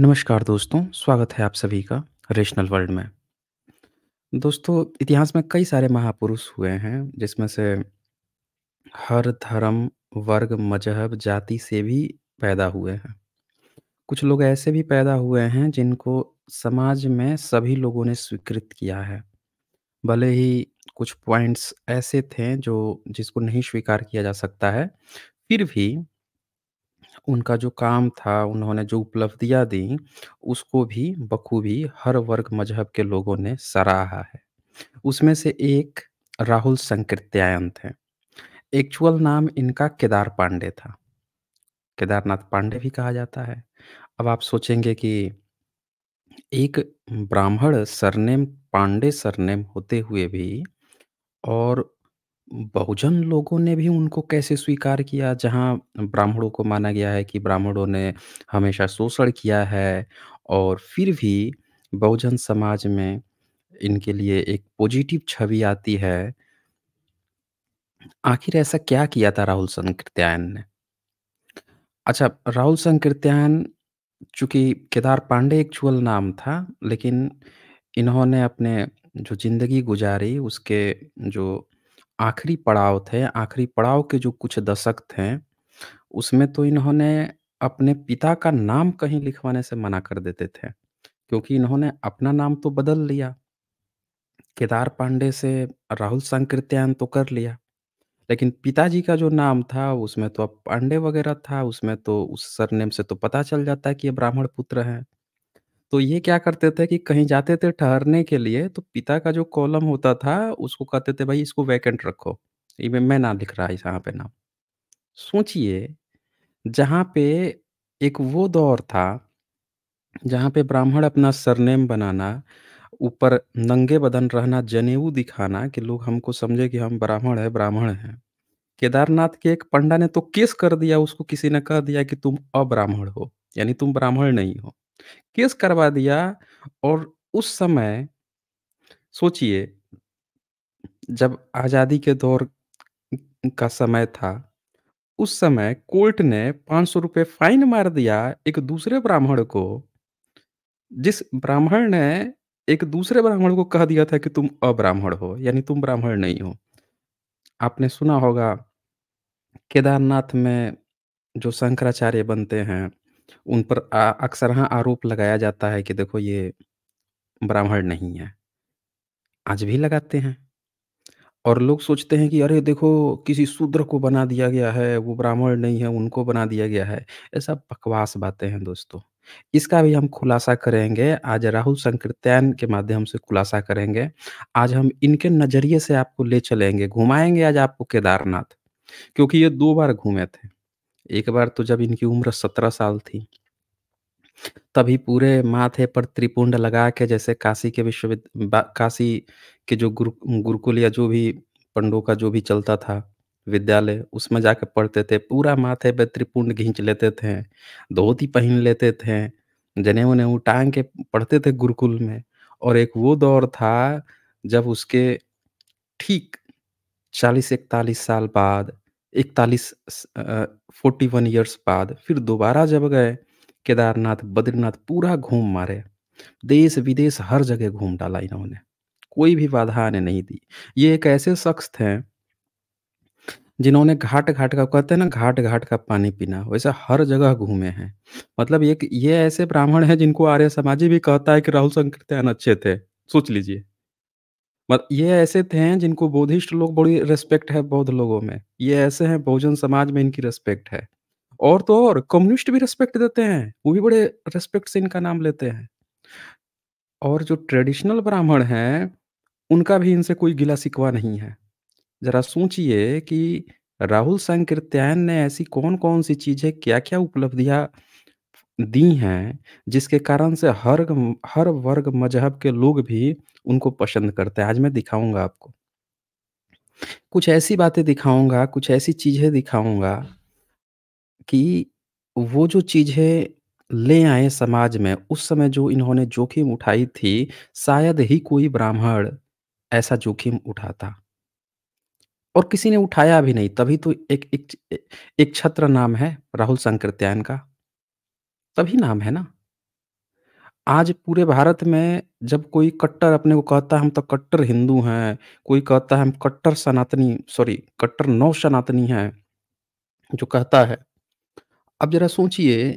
नमस्कार दोस्तों, स्वागत है आप सभी का रेशनल वर्ल्ड में। दोस्तों, इतिहास में कई सारे महापुरुष हुए हैं, जिसमें से हर धर्म, वर्ग, मज़हब, जाति से भी पैदा हुए हैं। कुछ लोग ऐसे भी पैदा हुए हैं जिनको समाज में सभी लोगों ने स्वीकृत किया है। भले ही कुछ पॉइंट्स ऐसे थे जो जिसको नहीं स्वीकार किया जा सकता है, फिर भी उनका जो काम था, उन्होंने जो उपलब्धियाँ दी, उसको भी बखूबी हर वर्ग मज़हब के लोगों ने सराहा है। उसमें से एक राहुल संकृत्यायन थे। एक्चुअल नाम इनका केदार पांडे था। केदारनाथ पांडे भी कहा जाता है। अब आप सोचेंगे कि एक ब्राह्मण सरनेम पांडे सरनेम होते हुए भी और बहुजन लोगों ने भी उनको कैसे स्वीकार किया जहाँ ब्राह्मणों को माना गया है कि ब्राह्मणों ने हमेशा शोषण किया है और फिर भी बहुजन समाज में इनके लिए एक पॉजिटिव छवि आती है। आखिर ऐसा क्या किया था राहुल संकृत्यायन ने? अच्छा, राहुल संकृत्यायन चूंकि केदार पांडे एक्चुअल नाम था, लेकिन इन्होंने अपने जो ज़िंदगी गुज़ारी उसके जो आखिरी पड़ाव थे, आखिरी पड़ाव के जो कुछ दशक थे, उसमें तो इन्होंने अपने पिता का नाम कहीं लिखवाने से मना कर देते थे, क्योंकि इन्होंने अपना नाम तो बदल लिया। केदार पांडे से राहुल संकृत्यान तो कर लिया। लेकिन पिताजी का जो नाम था, उसमें तो अब पांडे वगैरह था, उसमें तो उस सरनेम से तो पता चल जाता है कि ये ब्राह्मण पुत्र हैं। तो ये क्या करते थे कि कहीं जाते थे ठहरने के लिए तो पिता का जो कॉलम होता था उसको कहते थे भाई इसको वैकेंट रखो ये मैं ना नाम लिख रहा है यहाँ पे नाम सोचिए जहाँ पे एक वो दौर था जहाँ पे ब्राह्मण अपना सरनेम बनाना ऊपर नंगे बदन रहना जनेऊ दिखाना कि लोग हमको समझे कि हम ब्राह्मण है ब्राह्मण है केदारनाथ के एक पंडा ने तो केस कर दिया उसको किसी ने कह दिया कि तुम अब्राह्मण हो यानी तुम ब्राह्मण नहीं हो केस करवा दिया और उस समय सोचिए जब आज़ादी के दौर का समय था उस समय कोर्ट ने पांच सौ रुपये फाइन मार दिया एक दूसरे ब्राह्मण को जिस ब्राह्मण ने एक दूसरे ब्राह्मण को कह दिया था कि तुम अब्राह्मण हो यानी तुम ब्राह्मण नहीं हो आपने सुना होगा केदारनाथ में जो शंकराचार्य बनते हैं उन पर अक्सर हाँ आरोप लगाया जाता है कि देखो ये ब्राह्मण नहीं है आज भी लगाते हैं और लोग सोचते हैं कि अरे देखो किसी शूद्र को बना दिया गया है वो ब्राह्मण नहीं है उनको बना दिया गया है ऐसा बकवास बातें हैं दोस्तों इसका भी हम खुलासा करेंगे आज राहुल संकृत्यान के माध्यम से खुलासा करेंगे आज हम इनके नज़रिए से आपको ले चलेंगे घुमाएंगे आज आपको केदारनाथ क्योंकि ये दो बार घूमे थे एक बार तो जब इनकी उम्र सत्रह साल थी तभी पूरे माथे पर त्रिपुंड लगा के जैसे काशी के विश्वविद्य काशी के जो गुरु गुरुकुल या जो भी पंडों का जो भी चलता था विद्यालय उसमें जाके पढ़ते थे पूरा माथे पर त्रिपुंड घींच लेते थे धोती पहन लेते थे जने उन्हें टांग के पढ़ते थे गुरुकुल में और एक वो दौर था जब उसके ठीक चालीस इकतालीस साल बाद इकतालीस फोर्टी वन ईयर्स बाद फिर दोबारा जब गए केदारनाथ बद्रीनाथ पूरा घूम मारे देश विदेश हर जगह घूम डाला इन्होंने कोई भी बाधा आने नहीं दी ये एक ऐसे शख्स थे जिन्होंने घाट घाट का कहते हैं ना घाट घाट का पानी पीना वैसे हर जगह घूमे हैं मतलब एक ये ऐसे ब्राह्मण हैं जिनको आर्य समाजी भी कहता है कि राहुल संकीर्तन अच्छे थे सोच लीजिए ये ऐसे थे हैं जिनको बौद्धिस्ट लोग बड़ी रेस्पेक्ट है बौद्ध लोगों में। ये ऐसे हैं बहुजन समाज में इनकी रेस्पेक्ट है। और तो और कम्युनिस्ट भी रेस्पेक्ट देते हैं, वो भी बड़े रेस्पेक्ट से इनका नाम लेते हैं। और जो ट्रेडिशनल ब्राह्मण हैं, उनका भी इनसे कोई गिला सिकवा नहीं है। ज़रा सोचिए कि राहुल सांकृत्यायन ने ऐसी कौन-कौन सी चीज़ें क्या-क्या उपलब्धियाँ दी हैं, जिसके कारण से हर हर वर्ग मज़हब के लोग भी उनको पसंद करते हैं। आज मैं दिखाऊंगा आपको। कुछ ऐसी बातें दिखाऊंगा कुछ ऐसी चीज़ें दिखाऊंगा कि वो जो चीज़ें ले आए समाज में, उस समय जो इन्होंने जोखिम उठाई थी, शायद ही कोई ब्राह्मण ऐसा जोखिम उठाता। और किसी ने उठाया भी नहीं, तभी तो एक एक एक छत्र नाम है राहुल संकृत्यायन का। तभी नाम है ना। आज पूरे भारत में जब कोई कट्टर अपने को कहता है हम तो कट्टर हिंदू हैं, कोई कहता है हम कट्टर सनातनी सॉरी कट्टर नौ सनातनी है जो कहता है। अब ज़रा सोचिए,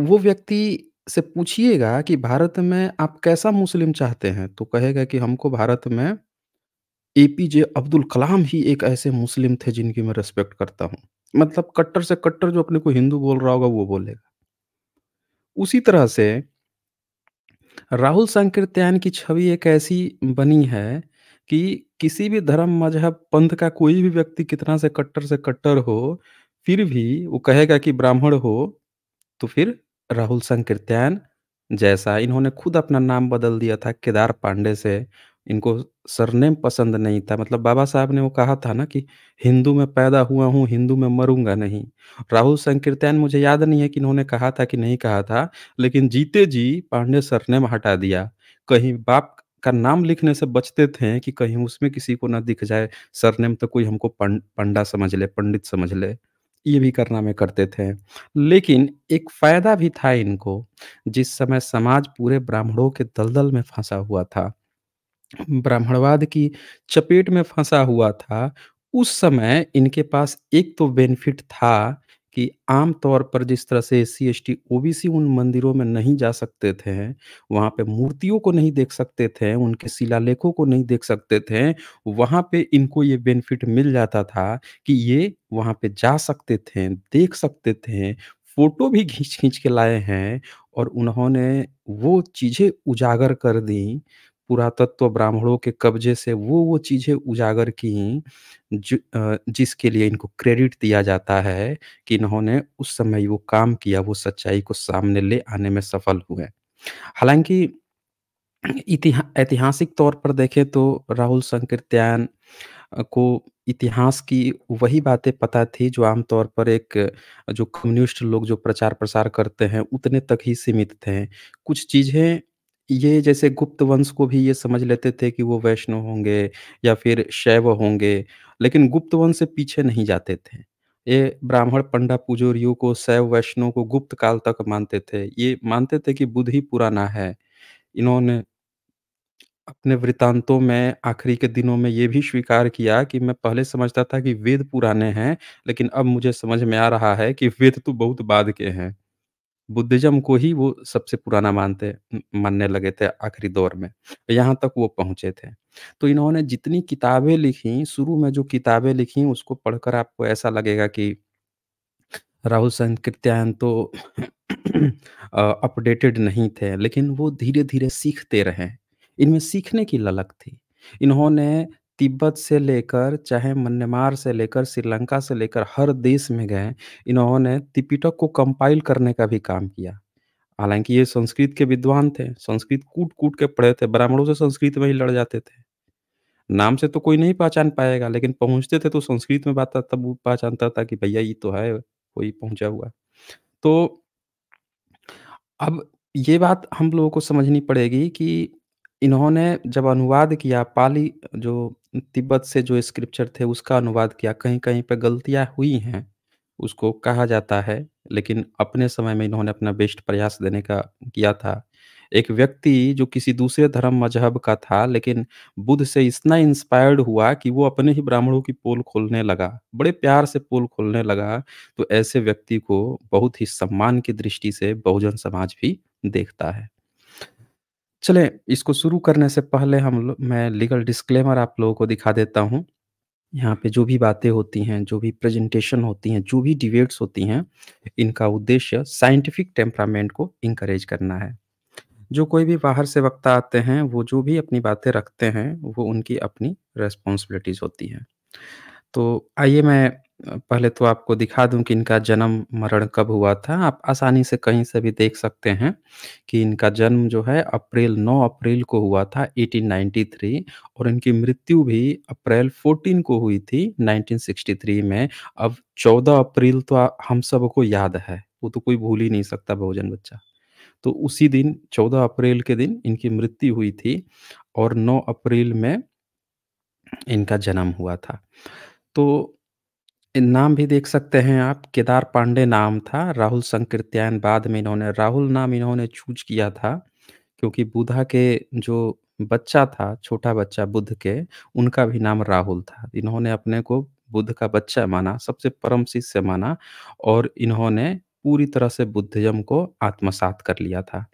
वो व्यक्ति से पूछिएगा कि भारत में आप कैसा मुस्लिम चाहते हैं? तो कहेगा कि हमको भारत में एपीजे अब्दुल कलाम ही एक ऐसे मुस्लिम थे जिनकी मैं रिस्पेक्ट करता हूँ। मतलब कट्टर से कट्टर जो अपने को हिंदू बोल रहा होगा वो बोलेगा। उसी तरह से राहुल संकीर्त्यायन की छवि एक ऐसी बनी है कि किसी भी धर्म मजहब पंथ का कोई भी व्यक्ति कितना से कट्टर से कट्टर हो फिर भी वो कहेगा कि ब्राह्मण हो तो फिर राहुल संकीर्त्यायन जैसा इन्होंने खुद अपना नाम बदल दिया था केदार पांडे से इनको सरनेम पसंद नहीं था मतलब बाबा साहब ने वो कहा था ना कि हिंदू में पैदा हुआ हूँ हिंदू में मरूंगा नहीं राहुल संकीर्तन मुझे याद नहीं है कि इन्होंने कहा था कि नहीं कहा था लेकिन जीते जी पांडे सरनेम हटा दिया कहीं बाप का नाम लिखने से बचते थे कि कहीं उसमें किसी को ना दिख जाए सरनेम तो कोई हमको पंडा समझ ले पंडित समझ ले ये भी करना में करते थे लेकिन एक फायदा भी था इनको जिस समय समाज पूरे ब्राह्मणों के दलदल में फंसा हुआ था ब्राह्मणवाद की चपेट में फंसा हुआ था उस समय इनके पास एक तो बेनिफिट था कि आम तौर पर जिस तरह से सी एस टी ओ उन मंदिरों में नहीं जा सकते थे वहाँ पे मूर्तियों को नहीं देख सकते थे उनके शिलालेखों को नहीं देख सकते थे वहाँ पे इनको ये बेनिफिट मिल जाता था कि ये वहाँ पे जा सकते थे देख सकते थे फोटो भी खींच खींच के लाए हैं और उन्होंने वो चीज़ें उजागर कर दी पुरातत्व ब्राह्मणों के कब्जे से वो वो चीज़ें उजागर की जिसके लिए इनको क्रेडिट दिया जाता है कि इन्होंने उस समय वो काम किया वो सच्चाई को सामने ले आने में सफल हुए हालांकि ऐतिहासिक तौर पर देखें तो राहुल संकीर्त्यान को इतिहास की वही बातें पता थी जो आमतौर पर एक जो कम्युनिस्ट लोग जो प्रचार प्रसार करते हैं उतने तक ही सीमित थे कुछ चीज़ें ये जैसे गुप्त वंश को भी ये समझ लेते थे कि वो वैष्णव होंगे या फिर शैव होंगे लेकिन गुप्त वंश से पीछे नहीं जाते थे ये ब्राह्मण पंडा पुजोरियों को शैव वैष्णव को गुप्त काल तक मानते थे ये मानते थे कि बुद्ध ही पुराना है इन्होंने अपने वृतांतों में आखिरी के दिनों में ये भी स्वीकार किया कि मैं पहले समझता था कि वेद पुराने हैं लेकिन अब मुझे समझ में आ रहा है कि वेद तो बहुत बाद के हैं बुद्धिज्म को ही वो सबसे पुराना मानते मानने लगे थे आखिरी दौर में यहाँ तक वो पहुँचे थे तो इन्होंने जितनी किताबें लिखी शुरू में जो किताबें लिखी उसको पढ़कर आपको ऐसा लगेगा कि राहुल संकृत्यायन तो अपडेटेड नहीं थे लेकिन वो धीरे धीरे सीखते रहे इनमें सीखने की ललक थी इन्होंने तिब्बत से लेकर चाहे म्यांमार से लेकर श्रीलंका से लेकर हर देश में गए इन्होंने त्रिपिटक को कंपाइल करने का भी काम किया हालांकि ये संस्कृत के विद्वान थे संस्कृत कूट कूट के पढ़े थे ब्राह्मणों से संस्कृत में ही लड़ जाते थे नाम से तो कोई नहीं पहचान पाएगा लेकिन पहुंचते थे तो संस्कृत में बात तब पहचानता था कि भैया ये तो है कोई पहुंचा हुआ तो अब ये बात हम लोगों को समझनी पड़ेगी कि इन्होंने जब अनुवाद किया पाली जो तिब्बत से जो स्क्रिप्चर थे उसका अनुवाद किया कहीं कहीं पर गलतियां हुई हैं उसको कहा जाता है लेकिन अपने समय में इन्होंने अपना बेस्ट प्रयास देने का किया था एक व्यक्ति जो किसी दूसरे धर्म मजहब का था लेकिन बुद्ध से इतना इंस्पायर्ड हुआ कि वो अपने ही ब्राह्मणों की पोल खोलने लगा बड़े प्यार से पोल खोलने लगा तो ऐसे व्यक्ति को बहुत ही सम्मान की दृष्टि से बहुजन समाज भी देखता है चले इसको शुरू करने से पहले हम मैं लीगल डिस्क्लेमर आप लोगों को दिखा देता हूँ यहाँ पे जो भी बातें होती हैं जो भी प्रेजेंटेशन होती हैं जो भी डिबेट्स होती हैं इनका उद्देश्य साइंटिफिक टेम्परामेंट को इंकरेज करना है जो कोई भी बाहर से वक्ता आते हैं वो जो भी अपनी बातें रखते हैं वो उनकी अपनी रेस्पॉन्सिबिलिटीज होती हैं तो आइए मैं पहले तो आपको दिखा दूं कि इनका जन्म मरण कब हुआ था। आप आसानी से कहीं से भी देख सकते हैं कि इनका जन्म जो है अप्रैल 9 अप्रैल को हुआ था 1893 और इनकी मृत्यु भी अप्रैल 14 को हुई थी 1963 में। अब 14 अप्रैल तो हम सबको याद है, वो तो कोई भूल ही नहीं सकता बहुजन बच्चा। तो उसी दिन 14 अप्रैल के दिन इनकी मृत्यु हुई थी और 9 अप्रैल में इनका जन्म हुआ था। तो नाम भी देख सकते हैं आप केदार पांडे नाम था, राहुल संकृत्यायन बाद में इन्होंने राहुल नाम इन्होंने चूज़ किया था, क्योंकि बुधा के जो बच्चा था, छोटा बच्चा बुद्ध के, उनका भी नाम राहुल था। इन्होंने अपने को बुद्ध का बच्चा माना, सबसे परम शिष्य माना और इन्होंने पूरी तरह से बुद्धिज़्म को आत्मसात कर लिया था।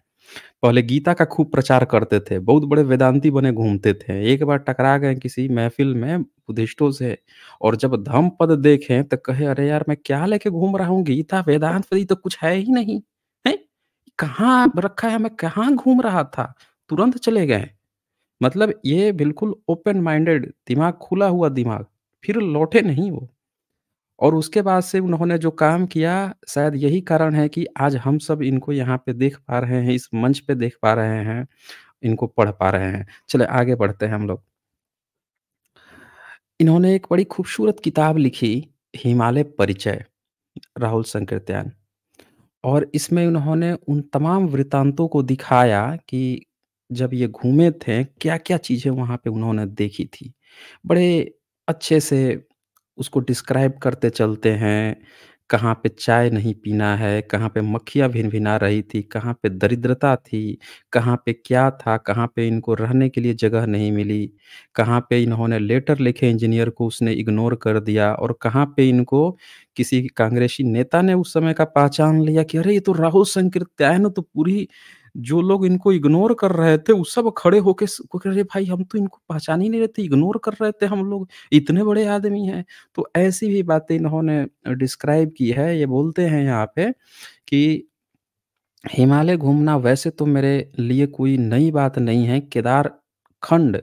पहले गीता का खूब प्रचार करते थे बहुत बड़े वेदांती बने घूमते थे एक बार टकरा गए किसी महफिल में बुद्धिस्टों से और जब धम पद देखे तो कहे अरे यार मैं क्या लेके घूम रहा हूँ गीता वेदांत पदी तो कुछ है ही नहीं है कहाँ रखा है मैं कहाँ घूम रहा था तुरंत चले गए मतलब ये बिल्कुल ओपन माइंडेड दिमाग खुला हुआ दिमाग फिर लौटे नहीं वो और उसके बाद से उन्होंने जो काम किया शायद यही कारण है कि आज हम सब इनको यहाँ पे देख पा रहे हैं इस मंच पे देख पा रहे हैं इनको पढ़ पा रहे हैं चले आगे बढ़ते हैं हम लोग इन्होंने एक बड़ी खूबसूरत किताब लिखी हिमालय परिचय राहुल संकीर्त्यान और इसमें उन्होंने उन तमाम वृतांतों को दिखाया कि जब ये घूमे थे क्या क्या चीज़ें वहां पे उन्होंने देखी थी बड़े अच्छे से उसको डिस्क्राइब करते चलते हैं, कहाँ पे चाय नहीं पीना है, कहाँ पे मक्खियाँ भिन भिना रही थी, कहाँ पे दरिद्रता थी, कहाँ पे क्या था, कहाँ पे इनको रहने के लिए जगह नहीं मिली, कहाँ पे इन्होंने लेटर लिखे इंजीनियर को उसने इग्नोर कर दिया और कहाँ पे इनको किसी कांग्रेसी नेता ने उस समय का पहचान लिया कि अरे! ये तो राहुल ना तो पूरी जो लोग इनको इग्नोर कर रहे थे वो सब खड़े होके कह रहे भाई हम तो इनको पहचान ही नहीं रहे थे इग्नोर कर रहे थे हम लोग इतने बड़े आदमी हैं तो ऐसी भी बातें इन्होंने डिस्क्राइब की है ये बोलते हैं यहाँ पे कि हिमालय घूमना वैसे तो मेरे लिए कोई नई बात नहीं है केदार खंड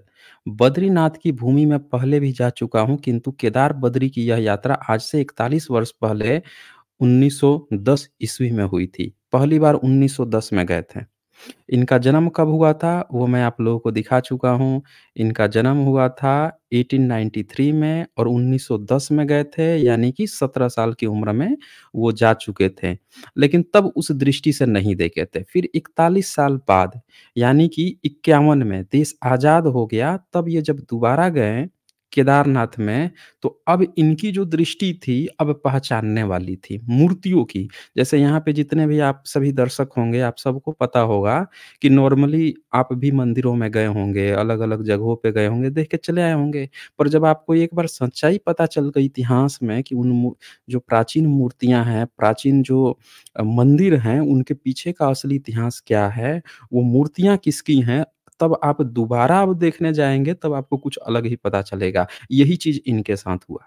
बद्रीनाथ की भूमि में पहले भी जा चुका हूं किंतु केदार बद्री की यह यात्रा आज से 41 वर्ष पहले 1910 ईस्वी में हुई थी पहली बार 1910 में गए थे इनका जन्म कब हुआ था वो मैं आप लोगों को दिखा चुका हूँ इनका जन्म हुआ था 1893 में और 1910 में गए थे यानी कि 17 साल की उम्र में वो जा चुके थे लेकिन तब उस दृष्टि से नहीं देखे थे फिर 41 साल बाद यानी कि इक्यावन में देश आज़ाद हो गया तब ये जब दोबारा गए केदारनाथ में तो अब इनकी जो दृष्टि थी अब पहचानने वाली थी मूर्तियों की जैसे यहाँ पे जितने भी आप सभी दर्शक होंगे आप सबको पता होगा कि नॉर्मली आप भी मंदिरों में गए होंगे अलग अलग जगहों पे गए होंगे देख के चले आए होंगे पर जब आपको एक बार सच्चाई पता चल गई इतिहास में कि उन जो प्राचीन मूर्तियां हैं प्राचीन जो मंदिर हैं उनके पीछे का असली इतिहास क्या है वो मूर्तियां किसकी हैं तब आप दोबारा आप देखने जाएंगे तब आपको कुछ अलग ही पता चलेगा यही चीज इनके साथ हुआ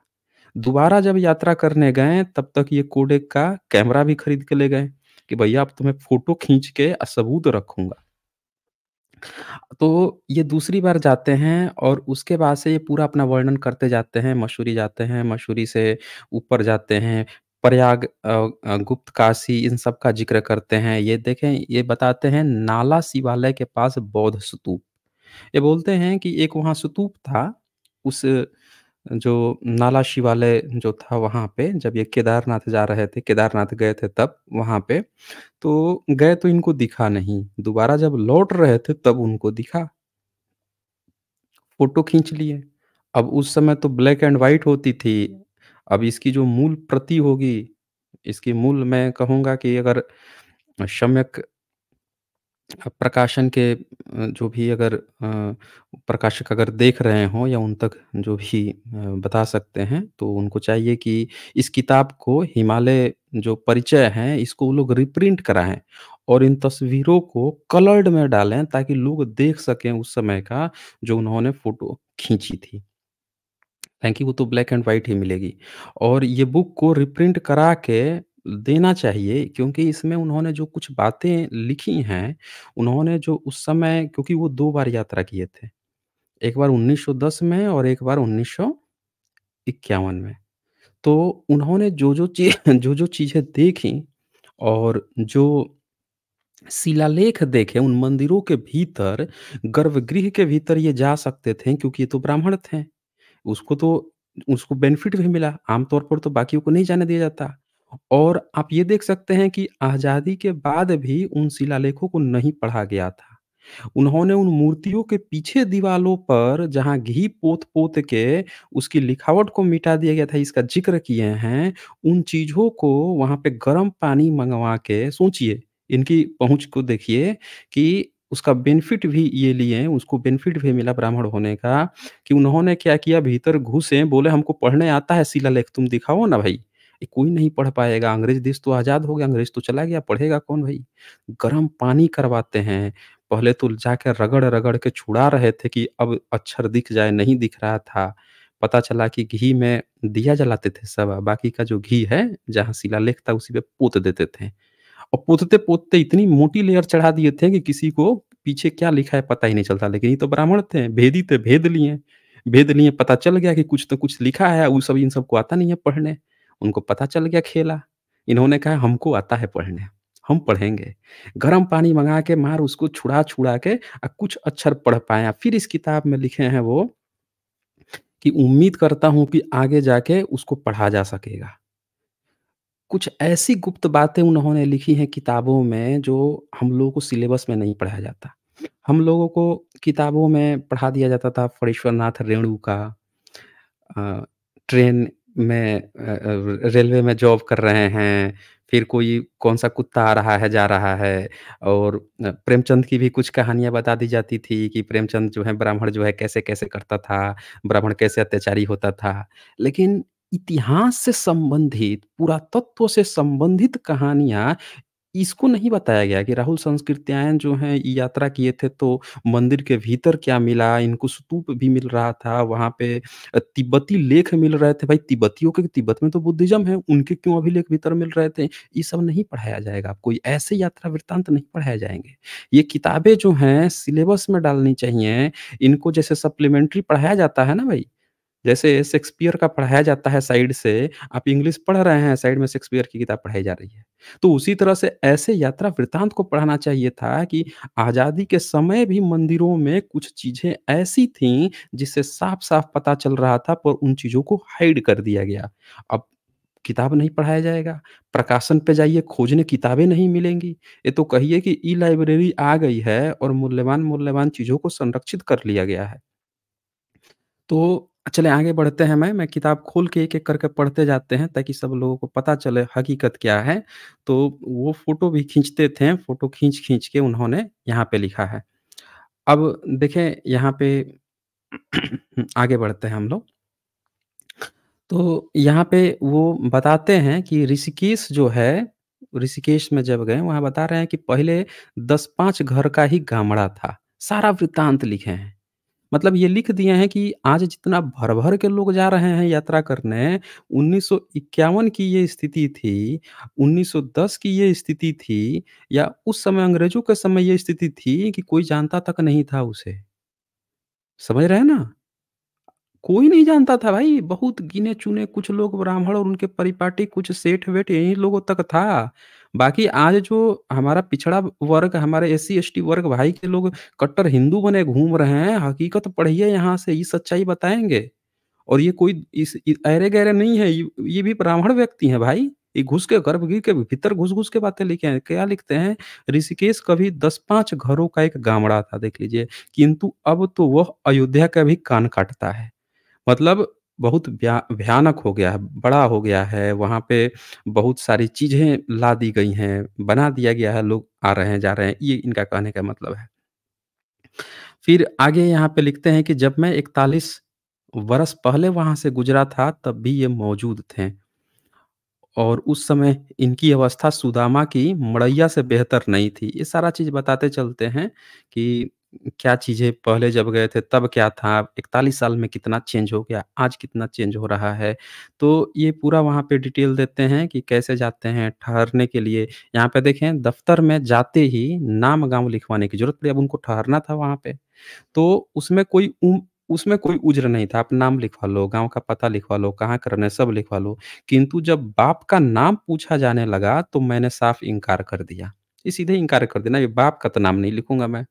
दोबारा जब यात्रा करने गए तब तक ये कोडेक का कैमरा भी खरीद के ले गए कि भैया आप तुम्हें फोटो खींच के सबूत रखूंगा तो ये दूसरी बार जाते हैं और उसके बाद से ये पूरा अपना वर्णन करते जाते हैं मशहूरी जाते हैं मशहूरी से ऊपर जाते हैं प्रयाग गुप्त काशी इन सब का जिक्र करते हैं ये देखें ये बताते हैं नाला शिवालय के पास बौद्ध स्तूप ये बोलते हैं कि एक वहाँ स्तूप था उस जो नाला शिवालय जो था वहाँ पे जब ये केदारनाथ जा रहे थे केदारनाथ गए थे तब वहाँ पे तो गए तो इनको दिखा नहीं दोबारा जब लौट रहे थे तब उनको दिखा फोटो खींच लिए अब उस समय तो ब्लैक एंड व्हाइट होती थी अब इसकी जो मूल प्रति होगी इसकी मूल मैं कहूँगा कि अगर सम्यक प्रकाशन के जो भी अगर प्रकाशक अगर देख रहे हों या उन तक जो भी बता सकते हैं तो उनको चाहिए कि इस किताब को हिमालय जो परिचय है इसको वो लोग रिप्रिंट कराएं और इन तस्वीरों को कलर्ड में डालें ताकि लोग देख सकें उस समय का जो उन्होंने फोटो खींची थी फ़ैंकी वो तो ब्लैक एंड व्हाइट ही मिलेगी और ये बुक को रिप्रिंट करा के देना चाहिए क्योंकि इसमें उन्होंने जो कुछ बातें लिखी हैं, उन्होंने जो उस समय क्योंकि वो दो बार यात्रा किए थे। एक बार 1910 में और एक बार उन्नीस में। तो उन्होंने जो-जो चीज जो-जो चीज़ें देखी और जो शिलालेख देखे उन मंदिरों के भीतर, गर्भगृह के भीतर ये जा सकते थे क्योंकि ये तो ब्राह्मण थे। उसको तो उसको बेनिफिट भी मिला आमतौर पर तो बाकियों को नहीं जाने दिया जाता और आप ये देख सकते हैं कि आज़ादी के बाद भी उन शिलालेखों को नहीं पढ़ा गया था उन्होंने उन मूर्तियों के पीछे दीवालों पर जहां घी पोत पोत के उसकी लिखावट को मिटा दिया गया था इसका जिक्र किए हैं उन चीजों को वहां पे गर्म पानी मंगवा के सोचिए इनकी पहुंच को देखिए कि उसका बेनिफिट भी ये लिए उसको बेनिफिट भी मिला ब्राह्मण होने का कि उन्होंने क्या किया भीतर घुसे बोले हमको पढ़ने आता है शिला लेख तुम दिखाओ ना भाई कोई नहीं पढ़ पाएगा अंग्रेज देश तो आजाद हो गया अंग्रेज तो चला गया पढ़ेगा कौन भाई गर्म पानी करवाते हैं पहले तो जाकर रगड़ रगड़ के छुड़ा रहे थे कि अब अक्षर दिख जाए नहीं दिख रहा था पता चला कि घी में दिया जलाते थे सब बाकी का जो घी है जहाँ शिलालेख था उसी पे पोत देते थे और पोतते पोतते इतनी मोटी लेयर चढ़ा दिए थे कि किसी को पीछे क्या लिखा है पता ही नहीं चलता लेकिन ये तो ब्राह्मण थे भेदी थे भेद लिए भेद लिए पता चल गया कि कुछ तो कुछ लिखा है वो सब इन सबको आता नहीं है पढ़ने उनको पता चल गया खेला इन्होंने कहा हमको आता है पढ़ने हम पढ़ेंगे गर्म पानी मंगा के मार उसको छुड़ा छुड़ा के कुछ अक्षर पढ़ पाए फिर इस किताब में लिखे हैं वो कि उम्मीद करता हूं कि आगे जाके उसको पढ़ा जा सकेगा कुछ ऐसी गुप्त बातें उन्होंने लिखी हैं किताबों में जो हम लोगों को सिलेबस में नहीं पढ़ाया जाता हम लोगों को किताबों में पढ़ा दिया जाता था नाथ रेणु का ट्रेन में रेलवे में जॉब कर रहे हैं फिर कोई कौन सा कुत्ता आ रहा है जा रहा है और प्रेमचंद की भी कुछ कहानियां बता दी जाती थी कि प्रेमचंद जो है ब्राह्मण जो है कैसे कैसे करता था ब्राह्मण कैसे अत्याचारी होता था लेकिन इतिहास से संबंधित पुरातत्व से संबंधित कहानियां इसको नहीं बताया गया कि राहुल संस्कृत्यायन जो हैं यात्रा किए थे तो मंदिर के भीतर क्या मिला इनको स्तूप भी मिल रहा था वहाँ पे तिब्बती लेख मिल रहे थे भाई तिब्बतियों के तिब्बत में तो बुद्धिज्म है उनके क्यों अभिलेख भीतर मिल रहे थे ये सब नहीं पढ़ाया जाएगा आपको ऐसे यात्रा वृत्तांत नहीं पढ़ाए जाएंगे ये किताबें जो हैं सिलेबस में डालनी चाहिए इनको जैसे सप्लीमेंट्री पढ़ाया जाता है ना भाई जैसे शेक्सपियर का पढ़ाया जाता है साइड से आप इंग्लिश पढ़ रहे हैं साइड में शेक्सपियर की किताब पढ़ाई जा रही है तो उसी तरह से ऐसे यात्रा वृतांत को पढ़ाना चाहिए था कि आज़ादी के समय भी मंदिरों में कुछ चीज़ें ऐसी थी जिससे साफ साफ पता चल रहा था पर उन चीज़ों को हाइड कर दिया गया अब किताब नहीं पढ़ाया जाएगा प्रकाशन पे जाइए खोजने किताबें नहीं मिलेंगी ये तो कहिए कि ई लाइब्रेरी आ गई है और मूल्यवान मूल्यवान चीज़ों को संरक्षित कर लिया गया है तो चले आगे बढ़ते हैं मैं मैं किताब खोल के एक-एक करके पढ़ते जाते हैं ताकि सब लोगों को पता चले हकीकत क्या है। तो वो फ़ोटो भी खींचते थे, फ़ोटो खींच-खींच के उन्होंने यहाँ पे लिखा है। अब देखें यहाँ पे आगे बढ़ते हैं हम लोग। तो यहाँ पे वो बताते हैं कि ऋषिकेश जो है, ऋषिकेश में जब गए वहाँ बता रहे हैं कि पहले दस पांच घर का ही गामड़ा था। सारा वृत्तांत लिखे हैं। मतलब ये लिख दिए हैं कि आज जितना भर-भर के लोग जा रहे हैं यात्रा करने, 1951 की ये स्थिति थी, 1910 की ये स्थिति थी या उस समय अंग्रेज़ों के समय ये स्थिति थी कि कोई जानता तक नहीं था उसे। समझ रहे हैं ना? कोई नहीं जानता था भाई, बहुत गिने-चुने कुछ लोग ब्राह्मण और उनके परिपाटी कुछ सेठ-वेठ यही लोगों तक था। बाकी आज जो हमारा पिछड़ा वर्ग हमारे एस सी वर्ग भाई के लोग कट्टर हिंदू बने घूम रहे हैं हकीकत पढ़िए यहाँ से ये सच्चाई बताएंगे और ये कोई इस अरे गहरे नहीं है ये भी ब्राह्मण व्यक्ति है भाई ये घुस के गर्भ के भीतर घुस घुस के बातें लिखे हैं क्या लिखते हैं ऋषिकेश कभी दस पांच घरों का एक गामड़ा था देख लीजिए किंतु अब तो वह अयोध्या का भी कान काटता है मतलब बहुत भयानक हो गया है, बड़ा हो गया है, वहाँ पे बहुत सारी चीज़ें ला दी गई हैं, बना दिया गया है, लोग आ रहे हैं, जा रहे हैं, ये इनका कहने का मतलब है। फिर आगे यहाँ पे लिखते हैं कि जब मैं इकतालीस वर्ष पहले वहाँ से गुज़रा था, तब भी ये मौजूद थे और उस समय इनकी अवस्था सुदामा की मड़ैया से बेहतर नहीं थी। ये सारा चीज़ बताते चलते हैं कि क्या चीज़ें पहले जब गए थे तब क्या था इकतालीस साल में कितना चेंज हो गया आज कितना चेंज हो रहा है तो ये पूरा वहाँ पे डिटेल देते हैं कि कैसे जाते हैं ठहरने के लिए यहाँ पे देखें दफ्तर में जाते ही नाम गांव लिखवाने की जरूरत पड़ी अब उनको ठहरना था वहाँ पे तो उसमें कोई उम, उसमें कोई उज्र नहीं था आप नाम लिखवा लो गांव का पता लिखवा लो कहाँ करना है सब लिखवा लो किंतु जब बाप का नाम पूछा जाने लगा तो मैंने साफ इनकार कर दिया ये सीधे इनकार कर देना ये बाप का तो नाम नहीं लिखूंगा मैं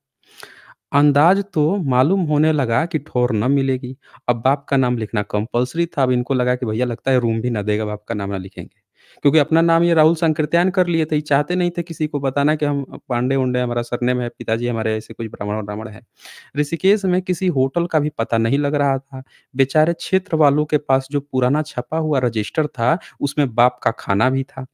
अंदाज तो मालूम होने लगा कि ठोर न मिलेगी। अब बाप का नाम लिखना कंपलसरी था, अब इनको लगा कि भैया लगता है रूम भी ना देगा बाप का नाम ना लिखेंगे। क्योंकि अपना नाम ये राहुल संकृत्यान कर लिए थे, चाहते नहीं थे किसी को बताना कि हम पांडे-उंडे हमारा सरनेम है, पिताजी हमारे ऐसे कुछ ब्राह्मण ब्राह्मण है ऋषिकेश में किसी होटल का भी पता नहीं लग रहा था। बेचारे क्षेत्र वालों के पास जो पुराना छपा हुआ रजिस्टर था, उसमें बाप का खाना भी था।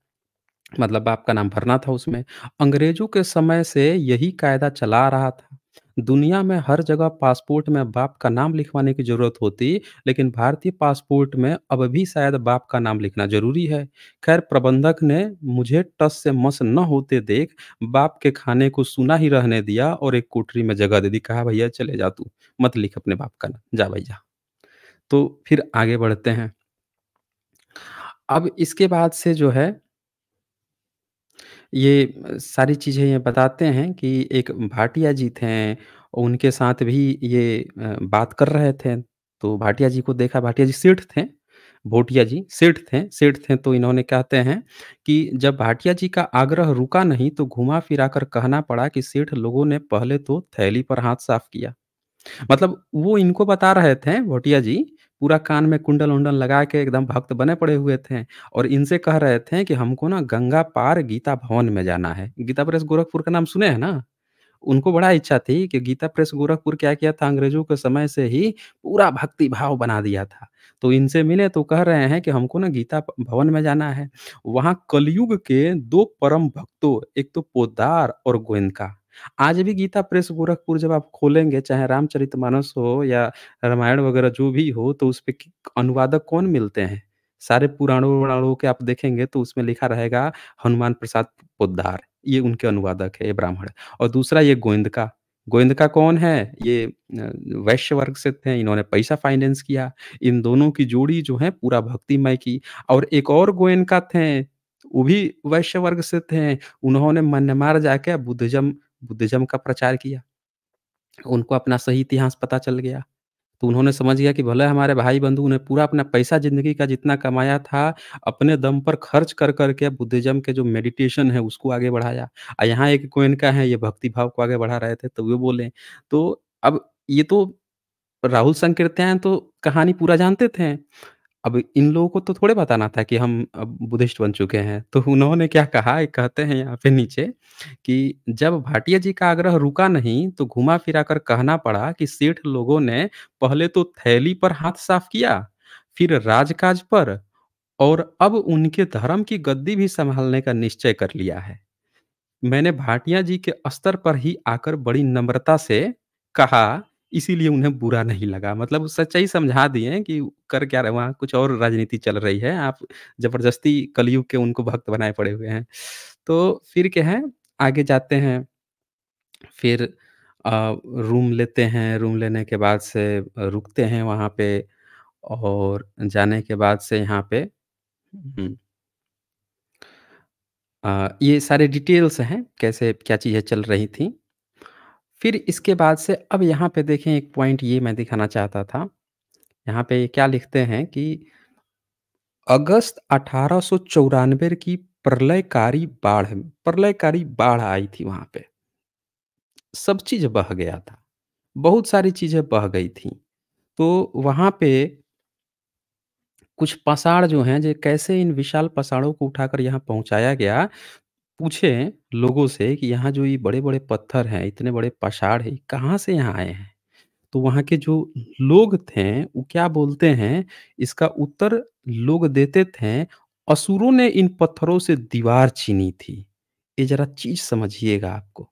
मतलब बाप का नाम भरना था उसमें। अंग्रेज़ों के समय से यही कायदा चला रहा था। दुनिया में हर जगह पासपोर्ट में बाप का नाम लिखवाने की जरूरत होती लेकिन भारतीय पासपोर्ट में अब भी शायद बाप का नाम लिखना जरूरी है खैर प्रबंधक ने मुझे टस से मस न होते देख बाप के खाने को सुना ही रहने दिया और एक कोठरी में जगह दे दी कहा भैया चले जा तू मत लिख अपने बाप का नाम जा भैया तो फिर आगे बढ़ते हैं अब इसके बाद से जो है ये सारी चीज़ें ये बताते हैं कि एक भाटिया जी थे, उनके साथ भी ये बात कर रहे थे। तो भाटिया जी को देखा भाटिया जी सेठ थे, भोटिया जी सेठ थे सेठ थे तो इन्होंने कहते हैं कि जब भाटिया जी का आग्रह रुका नहीं तो घुमा-फिरा कर कहना पड़ा कि सेठ लोगों ने पहले तो थैली पर हाथ साफ किया। मतलब वो इनको बता रहे थे भोटिया जी पूरा कान में कुंडल उंडल लगा के एकदम भक्त बने पड़े हुए थे और इनसे कह रहे थे कि हमको ना गंगा पार गीता भवन में जाना है गीता प्रेस गोरखपुर का नाम सुने हैं ना उनको बड़ा इच्छा थी कि गीता प्रेस गोरखपुर क्या किया था अंग्रेजों के समय से ही पूरा भक्ति भाव बना दिया था तो इनसे मिले तो कह रहे हैं कि हमको ना गीता भवन में जाना है वहाँ कलयुग के दो परम भक्तों एक तो पोदार और गोयनका आज भी गीता प्रेस गोरखपुर जब आप खोलेंगे चाहे रामचरित मानस हो या रामायण वगैरह जो भी हो तो उस पर अनुवादक कौन मिलते हैं सारे पुराणों वुराणों के आप देखेंगे तो उसमें लिखा रहेगा हनुमान प्रसाद पोद्दार ये उनके अनुवादक है ये ब्राह्मण और दूसरा ये गोविंद का गोविंद का कौन है ये वैश्य वर्ग से थे इन्होंने पैसा फाइनेंस किया इन दोनों की जोड़ी जो है पूरा भक्तिमय की और एक और का थे वो भी वैश्य वर्ग से थे उन्होंने मनमार जाके बुद्धिज्म बुद्धिज्म का प्रचार किया उनको अपना सही इतिहास पता चल गया तो उन्होंने समझ गया कि भले हमारे भाई बंधु ने पूरा अपना पैसा जिंदगी का जितना कमाया था अपने दम पर खर्च कर करके बुद्धिज्म के जो मेडिटेशन है उसको आगे बढ़ाया और यहाँ एक कोइन का है ये भक्ति भाव को आगे बढ़ा रहे थे तो वे बोले तो अब ये तो राहुल संकीर्त्यायन तो कहानी पूरा जानते थे अब इन लोगों को तो थोड़े बताना था कि हम अब बुद्धिस्ट बन चुके हैं, तो उन्होंने क्या कहा कहते हैं यहाँ पे नीचे कि जब भाटिया जी का आग्रह रुका नहीं, तो घुमा-फिरा कर कहना पड़ा कि सेठ लोगों ने पहले तो थैली पर हाथ साफ किया, फिर राजकाज पर और अब उनके धर्म की गद्दी भी संभालने का निश्चय कर लिया है। मैंने भाटिया जी के स्तर पर ही आकर बड़ी नम्रता से कहा इसीलिए उन्हें बुरा नहीं लगा मतलब सच्चाई समझा दिए कि कर क्या रहे वहाँ कुछ और राजनीति चल रही है आप जबरदस्ती कलयुग के उनको भक्त बनाए पड़े हुए हैं तो फिर क्या है आगे जाते हैं फिर आ, रूम लेते हैं रूम लेने के बाद से रुकते हैं वहाँ पे और जाने के बाद से यहाँ पे आ, हम्म। ये सारे डिटेल्स हैं कैसे क्या चीज़ें चल रही थी फिर इसके बाद से अब यहाँ पे देखें एक पॉइंट ये मैं दिखाना चाहता था यहाँ पे क्या लिखते हैं कि अगस्त अठारह की प्रलयकारी बाढ़ प्रलयकारी बाढ़ आई थी वहां पे सब चीज बह गया था बहुत सारी चीजें बह गई थी तो वहां पे कुछ पसाड़ जो हैं जो कैसे इन विशाल पसाड़ों को उठाकर यहाँ पहुंचाया गया पूछे लोगों से कि यहाँ जो ये बड़े-बड़े पत्थर हैं, इतने बड़े पाषाण है कहाँ से यहाँ आए हैं? तो वहाँ के जो लोग थे, वो क्या बोलते हैं, इसका उत्तर लोग देते थे, असुरों ने इन पत्थरों से दीवार छीनी थी। ये ज़रा चीज़ समझिएगा आपको।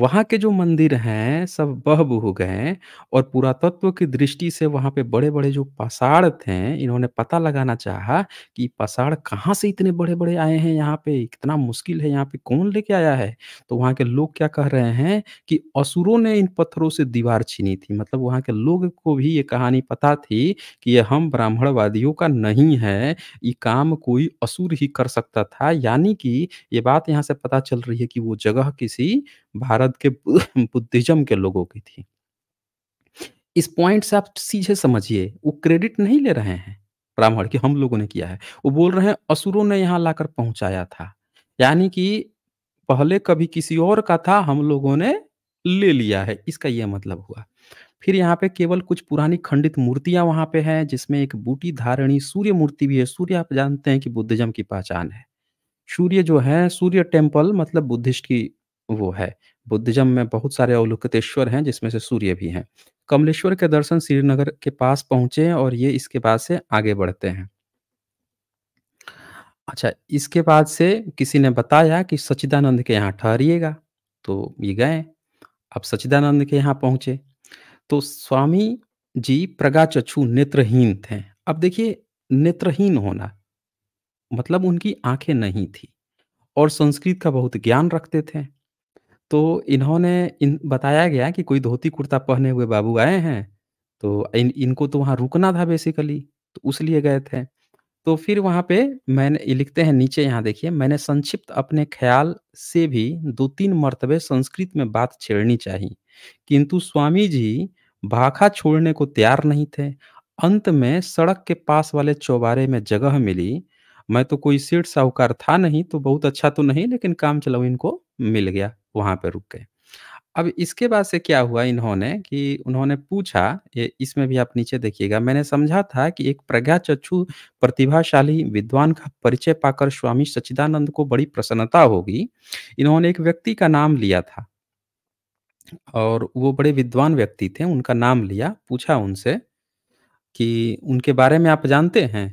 वहाँ के जो मंदिर हैं सब बहबूह गए और पुरातत्व की दृष्टि से वहाँ पे बड़े-बड़े जो पसाड़ थे, इन्होंने पता लगाना चाहा कि पसाड़ कहाँ से इतने बड़े-बड़े आए हैं यहाँ पे? इतना मुश्किल है यहाँ पे कौन लेके आया है? तो वहाँ के लोग क्या कह रहे हैं कि असुरों ने इन पत्थरों से दीवार छीनी थी। मतलब वहाँ के लोग को भी ये कहानी पता थी कि ये हम ब्राह्मणवादियों का नहीं है, ये काम कोई असुर ही कर सकता था। यानी कि ये बात यहाँ से पता चल रही है कि वो जगह किसी भारत के बुद्धिज्म के लोगों की थी इस पॉइंट से आप सीधे समझिए वो क्रेडिट नहीं ले रहे हैं ब्राह्मण की हम लोगों ने किया है वो बोल रहे हैं असुरों ने यहाँ लाकर पहुंचाया था यानी कि पहले कभी किसी और का था हम लोगों ने ले लिया है इसका यह मतलब हुआ फिर यहाँ पे केवल कुछ पुरानी खंडित मूर्तियां वहां पे हैं जिसमें एक बूटी धारणी सूर्य मूर्ति भी है सूर्य आप जानते हैं कि बुद्धिज्म की पहचान है सूर्य जो है सूर्य टेम्पल मतलब बुद्धिस्ट की वो है। बुद्धिज़्म में बहुत सारे अवलोकतेश्वर हैं, जिसमें से सूर्य भी हैं। कमलेश्वर के दर्शन श्रीनगर के पास हैं और ये इसके बाद से आगे बढ़ते हैं। अच्छा, इसके बाद से किसी ने बताया कि सचिदानंद के यहाँ ठहरिएगा, तो ये गए। अब सचिदानंद के यहाँ पहुंचे तो स्वामी जी प्रज्ञाचक्षु नेत्रहीन थे। अब देखिए नेत्रहीन होना, मतलब उनकी आंखें नहीं थी और संस्कृत का बहुत ज्ञान रखते थे। तो इन्होंने इन बताया गया कि कोई धोती-कुर्ता पहने हुए बाबू आए हैं, तो इन इनको तो वहाँ रुकना था बेसिकली, तो उस लिए गए थे। तो फिर वहाँ पे मैंने लिखते हैं नीचे यहाँ देखिए, मैंने संक्षिप्त अपने ख़्याल से भी दो तीन मर्तबे संस्कृत में बात छेड़नी चाही, किंतु स्वामी जी भाखा छोड़ने को तैयार नहीं थे। अंत में सड़क के पास वाले चौबारे में जगह मिली मैं तो कोई सेठ साहूकार था नहीं तो बहुत अच्छा तो नहीं लेकिन काम चलाओ इनको मिल गया वहां पर रुक गए अब इसके बाद से क्या हुआ इन्होंने कि उन्होंने पूछा ये इसमें भी आप नीचे देखिएगा मैंने समझा था कि एक प्रज्ञा चक्षु प्रतिभाशाली विद्वान का परिचय पाकर स्वामी सच्चिदानंद को बड़ी प्रसन्नता होगी इन्होंने एक व्यक्ति का नाम लिया था और वो बड़े विद्वान व्यक्ति थे उनका नाम लिया पूछा उनसे कि उनके बारे में आप जानते हैं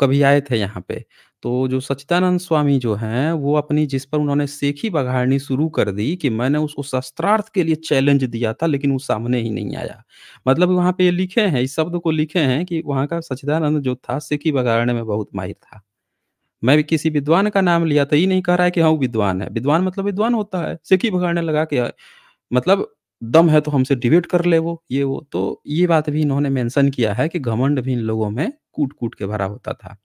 कभी आए थे यहाँ पे। तो जो सचिदानंद स्वामी जो हैं, वो अपनी जिस पर उन्होंने सेखी बघाड़नी शुरू कर दी कि मैंने उसको शस्त्रार्थ के लिए चैलेंज दिया था, लेकिन वो सामने ही नहीं आया। मतलब वहाँ पे ये लिखे हैं, इस शब्द को लिखे हैं कि वहाँ का सचिदानंद जो था, सेखी बघाड़ने में बहुत माहिर था। मैं भी किसी विद्वान का नाम लिया था तो ये नहीं कह रहा है कि हाँ, वो विद्वान है। विद्वान मतलब विद्वान होता है, सेखी बघाड़ने लगा के मतलब दम है तो हमसे डिबेट कर ले वो, ये वो। तो ये बात भी इन्होंने मेंशन किया है कि घमंड भी इन लोगों में कूट कूट के भरा होता था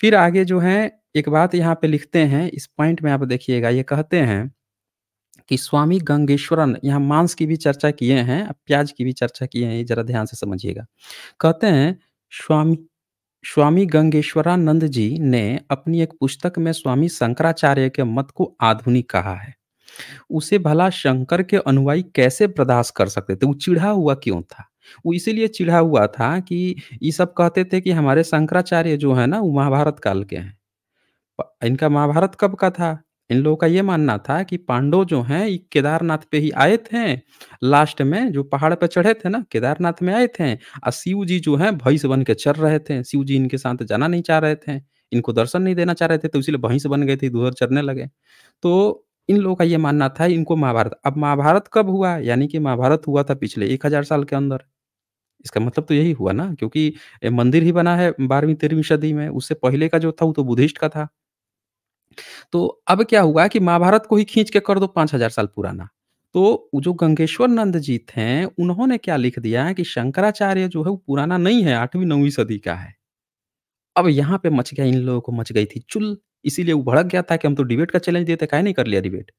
फिर आगे जो है एक बात यहाँ पे लिखते हैं इस पॉइंट में आप देखिएगा ये कहते हैं कि स्वामी गंगेश्वरन यहाँ मांस की भी चर्चा किए हैं प्याज की भी चर्चा किए हैं जरा ध्यान से समझिएगा कहते हैं स्वामी स्वामी गंगेश्वरानंद जी ने अपनी एक पुस्तक में स्वामी शंकराचार्य के मत को आधुनिक कहा है उसे भला शंकर के अनुयायी कैसे बर्दाश्त कर सकते थे वो चिढ़ा हुआ क्यों था वो इसीलिए चिढ़ा हुआ था कि ये सब कहते थे कि हमारे शंकराचार्य जो है ना वो महाभारत काल के हैं इनका महाभारत कब का था इन लोगों का ये मानना था कि पांडव जो हैं ये केदारनाथ पे ही आए थे लास्ट में जो पहाड़ पे चढ़े थे ना केदारनाथ में आए थे और शिव जी जो हैं भैंस बन के चढ़ रहे थे शिव जी इनके साथ जाना नहीं चाह रहे थे इनको दर्शन नहीं देना चाह रहे थे तो इसीलिए भैंस बन गए थे दूधर चढ़ने लगे तो इन लोगों का ये मानना था इनको महाभारत अब महाभारत कब हुआ यानी कि महाभारत हुआ था पिछले एक हजार साल के अंदर इसका मतलब तो यही हुआ ना क्योंकि मंदिर ही बना है बारहवीं तेरहवीं सदी में, उससे पहले का जो था वो तो बुद्धिस्ट का था। तो अब क्या हुआ कि महाभारत को ही खींच के कर दो पांच हजार साल पुराना। तो जो गंगेश्वर नंद जी थे, उन्होंने क्या लिख दिया है कि शंकराचार्य जो है वो पुराना नहीं है आठवीं नौवीं सदी का है। अब यहाँ पे मच गया इन लोगों को मच गई थी चुल, इसीलिए वो भड़क गया था कि हम तो डिबेट का चैलेंज देते थे, नहीं कर लिया डिबेट?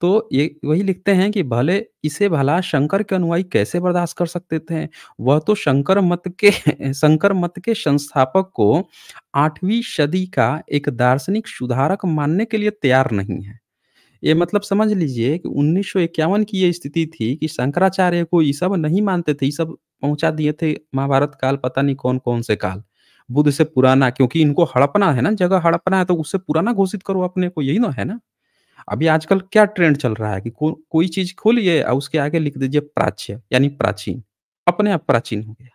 तो ये वही लिखते हैं कि भले इसे भला शंकर के अनुयायी कैसे बर्दाश्त कर सकते थे वह तो शंकर मत के शंकर मत के संस्थापक को आठवीं सदी का एक दार्शनिक सुधारक मानने के लिए तैयार नहीं है ये मतलब समझ लीजिए कि उन्नीस की ये स्थिति थी कि शंकराचार्य को ये सब नहीं मानते थे ये सब पहुंचा दिए थे महाभारत काल पता नहीं कौन कौन से काल बुद्ध से पुराना क्योंकि इनको हड़पना है ना जगह हड़पना है तो उससे पुराना घोषित करो अपने को यही ना तो है ना अभी आजकल क्या ट्रेंड चल रहा है कि को, कोई चीज खोलिए और उसके आगे लिख दीजिए प्राच्य यानी प्राचीन अपने आप प्राचीन हो गया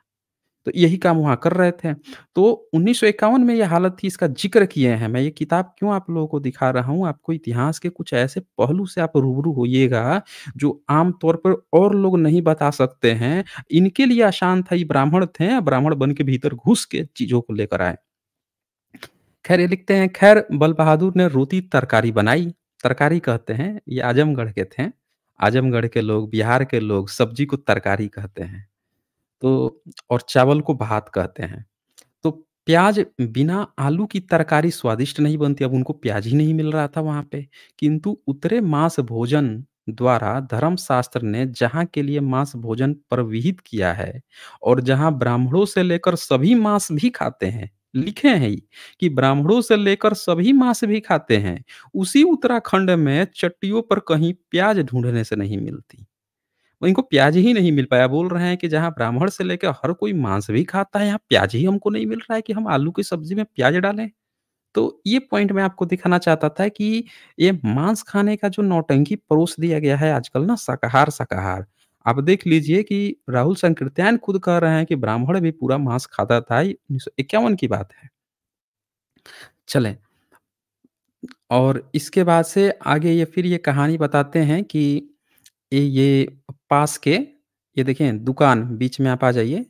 तो यही काम वहाँ कर रहे थे तो उन्नीस में ये हालत थी इसका जिक्र किए हैं मैं ये किताब क्यों आप लोगों को दिखा रहा हूँ आपको इतिहास के कुछ ऐसे पहलू से आप रूबरू होइएगा जो आमतौर पर और लोग नहीं बता सकते हैं इनके लिए आसान था ये ब्राह्मण थे ब्राह्मण बन के भीतर घुस के चीजों को लेकर आए खैर ये लिखते हैं खैर बल बहादुर ने रोती तरकारी बनाई तरकारी कहते हैं ये आजमगढ़ के थे आजमगढ़ के लोग बिहार के लोग सब्जी को तरकारी कहते हैं तो और चावल को भात कहते हैं तो प्याज बिना आलू की तरकारी स्वादिष्ट नहीं बनती अब उनको प्याज ही नहीं मिल रहा था वहां पे किंतु उतरे मांस भोजन द्वारा धर्मशास्त्र ने जहाँ के लिए मांस भोजन पर विहित किया है और जहाँ ब्राह्मणों से लेकर सभी मांस भी खाते हैं लिखे हैं कि ब्राह्मणों से लेकर सभी मांस भी खाते हैं उसी उत्तराखंड में चट्टियों पर कहीं प्याज ढूंढने से नहीं मिलती इनको प्याज ही नहीं मिल पाया बोल रहे हैं कि जहां ब्राह्मण से लेकर हर कोई मांस भी खाता है यहाँ प्याज ही हमको नहीं मिल रहा है कि हम आलू की सब्जी में प्याज डालें तो ये पॉइंट मैं आपको दिखाना चाहता था कि ये मांस खाने का जो नौटंकी परोस दिया गया है आजकल ना शाकाहार शाकाहार आप देख लीजिए कि राहुल संकृत्यान खुद कह रहे हैं कि ब्राह्मण भी पूरा मांस खाता था उन्नीस इक्यावन की बात है चले और इसके बाद से आगे ये फिर ये कहानी बताते हैं कि ये ये पास के ये देखें दुकान बीच में आप आ जाइए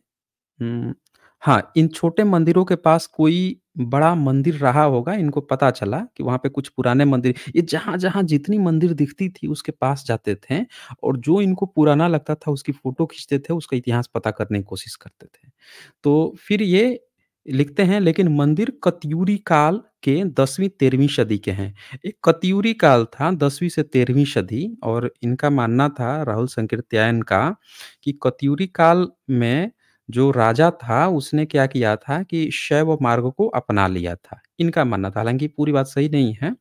हाँ इन छोटे मंदिरों के पास कोई बड़ा मंदिर रहा होगा, इनको पता चला कि वहाँ पे कुछ पुराने मंदिर ये जहाँ-जहाँ जितनी मंदिर दिखती थी उसके पास जाते थे और जो इनको पुराना लगता था उसकी फ़ोटो खींचते थे, उसका इतिहास पता करने की कोशिश करते थे। तो फिर ये लिखते हैं लेकिन मंदिर कत्यूरी काल के दसवीं तेरहवीं सदी के हैं। एक कत्यूरी काल था दसवीं से तेरहवीं सदी और इनका मानना था राहुल संकीर्त्यायन का कि कत्यूरी काल में जो राजा था उसने क्या किया था कि शैव मार्ग को अपना लिया था इनका मानना था हालांकि पूरी बात सही नहीं है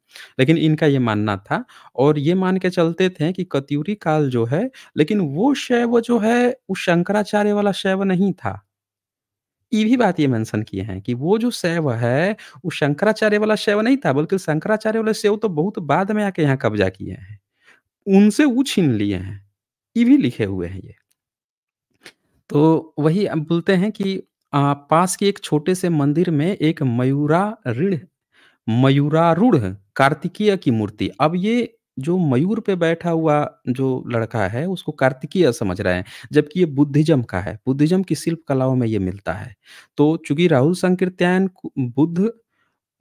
लेकिन इनका ये मानना था और ये मान के चलते थे कि कत्यूरी काल जो है लेकिन वो शैव जो है वो शंकराचार्य वाला शैव नहीं था ये भी बात ये मेंशन किए हैं कि वो जो शैव है वो शंकराचार्य वाला शैव नहीं था बल्कि शंकराचार्य वाले शैव तो बहुत बाद में आके यहाँ कब्जा किए हैं उनसे वो छीन लिए हैं ये भी लिखे हुए हैं ये तो वही अब बोलते हैं कि आ, पास के एक छोटे से मंदिर में एक मयूरारिढ़ मयूरारूढ़ कार्तिकीय की मूर्ति। अब ये जो मयूर पे बैठा हुआ जो लड़का है उसको कार्तिकीय समझ रहे हैं, जबकि ये बुद्धिज़्म का है, बुद्धिज़्म की शिल्प कलाओं में ये मिलता है। तो चूंकि राहुल संकीर्त्यायन बुद्ध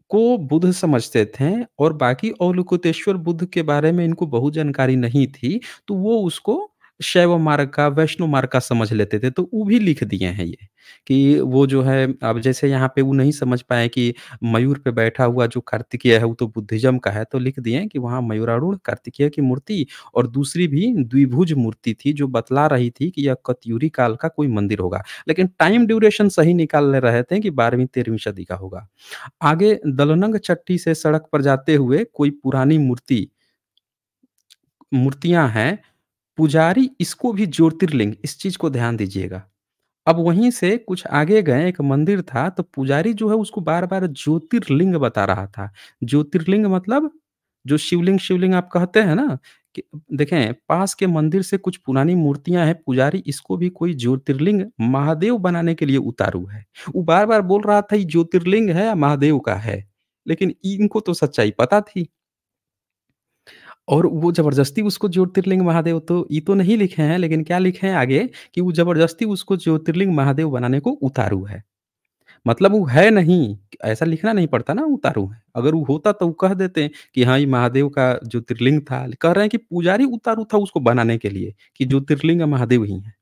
को बुद्ध समझते थे और बाकी अवलोकितेश्वर बुद्ध के बारे में इनको बहुत जानकारी नहीं थी, तो वो उसको शैव मार्ग का वैष्णव मार्ग का समझ लेते थे तो वो भी लिख दिए हैं ये कि वो जो है अब जैसे यहाँ पे वो नहीं समझ पाए कि मयूर पे बैठा हुआ जो कार्तिकीय है वो तो बुद्धिज्म का है तो लिख दिए कि वहाँ मयूरारूढ़ कार्तिकीय की मूर्ति और दूसरी भी द्विभुज मूर्ति थी जो बतला रही थी कि यह कत्यूरी काल का कोई मंदिर होगा लेकिन टाइम ड्यूरेशन सही निकाल रहे थे कि बारहवीं तेरहवीं सदी का होगा आगे दलनंग चट्टी से सड़क पर जाते हुए कोई पुरानी मूर्ति मूर्तियां हैं पुजारी इसको भी ज्योतिर्लिंग इस चीज को ध्यान दीजिएगा अब वहीं से कुछ आगे गए एक मंदिर था तो पुजारी जो है उसको बार बार ज्योतिर्लिंग बता रहा था ज्योतिर्लिंग मतलब जो शिवलिंग शिवलिंग आप कहते हैं ना कि देखें पास के मंदिर से कुछ पुरानी मूर्तियां हैं पुजारी इसको भी कोई ज्योतिर्लिंग महादेव बनाने के लिए उतारू है वो बार बार बोल रहा था ये ज्योतिर्लिंग है या महादेव का है लेकिन इनको तो सच्चाई पता थी और वो जबरदस्ती उसको ज्योतिर्लिंग महादेव तो ये तो नहीं लिखे हैं लेकिन क्या लिखे हैं आगे कि वो जबरदस्ती उसको ज्योतिर्लिंग महादेव बनाने को उतारू है मतलब वो है नहीं ऐसा लिखना नहीं पड़ता ना उतारू है अगर वो होता तो वो कह देते कि हाँ ये महादेव का ज्योतिर्लिंग था कह रहे हैं कि पुजारी उतारू था उसको बनाने के लिए कि ज्योतिर्लिंग महादेव ही है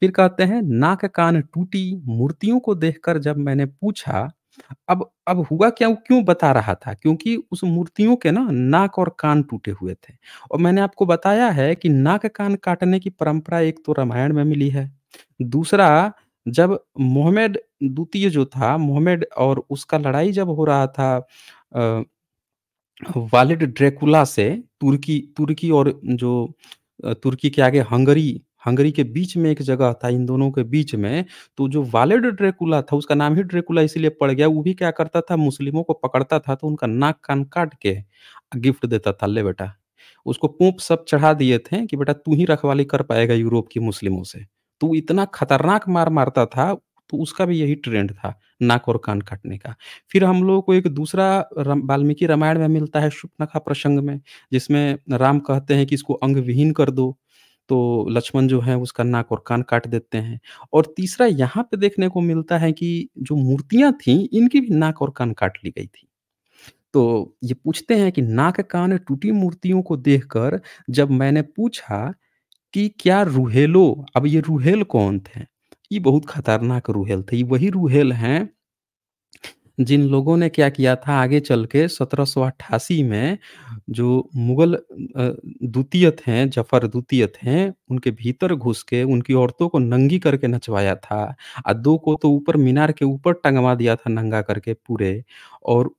फिर कहते हैं नाक कान टूटी मूर्तियों को देखकर जब मैंने पूछा अब अब हुआ क्या क्यों बता रहा था क्योंकि उस मूर्तियों के ना नाक और कान टूटे हुए थे और मैंने आपको बताया है कि नाक कान काटने की परंपरा एक तो रामायण में मिली है दूसरा जब मोहम्मद द्वितीय जो था मोहम्मद और उसका लड़ाई जब हो रहा था वालिड ड्रेकुला से तुर्की तुर्की और जो तुर्की के आगे हंगरी हंगरी के बीच में एक जगह था इन दोनों के बीच में तो जो वालेड ड्रेकुला था उसका नाम ही ड्रेकुला इसीलिए पड़ गया वो भी क्या करता था मुस्लिमों को पकड़ता था तो उनका नाक कान काट के गिफ्ट देता था ले बेटा उसको पोप सब चढ़ा दिए थे कि बेटा तू ही रखवाली कर पाएगा यूरोप की मुस्लिमों से तो इतना खतरनाक मार मारता था तो उसका भी यही ट्रेंड था नाक और कान काटने का फिर हम लोगों को एक दूसरा वाल्मीकि रामायण में मिलता है शुपनखा प्रसंग में जिसमें राम कहते हैं कि इसको अंग विहीन कर दो तो लक्ष्मण जो है उसका नाक और कान काट देते हैं और तीसरा यहाँ पे देखने को मिलता है कि जो मूर्तियां थीं इनकी भी नाक और कान काट ली गई थी तो ये पूछते हैं कि नाक कान टूटी मूर्तियों को देखकर जब मैंने पूछा कि क्या रूहेलो अब ये रूहेल कौन थे ये बहुत खतरनाक रूहेल थे ये वही रूहेल हैं जिन लोगों ने क्या किया था आगे चल के सत्रह में जो मुगल द्वितीय थे जफर द्वितीय थे उनके भीतर घुस के उनकी औरतों को नंगी करके नचवाया था दो को तो ऊपर मीनार के ऊपर टंगवा दिया था नंगा करके पूरे और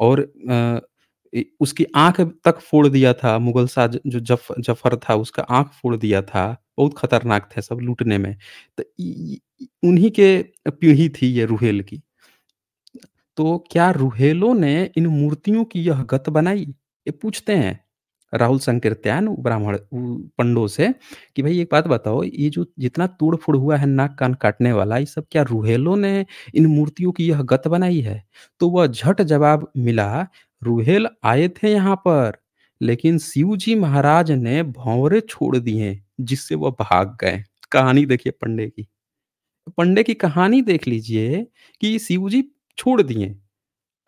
और आ, उसकी आंख तक फोड़ दिया था मुगल शाह जो जफ जफर था उसका आंख फोड़ दिया था बहुत खतरनाक थे सब लूटने में तो उन्हीं के पीढ़ी थी ये रूहेल की तो क्या रूहेलो ने इन मूर्तियों की यह गत बनाई ये पूछते हैं राहुल संकीर्त्यान ब्राह्मण पंडो से कि भाई एक बात बताओ ये जो जितना तोड़ फोड़ हुआ है नाक कान काटने वाला ये सब क्या रूहेलो ने इन मूर्तियों की यह गत बनाई है तो वह झट जवाब मिला रूहेल आए थे यहाँ पर लेकिन शिव जी महाराज ने भौवरे छोड़ दिए जिससे वह भाग गए कहानी देखिए पंडे की पंडे की कहानी देख लीजिए कि शिव जी छोड़ दिए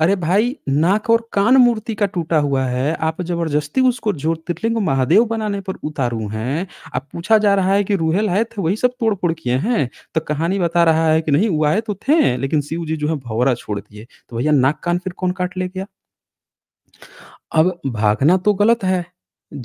अरे भाई नाक और कान मूर्ति का टूटा हुआ है आप जबरदस्ती उसको तिरलिंग महादेव बनाने पर उतारू हैं अब पूछा जा रहा है कि रूहेल आए थे तो वही सब तोड़ फोड़ किए हैं तो कहानी बता रहा है कि नहीं वो आए तो थे लेकिन शिव जी जो है भवरा छोड़ दिए तो भैया नाक कान फिर कौन काट ले गया अब भागना तो गलत है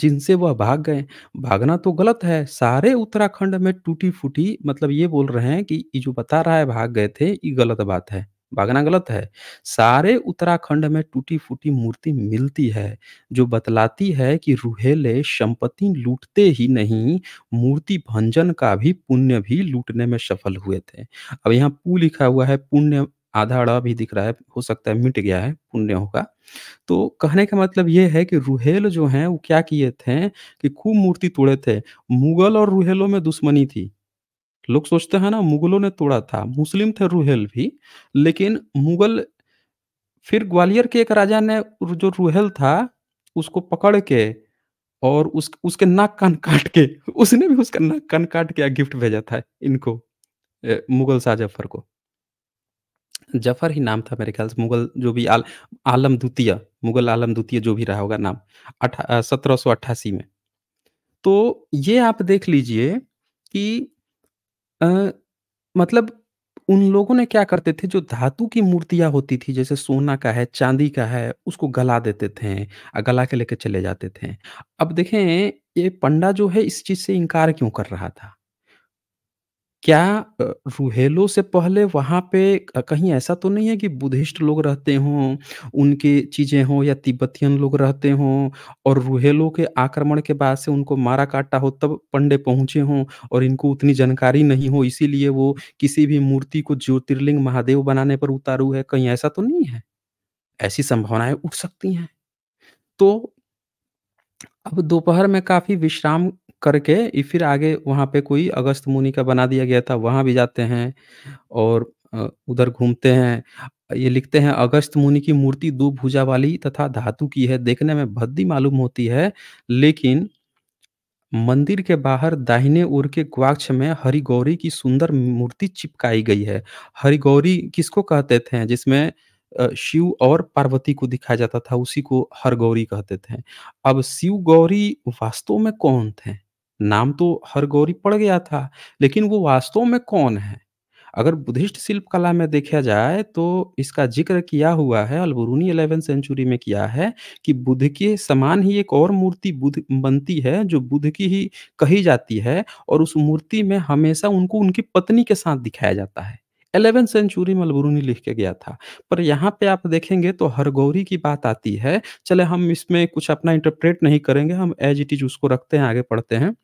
जिनसे वह भाग गए भागना तो गलत है सारे उत्तराखंड में टूटी फूटी मतलब ये बोल रहे हैं कि ये जो बता रहा है भाग गए थे ये गलत बात है भागना गलत है सारे उत्तराखंड में टूटी फूटी मूर्ति मिलती है जो बतलाती है कि रूहेले संपत्ति लूटते ही नहीं मूर्ति भंजन का भी पुण्य भी लूटने में सफल हुए थे अब यहाँ पू लिखा हुआ है पुण्य आधा अड़ा भी दिख रहा है हो सकता है मिट गया है पुण्य होगा तो कहने का मतलब ये है कि रूहेल जो है वो क्या किए थे कि खूब मूर्ति तोड़े थे मुगल और रूहेलों में दुश्मनी थी लोग सोचते हैं ना मुगलों ने तोड़ा था मुस्लिम थे रूहेल भी लेकिन मुगल फिर ग्वालियर के एक राजा ने जो रूहेल था उसको पकड़ के और उस उसके नाक कान काट के उसने भी उसका नाक कान काट के गिफ्ट भेजा था इनको ए, मुगल शाह जफर को जफर ही नाम था मेरे ख्याल से मुगल जो भी आल, आलम द्वितीय मुगल आलम द्वितीय जो भी रहा होगा नाम अठा सत्रह में तो ये आप देख लीजिए कि मतलब उन लोगों ने क्या करते थे जो धातु की मूर्तियां होती थी जैसे सोना का है, चांदी का है, उसको गला देते थे और गला के लेके चले जाते थे। अब देखें ये पंडा जो है इस चीज़ से इनकार क्यों कर रहा था? क्या रुहेलो से पहले वहाँ पे कहीं ऐसा तो नहीं है कि बुद्धिस्ट लोग रहते हों, उनके चीज़ें हों या तिब्बतियन लोग रहते हों और रुहेलो के आक्रमण के बाद से उनको मारा-काटा हो तब पंडे पहुँचे हों और इनको उतनी जानकारी नहीं हो इसीलिए वो किसी भी मूर्ति को ज्योतिर्लिंग महादेव बनाने पर उतारू है, कहीं ऐसा तो नहीं है? ऐसी संभावनाएं उठ सकती हैं। तो अब दोपहर में काफ़ी विश्राम करके फिर आगे वहाँ पे कोई अगस्त मुनि का बना दिया गया था वहाँ भी जाते हैं और उधर घूमते हैं ये लिखते हैं अगस्त मुनि की मूर्ति दो भुजा वाली तथा धातु की है देखने में भद्दी मालूम होती है लेकिन मंदिर के बाहर दाहिने ओर के क्वाक्ष में हरिगौरी गौरी की सुंदर मूर्ति चिपकाई गई है हरिगौरी गौरी किसको कहते थे जिसमें शिव और पार्वती को दिखाया जाता था उसी को हर गौरी कहते थे अब शिव गौरी वास्तव में कौन थे नाम तो हर गौरी पड़ गया था लेकिन वो वास्तव में कौन है अगर बुद्धिस्ट शिल्प कला में देखा जाए तो इसका जिक्र किया हुआ है अलबरूनी इलेवन सेंचुरी में किया है कि बुद्ध के समान ही एक और मूर्ति बुद्ध बनती है जो बुद्ध की ही कही जाती है और उस मूर्ति में हमेशा उनको उनकी पत्नी के साथ दिखाया जाता है एलेवेंथ सेंचुरी में अलबरूनी लिख के गया था पर यहाँ पे आप देखेंगे तो हरगौरी की बात आती है चले हम इसमें कुछ अपना इंटरप्रेट नहीं करेंगे हम एज इट इज उसको रखते हैं आगे पढ़ते हैं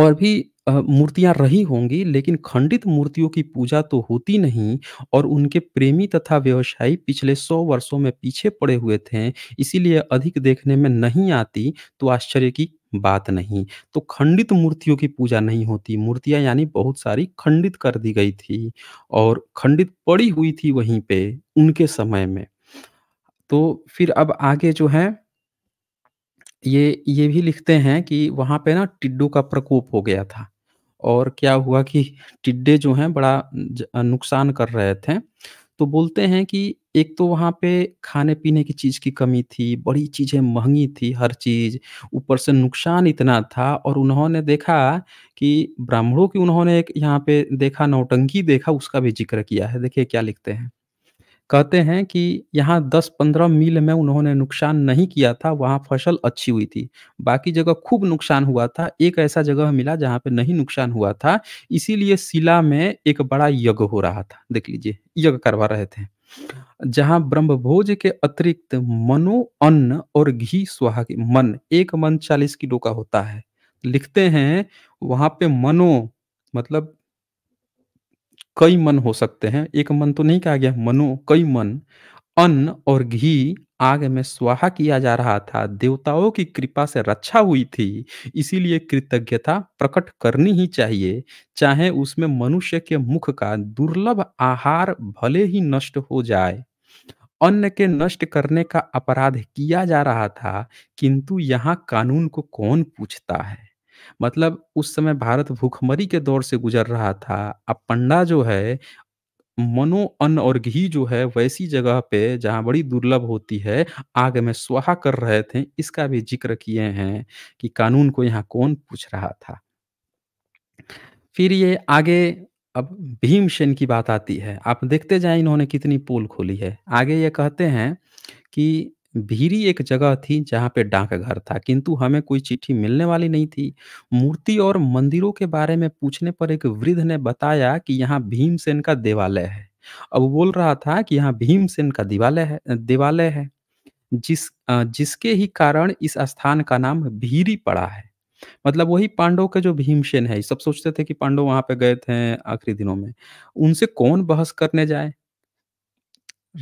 और भी मूर्तियां रही होंगी, लेकिन खंडित मूर्तियों की पूजा तो होती नहीं और उनके प्रेमी तथा व्यवसायी पिछले सौ वर्षों में पीछे पड़े हुए थे, इसीलिए अधिक देखने में नहीं आती, तो आश्चर्य की बात नहीं। तो खंडित मूर्तियों की पूजा नहीं होती, मूर्तियां यानी बहुत सारी खंडित कर दी गई थी और खंडित पड़ी हुई थी वहीं पे, उनके समय में। तो फिर अब आगे जो है ये ये भी लिखते हैं कि वहाँ पे ना टिड्डों का प्रकोप हो गया था और क्या हुआ कि टिड्डे जो हैं बड़ा नुकसान कर रहे थे तो बोलते हैं कि एक तो वहाँ पे खाने पीने की चीज़ की कमी थी बड़ी चीज़ें महंगी थी हर चीज़ ऊपर से नुकसान इतना था और उन्होंने देखा कि ब्राह्मणों की उन्होंने एक यहाँ पे देखा नौटंकी देखा उसका भी जिक्र किया है देखिए क्या लिखते हैं कहते हैं कि यहाँ 10-15 मील में उन्होंने नुकसान नहीं किया था वहाँ फसल अच्छी हुई थी बाकी जगह खूब नुकसान हुआ था एक ऐसा जगह मिला जहाँ पे नहीं नुकसान हुआ था इसीलिए शिला में एक बड़ा यज्ञ हो रहा था देख लीजिए यज्ञ करवा रहे थे जहाँ ब्रह्मभोज के अतिरिक्त मनो अन्न और घी स्वाहा मन एक मन चालीस किलो का होता है लिखते हैं वहां पे मनो मतलब कई मन हो सकते हैं एक मन तो नहीं कहा गया मनो कई मन अन्न और घी आग में स्वाहा किया जा रहा था देवताओं की कृपा से रक्षा हुई थी इसीलिए कृतज्ञता प्रकट करनी ही चाहिए चाहे उसमें मनुष्य के मुख का दुर्लभ आहार भले ही नष्ट हो जाए अन्न के नष्ट करने का अपराध किया जा रहा था किंतु यहाँ कानून को कौन पूछता है मतलब उस समय भारत भूखमरी के दौर से गुजर रहा था अब पंडा जो है मनो अन्न और घी जो है वैसी जगह पे जहाँ बड़ी दुर्लभ होती है आग में स्वाहा कर रहे थे इसका भी जिक्र किए हैं कि कानून को यहाँ कौन पूछ रहा था फिर ये आगे अब भीमसेन की बात आती है आप देखते जाए इन्होंने कितनी पोल खोली है आगे ये कहते हैं कि भीरी एक जगह थी जहाँ पे डाकघर था, किंतु हमें कोई चिट्ठी मिलने वाली नहीं थी। मूर्ति और मंदिरों के बारे में पूछने पर एक वृद्ध ने बताया कि यहाँ भीमसेन का देवालय है। अब बोल रहा था कि यहाँ भीमसेन का दिवालय है देवालय है। जिस जिसके ही कारण इस स्थान का नाम भीरी पड़ा है। मतलब वही पांडव के जो भीमसेन है, सब सोचते थे कि पांडव वहाँ पे गए थे आखिरी दिनों में। उनसे कौन बहस करने जाए?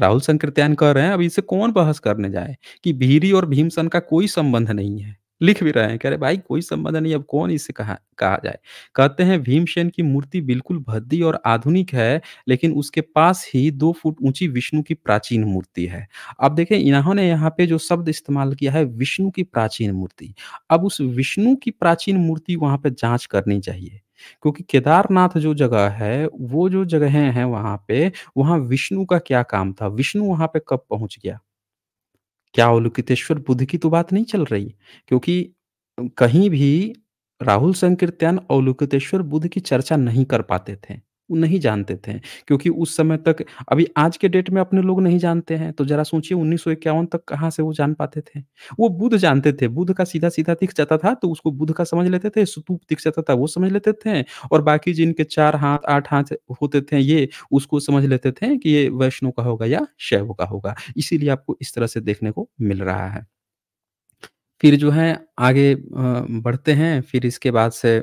राहुल संकृत्यान कह रहे हैं अब इसे कौन बहस करने जाए कि भीरी और भीमसन का कोई संबंध नहीं है लिख भी रहे हैं कह रहे भाई कोई संबंध नहीं अब कौन इसे कहा कहा जाए कहते हैं भीमसेन की मूर्ति बिल्कुल भद्दी और आधुनिक है लेकिन उसके पास ही दो फुट ऊंची विष्णु की प्राचीन मूर्ति है अब देखें इन्होंने यहाँ पे जो शब्द इस्तेमाल किया है विष्णु की प्राचीन मूर्ति अब उस विष्णु की प्राचीन मूर्ति वहां पे जांच करनी चाहिए क्योंकि केदारनाथ जो जगह है वो जो जगहें हैं वहां पे वहां विष्णु का क्या काम था विष्णु वहां पे कब पहुंच गया क्या अवलोकितेश्वर बुद्ध की तो बात नहीं चल रही क्योंकि कहीं भी राहुल संकीर्तन अवलोकितेश्वर बुद्ध की चर्चा नहीं कर पाते थे वो नहीं जानते थे क्योंकि उस समय तक अभी आज के डेट में अपने लोग नहीं जानते हैं तो जरा सोचिए उन्नीस तक कहाँ से वो जान पाते थे वो बुद्ध जानते थे बुद्ध का सीधा सीधा दिख जाता था तो उसको बुद्ध का समझ लेते थे स्तूप दिख जाता था वो समझ लेते थे और बाकी जिनके चार हाथ आठ हाथ होते थे ये उसको समझ लेते थे कि ये वैष्णव का होगा या शैव का होगा इसीलिए आपको इस तरह से देखने को मिल रहा है फिर जो है आगे बढ़ते हैं फिर इसके बाद से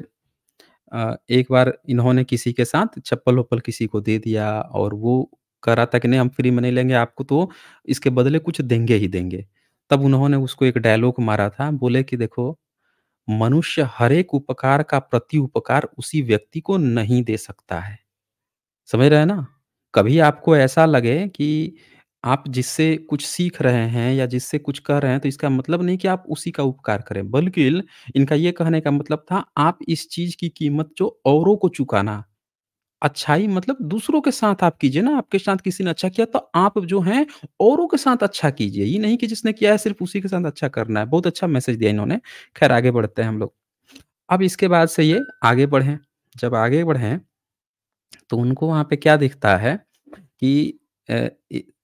एक बार इन्होंने किसी के साथ चप्पल उप्पल किसी को दे दिया और वो कह रहा था कि नहीं हम फ्री में नहीं लेंगे आपको तो इसके बदले कुछ देंगे ही देंगे। तब उन्होंने उसको एक डायलॉग मारा था, बोले कि देखो मनुष्य हर एक उपकार का प्रति-उपकार उसी व्यक्ति को नहीं दे सकता है। समझ रहे हैं ना? कभी आपको ऐसा लगे कि आप जिससे कुछ सीख रहे हैं या जिससे कुछ कर रहे हैं, तो इसका मतलब नहीं कि आप उसी का उपकार करें, बल्कि इनका ये कहने का मतलब था, आप इस चीज़ की कीमत जो औरों को चुकाना, अच्छाई मतलब दूसरों के साथ आप कीजिए ना, आपके साथ किसी ने अच्छा किया, तो आप जो हैं, औरों के साथ अच्छा कीजिए। ये नहीं कि जिसने किया है, सिर्फ़ उसी के साथ अच्छा करना है। बहुत अच्छा मैसेज दिया इन्होंने। खैर आगे बढ़ते हैं हम लोग। अब इसके बाद से ये आगे बढ़े, जब आगे बढ़े, तो उनको वहां पे क्या दिखता है कि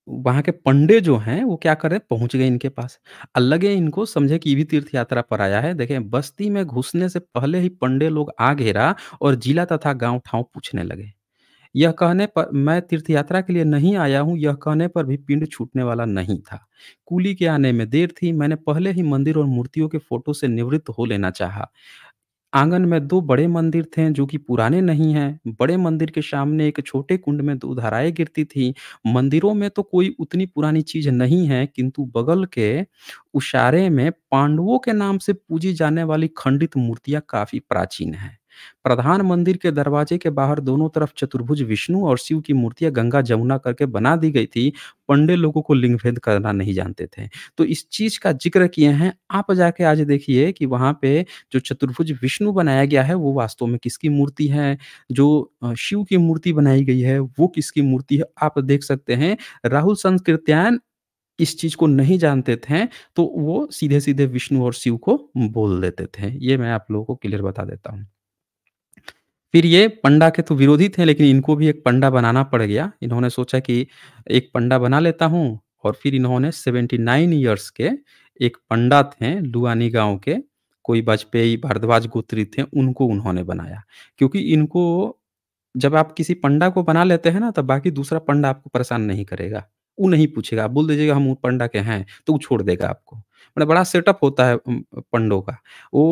वहाँ के पंडे जो हैं, वो क्या कर रहे हैं, पहुँच गए इनके पास। अलग है इनको समझे कि ये भी तीर्थ यात्रा पर आया है। देखें, बस्ती में घुसने से पहले ही पंडे लोग आ घेरा और जिला तथा गाँव ठाव पूछने लगे। यह कहने पर मैं तीर्थ यात्रा के लिए नहीं आया हूँ, यह कहने पर भी पिंड छूटने वाला नहीं था। कुली के आने में देर थी, मैंने पहले ही मंदिर और मूर्तियों के फोटो से निवृत्त हो लेना चाहा। आंगन में दो बड़े मंदिर थे जो कि पुराने नहीं हैं। बड़े मंदिर के सामने एक छोटे कुंड में दो धाराएं गिरती थी मंदिरों में तो कोई उतनी पुरानी चीज़ नहीं है किंतु बगल के उशारे में पांडवों के नाम से पूजी जाने वाली खंडित मूर्तियाँ काफ़ी प्राचीन हैं। प्रधान मंदिर के दरवाजे के बाहर दोनों तरफ चतुर्भुज विष्णु और शिव की मूर्तियां गंगा जमुना करके बना दी गई थी पंडे लोगों को लिंगभेद करना नहीं जानते थे तो इस चीज का जिक्र किए हैं आप जाके आज देखिए कि वहां पे जो चतुर्भुज विष्णु बनाया गया है वो वास्तव में किसकी मूर्ति है जो शिव की मूर्ति बनाई गई है वो किसकी मूर्ति है आप देख सकते हैं राहुल संस्कृत्यान इस चीज को नहीं जानते थे तो वो सीधे सीधे विष्णु और शिव को बोल देते थे ये मैं आप लोगों को क्लियर बता देता हूँ फिर ये पंडा के तो विरोधी थे लेकिन इनको भी एक पंडा बनाना पड़ गया इन्होंने सोचा कि एक पंडा बना लेता हूँ और फिर इन्होंने 79 ईयर्स के एक पंडा थे लुआनी गांव के कोई वाजपेयी भारद्वाज गोत्री थे उनको उन्होंने बनाया क्योंकि इनको जब आप किसी पंडा को बना लेते हैं ना तब बाकी दूसरा पंडा आपको परेशान नहीं करेगा वो नहीं पूछेगा आप बोल दीजिएगा हम पंडा के हैं तो वो छोड़ देगा आपको मतलब बड़ा सेटअप होता है पंडों का वो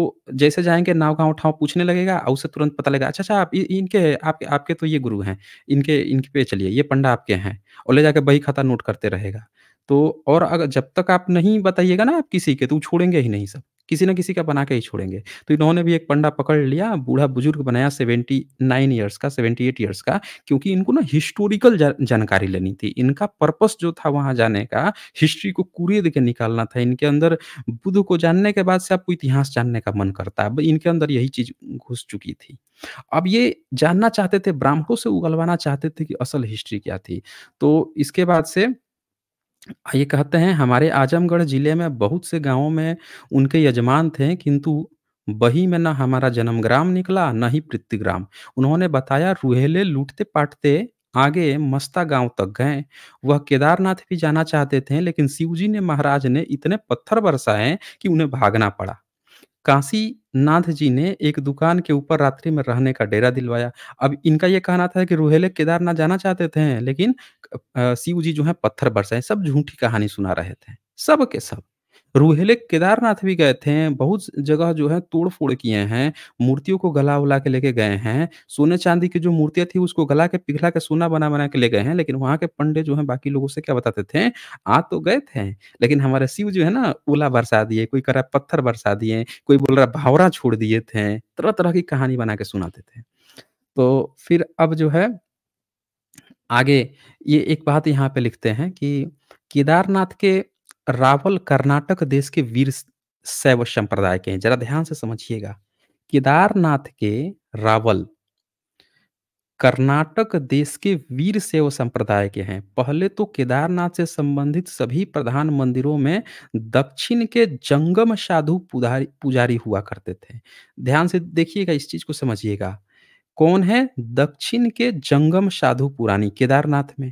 जैसे जाएंगे नाव गाँव ठाव पूछने लगेगा और उसे तुरंत पता लगेगा अच्छा अच्छा आप इनके आपके आपके तो ये गुरु हैं इनके इनके पे चलिए ये पंडा आपके हैं और ले जाकर बही खाता नोट करते रहेगा तो और अगर जब तक आप नहीं बताइएगा ना आप किसी के तो छोड़ेंगे ही नहीं सब किसी ना किसी का बना के ही छोड़ेंगे तो इन्होंने भी एक पंडा पकड़ लिया बूढ़ा बुजुर्ग बनाया सेवेंटी नाइन ईयर्स का सेवेंटी एट ईयर्स का क्योंकि इनको ना हिस्टोरिकल जानकारी लेनी थी इनका पर्पस जो था वहां जाने का हिस्ट्री को कुरेद के निकालना था इनके अंदर बुद्ध को जानने के बाद से आपको इतिहास जानने का मन करता है इनके अंदर यही चीज घुस चुकी थी अब ये जानना चाहते थे ब्राह्मणों से उगलवाना चाहते थे कि असल हिस्ट्री क्या थी तो इसके बाद से ये कहते हैं हमारे आजमगढ़ जिले में बहुत से गांवों में उनके यजमान थे किंतु बही में न हमारा जन्म ग्राम निकला न ही पृथ्वीग्राम उन्होंने बताया रूहेले लूटते पाटते आगे मस्ता गांव तक गए वह केदारनाथ भी जाना चाहते थे लेकिन शिवजी ने महाराज ने इतने पत्थर बरसाए कि उन्हें भागना पड़ा काशी नाथ जी ने एक दुकान के ऊपर रात्रि में रहने का डेरा दिलवाया अब इनका यह कहना था कि रूहेले केदारनाथ जाना चाहते थे लेकिन शिव जी जो है पत्थर बरसाए सब झूठी कहानी सुना रहे थे सब के सब रूहेले केदारनाथ भी गए थे बहुत जगह जो है तोड़ फोड़ किए हैं मूर्तियों को गला उला के लेके गए हैं सोने चांदी की जो मूर्तियां थी उसको गला के पिघला के सोना बना बना के ले गए हैं लेकिन वहां के पंडे जो है बाकी लोगों से क्या बताते थे आ तो गए थे लेकिन हमारे शिव जो है ना ओला बरसा दिए कोई कह रहा पत्थर बरसा दिए कोई बोल रहा भावरा छोड़ दिए थे तरह तरह की कहानी बना के सुनाते थे तो फिर अब जो है आगे ये एक बात यहाँ पे लिखते हैं कि केदारनाथ के रावल कर्नाटक देश के वीर शैव संप्रदाय के हैं जरा ध्यान से समझिएगा केदारनाथ के रावल कर्नाटक देश के वीर शैव संप्रदाय के हैं पहले तो केदारनाथ से संबंधित सभी प्रधान मंदिरों में दक्षिण के जंगम साधु पुजारी हुआ करते थे ध्यान से देखिएगा इस चीज को समझिएगा कौन है दक्षिण के जंगम साधु पुरानी केदारनाथ में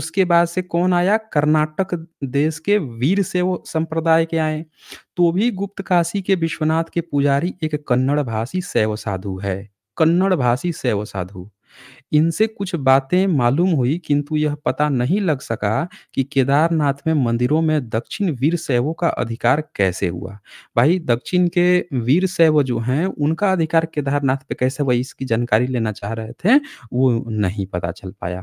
उसके बाद से कौन आया कर्नाटक देश के वीर से वो संप्रदाय के आए तो भी गुप्त काशी के विश्वनाथ के पुजारी एक कन्नड़ भाषी शैव साधु है कन्नड़ भाषी शैव साधु इनसे कुछ बातें मालूम हुई किंतु यह पता नहीं लग सका कि केदारनाथ में मंदिरों में दक्षिण वीर सैवों का अधिकार कैसे हुआ भाई दक्षिण के वीर सैव जो हैं उनका अधिकार केदारनाथ पे कैसे हुआ इसकी जानकारी लेना चाह रहे थे वो नहीं पता चल पाया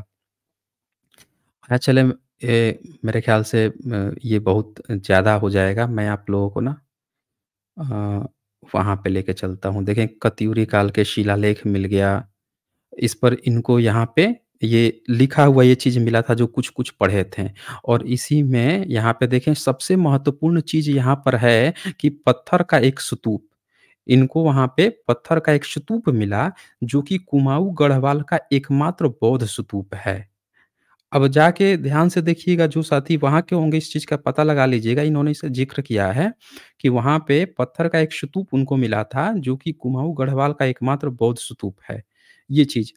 अच्छा, चले ए, मेरे ख्याल से ये बहुत ज़्यादा हो जाएगा मैं आप लोगों को ना आ, वहाँ पे लेके चलता हूँ देखें कत्यूरी काल के शिलालेख मिल गया इस पर इनको यहाँ पे ये लिखा हुआ ये चीज मिला था जो कुछ कुछ पढ़े थे और इसी में यहाँ पे देखें सबसे महत्वपूर्ण चीज यहाँ पर है कि पत्थर का एक सुतूप इनको वहां पे पत्थर का एक सुतूप मिला जो कि कुमाऊ गढ़वाल का एकमात्र बौद्ध स्तूप है अब जाके ध्यान से देखिएगा जो साथी वहां के होंगे इस चीज का पता लगा लीजिएगा इन्होंने इसे जिक्र किया है कि वहां पे पत्थर का एक सुतूप उनको मिला था जो कि कुमाऊ गढ़वाल का एकमात्र बौद्ध सुतूप है ये चीज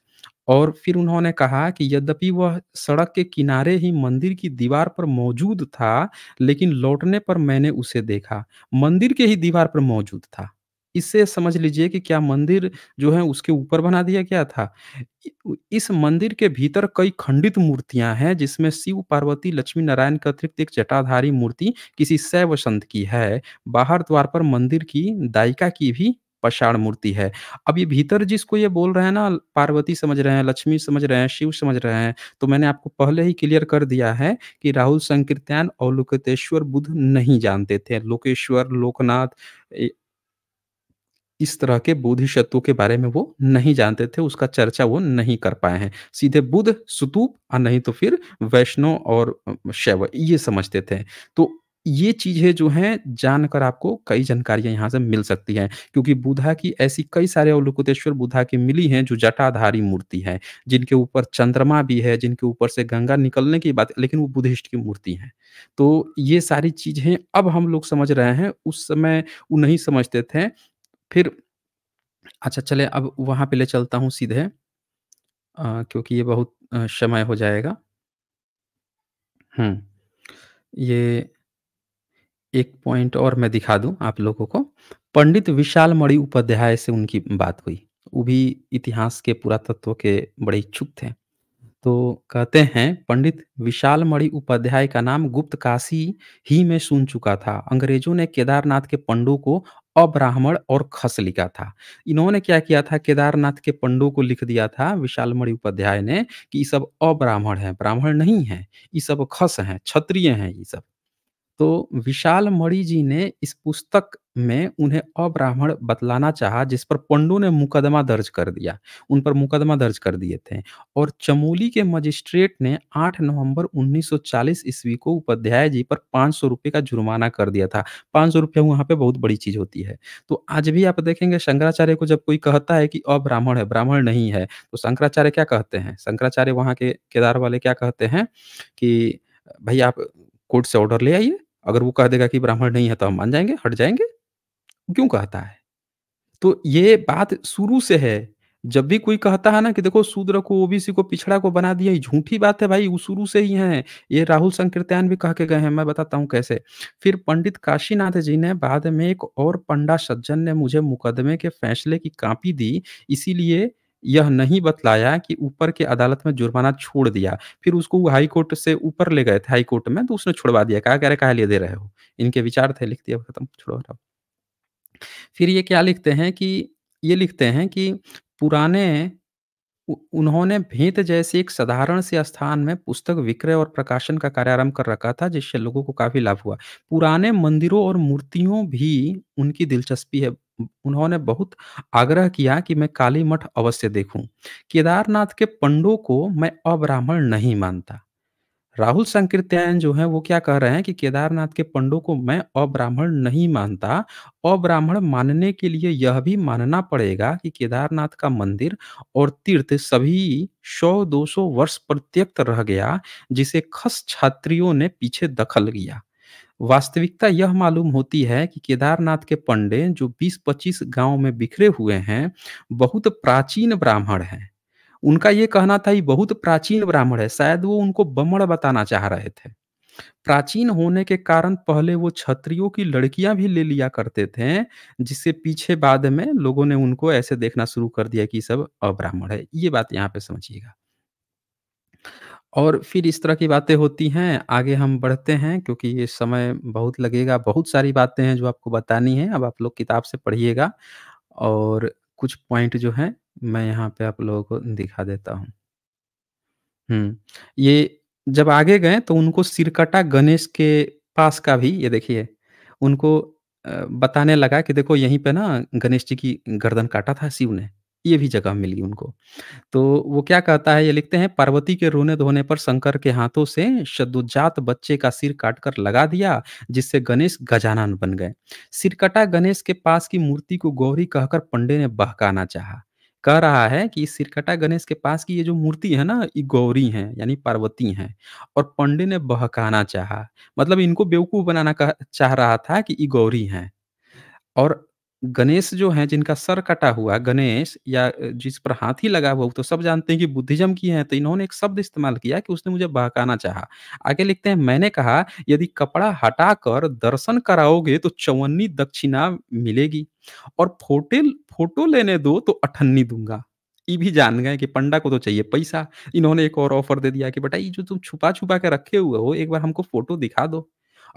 और फिर उन्होंने कहा कि यद्यपि वह सड़क के किनारे ही मंदिर की दीवार पर मौजूद था लेकिन लौटने पर मैंने उसे देखा मंदिर के ही दीवार पर मौजूद था इससे समझ लीजिए कि क्या मंदिर जो है उसके ऊपर बना दिया गया था इस मंदिर के भीतर कई खंडित मूर्तियां हैं जिसमें शिव पार्वती लक्ष्मी नारायण के अतिरिक्त एक जटाधारी मूर्ति किसी शैव संत की है बाहर द्वार पर मंदिर की दायिका की भी पषाण मूर्ति है अब ये भीतर जिसको ये बोल रहे हैं ना पार्वती समझ रहे हैं लक्ष्मी समझ रहे हैं शिव समझ रहे हैं तो मैंने आपको पहले ही क्लियर कर दिया है कि राहुल संकीर्तन और लोकतेश्वर बुद्ध नहीं जानते थे लोकेश्वर लोकनाथ इस तरह के बोधिशत्वों के बारे में वो नहीं जानते थे उसका चर्चा वो नहीं कर पाए हैं सीधे बुद्ध सुतूप और नहीं तो फिर वैष्णव और शैव ये समझते थे तो ये चीजें जो हैं जानकर आपको कई जानकारियां यहाँ से मिल सकती हैं क्योंकि बुधा की ऐसी कई सारे अवलोकतेश्वर बुधा की मिली हैं जो जटाधारी मूर्ति है जिनके ऊपर चंद्रमा भी है जिनके ऊपर से गंगा निकलने की बात लेकिन वो बुद्धिस्ट की मूर्ति है तो ये सारी चीजें अब हम लोग समझ रहे हैं उस समय वो नहीं समझते थे फिर अच्छा चले अब वहां पे ले चलता हूँ सीधे आ, क्योंकि ये बहुत समय हो जाएगा हम्म ये एक पॉइंट और मैं दिखा दूं आप लोगों को पंडित विशाल मणि उपाध्याय से उनकी बात हुई वो भी इतिहास के पुरातत्व के बड़े इच्छुक थे तो कहते हैं पंडित विशाल मणि उपाध्याय का नाम गुप्त काशी ही में सुन चुका था अंग्रेजों ने केदारनाथ के पंडों को अब्राह्मण और खस लिखा था इन्होंने क्या किया था केदारनाथ के पंडों को लिख दिया था विशाल मणि उपाध्याय ने कि ये सब अब्राह्मण है ब्राह्मण नहीं है ये सब खस हैं क्षत्रिय हैं ये सब तो विशाल मणि जी ने इस पुस्तक में उन्हें अब्राह्मण बतलाना चाहा जिस पर पंडू ने मुकदमा दर्ज कर दिया उन पर मुकदमा दर्ज कर दिए थे और चमोली के मजिस्ट्रेट ने 8 नवंबर 1940 ईस्वी को उपाध्याय जी पर पाँच सौ रुपये का जुर्माना कर दिया था पाँच सौ रुपया वहाँ पे बहुत बड़ी चीज़ होती है तो आज भी आप देखेंगे शंकराचार्य को जब कोई कहता है कि अब्राह्मण है ब्राह्मण नहीं है तो शंकराचार्य क्या कहते हैं शंकराचार्य वहाँ के केदार वाले क्या कहते हैं कि भाई आप कोर्ट से ऑर्डर ले आइए अगर वो कह देगा कि ब्राह्मण नहीं है तो हम मान जाएंगे हट जाएंगे क्यों कहता है तो ये बात शुरू से है जब भी कोई कहता है ना कि देखो शूद्र को ओबीसी को पिछड़ा को बना दिया झूठी बात है भाई शुरू से ही है ये राहुल संकीर्त्यान भी कह के गए हैं मैं बताता हूँ कैसे फिर पंडित काशीनाथ जी ने बाद में एक और पंडा सज्जन ने मुझे मुकदमे के फैसले की कापी दी इसीलिए यह नहीं बतलाया कि ऊपर के अदालत में जुर्माना छोड़ दिया फिर उसको हाई कोर्ट से ऊपर ले गए थे हाई कोर्ट में तो उसने छुड़वा दिया कहा कह रहे कहा दे रहे हो इनके विचार थे लिख दिया खत्म छोड़ो हटाओ फिर ये क्या लिखते हैं कि ये लिखते हैं कि पुराने उन्होंने भेंत जैसे एक साधारण से स्थान में पुस्तक विक्रय और प्रकाशन का कार्यारंभ कर रखा था जिससे लोगों को काफी लाभ हुआ पुराने मंदिरों और मूर्तियों भी उनकी दिलचस्पी है उन्होंने बहुत आग्रह किया कि मैं काली मठ अवश्य देखूं। केदारनाथ के पंडों को मैं अब्राह्मण नहीं मानता। राहुल संकीर्त्यायन जो है वो क्या कह रहे हैं कि केदारनाथ के पंडों को मैं अब्राह्मण नहीं मानता। अब्राह्मण मानने के लिए यह भी मानना पड़ेगा कि केदारनाथ का मंदिर और तीर्थ सभी सौ दो सौ वर्ष प्रत्यक्त रह गया जिसे खस छात्रियों ने पीछे दखल लिया वास्तविकता यह मालूम होती है कि केदारनाथ के पंडे जो 20-25 गांव में बिखरे हुए हैं बहुत प्राचीन ब्राह्मण हैं उनका ये कहना था ये बहुत प्राचीन ब्राह्मण है शायद वो उनको बमड़ बताना चाह रहे थे प्राचीन होने के कारण पहले वो छत्रियों की लड़कियां भी ले लिया करते थे जिससे पीछे बाद में लोगों ने उनको ऐसे देखना शुरू कर दिया कि सब अब्राह्मण है ये बात यहाँ पे समझिएगा और फिर इस तरह की बातें होती हैं, आगे हम बढ़ते हैं क्योंकि ये समय बहुत लगेगा, बहुत सारी बातें हैं जो आपको बतानी है। अब आप लोग किताब से पढ़िएगा और कुछ पॉइंट जो है मैं यहाँ पे आप लोगों को दिखा देता हूँ। हम्म ये जब आगे गए तो उनको सिरकटा गणेश के पास का भी ये देखिए उनको बताने लगा कि देखो यहीं पे ना गणेश जी की गर्दन काटा था शिव ने। ये भी जगह मिली उनको तो वो क्या कहता है ये लिखते हैं पार्वती के रोने धोने पर शंकर के हाथों से शदुजात बच्चे का सिर काटकर लगा दिया जिससे गणेश गजानन बन गए सिरकटा गणेश के पास की मूर्ति को गौरी कहकर पंडे ने बहकाना चाहा कह रहा है कि सिरकटा गणेश के पास की ये जो मूर्ति है ना ये गौरी है यानी पार्वती हैं और पंडे ने बहकाना चाहा मतलब इनको बेवकूफ बनाना चाह रहा था कि ये गौरी हैं और गणेश जो है जिनका सर कटा हुआ गणेश या जिस पर हाथी लगा हुआ तो सब जानते हैं कि बुद्धिज्म की है तो इन्होंने एक शब्द इस्तेमाल किया कि उसने मुझे बहकाना चाहा आगे लिखते हैं मैंने कहा यदि कपड़ा हटाकर दर्शन कराओगे तो चौवन्नी दक्षिणा मिलेगी और फोटे फोटो लेने दो तो अठन्नी दूंगा ये भी जान गए कि पंडा को तो चाहिए पैसा इन्होंने एक और ऑफर दे दिया कि बेटा ये जो तुम छुपा छुपा के रखे हुए हो एक बार हमको फोटो दिखा दो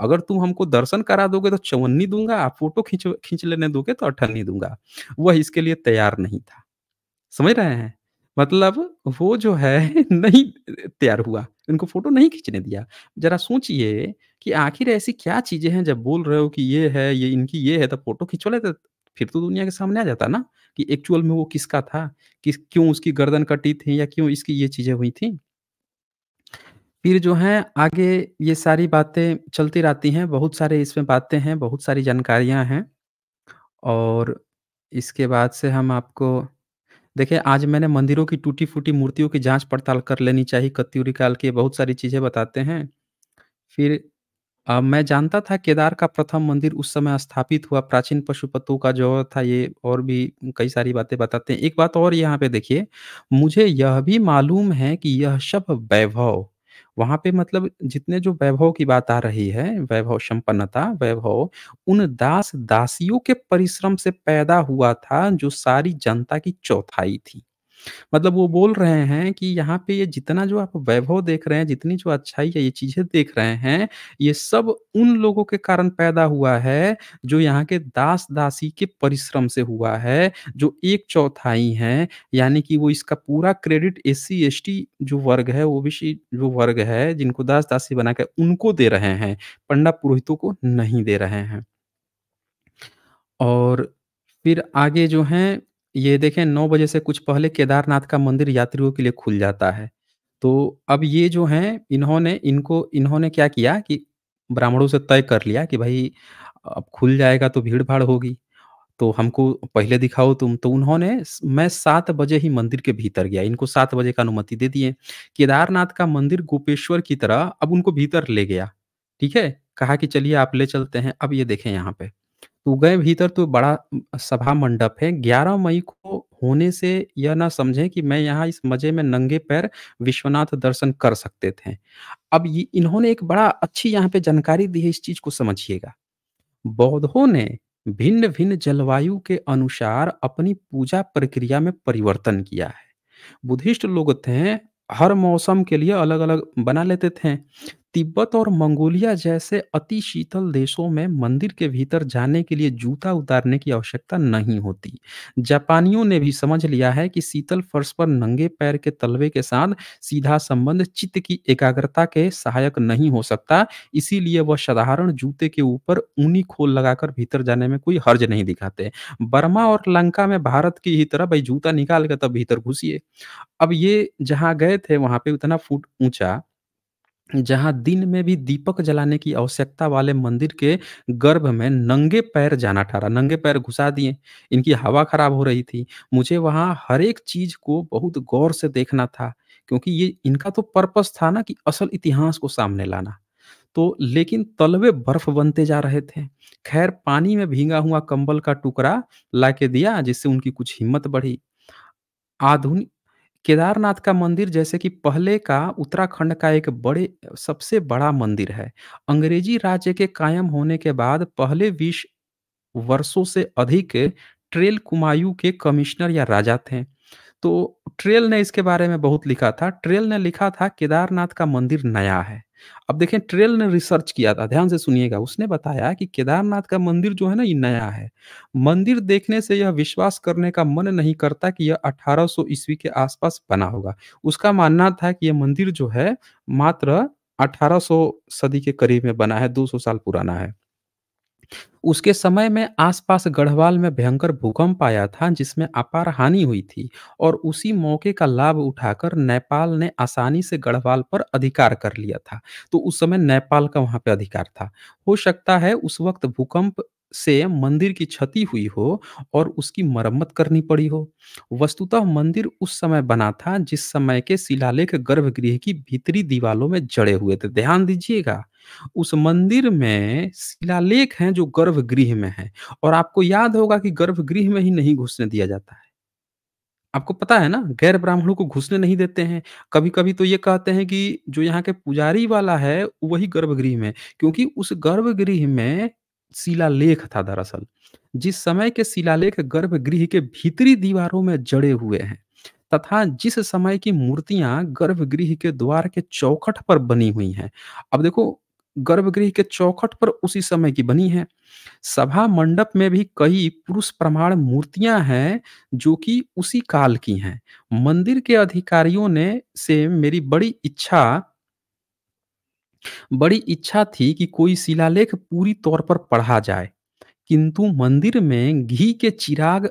अगर तुम हमको दर्शन करा दोगे तो चौवन्नी दूंगा आप फोटो खींच खींच लेने दोगे तो अठन्नी दूंगा वह इसके लिए तैयार नहीं था समझ रहे हैं मतलब वो जो है नहीं तैयार हुआ इनको फोटो नहीं खींचने दिया जरा सोचिए कि आखिर ऐसी क्या चीजें हैं जब बोल रहे हो कि ये है ये इनकी ये है तो फोटो खींचो लेते फिर तो दुनिया के सामने आ जाता ना कि एक्चुअल में वो किसका था किस क्यों उसकी गर्दन कटी थी या क्यों इसकी ये चीजें हुई थी फिर जो है आगे ये सारी बातें चलती रहती हैं, बहुत सारे इसमें बातें हैं, बहुत सारी जानकारियाँ हैं। और इसके बाद से हम आपको देखिए आज मैंने मंदिरों की टूटी-फूटी मूर्तियों की जाँच-पड़ताल कर लेनी चाहिए, कत्यूरी काल की बहुत सारी चीज़ें बताते हैं। फिर आ, मैं जानता था केदार का प्रथम मंदिर उस समय स्थापित हुआ, प्राचीन पशुपतों का जो था ये और भी कई सारी बातें बताते हैं। एक बात और यहाँ पे देखिए, मुझे यह भी मालूम है कि यह सब वैभव वहाँ पे मतलब जितने जो वैभव की बात आ रही है वैभव संपन्नता वैभव उन दास दासियों के परिश्रम से पैदा हुआ था जो सारी जनता की चौथाई थी मतलब वो बोल रहे हैं कि यहाँ पे ये जितना जो आप वैभव देख रहे हैं जितनी जो अच्छाई है ये चीजें देख रहे हैं ये सब उन लोगों के कारण पैदा हुआ है जो यहाँ के दास दासी के परिश्रम से हुआ है जो एक चौथाई है यानी कि वो इसका पूरा क्रेडिट एस सी जो वर्ग है ओबीसी जो वर्ग है जिनको दास दासी बनाकर उनको दे रहे हैं पंडा पुरोहितों को नहीं दे रहे हैं और फिर आगे जो है ये देखें नौ बजे से कुछ पहले केदारनाथ का मंदिर यात्रियों के लिए खुल जाता है। तो अब ये जो है इन्होंने इनको इन्होंने क्या किया कि ब्राह्मणों से तय कर लिया कि भाई अब खुल जाएगा तो भीड़-भाड़ होगी। तो हमको पहले दिखाओ तुम, तो उन्होंने मैं सात बजे ही मंदिर के भीतर गया, इनको सात बजे का अनुमति दे दिए। केदारनाथ का मंदिर गोपेश्वर की तरह अब उनको भीतर ले गया, ठीक है? कहा कि चलिए आप ले चलते हैं। अब ये देखें यहाँ पे तो गए भीतर तो बड़ा सभा मंडप है ग्यारह मई को होने से यह ना समझें कि मैं यहाँ इस मजे में नंगे पैर विश्वनाथ दर्शन कर सकते थे अब इन्होंने एक बड़ा अच्छी यहाँ पे जानकारी दी है इस चीज को समझिएगा बौद्धों ने भिन्न भिन्न जलवायु के अनुसार अपनी पूजा प्रक्रिया में परिवर्तन किया है बुद्धिस्ट लोग थे हर मौसम के लिए अलग अलग बना लेते थे तिब्बत और मंगोलिया जैसे अति शीतल देशों में मंदिर के भीतर जाने के लिए जूता उतारने की आवश्यकता नहीं होती जापानियों ने भी समझ लिया है कि शीतल फर्श पर नंगे पैर के तलवे के साथ सीधा संबंध चित्त की एकाग्रता के सहायक नहीं हो सकता इसीलिए वह साधारण जूते के ऊपर ऊनी खोल लगाकर भीतर जाने में कोई हर्ज नहीं दिखाते बर्मा और लंका में भारत की ही तरह भाई जूता निकाल कर तब भीतर घुसिए अब ये जहाँ गए थे वहां पे उतना फुट ऊंचा जहाँ दिन में भी दीपक जलाने की आवश्यकता वाले मंदिर के गर्भ में नंगे पैर जाना ठहरा नंगे पैर घुसा दिए इनकी हवा खराब हो रही थी मुझे वहाँ हर एक चीज को बहुत गौर से देखना था क्योंकि ये इनका तो पर्पस था ना कि असल इतिहास को सामने लाना तो लेकिन तलवे बर्फ बनते जा रहे थे खैर पानी में भींगा हुआ कंबल का टुकड़ा लाके दिया जिससे उनकी कुछ हिम्मत बढ़ी आधुनिक केदारनाथ का मंदिर जैसे कि पहले का उत्तराखंड का एक बड़े सबसे बड़ा मंदिर है अंग्रेजी राज्य के कायम होने के बाद पहले बीस वर्षों से अधिक ट्रेल कुमायूं के कमिश्नर या राजा थे तो ट्रेल ने इसके बारे में बहुत लिखा था ट्रेल ने लिखा था केदारनाथ का मंदिर नया है अब देखें ट्रेल ने रिसर्च किया था ध्यान से सुनिएगा उसने बताया कि केदारनाथ का मंदिर जो है ना ये नया है मंदिर देखने से यह विश्वास करने का मन नहीं करता कि यह 1800 ईस्वी के आसपास बना होगा उसका मानना था कि यह मंदिर जो है मात्र 1800 सदी के करीब में बना है 200 साल पुराना है उसके समय में आसपास गढ़वाल में भयंकर भूकंप आया था जिसमें अपार हानि हुई थी और उसी मौके का लाभ उठाकर नेपाल ने आसानी से गढ़वाल पर अधिकार कर लिया था तो उस समय नेपाल का वहां पे अधिकार था हो सकता है उस वक्त भूकंप से मंदिर की क्षति हुई हो और उसकी मरम्मत करनी पड़ी हो वस्तुतः मंदिर उस समय बना था जिस समय के शिलालेख गर्भगृह की भीतरी दीवालों में जड़े हुए थे ध्यान दीजिएगा उस मंदिर में शिलालेख हैं जो गर्भगृह में है और आपको याद होगा कि गर्भगृह में ही नहीं घुसने दिया जाता है आपको पता है ना गैर ब्राह्मणों को घुसने नहीं देते हैं कभी कभी तो ये कहते हैं कि जो यहाँ के पुजारी वाला है वही गर्भगृह में क्योंकि उस गर्भगृह में शिलालेख था दरअसल जिस समय के शिलालेख गर्भगृह के भीतरी दीवारों में जड़े हुए हैं तथा जिस समय की मूर्तियां गर्भगृह के द्वार के चौखट पर बनी हुई हैं अब देखो गर्भगृह के चौखट पर उसी समय की बनी है सभा मंडप में भी कई पुरुष प्रमाण मूर्तियां हैं जो कि उसी काल की हैं मंदिर के अधिकारियों ने से मेरी बड़ी इच्छा बड़ी इच्छा थी कि कोई शिलालेख पूरी तौर पर पढ़ा जाए किंतु मंदिर में घी के चिराग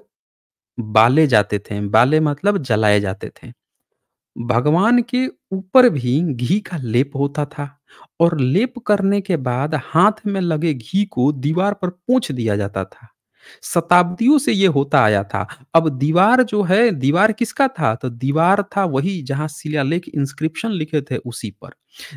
बाले जाते थे बाले मतलब जलाए जाते थे भगवान के ऊपर भी घी का लेप होता था और लेप करने के बाद हाथ में लगे घी को दीवार पर पूछ दिया जाता था शताब्दियों से ये होता आया था अब दीवार जो है दीवार किसका था तो दीवार था वही जहां शिलालेख इंस्क्रिप्शन लिखे थे उसी पर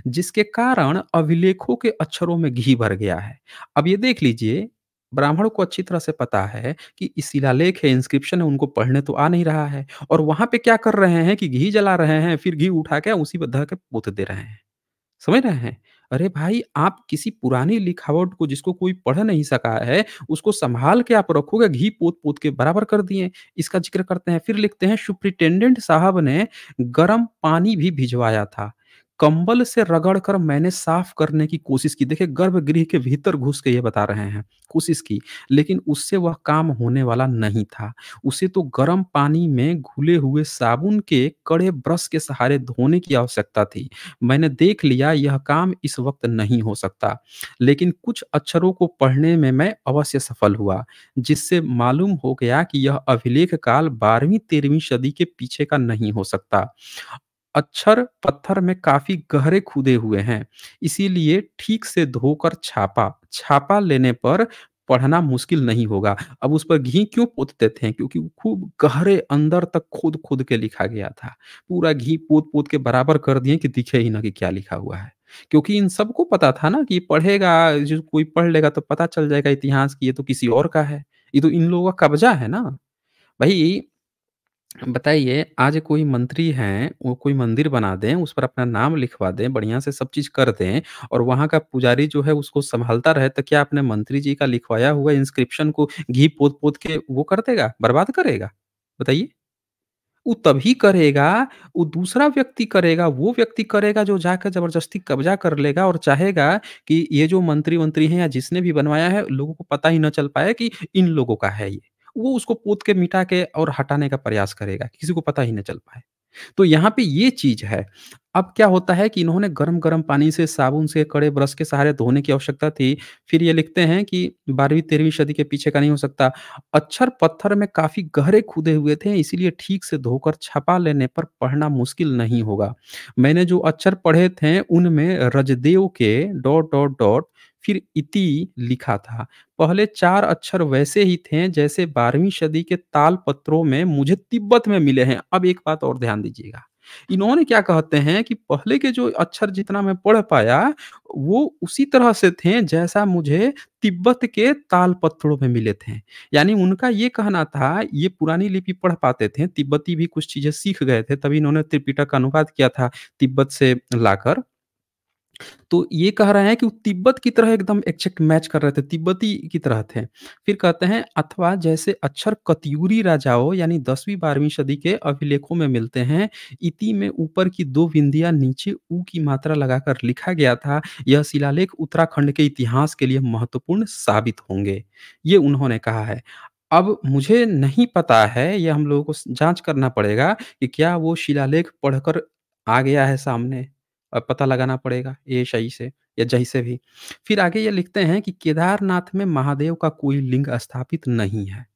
जिसके कारण अभिलेखों के अक्षरों में घी भर गया है अब ये देख लीजिए ब्राह्मण को अच्छी तरह से पता है कि शिलालेख है इंस्क्रिप्शन है उनको पढ़ने तो आ नहीं रहा है और वहां पे क्या कर रहे हैं कि घी जला रहे हैं फिर घी उठा के उसी पर धर के पोत दे रहे हैं समझ रहे हैं? अरे भाई, आप किसी पुरानी लिखावट को जिसको कोई पढ़ नहीं सका है, उसको संभाल के आप रखोगे, घी पोत-पोत के बराबर कर दिए। इसका ज़िक्र करते हैं, फिर लिखते हैं सुप्रिंटेंडेंट साहब ने गर्म पानी भी भिजवाया था। कंबल से रगड़कर मैंने साफ करने की कोशिश की देखिए गर्भगृह के भीतर घुस के ये बता रहे हैं कोशिश की लेकिन उससे वह काम होने वाला नहीं था उसे तो गर्म पानी में घुले हुए साबुन के कड़े ब्रश के सहारे धोने की आवश्यकता थी मैंने देख लिया यह काम इस वक्त नहीं हो सकता लेकिन कुछ अक्षरों को पढ़ने में मैं अवश्य सफल हुआ जिससे मालूम हो गया कि यह अभिलेख काल बारहवीं तेरहवीं सदी के पीछे का नहीं हो सकता अक्षर पत्थर में काफी गहरे खुदे हुए हैं इसीलिए ठीक से धोकर छापा छापा लेने पर पढ़ना मुश्किल नहीं होगा अब उस पर घी क्यों पोत देते हैं क्योंकि खूब गहरे अंदर तक खुद खुद के लिखा गया था पूरा घी पोत पोत के बराबर कर दिए कि दिखे ही ना कि क्या लिखा हुआ है क्योंकि इन सबको पता था ना कि पढ़ेगा जो कोई पढ़ लेगा तो पता चल जाएगा इतिहास की ये तो किसी और का है ये तो इन लोगों का कब्जा है ना भाई बताइए आज कोई मंत्री है वो कोई मंदिर बना दें, उस पर अपना नाम लिखवा दें, बढ़िया से सब चीज़ कर दें और वहाँ का पुजारी जो है उसको संभालता रहे, तो क्या अपने मंत्री जी का लिखवाया हुआ इंस्क्रिप्शन को घी पोत-पोत के वो कर देगा, बर्बाद करेगा? बताइए। वो तभी करेगा, वो दूसरा व्यक्ति करेगा, वो व्यक्ति करेगा जो जाकर ज़बरदस्ती कब्ज़ा कर लेगा और चाहेगा कि ये जो मंत्री-वंत्री हैं या जिसने भी बनवाया है, लोगों को पता ही ना चल पाए कि इन लोगों का है ये। वो उसको पोत के मिटा के और हटाने का प्रयास करेगा किसी को पता ही ना चल पाए तो यहाँ पे ये चीज है अब क्या होता है कि इन्होंने गर्म गर्म पानी से साबुन से कड़े ब्रश के सहारे धोने की आवश्यकता थी फिर ये लिखते हैं कि बारहवीं तेरहवीं सदी के पीछे का नहीं हो सकता अक्षर पत्थर में काफी गहरे खुदे हुए थे इसीलिए ठीक से धोकर छपा लेने पर पढ़ना मुश्किल नहीं होगा मैंने जो अक्षर पढ़े थे उनमें रजदेव के डॉट डॉट डॉट फिर इति लिखा था पहले चार अक्षर वैसे ही थे जैसे बारहवीं सदी के ताल पत्रों में मुझे तिब्बत में मिले हैं अब एक बात और ध्यान दीजिएगा इन्होंने क्या कहते हैं कि पहले के जो अक्षर जितना मैं पढ़ पाया वो उसी तरह से थे जैसा मुझे तिब्बत के ताल पत्थरों में मिले थे यानी उनका ये कहना था ये पुरानी लिपि पढ़ पाते थे तिब्बती भी कुछ चीजें सीख गए थे तभी इन्होंने त्रिपिटक का अनुवाद किया था तिब्बत से लाकर तो ये कह रहे हैं कि वो तिब्बत की तरह एकदम एक्जेक्ट मैच कर रहे थे तिब्बती की तरह थे फिर कहते हैं अथवा जैसे अक्षर कत्यूरी राजाओं यानी दसवीं बारहवीं सदी के अभिलेखों में मिलते हैं इति में ऊपर की दो बिंदिया नीचे ऊ की मात्रा लगाकर लिखा गया था यह शिलालेख उत्तराखंड के इतिहास के लिए महत्वपूर्ण साबित होंगे ये उन्होंने कहा है अब मुझे नहीं पता है यह हम लोगों को जांच करना पड़ेगा कि क्या वो शिलालेख पढ़कर आ गया है सामने पता लगाना पड़ेगा ये सही से या जही से भी फिर आगे ये लिखते हैं कि केदारनाथ में महादेव का कोई लिंग स्थापित नहीं है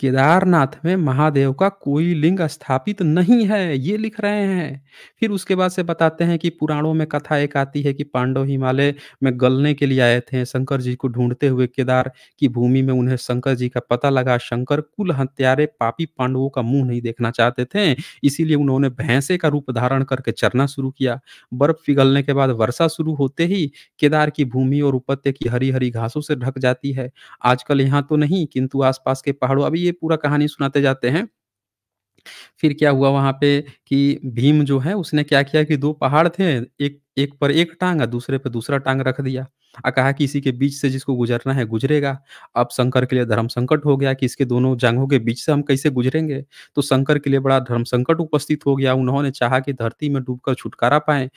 केदारनाथ में महादेव का कोई लिंग स्थापित नहीं है ये लिख रहे हैं फिर उसके बाद से बताते हैं कि पुराणों में कथा एक आती है कि पांडव हिमालय में गलने के लिए आए थे शंकर जी को ढूंढते हुए केदार की भूमि में उन्हें शंकर जी का पता लगा शंकर कुल हत्यारे पापी पांडवों का मुंह नहीं देखना चाहते थे इसीलिए उन्होंने भैंसे का रूप धारण करके चरना शुरू किया बर्फ पिघलने के बाद वर्षा शुरू होते ही केदार की भूमि और उपत्य की हरी हरी घासों से ढक जाती है आजकल यहाँ तो नहीं किंतु आसपास के पहाड़ों अभी ये पूरा कहानी सुनाते जाते हैं फिर क्या हुआ वहां पे कि भीम जो है उसने क्या किया कि दो पहाड़ थे एक एक पर एक टांग दूसरे पर दूसरा टांग रख दिया और कहा कि इसी के बीच से जिसको गुजरना है गुजरेगा अब शंकर के लिए धर्म संकट हो गया कि इसके दोनों जंगों के बीच से हम कैसे गुजरेंगे तो शंकर के लिए बड़ा धर्म संकट उपस्थित हो गया उन्होंने चाहा कि धरती में डूबकर छुटकारा पाए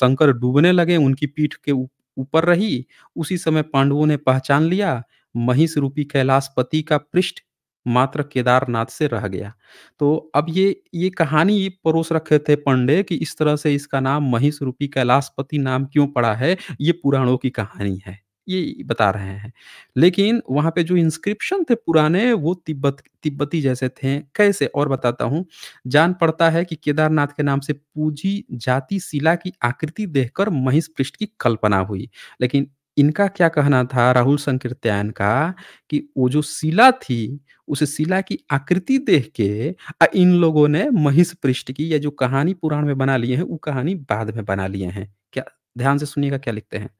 शंकर डूबने लगे उनकी पीठ के ऊपर रही उसी समय पांडवों ने पहचान लिया महिष रूपी कैलाशपति का पृष्ठ मात्र केदारनाथ से रह गया तो अब ये ये कहानी परोस रखे थे पंडे कि इस तरह से इसका नाम महिष रूपी कैलाशपति नाम क्यों पड़ा है ये पुराणों की कहानी है ये बता रहे हैं लेकिन वहाँ पे जो इंस्क्रिप्शन थे पुराने वो तिब्बत तिब्बती जैसे थे कैसे और बताता हूँ जान पड़ता है कि केदारनाथ के नाम से पूजी जाति शिला की आकृति देखकर महिष पृष्ठ की कल्पना हुई लेकिन इनका क्या कहना था राहुल संकीर्त्यायन का कि वो जो शिला थी उस शिला की आकृति देख के इन लोगों ने महिष पृष्ठ की या जो कहानी पुराण में बना लिए हैं वो कहानी बाद में बना लिए हैं क्या ध्यान से सुनिएगा क्या लिखते हैं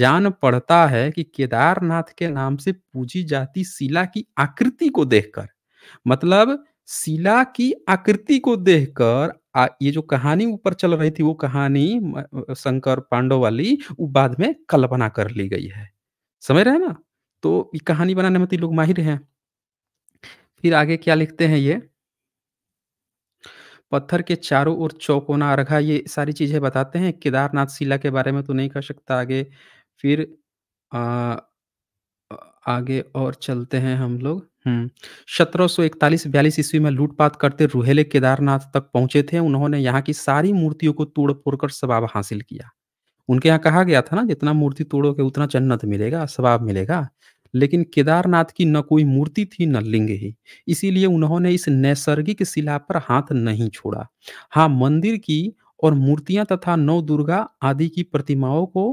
जान पड़ता है कि केदारनाथ के नाम से पूजी जाती शिला की आकृति को देखकर मतलब शिला की आकृति को देखकर आ, ये जो कहानी ऊपर चल रही थी वो कहानी शंकर पांडव वाली वो बाद में कल्पना कर ली गई है समझ रहे ना तो ये कहानी बनाने में तो लोग माहिर हैं फिर आगे क्या लिखते हैं ये पत्थर के चारों ओर चौकोना अर्घा ये सारी चीजें बताते हैं केदारनाथ शिला के बारे में तो नहीं कह सकता आगे फिर अः आगे और चलते हैं हम लोग हम्म सौ इकतालीस बयालीस ईस्वी में लूटपाट करते रुहेले केदारनाथ तक पहुंचे थे उन्होंने यहाँ की सारी मूर्तियों को तोड़ फोड़ कर स्वभाव हासिल किया उनके यहाँ कहा गया था ना जितना मूर्ति तोड़ोगे उतना जन्नत मिलेगा स्वभाव मिलेगा लेकिन केदारनाथ की न कोई मूर्ति थी न लिंग ही इसीलिए उन्होंने इस नैसर्गिक शिला पर हाथ नहीं छोड़ा हाँ मंदिर की और मूर्तियां तथा नव दुर्गा आदि की प्रतिमाओं को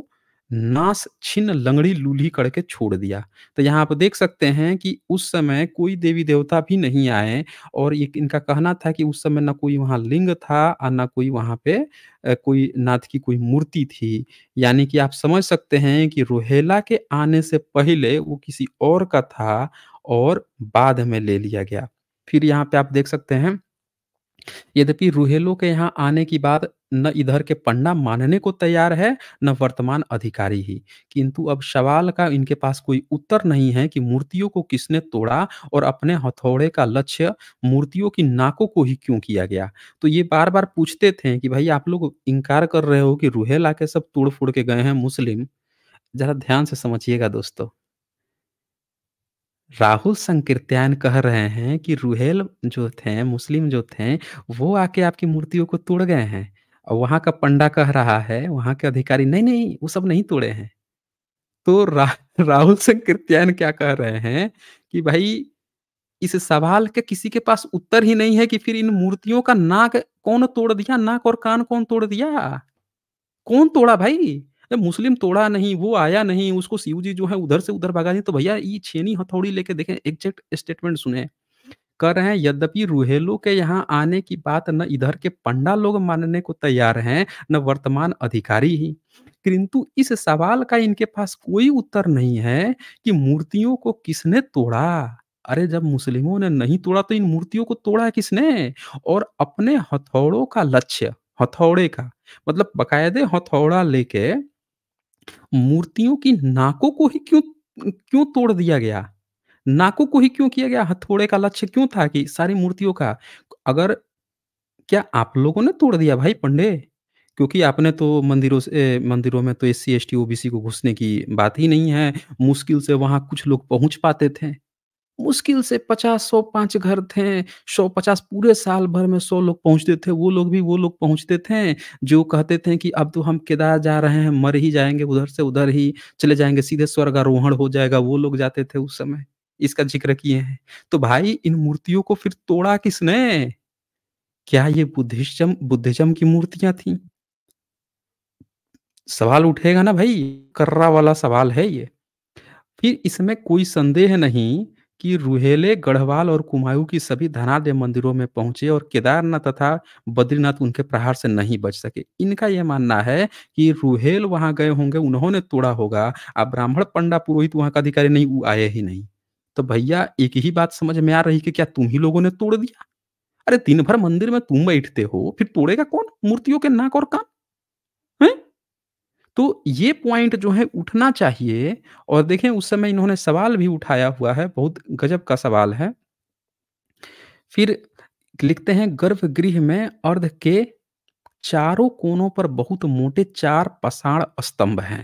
नास छिन्न लंगड़ी लूली करके छोड़ दिया तो यहाँ आप देख सकते हैं कि उस समय कोई देवी देवता भी नहीं आए और ये इनका कहना था कि उस समय ना कोई वहाँ लिंग था और ना कोई वहाँ पे कोई नाथ की कोई मूर्ति थी यानी कि आप समझ सकते हैं कि रोहेला के आने से पहले वो किसी और का था और बाद में ले लिया गया फिर यहाँ पे आप देख सकते हैं यद्यपि रुहेलो के यहाँ आने की बात न इधर के पंडा मानने को तैयार है न वर्तमान अधिकारी ही किंतु अब सवाल का इनके पास कोई उत्तर नहीं है कि मूर्तियों को किसने तोड़ा और अपने हथौड़े का लक्ष्य मूर्तियों की नाकों को ही क्यों किया गया तो ये बार बार पूछते थे कि भाई आप लोग इनकार कर रहे हो कि रूहेला आके सब तोड़ फोड़ के गए हैं मुस्लिम जरा ध्यान से समझिएगा दोस्तों राहुल संकीर्त्यान कह रहे हैं कि रुहेल जो थे मुस्लिम जो थे वो आके आपकी मूर्तियों को तोड़ गए हैं और वहां का पंडा कह रहा है वहां के अधिकारी नहीं नहीं वो सब नहीं तोड़े हैं तो रा, राहुल संकीर्त्यान क्या कह रहे हैं कि भाई इस सवाल के किसी के पास उत्तर ही नहीं है कि फिर इन मूर्तियों का नाक कौन तोड़ दिया नाक और कान कौन तोड़ दिया कौन तोड़ा भाई जब मुस्लिम तोड़ा नहीं वो आया नहीं उसको शिव जी जो है उधर से उधर भगा दी तो भैया ये छेनी हथौड़ी लेके देखें एग्जैक्ट स्टेटमेंट सुने कर रहे हैं यद्यपि रूहेलो के यहाँ आने की बात न इधर के पंडा लोग मानने को तैयार हैं न वर्तमान अधिकारी ही किंतु इस सवाल का इनके पास कोई उत्तर नहीं है कि मूर्तियों को किसने तोड़ा अरे जब मुस्लिमों ने नहीं तोड़ा तो इन मूर्तियों को तोड़ा किसने और अपने हथौड़ों का लक्ष्य हथौड़े का मतलब बकायदे हथौड़ा लेके मूर्तियों की नाकों को ही क्यों क्यों तोड़ दिया गया नाकों को ही क्यों किया गया हथौड़े का लक्ष्य क्यों था कि सारी मूर्तियों का अगर क्या आप लोगों ने तोड़ दिया भाई पंडे क्योंकि आपने तो मंदिरों से मंदिरों में तो S C S T OBC को घुसने की बात ही नहीं है मुश्किल से वहां कुछ लोग पहुंच पाते थे मुश्किल से पचास सौ पांच घर थे सौ पचास पूरे साल भर में सौ लोग पहुंचते थे वो लोग भी वो लोग पहुंचते थे जो कहते थे कि अब तो हम केदार जा रहे हैं मर ही जाएंगे उधर से उधर ही चले जाएंगे सीधे स्वर्गारोहण हो जाएगा वो लोग जाते थे उस समय इसका जिक्र किए हैं तो भाई इन मूर्तियों को फिर तोड़ा किसने क्या ये बुद्धिज्म बुद्धिज्म की मूर्तियां थी सवाल उठेगा ना भाई कर्रा वाला सवाल है ये फिर इसमें कोई संदेह नहीं कि रूहेले गढ़वाल और कुमायूं की सभी धनादय मंदिरों में पहुंचे और केदारनाथ तथा बद्रीनाथ उनके प्रहार से नहीं बच सके इनका यह मानना है कि रूहेल वहां गए होंगे उन्होंने तोड़ा होगा अब ब्राह्मण पंडा पुरोहित वहां का अधिकारी नहीं वो आए ही नहीं तो भैया एक ही बात समझ में आ रही कि क्या तुम ही लोगों ने तोड़ दिया अरे दिन भर मंदिर में तुम बैठते हो फिर तोड़ेगा कौन मूर्तियों के नाक और कान तो ये पॉइंट जो है उठना चाहिए और देखें उस समय इन्होंने सवाल भी उठाया हुआ है बहुत गजब का सवाल है फिर लिखते हैं गर्भगृह में अर्ध के चारों कोनों पर बहुत मोटे चार पसाड़ स्तंभ हैं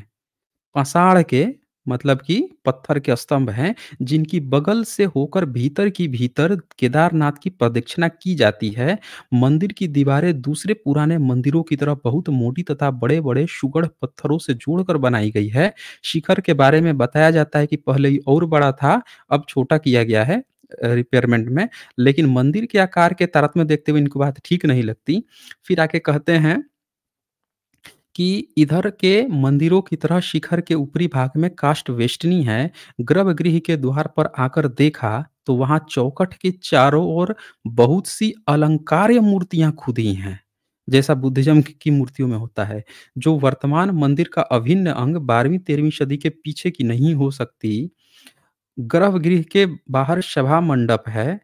पसाड़ के मतलब कि पत्थर के स्तंभ हैं जिनकी बगल से होकर भीतर की भीतर केदारनाथ की प्रदक्षिणा की जाती है मंदिर की दीवारें दूसरे पुराने मंदिरों की तरह बहुत मोटी तथा बड़े बड़े सुगढ़ पत्थरों से जोड़कर बनाई गई है शिखर के बारे में बताया जाता है कि पहले और बड़ा था अब छोटा किया गया है रिपेयरमेंट में लेकिन मंदिर के आकार के में देखते हुए इनको बात ठीक नहीं लगती फिर आके कहते हैं कि इधर के मंदिरों की तरह शिखर के ऊपरी भाग में काष्ट वेष्टनी है गर्भ गृह के द्वार पर आकर देखा तो वहां चौकट के चारों ओर बहुत सी अलंकार्य मूर्तियां खुदी हैं जैसा बुद्धिज्म की मूर्तियों में होता है जो वर्तमान मंदिर का अभिन्न अंग बारहवीं तेरहवीं सदी के पीछे की नहीं हो सकती गर्भगृह के बाहर सभा मंडप है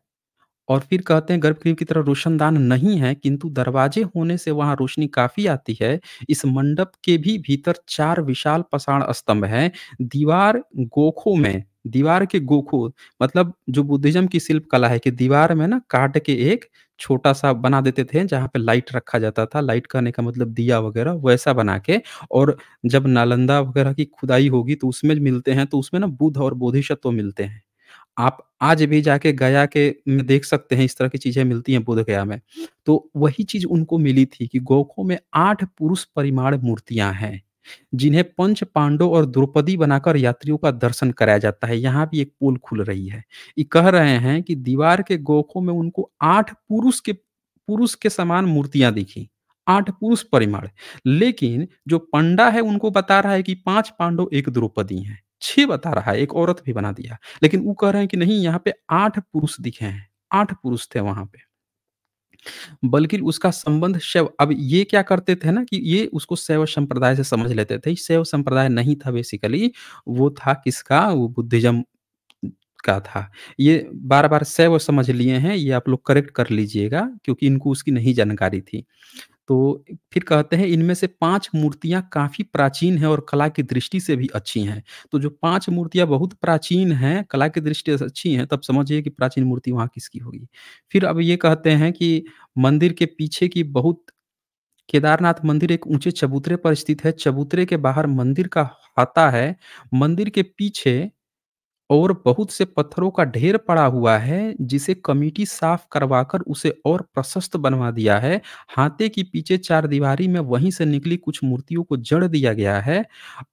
और फिर कहते हैं गर्भगृह की तरह रोशनदान नहीं है किंतु दरवाजे होने से वहां रोशनी काफी आती है इस मंडप के भी भीतर चार विशाल पसाण स्तंभ हैं दीवार गोखो में दीवार के गोखो मतलब जो बुद्धिज्म की शिल्प कला है कि दीवार में ना काट के एक छोटा सा बना देते थे जहाँ पे लाइट रखा जाता था लाइट कहने का मतलब दिया वगैरह वैसा बना के और जब नालंदा वगैरह की खुदाई होगी तो उसमें मिलते हैं तो उसमें ना बुद्ध और बोधिशत्व मिलते हैं आप आज भी जाके गया के में देख सकते हैं इस तरह की चीजें मिलती हैं बोध गया में तो वही चीज उनको मिली थी कि गोखो में आठ पुरुष परिमाण मूर्तियां हैं जिन्हें पंच पांडव और द्रौपदी बनाकर यात्रियों का दर्शन कराया जाता है यहाँ भी एक पोल खुल रही है ये कह रहे हैं कि दीवार के गोखों में उनको आठ पुरुष के पुरुष के समान मूर्तियां दिखी आठ पुरुष परिमाण लेकिन जो पंडा है उनको बता रहा है कि पांच पांडव एक द्रौपदी हैं छह बता रहा है एक औरत भी बना दिया लेकिन वो कह रहे हैं कि नहीं यहाँ पे आठ पुरुष दिखे हैं आठ पुरुष थे वहां पे बल्कि उसका संबंध शैव अब ये क्या करते थे ना कि ये उसको शैव संप्रदाय से समझ लेते थे शैव संप्रदाय नहीं था बेसिकली वो था किसका वो बुद्धिज्म का था ये बार बार शैव समझ लिए हैं ये आप लोग करेक्ट कर लीजिएगा क्योंकि इनको उसकी नहीं जानकारी थी तो फिर कहते हैं इनमें से पांच मूर्तियां काफी प्राचीन हैं और कला की दृष्टि से भी अच्छी हैं तो जो पांच मूर्तियां बहुत प्राचीन हैं कला की दृष्टि से अच्छी हैं तब समझिए कि प्राचीन मूर्ति वहां किसकी होगी फिर अब ये कहते हैं कि मंदिर के पीछे की बहुत केदारनाथ मंदिर एक ऊंचे चबूतरे पर स्थित है चबूतरे के बाहर मंदिर का हाता है मंदिर के पीछे और बहुत से पत्थरों का ढेर पड़ा हुआ है जिसे कमिटी साफ करवाकर उसे और प्रशस्त बनवा दिया है हाथे की पीछे चार दीवारी में वहीं से निकली कुछ मूर्तियों को जड़ दिया गया है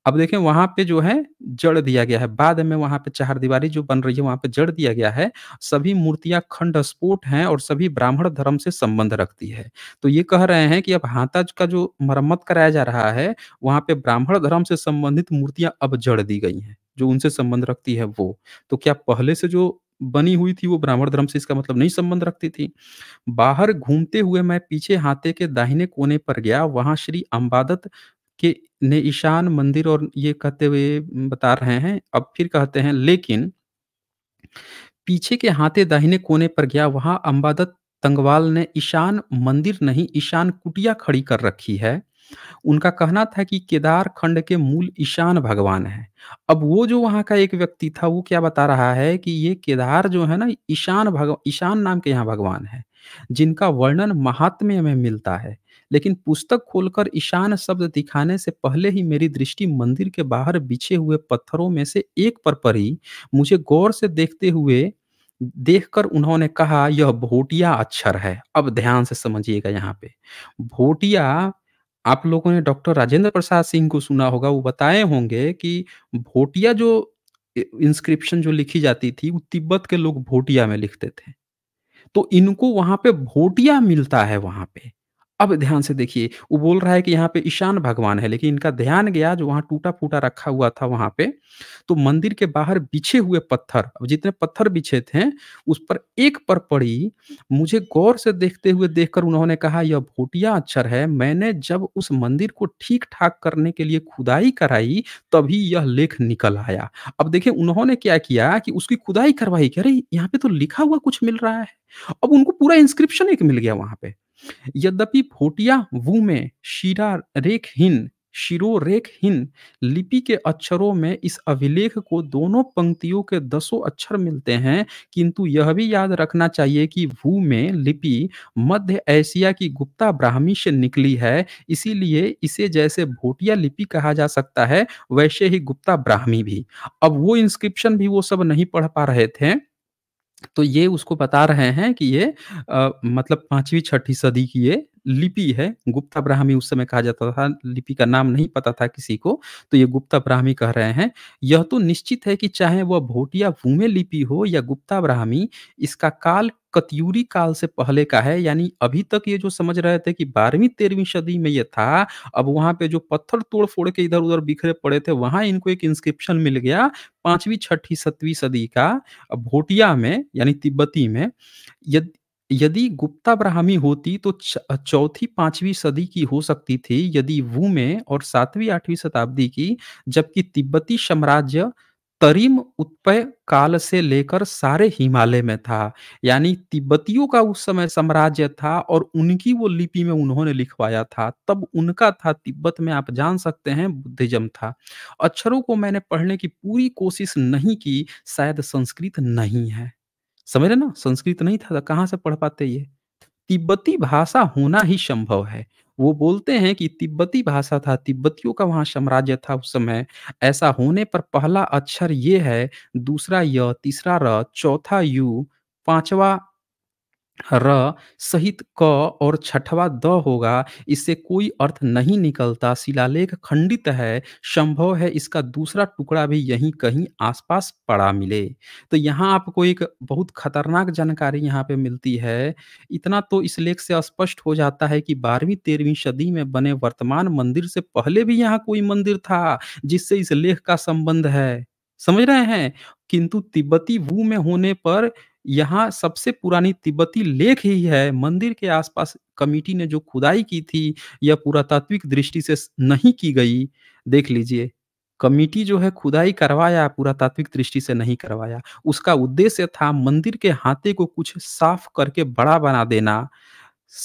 अब देखें वहां पे जो है जड़ दिया गया है बाद में वहां पे चार दीवारी जो बन रही है वहां पे जड़ दिया गया है सभी मूर्तियां खंड स्फोट है और सभी ब्राह्मण धर्म से संबंध रखती है तो ये कह रहे हैं कि अब हाथा का जो मरम्मत कराया जा रहा है वहां पे ब्राह्मण धर्म से संबंधित मूर्तियां अब जड़ दी गई हैं जो उनसे संबंध रखती है वो तो क्या पहले से जो बनी हुई थी वो ब्राह्मण धर्म से इसका मतलब नहीं संबंध रखती थी बाहर घूमते हुए मैं पीछे हाथे के दाहिने कोने पर गया वहां श्री अम्बादत के ने ईशान मंदिर और ये कहते हुए बता रहे हैं अब फिर कहते हैं लेकिन पीछे के हाथे दाहिने कोने पर गया वहां अम्बादत तंगवाल ने ईशान मंदिर नहीं ईशान कुटिया खड़ी कर रखी है उनका कहना था कि केदार खंड के मूल ईशान भगवान है अब वो जो वहाँ का एक व्यक्ति था वो क्या बता रहा है कि ये केदार जो है ना ईशान भगवान ईशान नाम के यहाँ भगवान है जिनका वर्णन महात्म्य में मिलता है लेकिन पुस्तक खोलकर ईशान शब्द दिखाने से पहले ही मेरी दृष्टि मंदिर के बाहर बिछे हुए पत्थरों में से एक पर पड़ी मुझे गौर से देखते हुए देखकर उन्होंने कहा यह भोटिया अक्षर है अब ध्यान से समझिएगा यहाँ पे भोटिया आप लोगों ने डॉक्टर राजेंद्र प्रसाद सिंह को सुना होगा वो बताए होंगे कि भोटिया जो इंस्क्रिप्शन जो लिखी जाती थी वो तिब्बत के लोग भोटिया में लिखते थे तो इनको वहां पे भोटिया मिलता है वहां पे अब ध्यान से देखिए वो बोल रहा है कि यहाँ पे ईशान भगवान है लेकिन इनका ध्यान गया जो वहाँ टूटा फूटा रखा हुआ था वहाँ पे तो मंदिर के बाहर बिछे हुए पत्थर अब जितने पत्थर बिछे थे उस पर एक पर पड़ी मुझे गौर से देखते हुए देखकर उन्होंने कहा यह भोटिया अक्षर है मैंने जब उस मंदिर को ठीक ठाक करने के लिए खुदाई कराई तभी यह लेख निकल आया अब देखिये उन्होंने क्या किया कि उसकी खुदाई करवाई कि अरे यहाँ पे तो लिखा हुआ कुछ मिल रहा है अब उनको पूरा इंस्क्रिप्शन एक मिल गया वहां पे यद्यपि भोटिया वु में शिरा रेखहीन हिन लिपि के अक्षरों में इस अभिलेख को दोनों पंक्तियों के दसों अक्षर मिलते हैं किंतु यह भी याद रखना चाहिए कि वू में लिपि मध्य एशिया की गुप्ता ब्राह्मी से निकली है इसीलिए इसे जैसे भोटिया लिपि कहा जा सकता है वैसे ही गुप्ता ब्राह्मी भी अब वो इंस्क्रिप्शन भी वो सब नहीं पढ़ पा रहे थे तो ये उसको बता रहे हैं कि ये आ, मतलब पांचवी छठी सदी की ये लिपि है गुप्ता ब्राह्मी उस समय कहा जाता था लिपि का नाम नहीं पता था किसी को तो ये गुप्ता ब्राह्मी कह रहे हैं यह तो निश्चित है कि चाहे वह भोटिया भूमे लिपि हो या गुप्ता ब्राह्मी इसका काल कत्यूरी काल से पहले का है यानी अभी तक ये जो समझ रहे थे कि बारहवीं तेरहवीं सदी में ये था अब वहां पे जो पत्थर तोड़ फोड़ के इधर उधर बिखरे पड़े थे वहां इनको एक इंस्क्रिप्शन मिल गया पांचवी छठी सतवीं सदी का भोटिया में यानी तिब्बती में यद यदि गुप्ता ब्राह्मी होती तो चौथी पांचवी सदी की हो सकती थी यदि वू में और सातवीं आठवीं शताब्दी की जबकि तिब्बती साम्राज्य तरीम उत्पय काल से लेकर सारे हिमालय में था यानी तिब्बतियों का उस समय साम्राज्य था और उनकी वो लिपि में उन्होंने लिखवाया था तब उनका था तिब्बत में आप जान सकते हैं बुद्धिज्म था अक्षरों को मैंने पढ़ने की पूरी कोशिश नहीं की शायद संस्कृत नहीं है समझ रहे ना संस्कृत नहीं था तो कहाँ से पढ़ पाते ये तिब्बती भाषा होना ही संभव है वो बोलते हैं कि तिब्बती भाषा था तिब्बतियों का वहाँ साम्राज्य था उस समय ऐसा होने पर पहला अक्षर ये है दूसरा य तीसरा र चौथा यू पांचवा र सहित क और छठवा द होगा इससे कोई अर्थ नहीं निकलता शिलालेख खंडित है संभव है इसका दूसरा टुकड़ा भी यहीं कहीं आसपास पड़ा मिले तो यहाँ आपको एक बहुत खतरनाक जानकारी यहाँ पे मिलती है इतना तो इस लेख से स्पष्ट हो जाता है कि बारहवीं तेरहवीं सदी में बने वर्तमान मंदिर से पहले भी यहाँ कोई मंदिर था जिससे इस लेख का संबंध है समझ रहे हैं किंतु तिब्बती वू में होने पर यहाँ सबसे पुरानी तिब्बती लेख ही है मंदिर के आसपास कमेटी ने जो खुदाई की थी यह पुरातात्विक दृष्टि से नहीं की गई देख लीजिए कमेटी जो है खुदाई करवाया पुरातात्विक दृष्टि से नहीं करवाया उसका उद्देश्य था मंदिर के हाथे को कुछ साफ करके बड़ा बना देना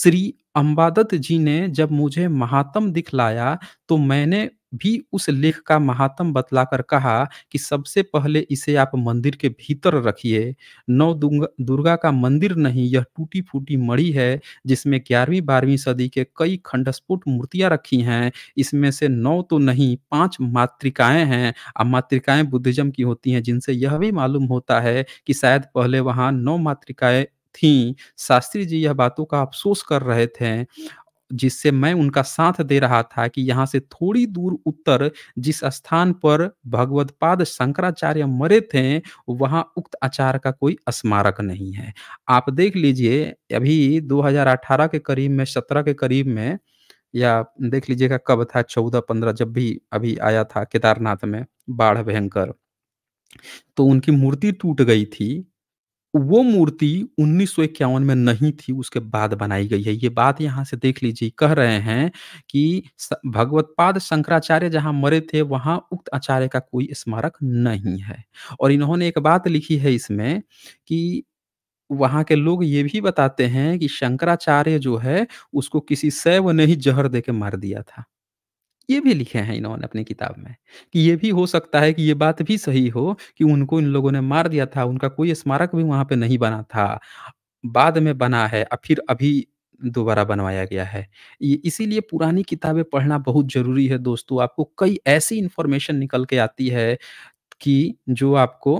श्री अम्बादत जी ने जब मुझे महात्म दिखलाया तो मैंने भी उस लेख का महात्म बतलाकर कहा कि सबसे पहले इसे आप मंदिर के भीतर रखिए नौ दुर्गा का मंदिर नहीं यह टूटी फूटी मड़ी है जिसमें ग्यारहवीं बारहवीं सदी के कई खंडस्फुट मूर्तियां रखी हैं इसमें से नौ तो नहीं पांच मातृकाएं हैं अब मातृकाएं बुद्धिज्म की होती हैं जिनसे यह भी मालूम होता है कि शायद पहले वहां नौ मातृकाएं थी शास्त्री जी यह बातों का अफसोस कर रहे थे जिससे मैं उनका साथ दे रहा था कि यहाँ से थोड़ी दूर उत्तर जिस स्थान पर भगवतपाद शंकराचार्य मरे थे वहाँ उक्त आचार का कोई स्मारक नहीं है आप देख लीजिए अभी 2018 के करीब में 17 के करीब में या देख लीजिएगा कब था 14 15 जब भी अभी आया था केदारनाथ में बाढ़ भयंकर तो उनकी मूर्ति टूट गई थी वो मूर्ति उन्नीस में नहीं थी उसके बाद बनाई गई है ये बात यहाँ से देख लीजिए कह रहे हैं कि भगवतपाद शंकराचार्य जहाँ मरे थे वहाँ उक्त आचार्य का कोई स्मारक नहीं है और इन्होंने एक बात लिखी है इसमें कि वहाँ के लोग ये भी बताते हैं कि शंकराचार्य जो है उसको किसी शैव ने ही जहर दे के मार दिया था ये भी लिखे हैं इन्होंने अपनी किताब में कि ये भी हो सकता है कि ये बात भी सही हो कि उनको इन लोगों ने मार दिया था उनका कोई स्मारक भी वहाँ पे नहीं बना था बाद में बना है और फिर अभी दोबारा बनवाया गया है इसीलिए पुरानी किताबें पढ़ना बहुत ज़रूरी है दोस्तों आपको कई ऐसी इंफॉर्मेशन निकल के आती है कि जो आपको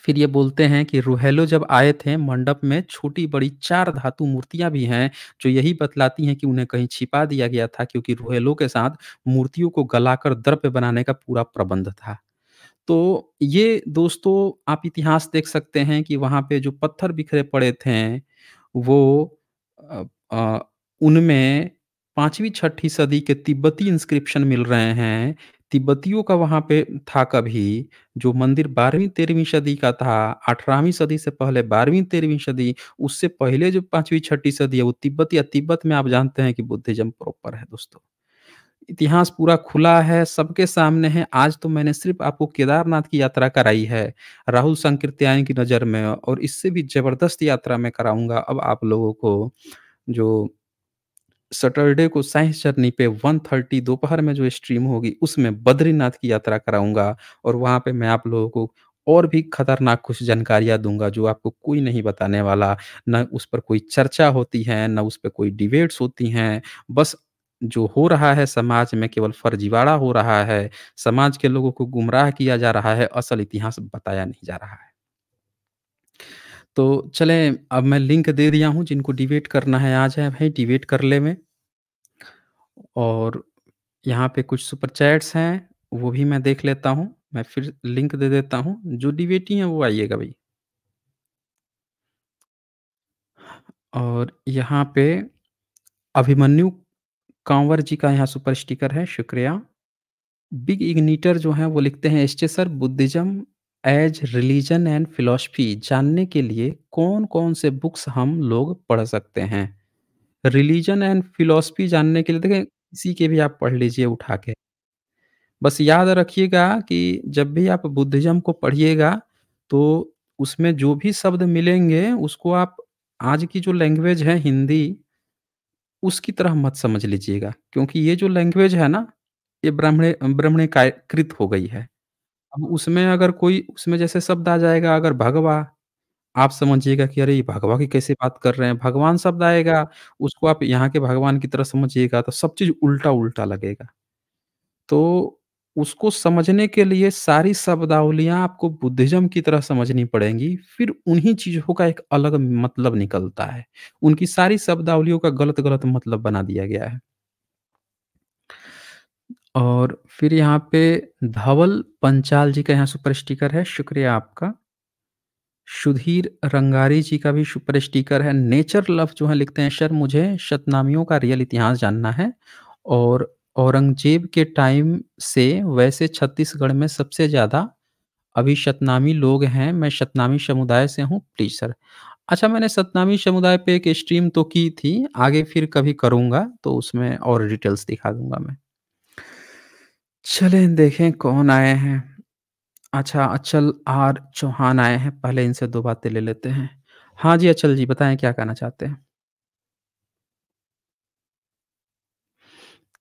फिर ये बोलते हैं कि रोहेलो जब आए थे मंडप में छोटी बड़ी चार धातु मूर्तियां भी हैं जो यही बतलाती हैं कि उन्हें कहीं छिपा दिया गया था क्योंकि रोहेलो के साथ मूर्तियों को गलाकर द्रव्य बनाने का पूरा प्रबंध था तो ये दोस्तों आप इतिहास देख सकते हैं कि वहाँ पे जो पत्थर बिखरे पड़े थे वो उनमें पांचवी छठी सदी के तिब्बती इंस्क्रिप्शन मिल रहे हैं तिब्बतियों का वहाँ पे था कभी जो मंदिर बारहवीं तेरहवीं सदी का था, अठारहवीं सदी से पहले बारहवीं तेरहवीं सदी, उससे पहले जो पांचवी छठी सदी है वो तिब्बत या तिब्बत में आप जानते हैं कि बुद्धिज़्म प्रॉपर है दोस्तों। इतिहास पूरा खुला है, सबके सामने है, आज तो मैंने सिर्फ़ आपको केदारनाथ की यात्रा कराई है, राहुल संकीर्त्यायन की नज़र में और इससे भी ज़बरदस्त यात्रा मैं कराऊंगा अब आप लोगों को, जो सैटरडे को साइंस जर्नी पे 1:30 दोपहर में जो स्ट्रीम होगी उसमें बद्रीनाथ की यात्रा कराऊंगा और वहाँ पे मैं आप लोगों को और भी खतरनाक कुछ जानकारियां दूंगा जो आपको कोई नहीं बताने वाला न उस पर कोई चर्चा होती है न उस पर कोई डिबेट्स होती हैं बस जो हो रहा है समाज में केवल फर्जीवाड़ा हो रहा है समाज के लोगों को गुमराह किया जा रहा है असल इतिहास बताया नहीं जा रहा है तो चलें अब मैं लिंक दे दिया हूँ जिनको डिबेट करना है आज है भाई डिबेट कर ले में और यहाँ पे कुछ सुपर चैट्स हैं वो भी मैं देख लेता हूँ मैं फिर लिंक दे देता हूँ जो डिबेटी हैं वो आइएगा भाई और यहाँ पे अभिमन्यु कांवर जी का यहाँ सुपर स्टिकर है शुक्रिया बिग इग्निटर जो है वो लिखते हैं एस्टेसर sir Buddhism as religion and philosophy जानने के लिए कौन कौन से बुक्स हम लोग पढ़ सकते हैं रिलीजन एंड फिलोसफी जानने के लिए देखें तो किसी के भी आप पढ़ लीजिए उठा के बस याद रखिएगा कि जब भी आप बुद्धिज्म को पढ़िएगा तो उसमें जो भी शब्द मिलेंगे उसको आप आज की जो लैंग्वेज है हिंदी उसकी तरह मत समझ लीजिएगा क्योंकि ये जो लैंग्वेज है ना ये ब्राह्मण ब्राह्मणीकृत हो गई है अब उसमें अगर कोई उसमें जैसे शब्द आ जाएगा अगर भगवा, आप समझिएगा कि अरे! ये भगवा की कैसे बात कर रहे हैं? भगवान शब्द आएगा, उसको आप यहाँ के भगवान की तरह समझिएगा, तो सब चीज़ उल्टा-उल्टा लगेगा। तो उसको समझने के लिए सारी शब्दावलियां आपको बुद्धिज़्म की तरह समझनी पड़ेंगी, फिर उन्हीं चीज़ों का एक अलग मतलब निकलता है। उनकी सारी शब्दावलियों का गलत-गलत मतलब बना दिया गया है। और फिर यहाँ पे धवल पंचाल जी का यहाँ सुपर स्टिकर है शुक्रिया आपका सुधीर रंगारी जी का भी सुपर स्टिकर है नेचर लव जो है लिखते हैं सर मुझे शतनामियों का रियल इतिहास जानना है और औरंगजेब के टाइम से वैसे छत्तीसगढ़ में सबसे ज़्यादा अभी शतनामी लोग हैं मैं शतनामी समुदाय से हूँ प्लीज सर अच्छा मैंने सतनामी समुदाय पे एक स्ट्रीम तो की थी आगे फिर कभी करूँगा तो उसमें और डिटेल्स दिखा दूंगा मैं चले देखें कौन आए हैं। अच्छा, अचल आर चौहान आए हैं, पहले इनसे दो बातें ले लेते हैं। हाँ जी, अचल जी बताएं क्या कहना चाहते हैं?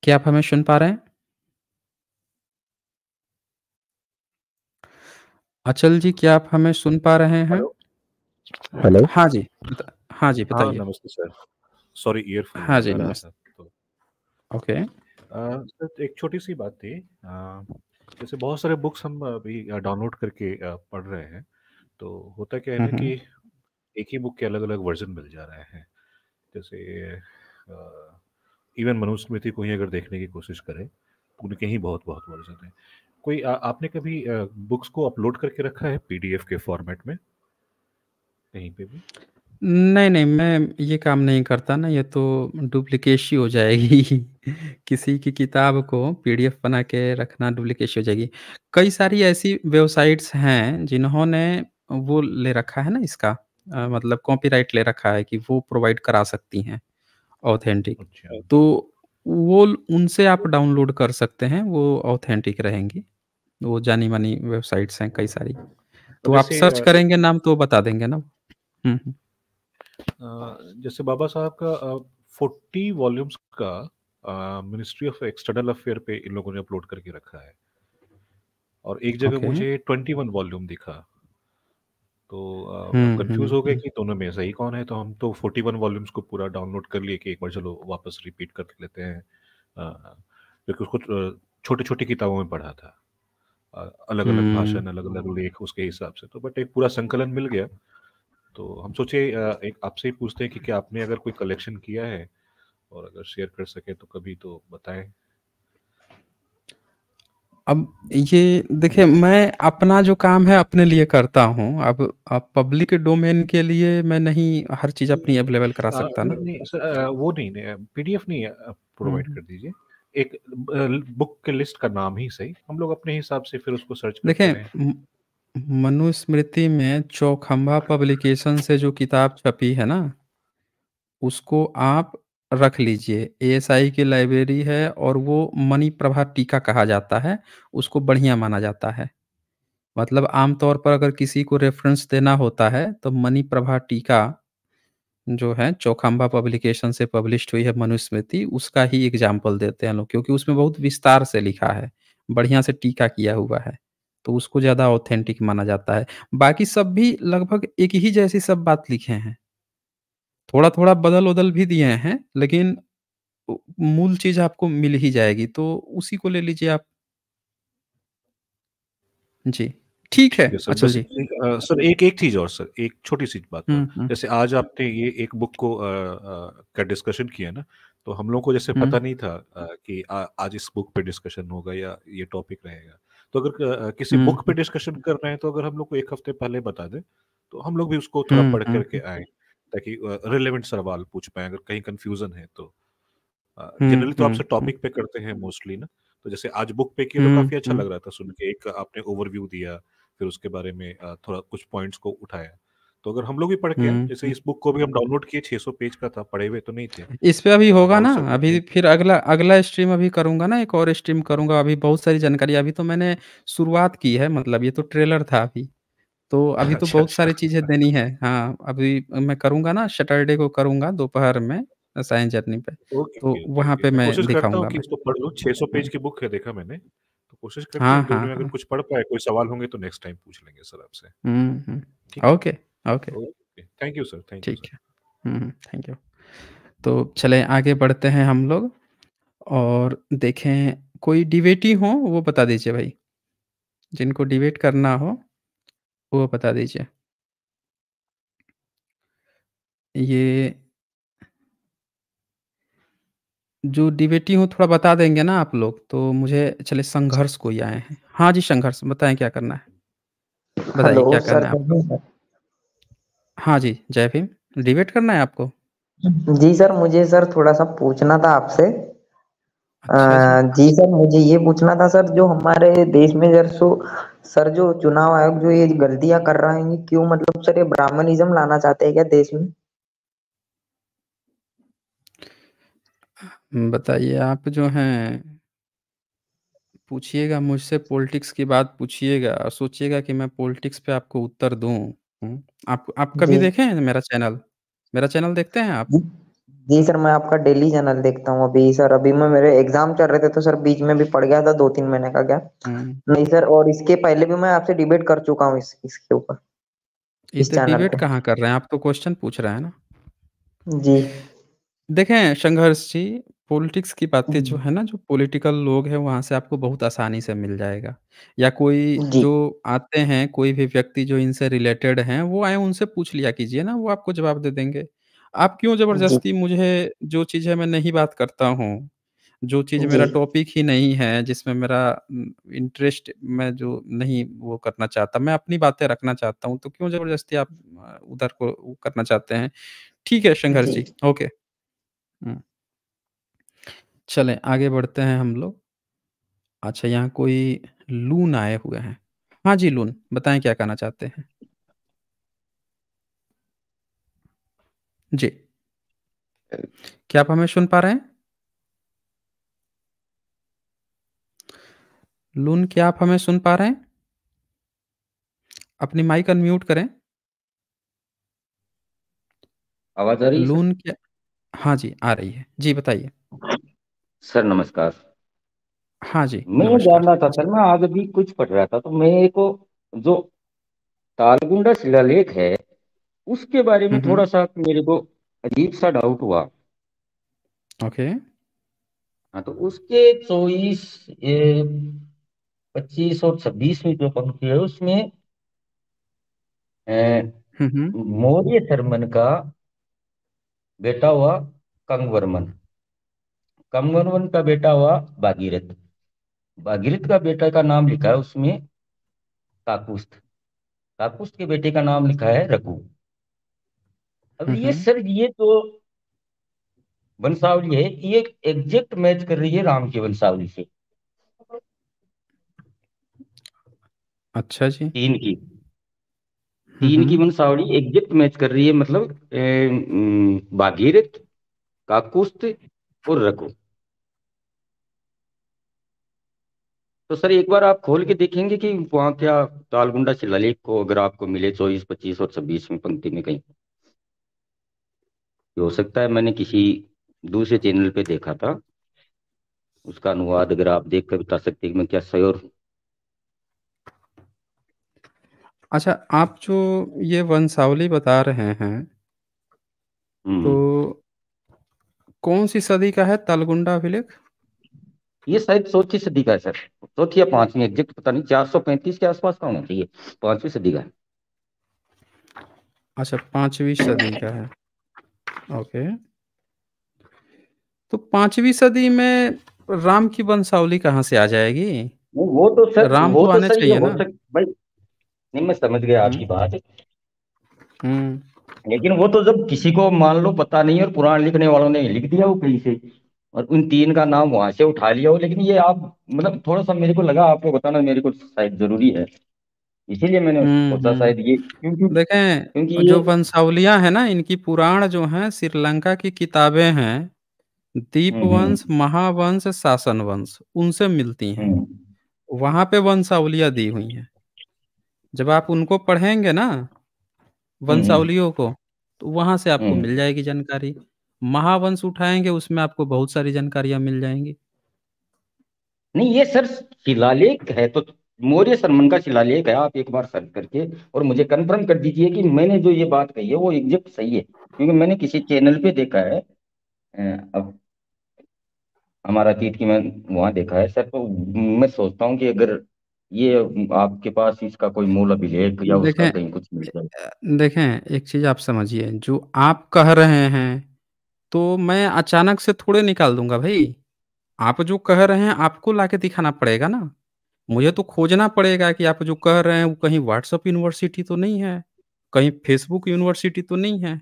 क्या आप हमें सुन पा रहे हैं? अचल जी, क्या आप हमें सुन पा रहे हैं? हेलो। हाँ, हाँ जी, हाँ जी, बताइए। नमस्ते सर। सॉरी ईयरफ़ोन हाँ जी, नमस्ते। ओके तो ओके। तो एक छोटी सी बात थी जैसे बहुत सारे बुक्स हम अभी डाउनलोड करके पढ़ रहे हैं तो होता क्या है ना कि एक ही बुक के अलग अलग वर्जन मिल जा रहे हैं जैसे इवन मनुस्मृति को ही अगर देखने की कोशिश करें उनके ही बहुत बहुत वर्जन हैं कोई आ, आपने कभी बुक्स को अपलोड करके रखा है पीडीएफ के फॉर्मेट में कहीं पे भी नहीं, नहीं, मैं ये काम नहीं करता ना, ये तो डुप्लीकेश हो जाएगी। किसी की किताब को पीडीएफ बना के रखना डुप्लीकेश हो जाएगी। कई सारी ऐसी वेबसाइट्स हैं, जिन्होंने वो ले रखा है ना इसका आ, मतलब कॉपीराइट ले रखा है कि वो प्रोवाइड करा सकती हैं, ऑथेंटिक। अच्छा। तो वो उनसे आप डाउनलोड कर सकते हैं, वो ऑथेंटिक रहेंगी। वो जानी-मानी वेबसाइट्स हैं कई सारी। तो तो आप सर्च करेंगे नाम तो बता देंगे ना। हम्म, हम्म। जैसे बाबा साहब का फोर्टी वॉल्यूम्स का मिनिस्ट्री ऑफ एक्सटर्नल अफेयर पे इन लोगों ने अपलोड करके रखा है और एक जगह okay. मुझे ट्वेंटी वन वॉल्यूम दिखा तो कंफ्यूज हो गए कि दोनों में सही कौन है तो हम तो फोर्टी वन वॉल्यूम्स को पूरा डाउनलोड कर लिए कि एक बार चलो वापस रिपीट कर लेते हैं क्योंकि उसको छोटे छोटे किताबों में पढ़ा था अलग अलग भाषण अलग अलग लेख उसके हिसाब से तो बट एक पूरा संकलन मिल गया तो हम सोचे एक आपसे ही पूछते हैं कि क्या आपने अगर कोई कलेक्शन किया है और अगर शेयर कर सके तो कभी तो बताएं अब ये देखिए मैं अपना जो काम है अपने लिए करता हूँ अब अब पब्लिक डोमेन के लिए मैं नहीं हर चीज अपनी अवेलेबल करा सकता ना नहीं सर वो नहीं पीडीएफ नहीं प्रोवाइड हम्म। कर दीजिए एक बुक के लिस्ट का नाम ही सही हम लोग अपने हिसाब से फिर उसको सर्च देखें मनुस्मृति में चौखंबा पब्लिकेशन से जो किताब छपी है ना, उसको आप रख लीजिए। एएसआई की लाइब्रेरी है और वो मनी प्रभा टीका कहा जाता है, उसको बढ़िया माना जाता है। मतलब आमतौर पर अगर किसी को रेफ़रेंस देना होता है, तो मनी प्रभा टीका जो है चौखंबा पब्लिकेशन से पब्लिश हुई है मनुस्मृति, उसका ही एग्ज़ाम्पल देते हैं लोग क्योंकि उसमें बहुत विस्तार से लिखा है, बढ़िया से टीका किया हुआ है। तो उसको ज्यादा ऑथेंटिक माना जाता है बाकी सब भी लगभग एक ही जैसी सब बात लिखे हैं थोड़ा थोड़ा बदल उदल भी दिए हैं लेकिन मूल चीज आपको मिल ही जाएगी तो उसी को ले लीजिए आप जी ठीक है सर, अच्छा जी सर एक एक चीज और सर एक छोटी सी बात जैसे आज आपने ये एक बुक को आ, आ, का डिस्कशन किया ना तो हम लोग को जैसे पता नहीं था आ, कि आ, आज इस बुक पे डिस्कशन होगा या ये टॉपिक रहेगा तो अगर किसी बुक पे डिस्कशन कर रहे हैं तो अगर हम लोग को एक हफ्ते पहले बता दें तो हम लोग भी उसको थोड़ा पढ़ करके आए ताकि रिलेवेंट सवाल पूछ पाए अगर कहीं कंफ्यूजन है तो जनरली तो आपसे टॉपिक पे करते हैं मोस्टली ना तो जैसे आज बुक पे किया तो काफी अच्छा लग रहा था सुन के एक आपने ओवरव्यू दिया फिर उसके बारे में थोड़ा कुछ पॉइंट्स को उठाया तो अगर हम लोग भी पढ़ के हम्म, जैसे हम्म। इस बुक को भी हम डाउनलोड किए 600 पेज का था पढ़े हुए तो नहीं थे इस पे अभी होगा ना अभी फिर अगला अगला स्ट्रीम अभी करूंगा ना एक और स्ट्रीम करूंगा अभी बहुत सारी जानकारी अभी तो मैंने शुरुआत की है मतलब ये तो ट्रेलर था अभी तो अभी तो अच्छा, बहुत अच्छा। सारी चीजें देनी है हाँ अभी मैं करूंगा ना सैटरडे को करूंगा दोपहर में साइंस जर्नी पे तो वहाँ पे मैं दिखाऊंगा इसको पढ़ लूं सौ पेज हम्म। की बुक है देखा मैंने तो कोशिश करते हैं हाँ, हाँ, अगर हाँ। कुछ पढ़ पाए कोई सवाल होंगे तो नेक्स्ट टाइम पूछ लेंगे सर आपसे okay okay thank you sir thank ठीक है हम्म, थैंक यू तो चले आगे बढ़ते हैं हम लोग और देखें कोई डिबेट हो वो बता दीजिए भाई जिनको डिबेट करना हो वो बता दीजिए ये जो डिबेटी हो थोड़ा बता देंगे ना आप लोग तो मुझे चले संघर्ष को ही आए हैं हाँ जी संघर्ष बताएं क्या करना है बताइए क्या करना है हाँ जी, जय भीम। डिबेट करना है आपको? जी सर, मुझे सर थोड़ा-सा पूछना था आपसे। अच्छा जी। सर मुझे ये पूछना था सर जो हमारे देश में जर सो सर जो चुनाव आयोग जो ये गलतियाँ कर रहे हैं ये क्यों मतलब सर ये ब्राह्मणिज़्म लाना चाहते हैं क्या देश में? बताइए आप जो हैं पूछिएगा मुझसे पॉलिटिक्स की बात पूछिएगा और सोचिएगा कि मैं पॉलिटिक्स पे आपको उत्तर दूं आप आप कभी देखे हैं मेरा चैनल? मेरा चैनल देखते हैं आप? जी। सर, मैं आपका डेली चैनल देखता हूँ अभी सर, अभी मैं मेरे एग्ज़ाम चल रहे थे तो सर बीच में भी पड़ गया था दो तीन महीने का क्या नहीं सर और इसके पहले भी मैं आपसे डिबेट कर चुका हूँ इस इसके ऊपर, इस तो डिबेट कहाँ कर रहे हैं? आप तो क्वेश्चन पूछ रहे हैं ना। जी। देखें संघर्ष जी पॉलिटिक्स की बातें जो हम्म। है ना जो पॉलिटिकल लोग हैं वहां से आपको बहुत आसानी से मिल जाएगा। या कोई जो आते हैं, कोई भी व्यक्ति जो इनसे रिलेटेड हैं, वो आए उनसे पूछ लिया कीजिए ना, वो आपको जवाब दे देंगे। आप क्यों ज़बरदस्ती मुझे जो चीज़ है मैं नहीं बात करता हूँ, जो चीज़ मेरा टॉपिक ही नहीं है, जिसमें मेरा इंटरेस्ट मैं जो नहीं वो करना चाहता, मैं अपनी बातें रखना चाहता हूँ, तो क्यों ज़बरदस्ती आप उधर को करना चाहते हैं? ठीक है शंघर जी, ओके हम्म। चलें आगे बढ़ते हैं हम लोग। अच्छा यहाँ कोई लून आए हुए हैं। हाँ जी, लून बताएं क्या कहना चाहते हैं? जी। क्या आप हमें सुन पा रहे हैं? लून क्या आप हमें सुन पा रहे हैं? अपनी माइक अनम्यूट करें। आवाज़ आ रही है लून क्या हाँ जी, आ रही है। जी बताइए। सर नमस्कार हाँ जी मैं जानना था सर मैं आज भी कुछ पढ़ रहा था तो मैं को जो तालगुंडा शिलालेख है उसके बारे में थोड़ा सा मेरे को अजीब सा डाउट हुआ ओके हाँ तो उसके चौबीस पच्चीस और छब्बीसवीं जो पंक्ति है उसमें मौर्य शर्मन का बेटा हुआ कंगवर्मन कमगनवन का बेटा हुआ भागीरथ भागीरथ का बेटा का नाम लिखा है उसमें काकुस्त काकुस्त के बेटे का नाम लिखा है रघु अब ये सर ये तो वंशावली है ये एग्जेक्ट मैच कर रही है राम की वंशावली से अच्छा जी तीन की तीन की वंशावली एग्जैक्ट मैच कर रही है मतलब भागीरथ काकुस्त और रघु तो सर एक बार आप खोल के देखेंगे कि वहाँ क्या तालगुंडा ललित को अगर आपको मिले चौबीस पच्चीस और छब्बीस में पंक्ति में कहीं हो सकता है मैंने किसी दूसरे चैनल पे देखा था उसका अनुवाद अगर आप देख कर बता सकते हैं मैं क्या सही और अच्छा आप जो ये वंशावली बता रहे हैं हम्म। तो कौन सी सदी का है तालगुंडा अभिलेख ये शायद चौथी सदी का है सर चौथी या पांचवी एग्जैक्ट पता नहीं चार सौ पैंतीस के आसपास का होना चाहिए पांचवी सदी का अच्छा पांचवी सदी का है ओके तो पांचवी सदी में राम की वंशावली कहाँ से आ जाएगी वो तो सर राम वो तो आने सर, चाहिए ना भाई नहीं मैं समझ गया आपकी हम्म। बात हम्म। लेकिन वो तो जब किसी को मान लो पता नहीं और पुराण लिखने वालों ने लिख दिया वो कहीं से और उन तीन का नाम वहां से उठा लिया हो लेकिन ये आप मतलब थोड़ा सा मेरे को लगा आपको बताना मेरे को शायद जरूरी है इसीलिए मैंने हम्म, सोचा हम्म। शायद ये क्योंकि देखें क्योंकि ये... जो वंशावलियां है ना इनकी पुराण जो है श्रीलंका की किताबें हैं हम्म, दीप वंश महावंश शासन वंश उनसे मिलती हैं वहां पे वंशावलियां दी हुई हैं जब आप उनको पढ़ेंगे ना वंशावलियों को तो वहां से आपको मिल जाएगी जानकारी महावंश उठाएंगे उसमें आपको बहुत सारी जानकारियां मिल जाएंगी नहीं ये सर शिलालेख है तो मौर्य सरमन का शिलालेख है आप एक बार सर्च करके और मुझे कंफर्म कर दीजिए कि मैंने जो ये बात कही है वो एग्जैक्ट सही है क्योंकि मैंने किसी चैनल पे देखा है अब हमारा अतीत की मैं वहां देखा है सर तो मैं सोचता हूँ कि अगर ये आपके पास इसका कोई मूल अभिलेख या उसका कहीं कुछ मिल जाए देखें एक चीज आप समझिए जो आप कह रहे हैं तो मैं अचानक से थोड़े निकाल दूंगा भाई आप जो कह रहे हैं आपको लाके दिखाना पड़ेगा ना। मुझे तो खोजना पड़ेगा कि आप जो कह रहे हैं वो कहीं व्हाट्सएप यूनिवर्सिटी तो नहीं है, कहीं फेसबुक यूनिवर्सिटी तो नहीं है।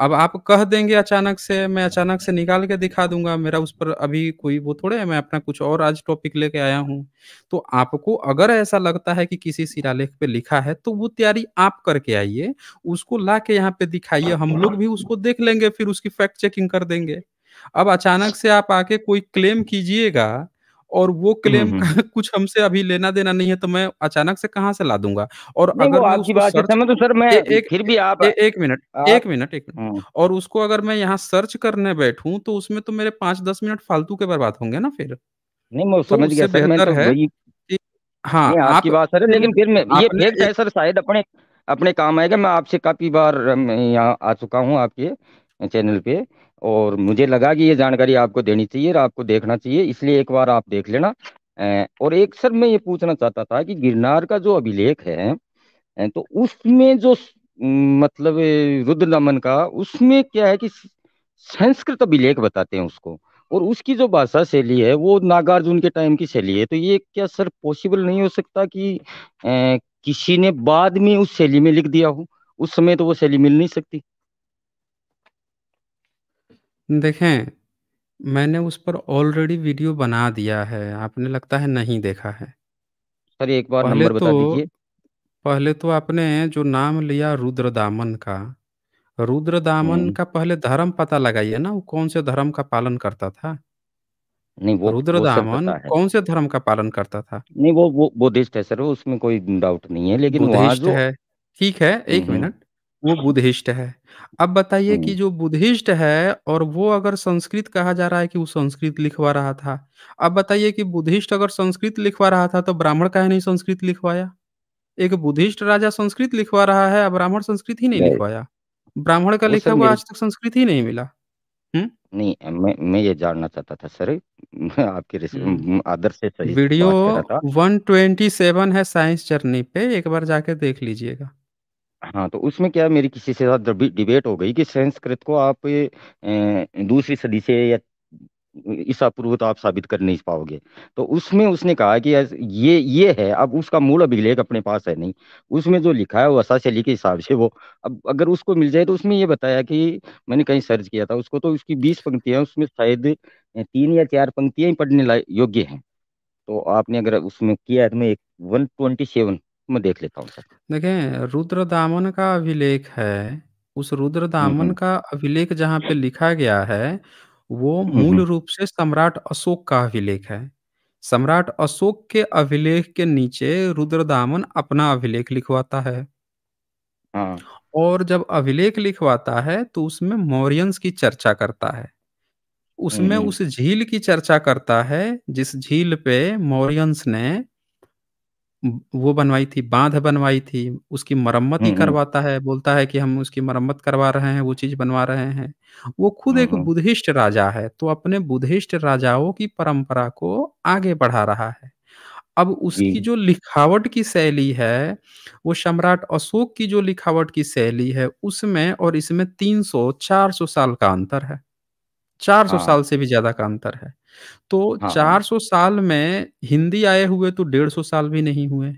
अब आप कह देंगे अचानक से मैं अचानक से निकाल के दिखा दूंगा मेरा उस पर अभी कोई वो थोड़े है मैं अपना कुछ और आज टॉपिक लेके आया हूँ तो आपको अगर ऐसा लगता है कि किसी शिलालेख पे लिखा है तो वो तैयारी आप करके आइए उसको ला के यहाँ पे दिखाइए हम लोग भी उसको देख लेंगे फिर उसकी फैक्ट चेकिंग कर देंगे अब अचानक से आप आके कोई क्लेम कीजिएगा और वो क्लेम कुछ हमसे अभी लेना देना नहीं है तो मैं अचानक से कहाँ से ला दूंगा और अगर आपकी बात तो सर मैं एक फिर भी आप ए, एक मिनट आप, एक मिनट एक मिनट और उसको अगर मैं यहाँ सर्च करने बैठूं तो उसमें तो मेरे पांच दस मिनट फालतू के बर्बाद होंगे ना फिर नहीं मैं तो समझ गया बेहतर तो है हाँ आपकी बात सर लेकिन फिर मैं ये है सर शायद अपने अपने काम आएगा मैं आपसे काफी बार यहाँ आ चुका हूँ आपके चैनल पे और मुझे लगा कि ये जानकारी आपको देनी चाहिए और आपको देखना चाहिए इसलिए एक बार आप देख लेना और एक सर मैं ये पूछना चाहता था कि गिरनार का जो अभिलेख है तो उसमें जो मतलब रुद्र दमन का उसमें क्या है कि संस्कृत अभिलेख बताते हैं उसको और उसकी जो भाषा शैली है वो नागार्जुन के टाइम की शैली है तो ये क्या सर पॉसिबल नहीं हो सकता कि ए, किसी ने बाद में उस शैली में लिख दिया हो उस समय तो वो शैली मिल नहीं सकती देखें, मैंने उस पर ऑलरेडी वीडियो बना दिया है, आपने लगता है नहीं देखा है। सर, एक बार पहले नंबर तो बता दीजिए। पहले तो आपने जो नाम लिया रुद्र दामन का, रुद्र दामन हम्म। का पहले धर्म पता लगाइए ना, वो कौन से धर्म का पालन करता था? नहीं, वो वो सब पता है। कौन से धर्म का पालन करता था? नहीं, वो वो बुद्धिस्ट है सर, उसमें कोई डाउट नहीं है, लेकिन वहाँ बुद्धिस्ट जो है। ठीक है, एक हम्म, हम्म। मिनट। वो बुद्धिस्ट है। अब बताइए कि जो बुद्धिस्ट है और वो अगर संस्कृत कहा जा रहा है कि वो संस्कृत लिखवा रहा था। अब बताइए कि बुद्धिस्ट अगर संस्कृत लिखवा रहा था तो ब्राह्मण का नहीं संस्कृत लिखवाया? एक बुद्धिस्ट राजा संस्कृत लिखवा रहा है, ब्राह्मण संस्कृत ही नहीं लिखवाया। ब्राह्मण का लिखा हुआ आज तक संस्कृत ही नहीं मिला। हुँ? नहीं मैं मैं ये जानना चाहता था सर आपके आदर से सही वीडियो 127 है साइंस जर्नी पे, एक बार जाके देख लीजिएगा। हाँ तो उसमें क्या है, मेरी किसी से साथ डिबेट हो गई कि संस्कृत को आप ए, दूसरी सदी से या ईसा पूर्व तो आप साबित कर नहीं पाओगे तो उसमें उसने कहा कि ये ये है अब उसका मूल अभिलेख अपने पास है नहीं उसमें जो लिखा है वो असा शैली के हिसाब से वो अब अगर उसको मिल जाए तो उसमें ये बताया कि मैंने कहीं सर्च किया था उसको तो उसकी बीस पंक्तियां उसमें शायद तीन या चार पंक्तियां ही पढ़ने योग्य हैं तो आपने अगर उसमें किया है तो मैं एक वन ट्वेंटी सेवन मैं देख लेता हूँ सर। देखें, रुद्र दामन का अभिलेख है, उस रुद्र दामन का अभिलेख जहाँ पे लिखा गया है, वो मूल रूप से सम्राट अशोक का अभिलेख है। सम्राट अशोक के अभिलेख के नीचे रुद्र दामन अपना अभिलेख लिखवाता है। हाँ। और जब अभिलेख लिखवाता है, तो उसमें मौर्यंस की चर्चा करता है। उसमें उस झील की चर्चा करता है, जिस झील पे मौर्यंस ने वो बनवाई थी, बांध बनवाई थी, उसकी मरम्मत ही हम्म, हम्म। करवाता है, बोलता है कि हम उसकी मरम्मत करवा रहे हैं, वो चीज़ बनवा रहे हैं। वो खुद हाँ, एक हुँ। बुद्धिस्ट राजा है, तो अपने बुद्धिस्ट राजाओं की परंपरा को आगे बढ़ा रहा है। अब उसकी जो लिखावट की शैली है, वो सम्राट अशोक की जो लिखावट की शैली है, उसमें और इसमें 300-400 साल का अंतर है। चार सौ हाँ। साल से भी ज्यादा का अंतर है तो हाँ, हाँ। चार सौ साल में हिंदी आए हुए तो डेढ़ सौ साल भी नहीं हुए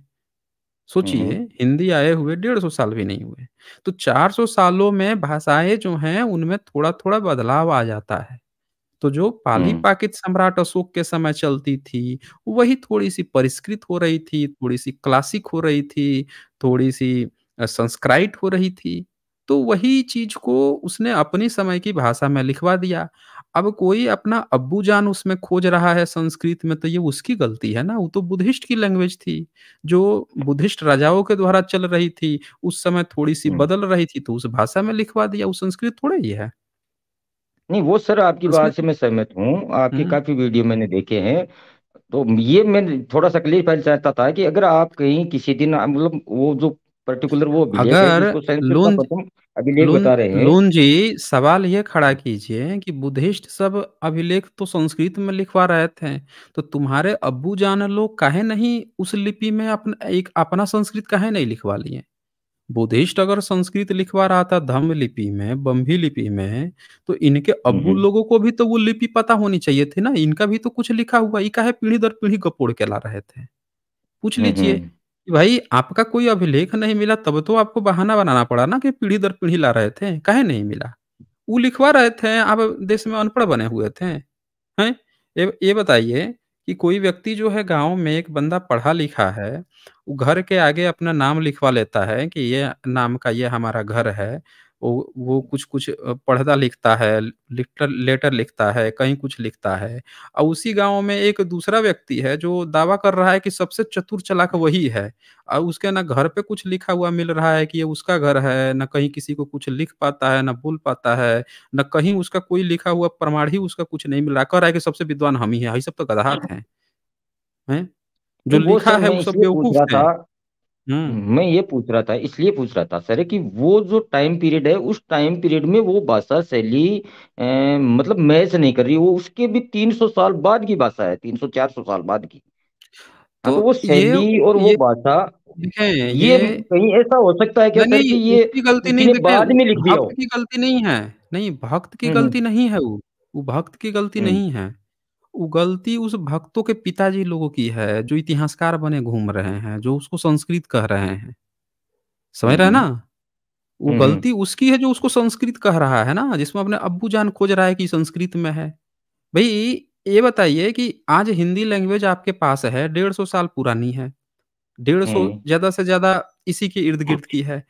सोचिए हिंदी आए हुए डेढ़ सौ साल भी नहीं हुए तो सौ सालों में भाषाएं जो हैं उनमें थोड़ा थोड़ा बदलाव आ जाता है तो जो पाली पाकित सम्राट अशोक के समय चलती थी वही थोड़ी सी परिष्कृत हो रही थी थोड़ी सी क्लासिक हो रही थी थोड़ी सी संस्क्राइट हो रही थी तो वही चीज को उसने अपनी समय की भाषा में लिखवा दिया अब कोई अपना अब्बू जान उसमें खोज रहा है संस्कृत में तो ये उसकी गलती है ना वो तो बुद्धिस्ट की लैंग्वेज थी जो बुद्धिस्ट राजाओं के द्वारा चल रही थी उस समय थोड़ी सी बदल रही थी तो उस भाषा में लिखवा दिया वो संस्कृत थोड़ा ही है नहीं वो सर आपकी बात से मैं सहमत हूँ आपके काफी वीडियो मैंने देखे हैं तो ये मैं थोड़ा सा क्लियर चाहता था कि अगर आप कहीं किसी दिन मतलब वो जो पर्टिकुलर वो अगर लोन अभिलेख बता रहे हैं लोन जी सवाल ये खड़ा कीजिए कि बुद्धिस्ट सब अभिलेख तो संस्कृत में लिखवा रहे थे तो तुम्हारे अब्बू जान लोग कहे नहीं उस लिपि में अपना एक अपना संस्कृत कहे नहीं लिखवा लिए बुद्धिस्ट अगर संस्कृत लिखवा रहा था धम्म लिपि में बम्भी लिपि में तो इनके हम्म, अब्बू हम्म। लोगों को भी तो वो लिपि पता होनी चाहिए थी ना इनका भी तो कुछ लिखा हुआ ये कहे पीढ़ी दर पीढ़ी गपोड़ के ला रहे थे पूछ हम्म, लीजिए भाई आपका कोई अभिलेख नहीं मिला तब तो आपको बहाना बनाना पड़ा ना कि पीढ़ी दर पीढ़ी ला रहे थे कहे नहीं मिला वो लिखवा रहे थे आप देश में अनपढ़ बने हुए थे हैं ये ये बताइए कि कोई व्यक्ति जो है गांव में एक बंदा पढ़ा लिखा है वो घर के आगे अपना नाम लिखवा लेता है कि ये नाम का ये हमारा घर है वो वो कुछ कुछ पढ़ता लिखता है लेटर लेटर लिखता है कहीं कुछ लिखता है और उसी गांव में एक दूसरा व्यक्ति है जो दावा कर रहा है कि सबसे चतुर चलाक वही है और उसके ना घर पे कुछ लिखा हुआ मिल रहा है कि ये उसका घर है न कहीं किसी को कुछ लिख पाता है न बोल पाता है न कहीं उसका कोई लिखा हुआ प्रमाण ही उसका कुछ नहीं मिल रहा कर रहा है कि सबसे विद्वान हम ही है यही सब तो गधार हाँ। है, है? जो तो लिखा है वो सब बेवकूफ है हम्म। मैं ये पूछ रहा था इसलिए पूछ रहा था सर कि वो जो टाइम पीरियड है उस टाइम पीरियड में वो भाषा शैली मतलब मैच नहीं कर रही वो उसके भी तीन सौ साल बाद की भाषा है तीन सौ चार सौ साल बाद की हाँ, तो तो वो ये शैली और वो ये भाषा देखें ये ये कहीं ऐसा हो सकता है क्या नहीं सर नहीं कि ये उसकी गलती नहीं ने देखें बाद में लिख दिया भक्त हो की गलती नहीं है नहीं भक्त की हम्म, हम्म गलती नहीं है वो वो भक्त की गलती हम्म। नहीं है गलती उस भक्तों के पिताजी लोगों की है जो इतिहासकार बने घूम रहे हैं जो उसको संस्कृत कह रहे हैं समझ रहे हैं हम्म। ना वो हम्म। गलती उसकी है जो उसको संस्कृत कह रहा है ना जिसमें अपने अब्बू जान खोज रहा है कि संस्कृत में है भाई ये बताइए कि आज हिंदी लैंग्वेज आपके पास है डेढ़ सौ साल पुरानी है डेढ़ सौ हम्म। ज्यादा से ज्यादा इसी के इर्द गिर्द की है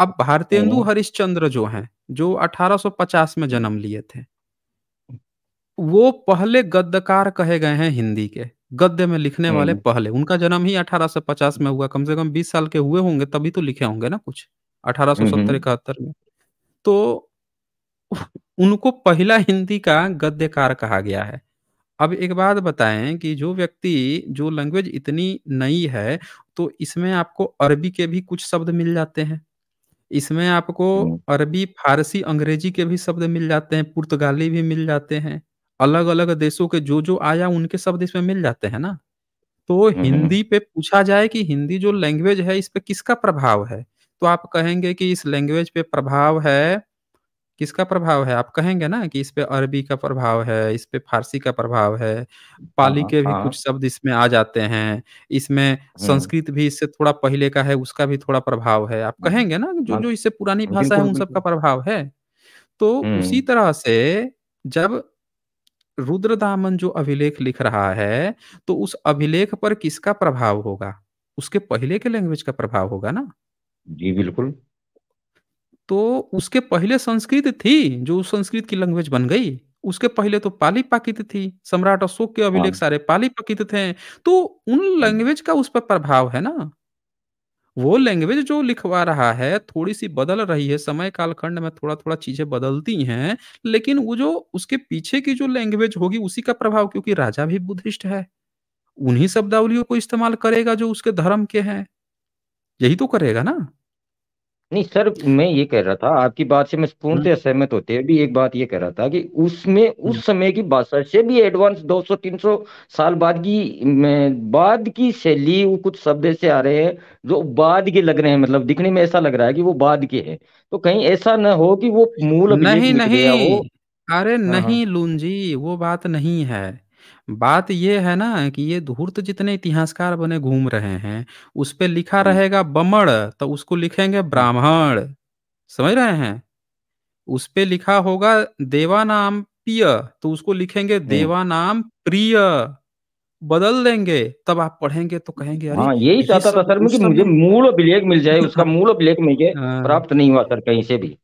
अब भारतेंदु हरिश्चंद्र जो हैं जो 1850 में जन्म लिए थे वो पहले गद्यकार कहे गए हैं हिंदी के। गद्य में लिखने वाले हम्म। पहले उनका जन्म ही 1850 में हुआ कम से कम 20 साल के हुए होंगे तभी तो लिखे होंगे ना कुछ, अठारह सौ सत्तर हम्म। इकहत्तर में। तो उनको पहला हिंदी का गद्यकार कहा गया है। अब एक बात बताएं कि जो व्यक्ति जो लैंग्वेज इतनी नई है, तो इसमें आपको अरबी के भी कुछ शब्द मिल जाते हैं। इसमें आपको हम्म। अरबी, फ़ारसी, अंग्रेजी के भी शब्द मिल जाते हैं, पुर्तगाली भी मिल जाते हैं। अलग अलग देशों के जो जो आया उनके शब्द इसमें मिल जाते हैं ना तो हम्म, हम्म। हिंदी पे पूछा जाए कि हिंदी जो लैंग्वेज है इस पे किसका प्रभाव है तो आप कहेंगे कि इस लैंग्वेज पे प्रभाव है किसका प्रभाव है आप कहेंगे ना कि इस पे अरबी का प्रभाव है इस पे फारसी का प्रभाव है पाली हाँ, के भी हाँ। कुछ शब्द इसमें आ जाते हैं इसमें हम्म। संस्कृत भी इससे थोड़ा पहले का है उसका भी थोड़ा प्रभाव है आप कहेंगे ना हाँ। जो जो इससे पुरानी भाषा है उन सब का प्रभाव है तो उसी तरह से जब रुद्रदामन जो अभिलेख लिख रहा है तो उस अभिलेख पर किसका प्रभाव होगा उसके पहले के लैंग्वेज का प्रभाव होगा ना जी बिल्कुल तो उसके पहले संस्कृत थी जो उस संस्कृत की लैंग्वेज बन गई उसके पहले तो पाली पाकित थी सम्राट अशोक के अभिलेख हाँ। सारे पाली पाकित थे तो उन लैंग्वेज हाँ। का उस पर प्रभाव है ना वो लैंग्वेज जो लिखवा रहा है थोड़ी सी बदल रही है समय कालखंड में थोड़ा थोड़ा चीजें बदलती हैं लेकिन वो जो उसके पीछे की जो लैंग्वेज होगी उसी का प्रभाव क्योंकि राजा भी बुद्धिस्ट है उन्हीं शब्दावलियों को इस्तेमाल करेगा जो उसके धर्म के हैं यही तो करेगा ना नहीं सर मैं ये कह रहा था आपकी बात से मैं पूर्णतः हम्म। सहमत होते हुए भी एक बात ये कह रहा था कि उसमें उस हम्म। समय की भाषा से भी एडवांस 200-300 साल बाद की बाद की शैली वो कुछ शब्द ऐसे आ रहे हैं जो बाद के लग रहे हैं मतलब दिखने में ऐसा लग रहा है कि वो बाद के हैं तो कहीं ऐसा ना हो कि वो मूल नहीं नहीं अरे हाँ, हाँ। नहीं लून जी वो बात नहीं है बात ये है ना कि ये धूर्त जितने इतिहासकार बने घूम रहे हैं, उस पर लिखा रहेगा बमण तो उसको लिखेंगे ब्राह्मण, समझ रहे हैं? उस पर लिखा होगा देवानाम प्रिय तो उसको लिखेंगे देवानाम प्रिय, बदल देंगे तब आप पढ़ेंगे तो कहेंगे अरे! हाँ, यही चाहता था सर तो मुझे मूल अभिलेख मिल जाए उसका मूल अभिलेख मुझे हाँ। प्राप्त नहीं हुआ सर कहीं से भी।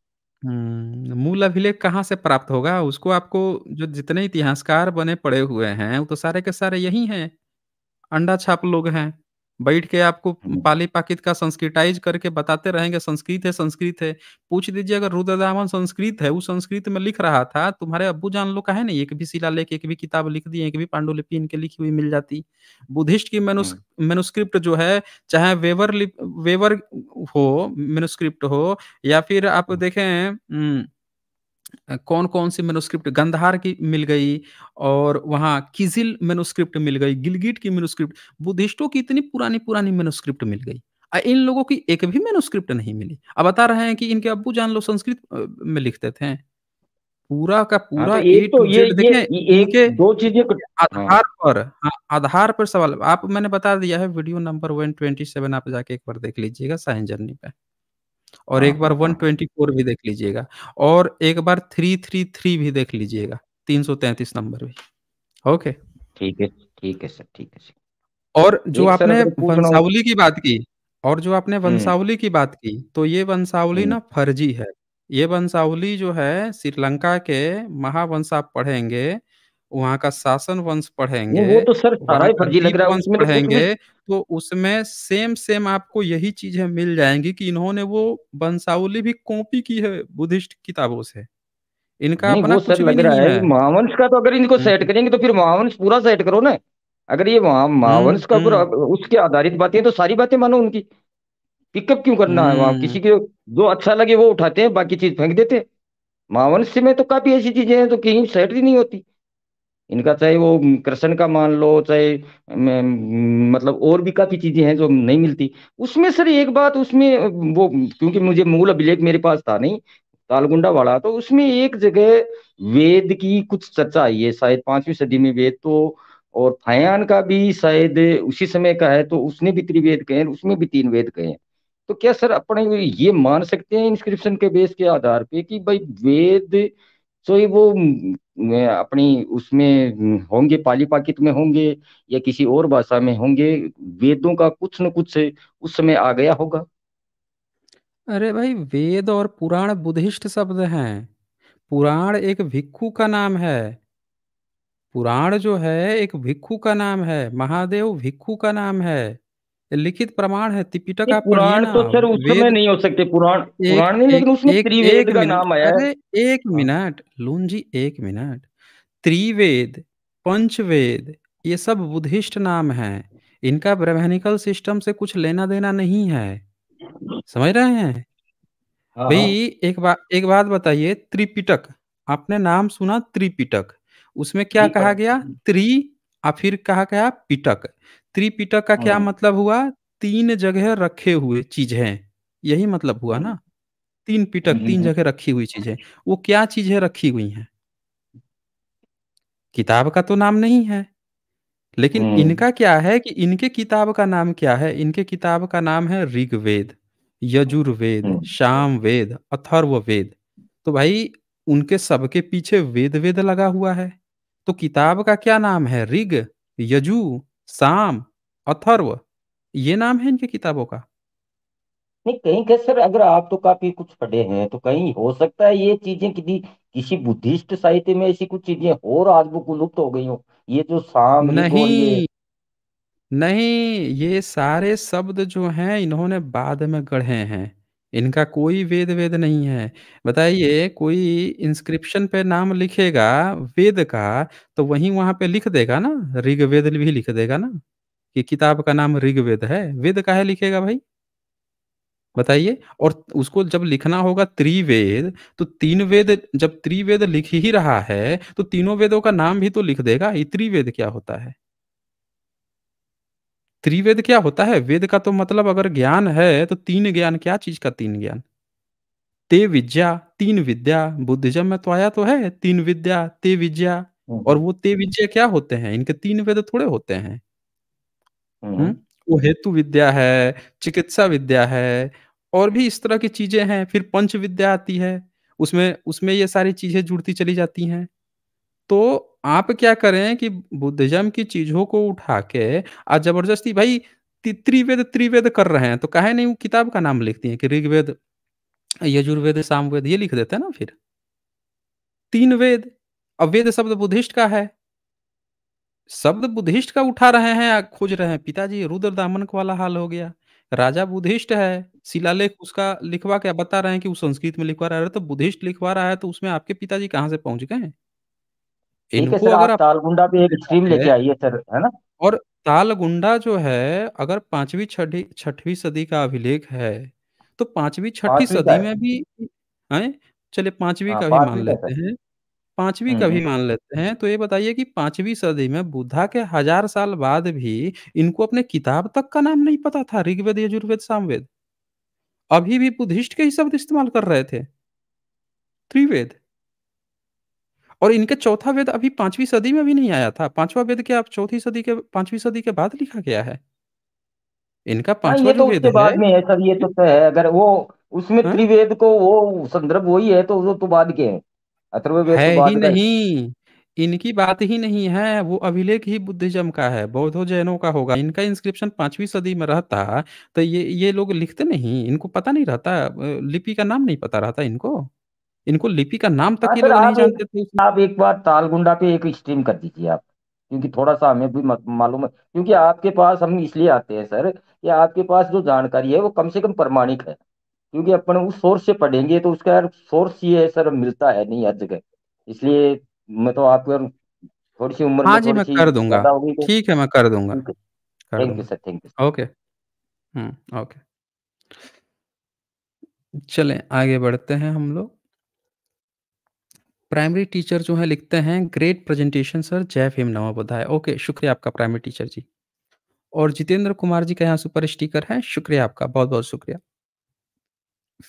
हम्म, मूल अभिलेख कहाँ से प्राप्त होगा? उसको आपको जो जितने इतिहासकार बने पड़े हुए हैं, वो तो सारे के सारे यही हैं, अंडा छाप लोग हैं। बैठ के आपको हम्म। पाली पाकित का संस्कृताइज करके बताते रहेंगे संस्कृत है संस्कृत है पूछ दीजिए अगर रुद्रदामन संस्कृत है वो संस्कृत में लिख रहा था तुम्हारे अब्बू जान लोग का है ना एक भी शिला लेख एक भी किताब लिख दी एक भी पांडुलिपि इनके लिखी हुई मिल जाती बुद्धिस्ट की हाँ। मेनुस्क्रिप्ट जो है चाहे वेवर वेवर हो मेनुस्क्रिप्ट हो या फिर आप हाँ। देखें हम्म, कौन कौन सी मेनोस्क्रिप्ट गंधार की मिल गई और वहाँ किजिल मेनोस्क्रिप्ट मिल गई गिलगिट की मेनोस्क्रिप्ट बुद्धिस्टों की इतनी पुरानी पुरानी मेनोस्क्रिप्ट मिल गई इन लोगों की एक भी मेनोस्क्रिप्ट नहीं मिली अब बता रहे हैं कि इनके अब्बू जान लोग संस्कृत में लिखते थे पूरा का हाँ, पूरा तो ए तो ये, ये, ये एक दो चीजें हाँ। आधार पर हाँ, आधार पर सवाल आप मैंने बता दिया है video number one twenty seven आप जाके एक बार देख लीजिएगा साइन जर्नी पे और हाँ, एक बार हाँ, हाँ। वन ट्वेंटी फोर भी देख लीजिएगा और एक बार थ्री थ्री थ्री भी देख लीजिएगा तीन सौ तैतीस नंबर भी ओके ठीक है ठीक है सर ठीक है और जो आपने वंशावली की बात की और जो आपने हम्म। वंशावली की बात की तो ये वंशावली हम्म। ना फर्जी है ये वंशावली जो है श्रीलंका के महावंश आप पढ़ेंगे वहाँ का शासन वंश पढ़ेंगे वो तो सर सारा ही फर्जी लग रहा है उसमें तो पढ़ेंगे तो उसमें सेम सेम आपको यही चीजें मिल जाएंगी कि इन्होंने वो वंशावली भी कॉपी की है बुद्धिस्ट किताबों से इनका अपना कुछ भी नहीं है महावंश का तो अगर इनको हम्म। सेट करेंगे तो फिर महावंश पूरा सेट करो ना अगर ये महावंश हम्म, का पूरा हम्म। उसके आधारित बातें तो सारी बातें मानो उनकी पिकअप क्यों करना है वहां किसी के जो अच्छा लगे वो उठाते हैं बाकी चीज फेंक देते हैं महावंश में तो काफी ऐसी चीजें हैं तो कहीं सेट ही नहीं होती इनका चाहे वो कृष्ण का मान लो चाहे मतलब और भी काफी चीजें हैं जो नहीं मिलती उसमें सर एक बात उसमें वो क्योंकि मुझे मूल अभिलेख मेरे पास था नहीं तालगुंडा वाला तो उसमें एक जगह वेद की कुछ चर्चा आई है शायद पांचवी सदी में वेद तो और फयान का भी शायद उसी समय का है तो उसने भी त्रिवेद कहे उसमें भी तीन वेद कहे हैं तो क्या सर अपने ये मान सकते हैं इंस्क्रिप्शन के बेस के आधार पे कि भाई वेद सो ये वो अपनी उसमें होंगे पाली पाकित तो में होंगे या किसी और भाषा में होंगे वेदों का कुछ न कुछ उस समय आ गया होगा अरे भाई वेद और पुराण बुद्धिस्ट शब्द हैं पुराण एक भिक्खु का नाम है पुराण जो है एक भिक्खु का नाम है महादेव भिक्खु का नाम है लिखित प्रमाण है त्रिपिटक आप पुराण तो सर उस समय नहीं हो सकते पुराण पुराण नहीं लेकिन उसमें त्रिवेद का नाम आया है एक हाँ। मिनट लून जी एक मिनट त्रिवेद पंचवेद ये सब बुद्धिस्ट नाम है इनका ब्रह्मनिकल सिस्टम से कुछ लेना देना नहीं है समझ रहे हैं हाँ, भाई हाँ। एक बात एक बात बताइए त्रिपिटक आपने नाम सुना त्रिपिटक उसमें क्या कहा गया त्रि और फिर कहा गया पिटक त्रिपिटक का क्या हाँ। मतलब हुआ तीन जगह रखे हुए चीज है यही मतलब हुआ ना तीन पिटक हम्म, तीन हम्म, जगह हम्म। रखी हुई चीज है वो क्या चीजें रखी हुई हैं किताब का तो नाम नहीं है लेकिन इनका क्या है कि इनके किताब का नाम क्या है इनके किताब का नाम है ऋग्वेद यजुर्वेद शाम वेद अथर्व वेद तो भाई उनके सबके पीछे वेद वेद लगा हुआ है तो किताब का क्या नाम है ऋग यजु साम अथर्व ये नाम है इनकी किताबों का नहीं कहीं कहीं सर अगर आप तो काफी कुछ पढ़े हैं तो कहीं हो सकता है ये चीजें किसी किसी बुद्धिस्ट साहित्य में ऐसी कुछ चीजें और आज वो लुप्त हो गई हो ये जो साम नहीं ये... नहीं ये सारे शब्द जो हैं इन्होंने बाद में गढ़े हैं इनका कोई वेद वेद नहीं है। बताइए कोई इंस्क्रिप्शन पे नाम लिखेगा वेद का, तो वही वहां पे लिख देगा ना, ऋग्वेद भी लिख देगा ना, कि किताब का नाम ऋग्वेद है, वेद का है लिखेगा भाई? बताइए और उसको जब लिखना होगा त्रिवेद, तो तीन वेद जब त्रिवेद लिख ही रहा है, तो तीनों वेदों का नाम भी तो लिख देगा, ये त्रिवेद क्या होता है? त्रिवेद क्या होता है वेद का तो मतलब अगर ज्ञान है तो तीन ज्ञान क्या चीज का तीन ज्ञान ते विद्या तीन विद्या बुद्धिज्म में तो आया तो है तीन विद्या ते विद्या हम्म। और वो ते विद्या क्या होते हैं इनके तीन वेद थोड़े होते हैं हम्म। हम्म? वो हेतु विद्या है चिकित्सा विद्या है और भी इस तरह की चीजें हैं फिर पंच विद्या आती है उसमें उसमें ये सारी चीजें जुड़ती चली जाती हैं तो आप क्या करें कि बुद्धिज्म की चीजों को उठा के आज जबरदस्ती भाई त्रिवेद त्रिवेद कर रहे हैं तो कहे नहीं वो किताब का नाम लिखती है कि ऋग्वेद यजुर्वेद सामवेद ये लिख देते हैं ना फिर तीन वेद अब वेद शब्द बुद्धिस्ट का है शब्द बुद्धिस्ट का उठा रहे हैं खोज रहे हैं पिताजी रुद्र दामन वाला हाल हो गया राजा बुद्धिस्ट है शिलालेख उसका लिखवा के बता रहे हैं कि वो संस्कृत में लिखवा रहा है तो बुद्धिस्ट लिखवा रहा है तो उसमें आपके पिताजी कहाँ से पहुंच गए इनको अगर आप तालगुंडा भी एक एक्सट्रीम लेके आइए सर है ना और तालगुंडा जो है अगर पांचवी छठी छठवीं सदी का अभिलेख है तो पांचवी छठी सदी में भी है चले पांचवी हाँ, का भी मान लेते हैं पांचवी का भी हम्म। मान लेते हैं तो ये बताइए कि पांचवी सदी में बुद्धा के हजार साल बाद भी इनको अपने किताब तक का नाम नहीं पता था ऋग्वेद यजुर्वेद सामवेद अभी भी बुद्धिस्ट के ही शब्द इस्तेमाल कर रहे थे त्रिवेद और इनका चौथा वेद अभी पांचवी सदी में भी नहीं आया था पांचवा वेद क्या चौथी सदी के पांचवी सदी के बाद लिखा गया है इनका हाँ, पांचवा तो वेद बाद में है सर ये तो है अगर वो उसमें हाँ? त्रिवेद को वो संदर्भ वही है तो वो तो बाद के तो है अथर्वेद है ही नहीं इनकी बात ही नहीं है वो अभिलेख ही बुद्धिज्म का है बौद्धो जैनों का होगा इनका इंस्क्रिप्शन पांचवी सदी में रहता तो ये ये लोग लिखते नहीं इनको पता नहीं रहता लिपि का नाम नहीं पता रहता इनको इनको लिपि का नाम तक ही हाँ लोग नहीं जानते थे आप एक बार तालगुंडा पे एक स्ट्रीम कर दीजिए आप क्योंकि थोड़ा सा हमें भी मालूम है क्योंकि आपके पास हम इसलिए आते हैं सर कि आपके पास जो जानकारी है वो कम से कम प्रमाणिक है क्योंकि अपन उस सोर्स से पढ़ेंगे तो उसका यार सोर्स ये है सर मिलता है नहीं हर जगह इसलिए मैं तो आपको थोड़ी सी उम्र हाँ जी मैं कर दूंगा ठीक है मैं कर दूंगा thank you sir thank you okay hmm okay चलें आगे बढ़ते हैं हम लोग प्राइमरी टीचर जो है लिखते हैं ग्रेट प्रेजेंटेशन सर जय भीम नमोबोधाय ओके शुक्रिया आपका प्राइमरी टीचर जी और जितेंद्र कुमार जी का यहाँ सुपर स्टीकर है शुक्रिया आपका बहुत बहुत शुक्रिया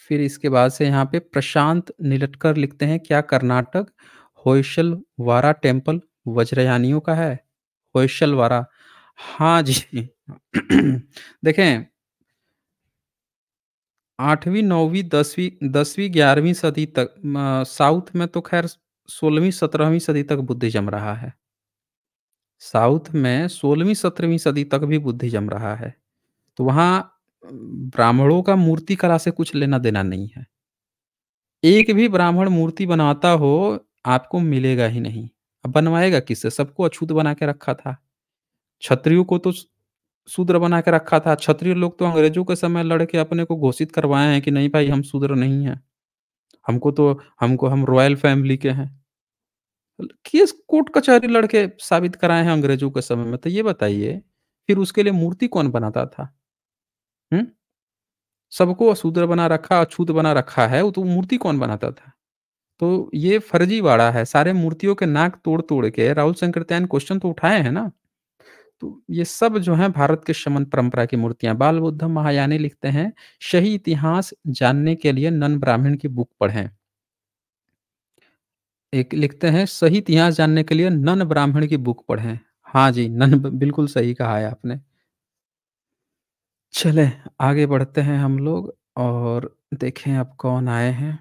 फिर इसके बाद से यहाँ पे प्रशांत नीलटकर लिखते हैं क्या कर्नाटक होयशल वारा टेम्पल वज्रयानियों का है होयशल वारा हाँ जी देखें आठवीं नौवीं दसवीं दसवीं ग्यारहवीं सदी तक साउथ में तो खैर सोलहवीं सत्रहवीं सदी तक बुद्धिज़्म रहा है। साउथ में सोलहवीं सत्रहवीं सदी तक भी बुद्धिज़्म रहा है। तो वहाँ ब्राह्मणों का मूर्ति कला से कुछ लेना-देना नहीं है। एक भी ब्राह्मण मूर्ति बनाता हो, आपको मिलेगा ही नहीं। अब बनवाएगा किससे? सबको अछूत बना के रखा था। क्षत्रियो को तो शूद्र बना के रखा था क्षत्रिय लोग तो अंग्रेजों के समय लड़के अपने को घोषित करवाए हैं कि नहीं भाई हम शूद्र नहीं है हमको तो हमको हम रॉयल फैमिली के हैं केस कोर्ट कचहरी लड़के साबित कराए हैं अंग्रेजों के समय में तो ये बताइए फिर उसके लिए मूर्ति कौन बनाता था हम्म सबको शूद्र बना रखा अछूत बना रखा है तो मूर्ति कौन बनाता था तो ये फर्जीवाड़ा है सारे मूर्तियों के नाक तोड़ तोड़ के राहुल शंकर क्वेश्चन तो उठाए हैं ना तो ये सब जो है भारत के शमन परंपरा की मूर्तियां बाल बुद्ध महायानी लिखते हैं शही इतिहास जानने के लिए नन ब्राह्मण की बुक पढ़ें एक लिखते हैं सही इतिहास जानने के लिए नन ब्राह्मण की बुक पढ़ें हाँ जी नन बिल्कुल सही कहा है आपने चले आगे बढ़ते हैं हम लोग और देखें अब कौन आए हैं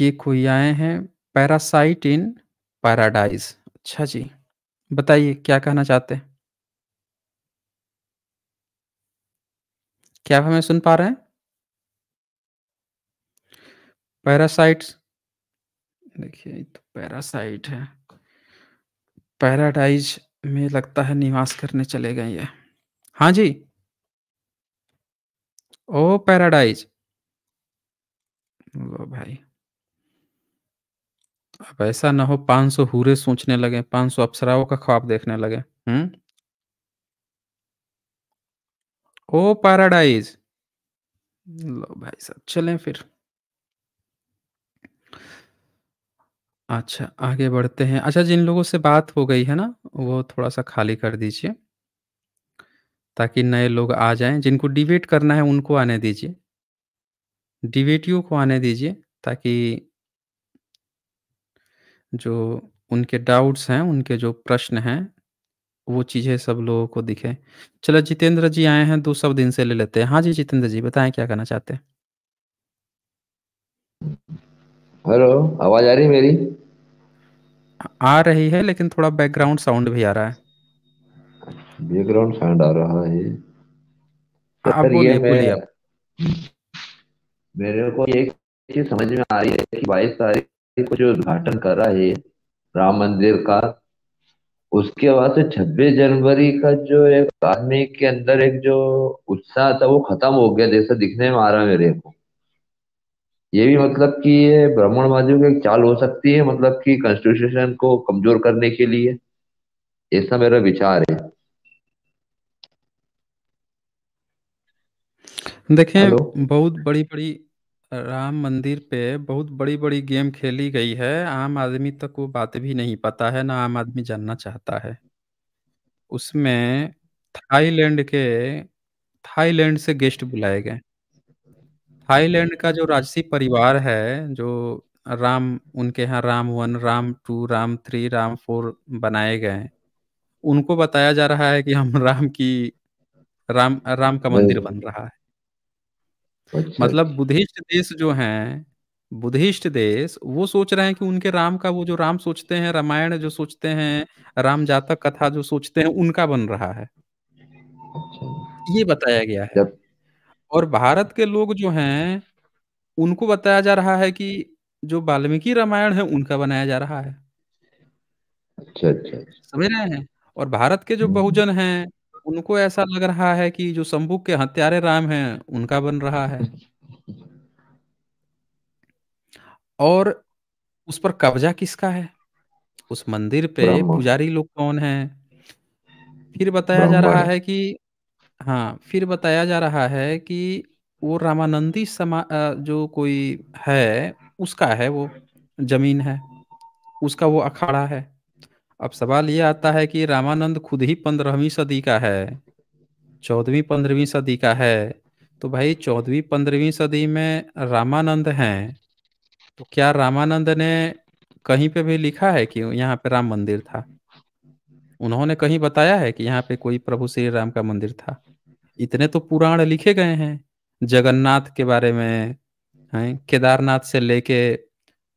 ये कोई आए हैं पैरासाइट इन पैराडाइज अच्छा जी बताइए क्या कहना चाहते हैं? क्या हमें सुन पा रहे हैं? पैरासाइट्स देखिए तो पैरासाइट है। पैराडाइज में लगता है निवास करने चले गए ये। हाँ जी। ओ पैराडाइज। वो भाई। अब ऐसा ना हो 500 हूरे सोचने लगे 500 अप्सराओं का ख्वाब देखने लगे हम्म ओ पैराडाइज लो भाई साहब चलें फिर अच्छा आगे बढ़ते हैं अच्छा जिन लोगों से बात हो गई है ना वो थोड़ा सा खाली कर दीजिए ताकि नए लोग आ जाएं जिनको डिबेट करना है उनको आने दीजिए डिबेटियों को आने दीजिए ताकि जो उनके डाउट्स हैं, उनके जो प्रश्न हैं, वो चीज़ें सब लोगों को दिखे चलो जितेंद्र जी आए हैं, दो तो सब दिन से ले लेते हैं। हाँ जी, जितेंद्र जी बताएं क्या करना चाहते हैं? हेलो, आवाज़ आ रही है मेरी? आ रही है लेकिन थोड़ा बैकग्राउंड साउंड भी आ रहा है। बैकग्राउंड साउंड आ रहा है। हाँ, आप बोलिए, बोलिए मेरे को एक चीज़ समझ में आ रही है कि 22 तारीख को जो उद्घाटन कर रहा है राम मंदिर का उसके बाद से छब्बीस जनवरी का जो एक आदमी के अंदर एक जो उत्साह था वो खत्म हो गया जैसा दिखने में आ रहा मेरे को ये भी मतलब कि ये ब्राह्मणवादियों की एक चाल हो सकती है मतलब कि कॉन्स्टिट्यूशन को कमजोर करने के लिए ऐसा मेरा विचार है देखें बहुत बड़ी बड़ी राम मंदिर पे बहुत बड़ी बड़ी गेम खेली गई है आम आदमी तक वो बात भी नहीं पता है ना आम आदमी जानना चाहता है उसमें थाईलैंड के थाईलैंड से गेस्ट बुलाए गए थाईलैंड का जो राजसी परिवार है जो राम उनके यहाँ Ram one Ram two Ram three Ram four बनाए गए उनको बताया जा रहा है कि हम राम की राम राम का मंदिर बन रहा है अच्छा मतलब अच्छा। बुद्धिस्ट देश जो है बुद्धिस्ट देश वो सोच रहे हैं कि उनके राम का वो जो राम सोचते हैं रामायण जो सोचते हैं राम जातक कथा जो सोचते हैं उनका बन रहा है अच्छा। ये बताया गया है और भारत के लोग जो हैं उनको बताया जा रहा है कि जो वाल्मीकि रामायण है उनका बनाया जा रहा है अच्छा अच्छा समझ रहे हैं और भारत के जो हम्म। बहुजन हैं उनको ऐसा लग रहा है कि जो शंभु के हत्यारे राम हैं उनका बन रहा है और उस पर कब्जा किसका है उस मंदिर पे पुजारी लोग कौन हैं फिर बताया जा रहा है कि हाँ फिर बताया जा रहा है कि वो रामानंदी समा जो कोई है उसका है वो जमीन है उसका वो अखाड़ा है अब सवाल ये आता है कि रामानंद खुद ही पंद्रहवीं सदी का है चौदहवीं पंद्रहवीं सदी का है तो भाई चौदहवीं पंद्रहवीं सदी में रामानंद हैं तो क्या रामानंद ने कहीं पे भी लिखा है कि यहाँ पे राम मंदिर था उन्होंने कहीं बताया है कि यहाँ पे कोई प्रभु श्री राम का मंदिर था इतने तो पुराण लिखे गए हैं जगन्नाथ के बारे में हैं केदारनाथ से लेके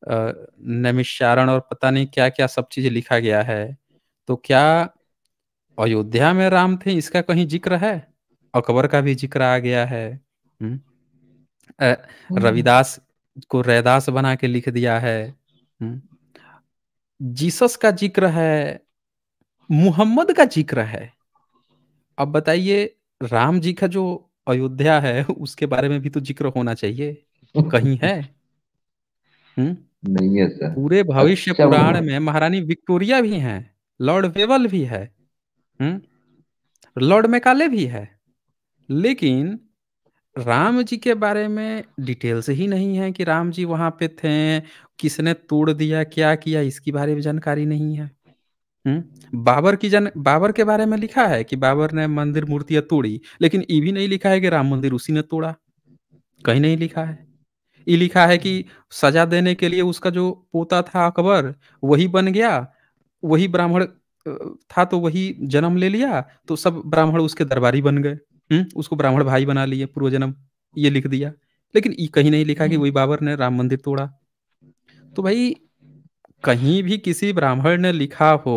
नैमिषारण और पता नहीं क्या क्या सब चीज लिखा गया है तो क्या अयोध्या में राम थे इसका कहीं जिक्र है अकबर का भी जिक्र आ गया है रविदास को रैदास बना के लिख दिया है जीसस का जिक्र है मुहम्मद का जिक्र है अब बताइए राम जी का जो अयोध्या है उसके बारे में भी तो जिक्र होना चाहिए कहीं है हुँ? नहीं है सर पूरे अच्छा भविष्य अच्छा पुराण में महारानी विक्टोरिया भी हैं लॉर्ड वेवल भी है हम्म? लॉर्ड मेकाले भी है लेकिन राम जी के बारे में डिटेल्स ही नहीं है कि राम जी वहां पे थे किसने तोड़ दिया क्या किया इसकी बारे में जानकारी नहीं है हम्म? बाबर की जन बाबर के बारे में लिखा है कि बाबर ने मंदिर मूर्तियां तोड़ी लेकिन ये भी नहीं लिखा है कि राम मंदिर उसी ने तोड़ा कहीं नहीं लिखा है ये लिखा है कि सजा देने के लिए उसका जो पोता था अकबर वही बन गया वही ब्राह्मण था तो वही जन्म ले लिया तो सब ब्राह्मण उसके दरबारी बन गए हम्म, उसको ब्राह्मण भाई बना लिए पूर्व जन्म ये लिख दिया लेकिन ये कहीं नहीं लिखा कि हम्म। वही बाबर ने राम मंदिर तोड़ा तो भाई कहीं भी किसी ब्राह्मण ने लिखा हो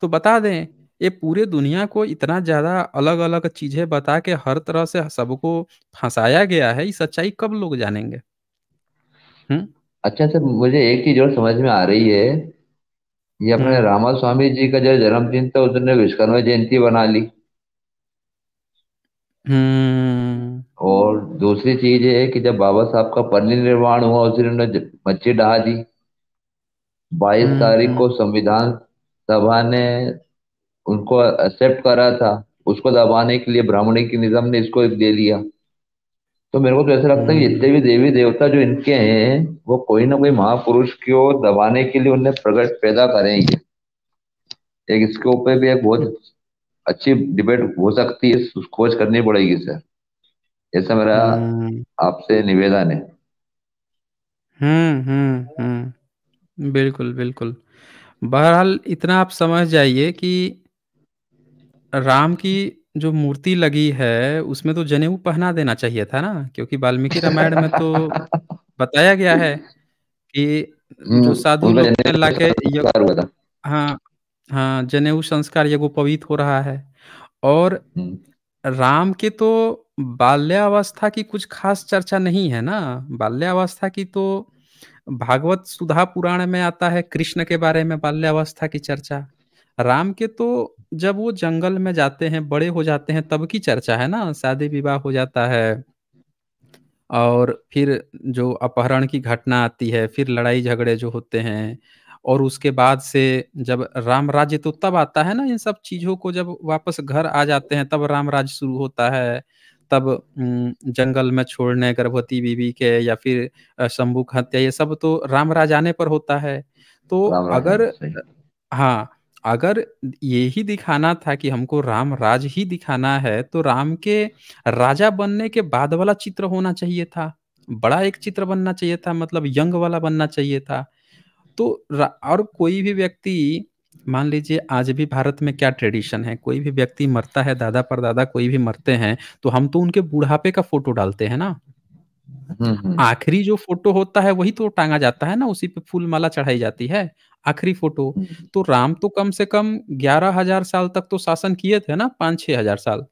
तो बता दें ये पूरे दुनिया को इतना ज्यादा अलग अलग चीजें बता के हर तरह से सबको फंसाया गया है ये सच्चाई कब लोग जानेंगे हम्म। अच्छा सर मुझे एक चीज और समझ में आ रही है ये अपने हम्म। रामा स्वामी जी का जो जन्मदिन था उसने विश्वकर्मा जयंती बना ली हम्म और दूसरी चीज ये है कि जब बाबा साहब का निर्माण हुआ उसने उन्होंने मच्छी डहा दी बाईस हम्म। तारीख को संविधान सभा ने उनको एक्सेप्ट करा था उसको दबाने के लिए ब्राह्मणी के निजाम ने इसको दे लिया तो मेरे को तो ऐसा लगता है कि हम्म। जितने भी देवी देवता जो इनके हैं वो कोई ना कोई महापुरुष को दबाने के लिए उन्हें प्रकट पैदा करेंगे एक इसके ऊपर भी एक बहुत अच्छी डिबेट हो सकती है खोज करनी पड़ेगी सर ऐसा मेरा हम्म। आपसे निवेदन है हम्म हम्म हम्म बिल्कुल बिल्कुल बहरहाल इतना आप समझ जाइए कि राम की जो मूर्ति लगी है, उसमें तो जनेऊ पहना देना चाहिए था ना, क्योंकि वाल्मीकि रामायण में तो बताया गया है कि हम्म, जो साधु लोग जनेऊ संस्कार हाँ, हाँ, जनेऊ संस्कार हो रहा है और हम्म। राम के तो बाल्यावस्था की कुछ खास चर्चा नहीं है ना, बाल्यावस्था की तो भागवत सुधा पुराण में आता है, कृष्ण के बारे में बाल्यावस्था की चर्चा। राम के तो जब वो जंगल में जाते हैं, बड़े हो जाते हैं तब की चर्चा है ना, शादी-विवाह हो जाता है। और फिर जो अपहरण की घटना आती है, फिर लड़ाई-झगड़े जो होते हैं और उसके बाद से जब राम-राज्य तो तब आता है ना इन सब चीज़ों को जब वापस घर आ जाते हैं तब राम-राज्य शुरू होता है। तब जंगल में छोड़ने गर्भवती बीवी के या फिर शंभुक हत्या ये सब तो राम राज आने पर होता है। तो अगर हाँ। अगर ये ही दिखाना था कि हमको राम राज ही दिखाना है तो राम के राजा बनने के बाद वाला चित्र होना चाहिए था बड़ा एक चित्र बनना चाहिए था मतलब यंग वाला बनना चाहिए था तो और कोई भी व्यक्ति मान लीजिए आज भी भारत में क्या ट्रेडिशन है कोई भी व्यक्ति मरता है दादा पर दादा कोई भी मरते हैं तो हम तो उनके बुढ़ापे का फोटो डालते हैं ना हम्म। आखिरी जो फोटो होता है वही तो टांगा जाता है ना उसी पे फूल माला चढ़ाई जाती है आखिरी फोटो हम्म। तो राम तो कम से कम ग्यारह हजार साल तक तो शासन किए थे ना पांच छह हजार साल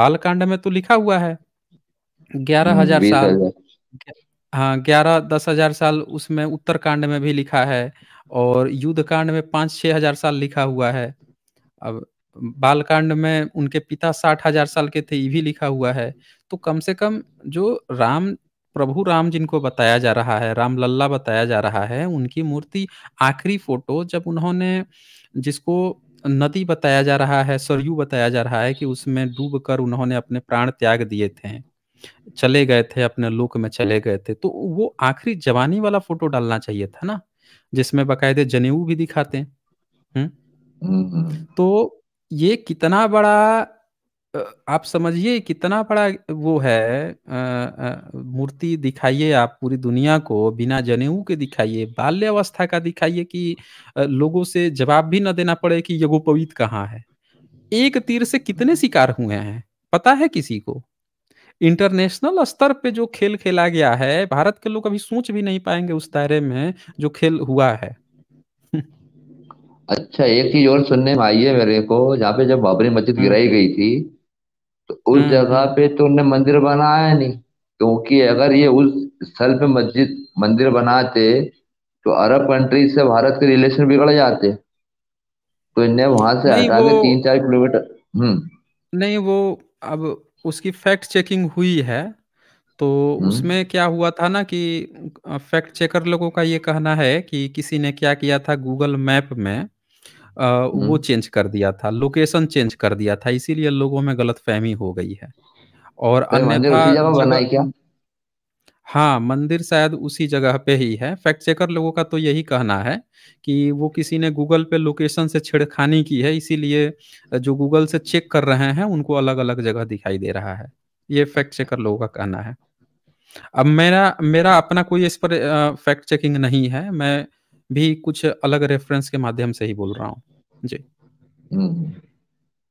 बाल कांड में तो लिखा हुआ है ग्यारह हम्म, हजार साल हाँ ग्यारह दस हजार साल उसमें उत्तर कांड में भी लिखा है और युद्ध कांड में पांच छह हजार साल लिखा हुआ है अब बालकांड में उनके पिता साठ हजार साल के थे ये भी लिखा हुआ है तो कम से कम जो राम प्रभु राम जिनको बताया जा रहा है राम लल्ला बताया जा रहा है उनकी मूर्ति आखिरी फोटो जब उन्होंने जिसको नदी बताया जा रहा है सरयू बताया जा रहा है कि उसमें डूब कर उन्होंने अपने प्राण त्याग दिए थे चले गए थे अपने लोक में चले गए थे तो वो आखिरी जवानी वाला फोटो डालना चाहिए था ना जिसमें बाकायदे जनेऊ भी दिखाते हैं हम्म। हम्म, हम्म। तो ये कितना बड़ा आप समझिए कितना बड़ा वो है मूर्ति दिखाइए आप पूरी दुनिया को बिना जनेऊ के दिखाइए बाल्य अवस्था का दिखाइए कि लोगों से जवाब भी न देना पड़े कि यज्ञोपवीत कहाँ है एक तीर से कितने शिकार हुए हैं पता है किसी को इंटरनेशनल स्तर पे जो खेल खेला गया है भारत के लोग अभी सोच भी नहीं पाएंगे उस दायरे में जो खेल हुआ है अच्छा एक चीज और सुनने में आई है मेरे को जहाँ पे जब बाबरी मस्जिद हाँ। गिराई गई थी तो उस हाँ। जगह पे तो उन्हें मंदिर बनाया नहीं क्योंकि अगर ये उस स्थल पे मस्जिद मंदिर बनाते तो अरब कंट्री से भारत के रिलेशन बिगड़ जाते तो इन्हें वहां से हटा के तीन चार किलोमीटर हम्म नहीं वो अब उसकी फैक्ट चेकिंग हुई है तो हम्म। उसमें क्या हुआ था ना कि फैक्ट चेकर लोगों का ये कहना है कि किसी ने क्या किया था गूगल मैप में वो चेंज कर दिया था लोकेशन चेंज कर दिया था इसीलिए लोगों में गलत फहमी हो गई है और अन्यथा हाँ मंदिर शायद उसी जगह पे ही है फैक्ट चेकर लोगों का तो यही कहना है कि वो किसी ने गूगल पे लोकेशन से छेड़खानी की है इसीलिए जो गूगल से चेक कर रहे हैं उनको अलग अलग जगह दिखाई दे रहा है ये फैक्ट चेकर लोगों का कहना है अब मेरा मेरा अपना कोई इस पर फैक्ट चेकिंग नहीं है मैं भी कुछ अलग रेफरेंस के माध्यम से ही बोल रहा हूँ जी हम्म।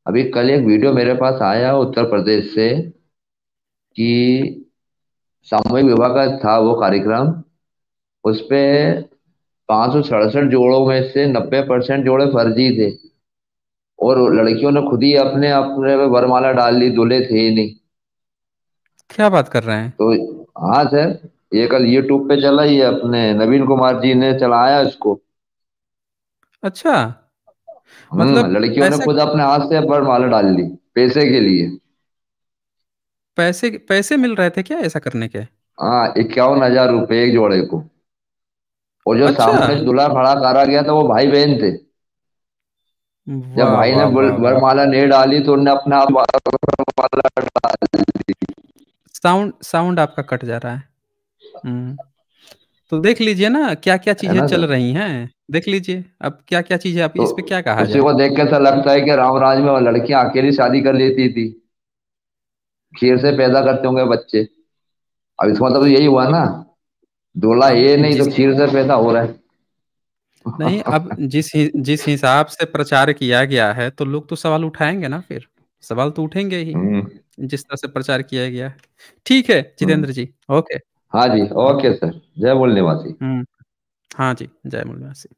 अभी कल एक वीडियो मेरे पास आया उत्तर प्रदेश से कि सामूहिक विवाह का था वो कार्यक्रम उसपे पांच सौ सड़सठ जोड़ों में से नब्बे परसेंट जोड़े फर्जी थे और लड़कियों ने खुद ही अपने अपने वरमाला डाल ली दूल्हे थे ही नहीं क्या बात कर रहे हैं तो हाँ सर ये कल यूट्यूब पे चला ही अपने नवीन कुमार जी ने चलाया इसको अच्छा हम्म, मतलब लड़कियों ने खुद अपने हाथ से पर माला डाल ली पैसे के लिए पैसे पैसे मिल रहे थे क्या ऐसा करने के हाँ इक्यावन हजार रुपए एक जोड़े को और जो अच्छा। सामने दूल्हा खड़ा करा गया था वो भाई बहन थे जब भाई ने वरमाला नहीं डाली तो उन्होंने अपना साउंड साउंड आपका कट जा रहा है हम्म। तो देख लीजिए ना क्या क्या चीजें चल रही हैं देख लीजिए अब क्या क्या चीजें आप तो इस पे क्या कहा उसी को देख के तो लगता है कि राम राज में वो लड़कियां अकेली शादी कर लेती थी खीर से पैदा करते होंगे बच्चे अब इसका मतलब तो यही हुआ ना दूल्हा ये नहीं तो खीर से पैदा हो रहा है नहीं अब जिस जिस हिसाब से प्रचार किया गया है तो लोग तो सवाल उठाएंगे ना फिर सवाल तो उठेंगे ही हम्म। जिस तरह से प्रचार किया गया ठीक है जितेंद्र हम्म। जी ओके हाँ जी ओके सर जय मूल निवासी हम्म, हाँ जी जय मूल निवासी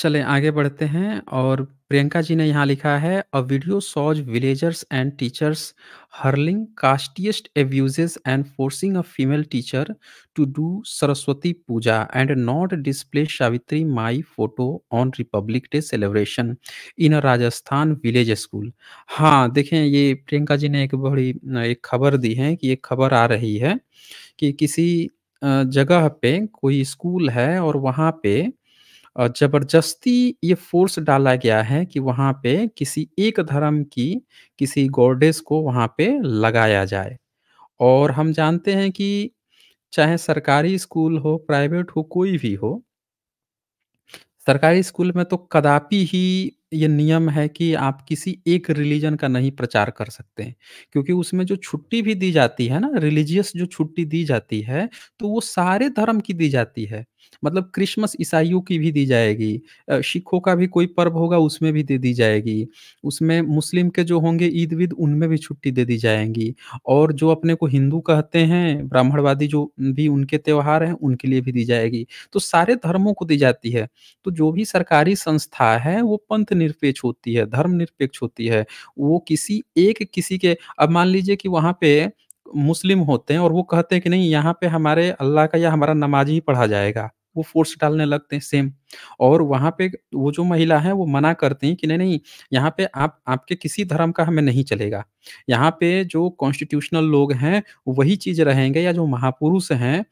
चले आगे बढ़ते हैं और प्रियंका जी ने यहाँ लिखा है a video shows villagers and teachers hurling casteist abuses and forcing a female teacher to do Saraswati puja and not display Savitri Mai photo on Republic Day celebration in a Rajasthan village school हाँ देखें ये प्रियंका जी ने एक बड़ी एक खबर दी है कि एक खबर आ रही है कि किसी जगह पे कोई स्कूल है और वहाँ पे जबरदस्ती ये फोर्स डाला गया है कि वहाँ पे किसी एक धर्म की किसी गॉडेस को वहाँ पे लगाया जाए और हम जानते हैं कि चाहे सरकारी स्कूल हो प्राइवेट हो कोई भी हो सरकारी स्कूल में तो कदापि ही ये नियम है कि आप किसी एक रिलीजन का नहीं प्रचार कर सकते हैं क्योंकि उसमें जो छुट्टी भी दी जाती है ना रिलीजियस जो छुट्टी दी जाती है तो वो सारे धर्म की दी जाती है मतलब क्रिसमस ईसाइयों की भी दी जाएगी सिखों का भी कोई पर्व होगा उसमें भी दे दी जाएगी उसमें मुस्लिम के जो होंगे ईद विद उनमें भी छुट्टी दे दी जाएंगी और जो अपने को हिंदू कहते हैं ब्राह्मणवादी जो भी उनके त्यौहार हैं उनके लिए भी दी जाएगी तो सारे धर्मों को दी जाती है तो जो भी सरकारी संस्था है वो पंथ निरपेक्ष होती है धर्म निरपेक्ष होती है वो किसी एक किसी के अब मान लीजिए कि वहाँ पे मुस्लिम होते हैं और वो कहते हैं कि नहीं यहाँ पे हमारे अल्लाह का या हमारा नमाज ही पढ़ा जाएगा वो फोर्स डालने लगते हैं सेम और वहाँ पे वो जो महिला है वो मना करते हैं कि नहीं नहीं यहाँ पे आप आपके किसी धर्म का हमें नहीं चलेगा यहाँ पे जो कॉन्स्टिट्यूशनल लोग हैं वही चीज रहेंगे या जो महापुरुष हैं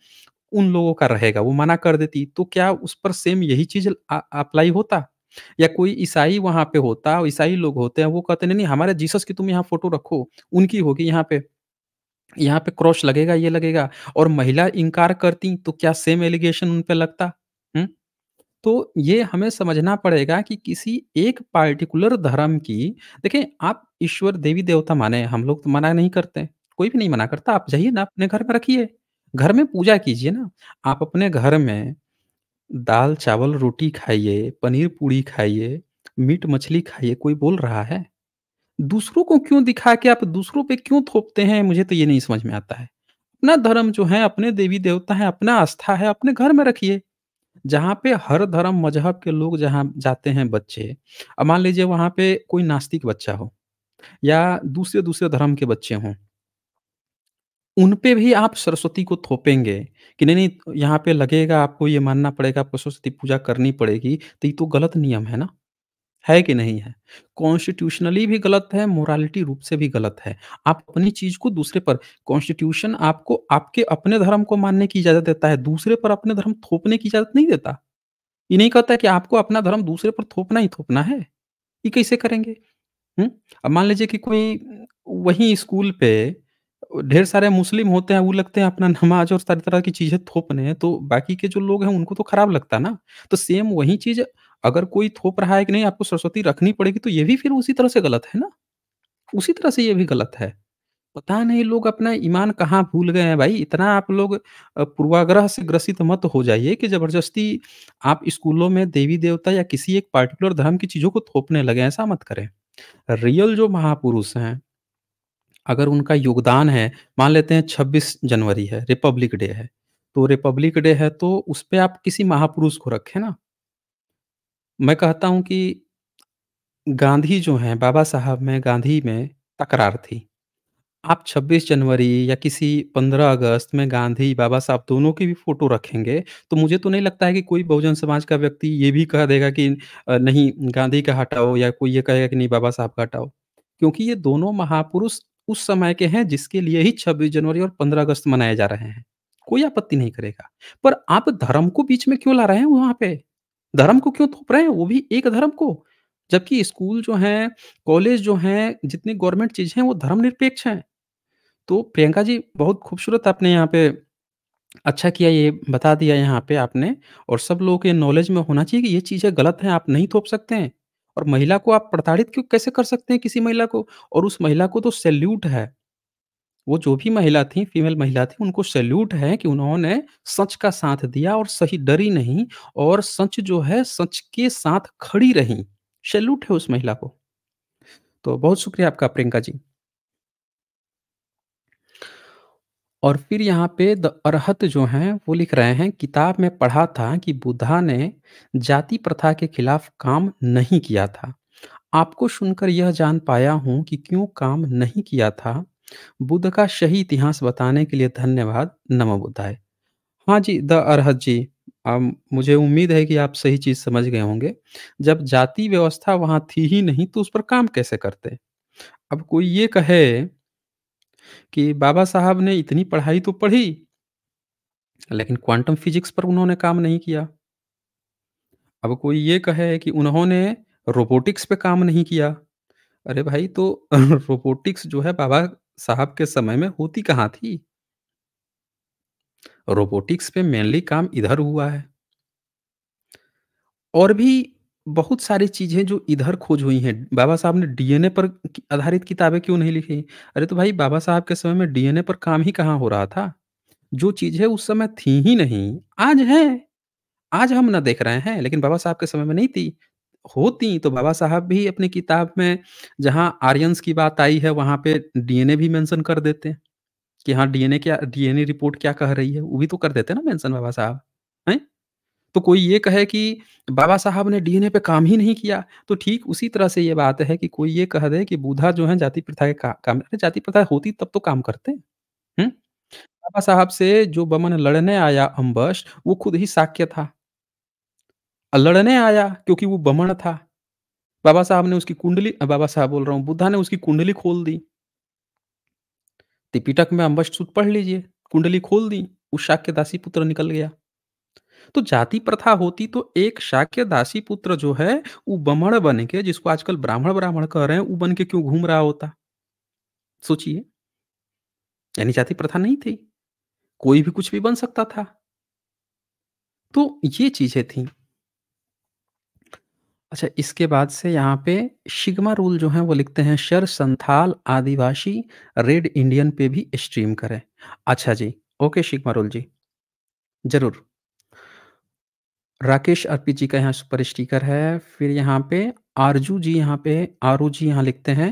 उन लोगों का रहेगा वो मना कर देती तो क्या उस पर सेम यही चीज अप्लाई होता या कोई ईसाई वहां पे होता ईसाई लोग होते हैं वो कहते नहीं नहीं हमारे जीसस की तुम यहाँ फोटो रखो उनकी होगी यहाँ पे यहाँ पे क्रॉस लगेगा ये लगेगा और महिला इनकार करती तो क्या सेम एलिगेशन उन पे लगता हुँ? तो ये हमें समझना पड़ेगा कि किसी एक पार्टिकुलर धर्म की देखें आप ईश्वर देवी देवता माने हम लोग तो मना नहीं करते कोई भी नहीं मना करता आप जाइए ना अपने घर में रखिए घर में पूजा कीजिए ना आप अपने घर में दाल चावल रोटी खाइए पनीर पूड़ी खाइए मीट मछली खाइए कोई बोल रहा है दूसरों को क्यों दिखा के आप दूसरों पे क्यों थोपते हैं मुझे तो ये नहीं समझ में आता है अपना धर्म जो है अपने देवी देवता है अपना आस्था है अपने घर में रखिए जहाँ पे हर धर्म मजहब के लोग जहाँ जाते हैं बच्चे अब मान लीजिए वहां पे कोई नास्तिक बच्चा हो या दूसरे दूसरे धर्म के बच्चे हों उन पे भी आप सरस्वती को थोपेंगे कि नहीं नहीं यहाँ पे लगेगा आपको ये मानना पड़ेगा आपको सरस्वती पूजा करनी पड़ेगी तो ये तो गलत नियम है ना है कि नहीं है कॉन्स्टिट्यूशनली भी गलत है मोरालिटी रूप से भी गलत है आप अपनी चीज को दूसरे पर कॉन्स्टिट्यूशन आपको आपके अपने धर्म को मानने की इजाजत देता है दूसरे पर अपने धर्म थोपने की इजाजत नहीं देता ये नहीं कहता कि आपको अपना धर्म दूसरे पर थोपना ही थोपना है ये कैसे करेंगे हुँ? अब मान लीजिए कि कोई वही स्कूल पे ढेर सारे मुस्लिम होते हैं वो लगते हैं अपना नमाज और सारी तरह की चीजें थोपने तो बाकी के जो लोग हैं उनको तो खराब लगता ना तो सेम वही चीज अगर कोई थोप रहा है कि नहीं आपको सरस्वती रखनी पड़ेगी तो ये भी फिर उसी तरह से गलत है ना उसी तरह से ये भी गलत है पता नहीं लोग अपना ईमान कहाँ भूल गए हैं भाई इतना आप लोग पूर्वाग्रह से ग्रसित मत हो जाइए कि जबरदस्ती आप स्कूलों में देवी देवता या किसी एक पार्टिकुलर धर्म की चीजों को थोपने लगे ऐसा मत करें रियल जो महापुरुष हैं अगर उनका योगदान है मान लेते हैं 26 जनवरी है रिपब्लिक डे है तो रिपब्लिक डे है तो उस पर आप किसी महापुरुष को रखें ना मैं कहता हूं कि गांधी जो हैं बाबा साहब में गांधी में तकरार थी। आप 26 जनवरी या किसी 15 अगस्त में गांधी, बाबा साहब दोनों की भी फ़ोटो रखेंगे, तो मुझे तो नहीं लगता है कि कोई बहुजन समाज का व्यक्ति ये भी कह देगा कि नहीं गांधी का हटाओ या कोई ये कहेगा कि नहीं बाबा साहब का हटाओ। क्योंकि ये दोनों महापुरुष उस समय के हैं जिसके लिए ही छब्बीस जनवरी और पंद्रह अगस्त मनाए जा रहे हैं। कोई आपत्ति नहीं करेगा। पर आप धर्म को बीच में क्यों ला रहे हैं वहां पे? धर्म को क्यों थोप रहे हैं वो भी एक धर्म को जबकि स्कूल जो है कॉलेज जो है जितनी गवर्नमेंट चीज हैं वो धर्म निरपेक्ष है तो प्रियंका जी बहुत खूबसूरत आपने यहाँ पे अच्छा किया ये बता दिया यहाँ पे आपने और सब लोगों के नॉलेज में होना चाहिए कि ये चीज़ें गलत हैं आप नहीं थोप सकते हैं और महिला को आप प्रताड़ित क्यों कैसे कर सकते हैं किसी महिला को और उस महिला को तो सैल्यूट है वो जो भी महिला थी, फीमेल महिला थी, उनको सैल्यूट है कि उन्होंने सच का साथ दिया और सही डरी नहीं और सच जो है, सच के साथ खड़ी रही सैल्यूट है उस महिला को। तो बहुत शुक्रिया आपका प्रियंका जी। और फिर यहाँ पे द अरहत जो हैं, वो लिख रहे हैं, किताब में पढ़ा था कि बुद्धा ने जाति प्रथा के खिलाफ काम नहीं किया था। आपको सुनकर यह जान पाया हूँ कि क्यों काम नहीं किया था बुद्ध का सही इतिहास बताने के लिए धन्यवाद नमो बुद्धाय हाँ जी द अरहत जी आम, मुझे उम्मीद है कि आप सही चीज समझ गए होंगे जब जाति व्यवस्था वहां थी ही नहीं तो उस पर काम कैसे करते अब कोई ये कहे कि बाबा साहब ने इतनी पढ़ाई तो पढ़ी लेकिन क्वांटम फिजिक्स पर उन्होंने काम नहीं किया अब कोई ये कहे कि उन्होंने रोबोटिक्स पे काम नहीं किया अरे भाई तो रोबोटिक्स जो है बाबा साहब के समय में होती कहाँ थी रोबोटिक्स पे मेनली काम इधर हुआ है और भी बहुत सारी चीजें जो इधर खोज हुई हैं बाबा साहब ने डीएनए पर आधारित किताबें क्यों नहीं लिखी अरे तो भाई बाबा साहब के समय में डीएनए पर काम ही कहाँ हो रहा था जो चीजें उस समय थी ही नहीं आज है आज हम ना देख रहे हैं लेकिन बाबा साहब के समय में नहीं थी होती तो बाबा साहब भी अपनी किताब में जहाँ आर्यंस की बात आई है वहां पे डीएनए भी मेंशन कर देते हैं कि हाँ डीएनए क्या डीएनए रिपोर्ट क्या कह रही है वो भी तो कर देते ना मेंशन बाबा साहब हैं तो कोई ये कहे कि बाबा साहब ने डीएनए पे काम ही नहीं किया तो ठीक उसी तरह से ये बात है कि कोई ये कह दे कि बुधा जो है जाति प्रथा के का, काम जाति प्रथा होती तब तो काम करते हैं बाबा साहब से जो बमन लड़ने आया अम्बश वो खुद ही साक्य था लड़ने आया क्योंकि वो बमण था बाबा साहब ने उसकी कुंडली बाबा साहब बोल रहा हूँ बुद्धा ने उसकी कुंडली खोल दी त्रिपिटक में अम्बस्ट सूत पढ़ लीजिए कुंडली खोल दी उस शाक्य दासी पुत्र निकल गया तो जाति प्रथा होती तो एक शाक्य दासी पुत्र जो है वो बमण बन के जिसको आजकल ब्राह्मण ब्राह्मण कह रहे हैं वो बन के क्यों घूम रहा होता सोचिए यानी जाति प्रथा नहीं थी कोई भी कुछ भी बन सकता था तो ये चीजें थी अच्छा इसके बाद से यहाँ पे शिग्मा रूल जो है वो लिखते हैं शर संथाल आदिवासी रेड इंडियन पे भी स्ट्रीम करें अच्छा जी ओके शिगमा रूल जी जरूर राकेश अर्पित जी का यहाँ सुपर स्टीकर है फिर यहाँ पे आरजू जी यहाँ पे आरू जी यहाँ लिखते हैं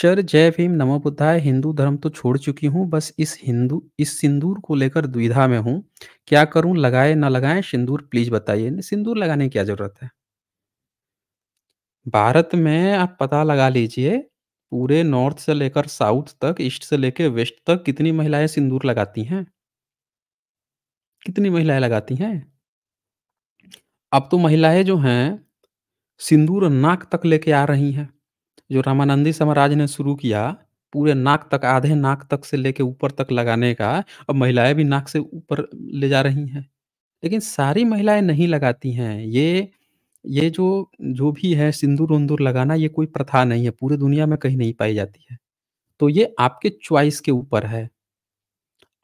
शर जय भीम नमो बुद्धाय हिंदू धर्म तो छोड़ चुकी हूँ बस इस हिंदू इस सिंदूर को लेकर द्विधा में हूँ क्या करूँ लगाए ना लगाए सिंदूर प्लीज बताइए सिंदूर लगाने की क्या जरूरत है भारत में आप पता लगा लीजिए, पूरे नॉर्थ से लेकर साउथ तक, ईस्ट से लेकर वेस्ट तक कितनी महिलाएं सिंदूर लगाती हैं? कितनी महिलाएं लगाती हैं? अब तो महिलाएं जो हैं, सिंदूर नाक तक लेके आ रही हैं। जो रामानंदी साम्राज्य ने शुरू किया, पूरे नाक तक, आधे नाक तक से लेके ऊपर तक लगाने का, अब महिलाएं भी नाक से ऊपर ले जा रही हैं। लेकिन सारी महिलाएं नहीं लगाती हैं, ये ये जो जो भी है सिंदूर उंदूर लगाना ये कोई प्रथा नहीं है पूरी दुनिया में कहीं नहीं पाई जाती है तो ये आपके चॉइस के ऊपर है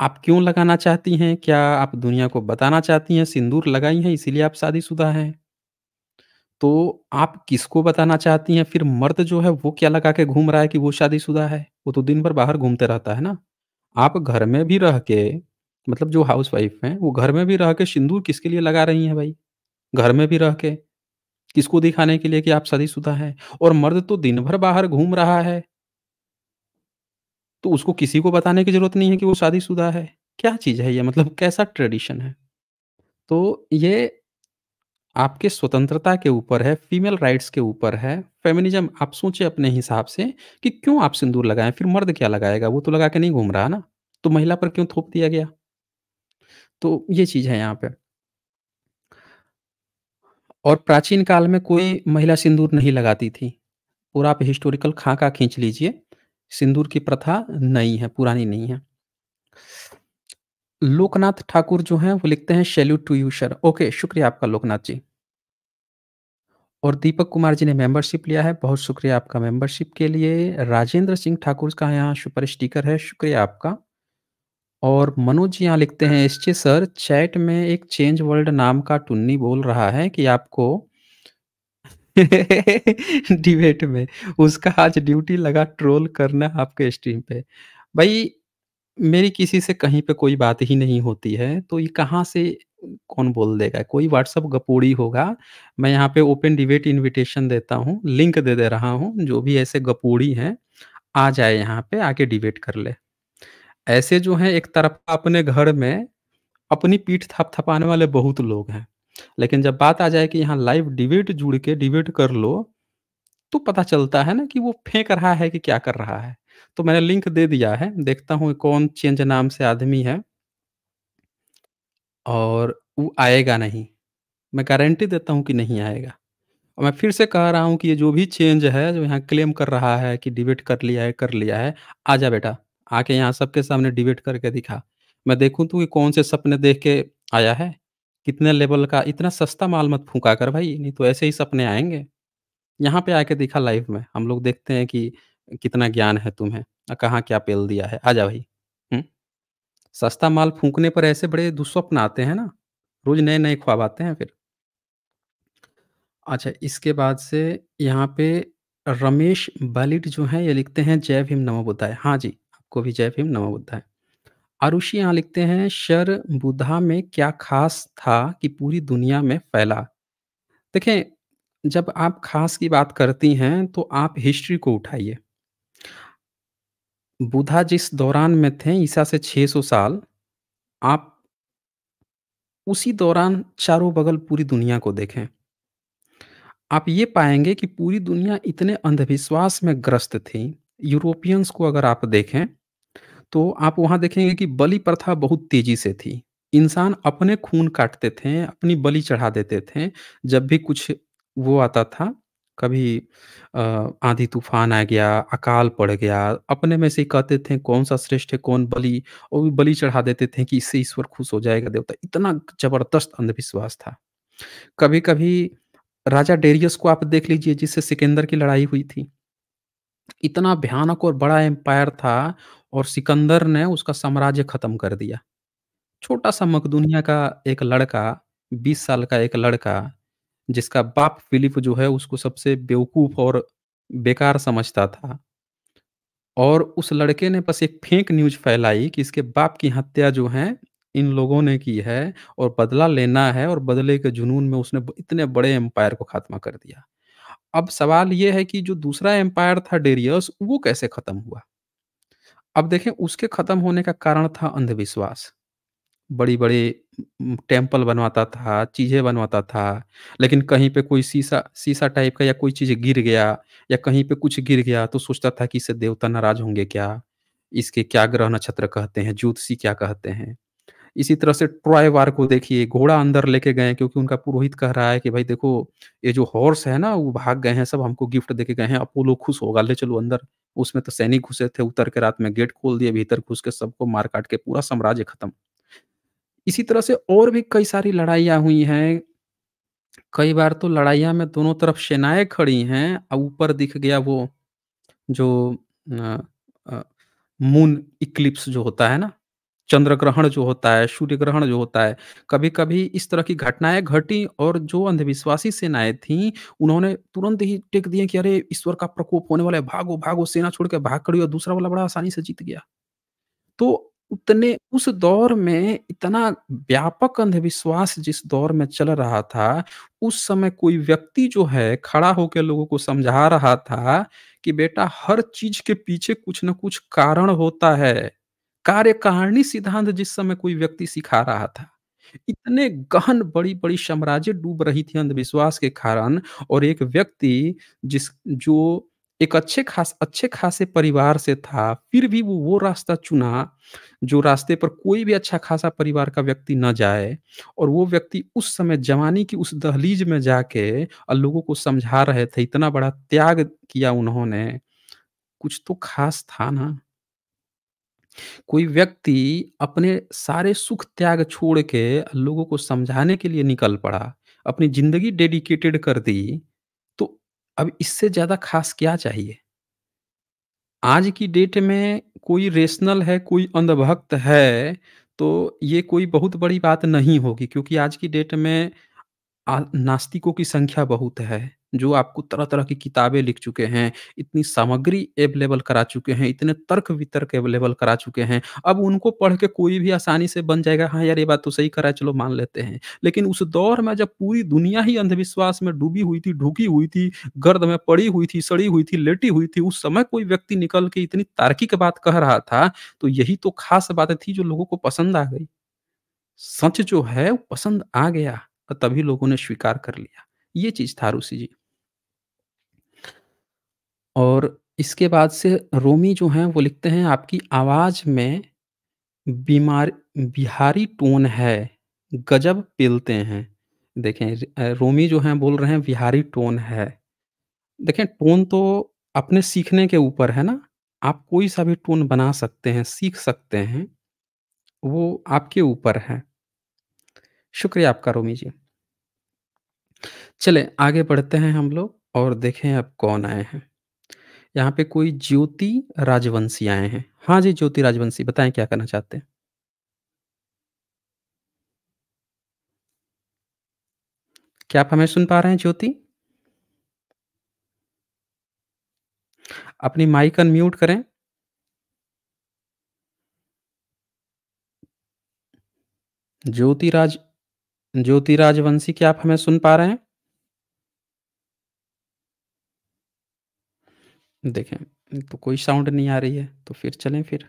आप क्यों लगाना चाहती हैं क्या आप दुनिया को बताना चाहती हैं सिंदूर लगाई हैं इसीलिए आप शादीशुदा हैं तो आप किसको बताना चाहती हैं फिर मर्द जो है वो क्या लगा के घूम रहा है कि वो शादीशुदा है वो तो दिन भर बाहर घूमते रहता है ना आप घर में भी रह के मतलब जो हाउस वाइफ हैं वो घर में भी रह के सिंदूर किसके लिए लगा रही हैं भाई घर में भी रह के किसको दिखाने के लिए कि आप शादीशुदा है और मर्द तो दिन भर बाहर घूम रहा है तो उसको किसी को बताने की जरूरत नहीं है कि वो शादीशुदा है क्या चीज है ये मतलब कैसा ट्रेडिशन है तो ये आपके स्वतंत्रता के ऊपर है फीमेल राइट्स के ऊपर है फेमिनिज्म आप सोचे अपने हिसाब से कि क्यों आप सिंदूर लगाएं फिर मर्द क्या लगाएगा वो तो लगा के नहीं घूम रहा ना तो महिला पर क्यों थोप दिया गया तो ये चीज है यहाँ पे और प्राचीन काल में कोई महिला सिंदूर नहीं लगाती थी पूरा आप हिस्टोरिकल खाका खींच लीजिए सिंदूर की प्रथा नई है पुरानी नहीं है लोकनाथ ठाकुर जो हैं वो लिखते हैं salute to you sir okay शुक्रिया आपका लोकनाथ जी और दीपक कुमार जी ने मेंबरशिप लिया है बहुत शुक्रिया आपका मेंबरशिप के लिए राजेंद्र सिंह ठाकुर का यहाँ सुपर स्टिकर है शुक्रिया आपका और मनोज जी यहाँ लिखते हैं इसके सर चैट में एक चेंज वर्ल्ड नाम का टुन्नी बोल रहा है कि आपको डिबेट में उसका आज ड्यूटी लगा ट्रोल करना आपके स्ट्रीम पे भाई मेरी किसी से कहीं पे कोई बात ही नहीं होती है तो ये कहाँ से कौन बोल देगा कोई व्हाट्सअप गपोड़ी होगा मैं यहाँ पे ओपन डिबेट इनविटेशन देता हूँ लिंक दे दे रहा हूँ जो भी ऐसे गपोड़ी हैं आ जाए यहाँ पे आके डिबेट कर ले ऐसे जो हैं एक तरफ अपने घर में अपनी पीठ थपथपाने वाले बहुत लोग हैं लेकिन जब बात आ जाए कि यहाँ लाइव डिबेट जुड़ के डिबेट कर लो तो पता चलता है ना कि वो फेंक रहा है कि क्या कर रहा है तो मैंने लिंक दे दिया है देखता हूँ कौन चेंज नाम से आदमी है और वो आएगा नहीं मैं गारंटी देता हूँ कि नहीं आएगा और मैं फिर से कह रहा हूँ कि ये जो भी चेंज है जो यहाँ क्लेम कर रहा है कि डिबेट कर लिया है कर लिया है आ बेटा आके यहाँ सबके सामने डिबेट करके दिखा मैं देखूँ तू कि कौन से सपने देख के आया है कितने लेवल का इतना सस्ता माल मत फूका कर भाई नहीं तो ऐसे ही सपने आएंगे यहाँ पे आके दिखा लाइफ में हम लोग देखते हैं कि कितना ज्ञान है तुम्हें कहाँ क्या पेल दिया है आजा भाई हुँ? सस्ता माल फूकने पर ऐसे बड़े दुस्वप्न आते हैं ना रोज नए नए ख्वाब आते हैं फिर अच्छा इसके बाद से यहाँ पे रमेश बलिट जो है ये लिखते हैं जय भीम नमो बुद्धाय हाँ जी आपको भी जय भीम नमो बुद्धाय आरुषि यहाँ लिखते हैं शर बुधा में क्या खास था कि पूरी दुनिया में फैला देखें जब आप खास की बात करती हैं तो आप हिस्ट्री को उठाइए बुधा जिस दौरान में थे ईसा से 600 साल आप उसी दौरान चारों बगल पूरी दुनिया को देखें आप ये पाएंगे कि पूरी दुनिया इतने अंधविश्वास में ग्रस्त थी यूरोपियंस को अगर आप देखें तो आप वहां देखेंगे कि बलि प्रथा बहुत तेजी से थी इंसान अपने खून काटते थे अपनी बलि चढ़ा देते थे जब भी कुछ वो आता था कभी आंधी तूफान आ गया अकाल पड़ गया अपने में से कहते थे कौन सा श्रेष्ठ है कौन बलि और बलि चढ़ा देते थे कि इससे ईश्वर खुश हो जाएगा देवता इतना जबरदस्त अंधविश्वास था कभी कभी राजा डेरियस को आप देख लीजिए जिससे सिकंदर की लड़ाई हुई थी इतना भयानक और बड़ा एम्पायर था और सिकंदर ने उसका साम्राज्य खत्म कर दिया। छोटा सा मकदुनिया का एक लड़का, 20 साल का एक लड़का, जिसका बाप फ़िलिप जो है उसको सबसे बेवकूफ़ और बेकार समझता था। और उस लड़के ने बस एक फेक न्यूज़ फैलाई कि इसके बाप की हत्या जो है, इन लोगों ने की है और बदला लेना है और बदले के जुनून में उसने इतने बड़े एम्पायर को ख़ात्मा कर दिया। अब सवाल ये है कि जो दूसरा एम्पायर था डेरियस वो कैसे खत्म हुआ अब देखें उसके खत्म होने का कारण था अंधविश्वास बड़ी बड़े टेम्पल बनवाता था चीज़ें बनवाता था लेकिन कहीं पे कोई शीशा शीशा टाइप का या कोई चीज़ गिर गया या कहीं पे कुछ गिर गया तो सोचता था कि इससे देवता नाराज होंगे क्या इसके क्या ग्रह नक्षत्र कहते हैं ज्योतिषी क्या कहते हैं इसी तरह से ट्रॉय वार को देखिए घोड़ा अंदर लेके गए क्योंकि उनका पुरोहित कह रहा है कि भाई देखो ये जो हॉर्स है ना वो भाग गए हैं सब हमको गिफ्ट देके गए हैं अपोलो खुश होगा ले चलो अंदर उसमें तो सैनिक घुसे थे उतर के रात में गेट खोल दिए भीतर घुस के सबको मार काट के पूरा साम्राज्य खत्म इसी तरह से और भी कई सारी लड़ाइयाँ हुई हैं कई बार तो लड़ाइया में दोनों तरफ सेनाएं खड़ी हैं और ऊपर दिख गया वो जो मून इक्लिप्स जो होता है ना चंद्र ग्रहण जो होता है सूर्य ग्रहण जो होता है कभी कभी इस तरह की घटनाएं घटी और जो अंधविश्वासी सेनाएं थी उन्होंने तुरंत ही टेक दिए कि अरे ईश्वर का प्रकोप होने वाला है भागो भागो सेना छोड़ के भाग खड़ी और दूसरा वाला बड़ा आसानी से जीत गया तो उतने उस दौर में इतना व्यापक अंधविश्वास जिस दौर में चल रहा था उस समय कोई व्यक्ति जो है खड़ा होकर लोगों को समझा रहा था कि बेटा हर चीज के पीछे कुछ ना कुछ कारण होता है कार्यकारिणी सिद्धांत जिस समय कोई व्यक्ति सिखा रहा था इतने गहन बड़ी बड़ी साम्राज्य डूब रही थी अंधविश्वास के कारण और एक व्यक्ति जिस जो एक अच्छे खास अच्छे खासे परिवार से था फिर भी वो वो रास्ता चुना जो रास्ते पर कोई भी अच्छा खासा परिवार का व्यक्ति न जाए और वो व्यक्ति उस समय जवानी की उस दहलीज में जाके और लोगों को समझा रहे थे इतना बड़ा त्याग किया उन्होंने कुछ तो खास था ना कोई व्यक्ति अपने सारे सुख त्याग छोड़ के लोगों को समझाने के लिए निकल पड़ा, अपनी ज़िंदगी डेडिकेटेड कर दी, तो अब इससे ज़्यादा ख़ास क्या चाहिए? आज की डेट में कोई रेशनल है, कोई अंधभक्त है, तो ये कोई बहुत बड़ी बात नहीं होगी क्योंकि आज की डेट में नास्तिकों की संख्या बहुत है। जो आपको तरह-तरह की किताबें लिख चुके हैं, इतनी सामग्री अवेलेबल करा चुके हैं, इतने तर्क-वितर्क अवेलेबल करा चुके हैं। अब उनको पढ़ के कोई भी आसानी से बन जाएगा, हाँ यार, ये बात तो सही करा चलो मान लेते हैं। लेकिन उस दौर में जब पूरी दुनिया ही अंधविश्वास में डूबी हुई थी, ढुकी हुई थी, गर्द में पड़ी हुई थी, सड़ी हुई थी, लेटी हुई थी, उस समय कोई व्यक्ति निकल के इतनी तार्किक बात कह रहा था, तो यही तो खास बात थी जो लोगों को पसंद आ गई। सच जो है, वो पसंद आ गया और तभी लोगों ने स्वीकार कर लिया। ये चीज़ था ऋषि जी। और इसके बाद से रोमी जो हैं वो लिखते हैं आपकी आवाज़ में बीमार बिहारी टोन है गजब पिलते हैं देखें रोमी जो हैं बोल रहे हैं बिहारी टोन है देखें टोन तो अपने सीखने के ऊपर है ना आप कोई सा भी टोन बना सकते हैं सीख सकते हैं वो आपके ऊपर है शुक्रिया आपका रोमी जी चले आगे बढ़ते हैं हम लोग और देखें अब कौन आए हैं यहाँ पे कोई ज्योति राजवंशी आए हैं हाँ जी ज्योति राजवंशी बताएं क्या करना चाहते हैं क्या आप हमें सुन पा रहे हैं ज्योति अपनी माइक अनम्यूट करें ज्योतिराज ज्योतिराज वंशी क्या आप हमें सुन पा रहे हैं देखें तो कोई साउंड नहीं आ रही है तो फिर चलें फिर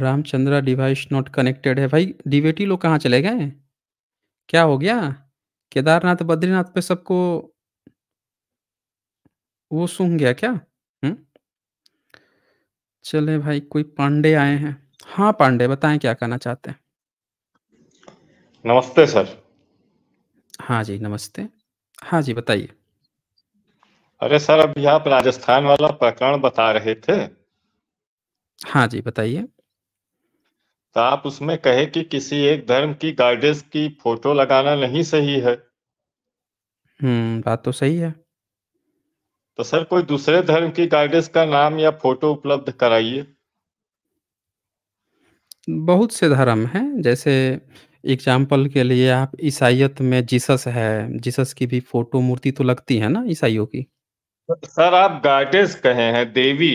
रामचंद्रा डिवाइस नॉट कनेक्टेड है भाई डिबेटी लोग कहाँ चले गए क्या हो गया केदारनाथ बद्रीनाथ पे सबको वो सुन गया क्या चले भाई कोई पांडे आए हैं हाँ पांडे बताएं क्या कहना चाहते हैं नमस्ते सर हाँ जी नमस्ते हाँ जी बताइए अरे सर अभी आप राजस्थान वाला प्रकरण बता रहे थे हाँ जी बताइए तो आप उसमें कहे कि किसी एक धर्म की गाइडेंस की फोटो लगाना नहीं सही है हम्म बात तो सही है तो सर कोई दूसरे धर्म की गाइडेंस का नाम या फोटो उपलब्ध कराइए बहुत से धर्म हैं जैसे एग्जाम्पल के लिए आप ईसाइत में जीसस है जीसस की भी फोटो मूर्ति तो लगती है ना ईसाइयों की सर आप गार्टिस कहे हैं देवी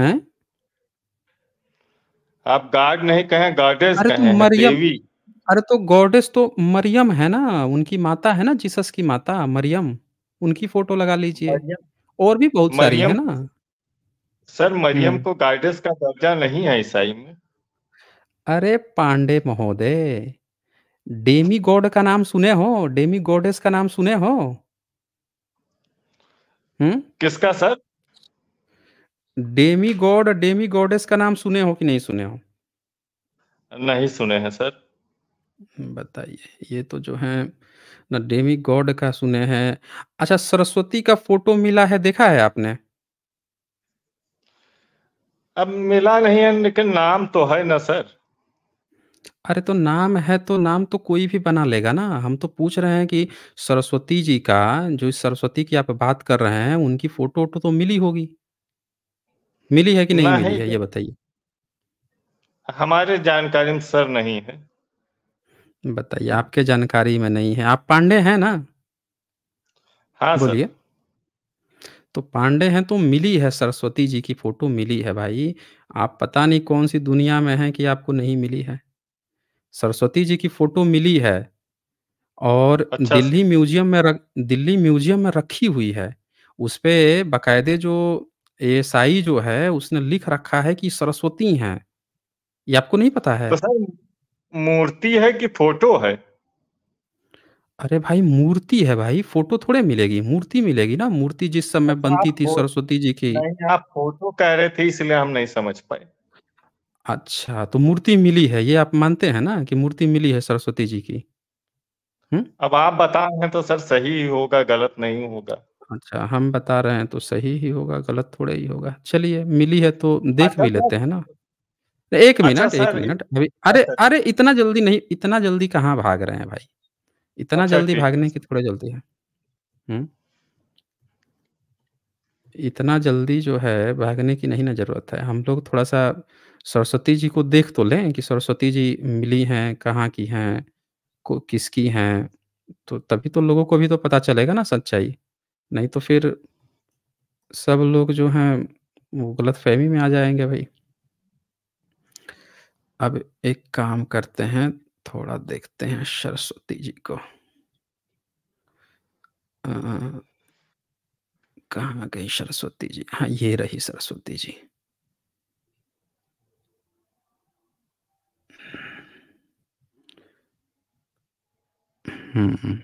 है आप गार्ड नहीं कहे गार्डेस अरे तो मरियम देवी अरे तो गॉडेस तो मरियम है ना उनकी माता है ना जीसस की माता मरियम उनकी फोटो लगा लीजिए और भी बहुत सारी है ना सर मरियम हम्म। को गार्डेस का दर्जा नहीं है ईसाई में अरे पांडे महोदय डेमी गॉड का नाम सुने हो डेमी गॉडेस का नाम सुने हो हम्म? किसका sir demi god demi goddess का नाम सुने हो कि नहीं सुने हो नहीं सुने हैं सर बताइए ये तो जो है ना डेमी गॉड का सुने हैं अच्छा सरस्वती का फोटो मिला है देखा है आपने अब मिला नहीं है लेकिन नाम तो है ना सर अरे तो नाम है तो नाम तो कोई भी बना लेगा ना। हम तो पूछ रहे हैं कि सरस्वती जी का जो सरस्वती की आप बात कर रहे हैं उनकी फ़ोटो-वोटो तो मिली होगी? मिली है कि नहीं मिली है? ये बताइए। हमारे जानकारी में सर नहीं है। बताइए, आपके जानकारी में नहीं है। आप पांडे हैं ना? हाँ, सर। बोलिए। तो पांडे हैं तो मिली है, सरस्वती जी की फ़ोटो मिली है भाई। आप पता नहीं कौन-सी दुनिया में हैं कि आपको नहीं मिली है। सरस्वती जी की फोटो मिली है और अच्छा दिल्ली म्यूजियम में रख दिल्ली म्यूजियम में रखी हुई है उस पे बाकायदे जो एसाई जो है उसने लिख रखा है कि सरस्वती है ये आपको नहीं पता है तो मूर्ति है कि फोटो है अरे भाई मूर्ति है भाई फोटो थोड़े मिलेगी मूर्ति मिलेगी ना मूर्ति जिस समय तो बनती थी सरस्वती जी की नहीं आप फोटो कह रहे थे इसलिए हम नहीं समझ पाए अच्छा, तो मूर्ति मिली है, ये आप मानते हैं ना कि मूर्ति मिली है सरस्वती जी की? हुँ? अब आप बता रहे हैं तो सर सही होगा, गलत नहीं होगा। अच्छा, हम बता रहे हैं तो सही ही होगा, गलत थोड़े ही होगा। चलिए मिली है तो देख अच्छा भी तो लेते हैं ना। एक मिनट अच्छा एक मिनट अभी अरे! अच्छा। अरे! इतना जल्दी नहीं इतना जल्दी कहाँ भाग रहे हैं भाई। इतना अच्छा जल्दी भागने की थोड़ा जल्दी है। हुँ। इतना जल्दी जो है भागने की नहीं ना ज़रूरत है। हम लोग थोड़ा-सा सरस्वती जी को देख तो लें कि सरस्वती जी मिली हैं कहाँ की हैं को किसकी हैं तो तभी तो लोगों को भी तो पता चलेगा ना सच्चाई नहीं तो फिर सब लोग जो हैं वो गलत फहमी में आ जाएंगे भाई अब एक काम करते हैं थोड़ा देखते हैं सरस्वती जी को कहाँ गई सरस्वती जी हाँ ये रही सरस्वती जी हम्म।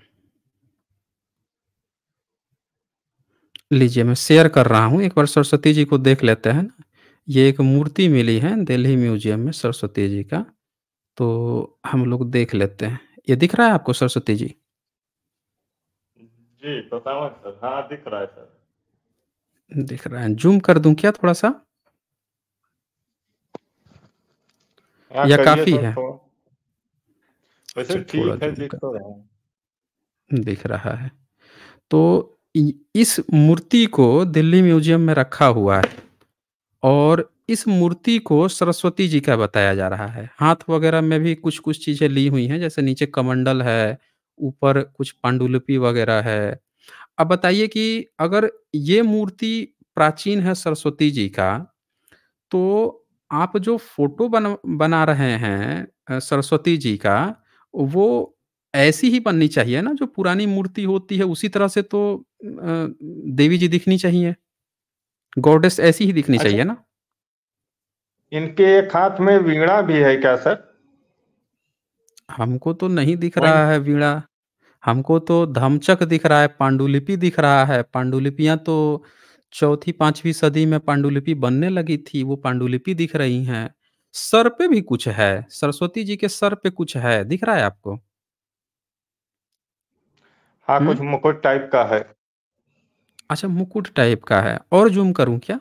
लीजिए मैं शेयर कर रहा हूँ, एक बार सरस्वती जी को देख लेते हैं। ये एक मूर्ति मिली है दिल्ली म्यूज़ियम में सरस्वती जी का, तो हम लोग देख लेते हैं। ये दिख रहा है आपको सरस्वती जी? जी, सर। हाँ, दिख रहा है सर। दिख रहा है, ज़ूम कर दू क्या थोड़ा-सा? हाँ, या काफ़ी है? वैसे अच्छा, ठीक है, दिख तो रहा है। दिख रहा है तो इस मूर्ति को दिल्ली म्यूजियम में रखा हुआ है और इस मूर्ति को सरस्वती जी का बताया जा रहा है हाथ वगैरह में भी कुछ कुछ चीजें ली हुई हैं जैसे नीचे कमंडल है ऊपर कुछ पांडुलिपि वगैरह है अब बताइए कि अगर ये मूर्ति प्राचीन है सरस्वती जी का तो आप जो फोटो बन बना रहे हैं सरस्वती जी का वो ऐसी ही बननी चाहिए ना जो पुरानी मूर्ति होती है उसी तरह से तो देवी जी दिखनी चाहिए। गॉडेस ऐसी ही दिखनी अच्छा। चाहिए ना? इनके एक हाथ में वीणा भी है क्या सर? हमको तो नहीं दिख रहा है वीणा। हमको तो धमचक दिख रहा है, पांडुलिपि दिख रहा है। पांडुलिपियां तो चौथी, पांचवी सदी में पांडुलिपि बनने लगी थी, वो पांडुलिपि दिख रही हैं। सर पे भी कुछ है, सरस्वती जी के सर पे कुछ है, दिख रहा है आपको? हाँ कुछ मुकुट टाइप का है अच्छा मुकुट टाइप का है और जूम करूं क्या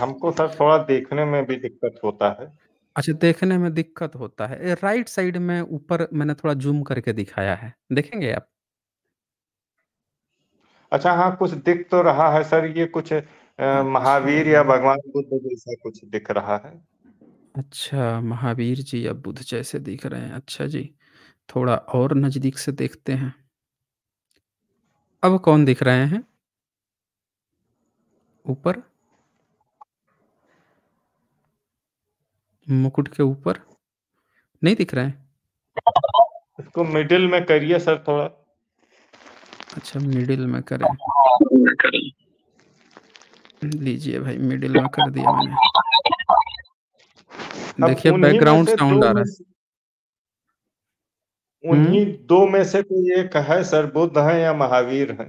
हमको सर थोड़ा देखने में भी दिक्कत होता है अच्छा देखने में दिक्कत होता है राइट साइड में ऊपर मैंने थोड़ा जूम करके दिखाया है देखेंगे आप अच्छा हाँ कुछ दिख तो रहा है सर ये कुछ अ, अच्छा। महावीर या भगवान बुद्ध जैसा कुछ दिख रहा है अच्छा महावीर जी या बुद्ध जैसे दिख रहे हैं अच्छा जी थोड़ा और नजदीक से देखते हैं अब कौन दिख रहे हैं ऊपर मुकुट के ऊपर नहीं दिख रहे हैं इसको मिडिल में करिए सर थोड़ा अच्छा मिडिल में करें लीजिए भाई मिडिल में कर दिया मैंने देखिए बैकग्राउंड साउंड आ रहा है उन्हीं हम्म? दो में से कोई एक है सर बुद्ध है या महावीर है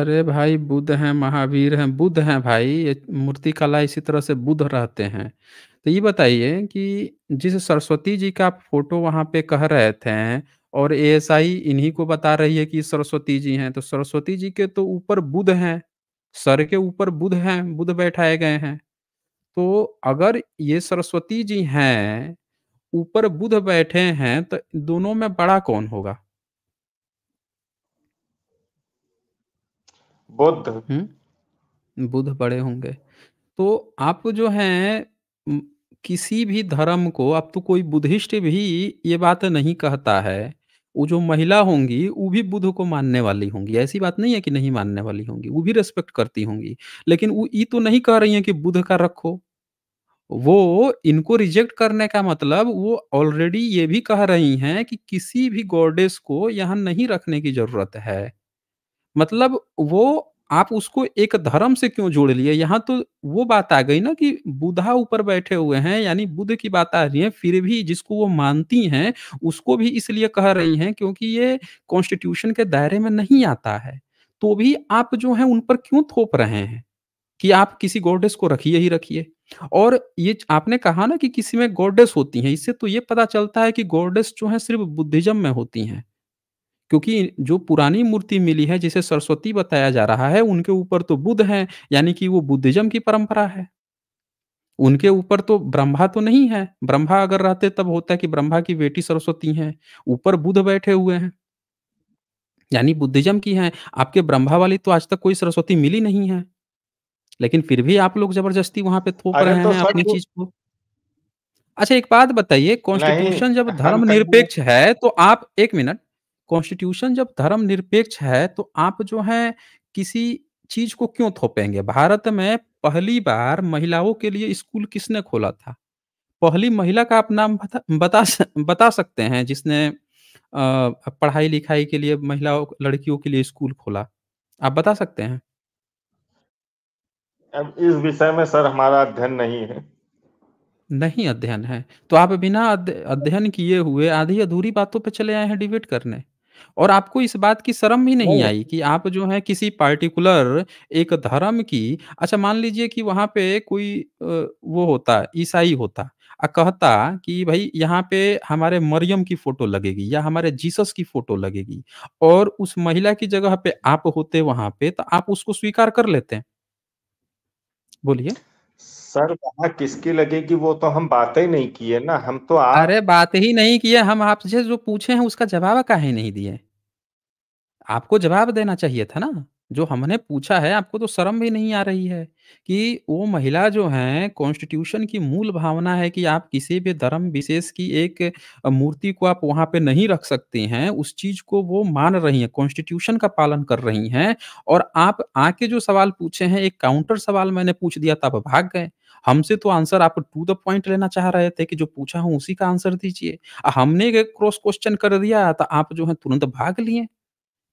अरे भाई बुद्ध हैं महावीर हैं बुद्ध हैं भाई ये मूर्ति कला इसी तरह से बुद्ध रहते हैं तो ये बताइए कि जिस सरस्वती जी का फोटो वहां पे कह रहे थे और आई इन्हीं को बता रही है कि सरस्वती जी हैं तो सरस्वती जी के तो ऊपर बुद्ध हैं सर के ऊपर बुद्ध हैं बुद्ध बैठाए गए हैं तो अगर ये सरस्वती जी हैं ऊपर बुध बैठे हैं तो दोनों में बड़ा कौन होगा बुध बुध बड़े होंगे तो आप जो है किसी भी धर्म को अब तो कोई बुद्धिस्ट भी ये बात नहीं कहता है वो जो महिला होंगी वो भी बुद्ध को मानने वाली होंगी ऐसी बात नहीं है कि नहीं मानने वाली होंगी वो भी रेस्पेक्ट करती होंगी लेकिन वो ये तो नहीं कह रही है कि बुद्ध का रखो वो इनको रिजेक्ट करने का मतलब वो ऑलरेडी ये भी कह रही हैं कि किसी भी गॉडेस को यहाँ नहीं रखने की जरूरत है मतलब वो आप उसको एक धर्म से क्यों जोड़ लिए यहाँ तो वो बात आ गई ना कि बुधा ऊपर बैठे हुए हैं यानी बुद्ध की बात आ रही है फिर भी जिसको वो मानती हैं उसको भी इसलिए कह रही हैं क्योंकि ये कॉन्स्टिट्यूशन के दायरे में नहीं आता है तो भी आप जो है उन पर क्यों थोप रहे हैं कि आप किसी गोडेस को रखिए ही रखिए और ये आपने कहा ना कि किसी में गोडेस होती हैं इससे तो ये पता चलता है कि गोडेस जो है सिर्फ बुद्धिज्म में होती हैं क्योंकि जो पुरानी मूर्ति मिली है जिसे सरस्वती बताया जा रहा है उनके ऊपर तो बुद्ध है यानी कि वो बुद्धिज्म की परंपरा है उनके ऊपर तो ब्रह्मा तो नहीं है ब्रह्मा अगर रहते तब होता है कि ब्रह्मा की बेटी सरस्वती है ऊपर बुद्ध बैठे हुए हैं यानी बुद्धिज्म की है आपके ब्रह्मा वाली तो आज तक कोई सरस्वती मिली नहीं है लेकिन फिर भी आप लोग जबरदस्ती वहां पे थोप रहे तो हैं अपनी चीज को अच्छा एक बात बताइए कॉन्स्टिट्यूशन जब धर्म निरपेक्ष है तो आप एक मिनट कॉन्स्टिट्यूशन जब धर्म निरपेक्ष है तो आप जो है किसी चीज को क्यों थोपेंगे भारत में पहली बार महिलाओं के लिए स्कूल किसने खोला था पहली महिला का आप नाम बता बता, बता सकते हैं जिसने पढ़ाई लिखाई के लिए महिलाओं लड़कियों के लिए स्कूल खोला आप बता सकते हैं अब इस विषय में सर हमारा अध्ययन नहीं है नहीं अध्ययन है तो आप बिना अध्ययन किए हुए आधी अधूरी बातों पे चले आए हैं डिबेट करने और आपको इस बात की शर्म भी नहीं आई कि आप जो है किसी पार्टिकुलर एक धर्म की अच्छा मान लीजिए कि वहां पे कोई वो होता ईसाई होता कहता कि भाई यहाँ पे हमारे मरियम की फोटो लगेगी या हमारे जीसस की फोटो लगेगी और उस महिला की जगह पे आप होते वहां पे तो आप उसको स्वीकार कर लेते हैं बोलिए सर वहाँ किसकी लगेगी वो तो हम बात ही नहीं किए ना हम तो आ... अरे बात ही नहीं किए हम आपसे जो पूछे हैं उसका जवाब काहे नहीं दिए आपको जवाब देना चाहिए था ना जो हमने पूछा है आपको तो शर्म भी नहीं आ रही है कि वो महिला जो है कॉन्स्टिट्यूशन की मूल भावना है कि आप किसी भी धर्म विशेष की एक मूर्ति को आप वहाँ पे नहीं रख सकते हैं उस चीज को वो मान रही हैं कॉन्स्टिट्यूशन का पालन कर रही हैं और आप आके जो सवाल पूछे हैं एक काउंटर सवाल मैंने पूछ दिया आप भाग गए हमसे तो आंसर आप टू द पॉइंट लेना चाह रहे थे कि जो पूछा हूँ उसी का आंसर दीजिए हमने क्रॉस क्वेश्चन कर दिया तो आप जो है तुरंत भाग लिए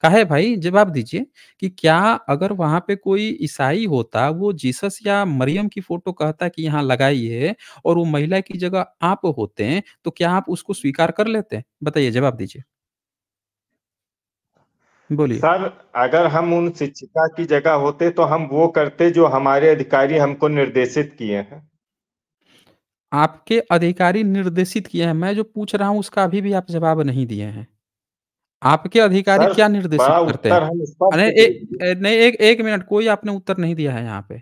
कहे है भाई जवाब दीजिए कि क्या अगर वहां पे कोई ईसाई होता वो जीसस या मरियम की फोटो कहता कि यहाँ लगाइए और वो महिला की जगह आप होते हैं तो क्या आप उसको स्वीकार कर लेते हैं बताइए जवाब दीजिए बोलिए सर अगर हम उन शिक्षिका की जगह होते तो हम वो करते जो हमारे अधिकारी हमको निर्देशित किए हैं आपके अधिकारी निर्देशित किए हैं मैं जो पूछ रहा हूं उसका अभी भी आप जवाब नहीं दिए हैं आपके अधिकारी क्या निर्देशित करते हैं नहीं एक एक मिनट कोई आपने उत्तर नहीं दिया है यहाँ पे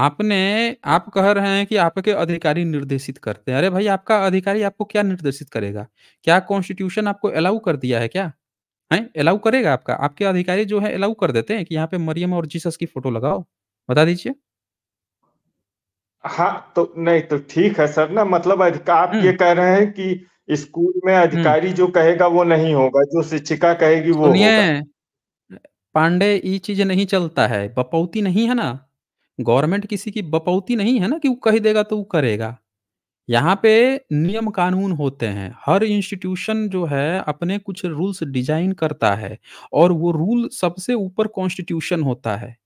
आपने आप कह रहे हैं कि आपके अधिकारी निर्देशित करते हैं अरे भाई आपका अधिकारी आपको क्या निर्देशित करेगा क्या कॉन्स्टिट्यूशन आपको अलाउ कर दिया है क्या है अलाउ करेगा आपका आपके अधिकारी जो है अलाउ कर देते हैं कि यहाँ पे मरियम और जीसस की फोटो लगाओ बता दीजिए हाँ तो नहीं तो ठीक है सर ना मतलब आप हम्म। ये कह रहे हैं कि स्कूल में हम्म। अधिकारी जो कहेगा वो नहीं होगा जो शिक्षिका कहेगी वो होगा पांडे ये चीज नहीं चलता है बपौती नहीं है ना गवर्नमेंट किसी की बपौती नहीं है ना कि वो कह देगा तो वो करेगा यहाँ पे नियम कानून होते हैं हर इंस्टीट्यूशन जो है अपने कुछ रूल्स डिजाइन करता है और वो रूल सबसे ऊपर कॉन्स्टिट्यूशन होता है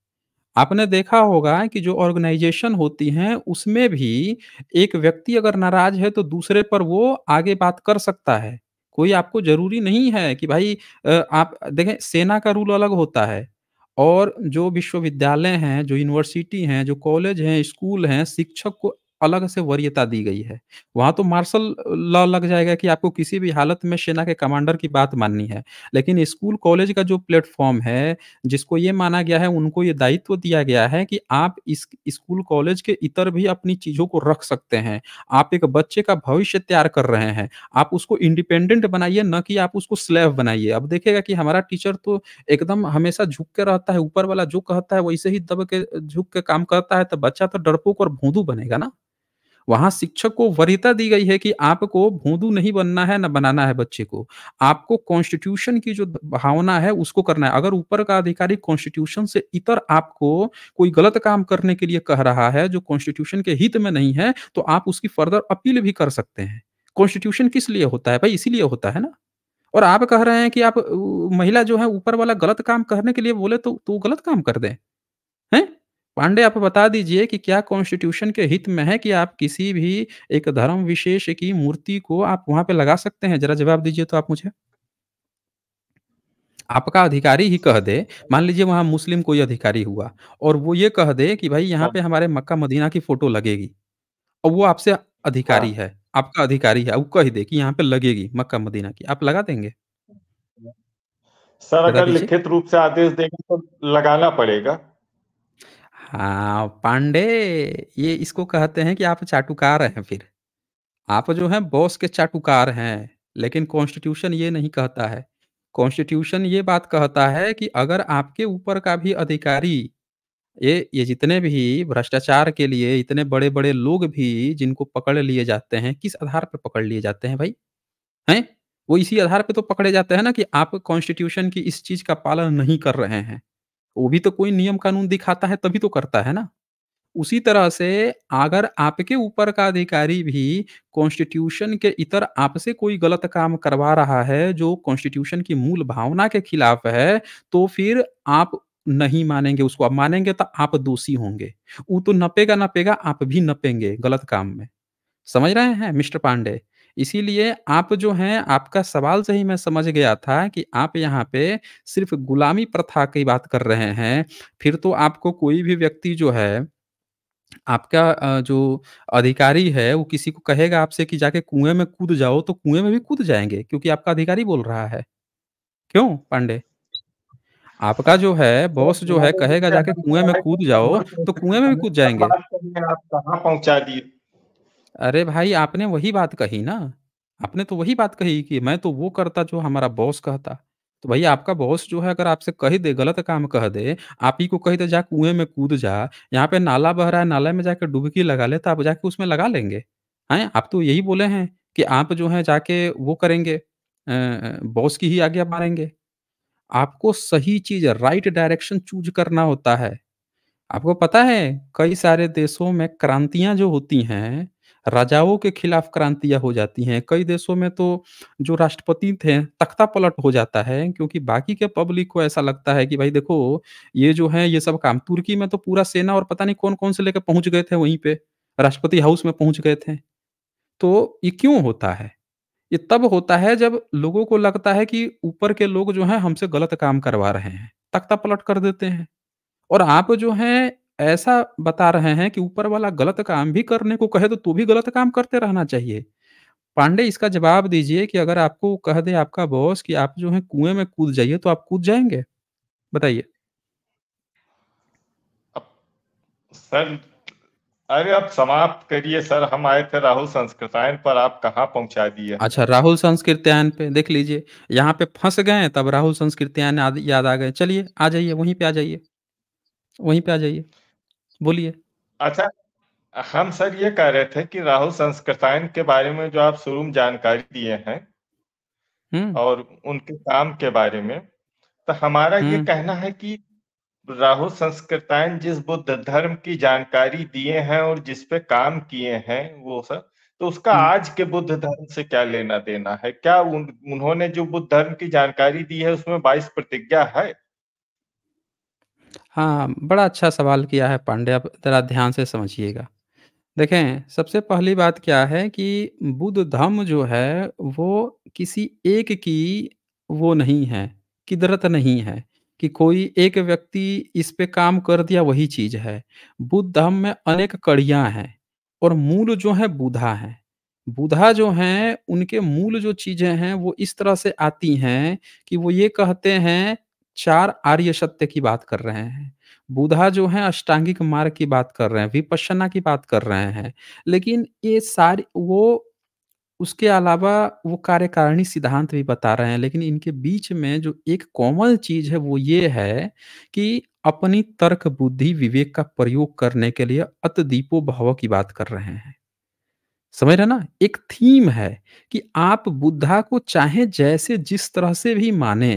आपने देखा होगा कि जो ऑर्गेनाइजेशन होती हैं उसमें भी एक व्यक्ति अगर नाराज है तो दूसरे पर वो आगे बात कर सकता है कोई आपको जरूरी नहीं है कि भाई आप देखें सेना का रूल अलग होता है और जो विश्वविद्यालय हैं जो यूनिवर्सिटी हैं जो कॉलेज हैं स्कूल हैं शिक्षक को अलग से वरीयता दी गई है वहां तो मार्शल लॉ लग जाएगा कि आपको किसी भी हालत में सेना के कमांडर की बात माननी है लेकिन स्कूल कॉलेज का जो प्लेटफॉर्म है जिसको ये माना गया है उनको ये दायित्व दिया गया है कि आप इस स्कूल कॉलेज के इतर भी अपनी चीजों को रख सकते हैं आप एक बच्चे का भविष्य तैयार कर रहे हैं आप उसको इंडिपेंडेंट बनाइए न कि आप उसको स्लैब बनाइए अब देखेगा कि हमारा टीचर तो एकदम हमेशा झुक के रहता है ऊपर वाला जो कहता है वैसे ही दब के झुक के काम करता है तो बच्चा तो डरपोक और भोंदू बनेगा ना वहां शिक्षक को वरीयता दी गई है कि आपको भोंदू नहीं बनना है ना बनाना है बच्चे को आपको कॉन्स्टिट्यूशन की जो भावना है उसको करना है अगर ऊपर का अधिकारी कॉन्स्टिट्यूशन से इतर आपको कोई गलत काम करने के लिए कह रहा है जो कॉन्स्टिट्यूशन के हित में नहीं है तो आप उसकी फर्दर अपील भी कर सकते हैं कॉन्स्टिट्यूशन किस लिए होता है भाई इसीलिए होता है ना और आप कह रहे हैं कि आप महिला जो है ऊपर वाला गलत काम करने के लिए बोले तो तो गलत काम कर दे हैं पांडे आप बता दीजिए कि क्या कॉन्स्टिट्यूशन के हित में है कि आप किसी भी एक धर्म विशेष की मूर्ति को आप वहां पे लगा सकते हैं जरा जवाब दीजिए तो आप मुझे आपका अधिकारी ही कह दे मान लीजिए वहां मुस्लिम कोई अधिकारी हुआ और वो ये कह दे कि भाई यहाँ हाँ। पे हमारे मक्का मदीना की फोटो लगेगी और वो आपसे अधिकारी हाँ। है आपका अधिकारी है वो कह दे कि यहाँ पे लगेगी मक्का मदीना की आप लगा देंगे सर अगर लिखित रूप से आदेश देंगे तो लगाना पड़ेगा हाँ, पांडे ये इसको कहते हैं कि आप चाटुकार हैं फिर। आप जो हैं बॉस के चाटुकार हैं, लेकिन कॉन्स्टिट्यूशन ये नहीं कहता है। कॉन्स्टिट्यूशन ये बात कहता है कि अगर आपके ऊपर का भी अधिकारी, ये ये जितने भी भ्रष्टाचार के लिए इतने बड़े-बड़े लोग भी जिनको पकड़ लिए जाते हैं, किस आधार पर पकड़ लिए जाते हैं भाई? हैं? वो इसी आधार पे तो पकड़े जाते हैं ना कि आप कॉन्स्टिट्यूशन की इस चीज़ का पालन नहीं कर रहे हैं। वो भी तो कोई नियम कानून दिखाता है तभी तो करता है ना उसी तरह से अगर आपके ऊपर का अधिकारी भी कॉन्स्टिट्यूशन के इतर आपसे कोई गलत काम करवा रहा है जो कॉन्स्टिट्यूशन की मूल भावना के खिलाफ है तो फिर आप नहीं मानेंगे उसको आप मानेंगे तो आप दोषी होंगे वो तो नपेगा नपेगा आप भी नपेंगे गलत काम में समझ रहे हैं मिस्टर पांडे इसीलिए आप जो है आपका सवाल से ही मैं समझ गया था कि आप यहाँ पे सिर्फ गुलामी प्रथा की बात कर रहे हैं फिर तो आपको कोई भी व्यक्ति जो है आपका जो अधिकारी है वो किसी को कहेगा आपसे कि जाके कुएं में कूद जाओ तो कुएं में भी कूद जाएंगे क्योंकि आपका अधिकारी बोल रहा है क्यों पांडे आपका जो है बॉस जो है कहेगा जाके कुएं में कूद जाओ तो कुएं में भी कूद जाएंगे तो आप कहाँ पहुंचा दिए अरे भाई आपने वही बात कही ना, आपने तो वही बात कही कि मैं तो वो करता जो हमारा बॉस कहता। तो भाई आपका बॉस जो है अगर आपसे कह दे गलत काम कह दे, आप ही को कह दे जा कुएं में कूद जा, यहाँ पे नाला बह रहा है नाले में जाके डुबकी लगा ले, तो आप जाके उसमें लगा लेंगे। हैं? आप तो यही बोले हैं कि आप जो है जाके वो करेंगे बॉस की ही आज्ञा मारेंगे आपको सही चीज़ राइट डायरेक्शन चूज़ करना होता है। आपको पता है कई सारे देशों में क्रांतियां जो होती हैं राजाओं के खिलाफ क्रांतियां हो जाती हैं कई देशों में तो जो राष्ट्रपति थे तख्ता पलट हो जाता है क्योंकि बाकी के पब्लिक को ऐसा लगता है कि भाई देखो ये जो है ये सब काम तुर्की में तो पूरा सेना और पता नहीं कौन कौन से लेकर पहुंच गए थे वहीं पे राष्ट्रपति हाउस में पहुंच गए थे तो ये क्यों होता है ये तब होता है जब लोगों को लगता है कि ऊपर के लोग जो है हमसे गलत काम करवा रहे हैं तख्ता पलट कर देते हैं और आप जो हैं ऐसा बता रहे हैं कि ऊपर वाला गलत काम भी करने को कहे तो तू भी गलत काम करते रहना चाहिए पांडे इसका जवाब दीजिए कि अगर आपको कह दे आपका बॉस कि आप जो है कुएं में कूद जाइए तो आप कूद जाएंगे बताइए सर अरे आप समाप्त करिए सर हम आए थे राहुल संस्कृतायन पर आप कहाँ पहुंचा दिए अच्छा राहुल संस्कृत्यायन पे देख लीजिए यहाँ पे फंस गए तब राहुल संस्कृत्यायन याद आ गए चलिए आ जाइए वहीं पे आ जाइए वहीं पे आ जाइए बोलिए अच्छा हम सर ये कह रहे थे कि राहुल संस्कृतायन के बारे में जो आप शुरू में जानकारी दिए हैं हम्म। और उनके काम के बारे में तो हमारा ये हम्म। कहना है कि राहुल संस्कृतायन जिस बुद्ध धर्म की जानकारी दिए हैं और जिस पे काम किए हैं वो सर तो उसका हम्म। आज के बुद्ध धर्म से क्या लेना देना है क्या उन, उन्होंने जो बुद्ध धर्म की जानकारी दी है उसमें बाईस प्रतिज्ञा है हाँ, बड़ा अच्छा सवाल किया है पांडे आप ज़रा ध्यान से समझिएगा। देखें, सबसे पहली बात क्या है कि बुद्ध धर्म जो है वो किसी एक की वो नहीं है, किदरत नहीं है, कि कोई एक व्यक्ति इस पे काम कर दिया वही चीज़ है। बुद्ध धर्म में अनेक कड़ियाँ हैं और मूल जो है बुधा है। बुधा जो हैं उनके मूल जो चीज़ें हैं वो इस तरह से आती हैं कि वो ये कहते हैं चार आर्य सत्य की बात कर रहे हैं बुधा जो है अष्टांगिक मार्ग की बात कर रहे हैं विपश्यना की बात कर रहे हैं लेकिन ये सारी वो उसके अलावा वो कार्यकारिणी सिद्धांत भी बता रहे हैं लेकिन इनके बीच में जो एक कॉमन चीज है वो ये है कि अपनी तर्क बुद्धि विवेक का प्रयोग करने के लिए अतदीपो भाव की बात कर रहे हैं समझ रहे ना एक थीम है कि आप बुद्धा को चाहे जैसे जिस तरह से भी माने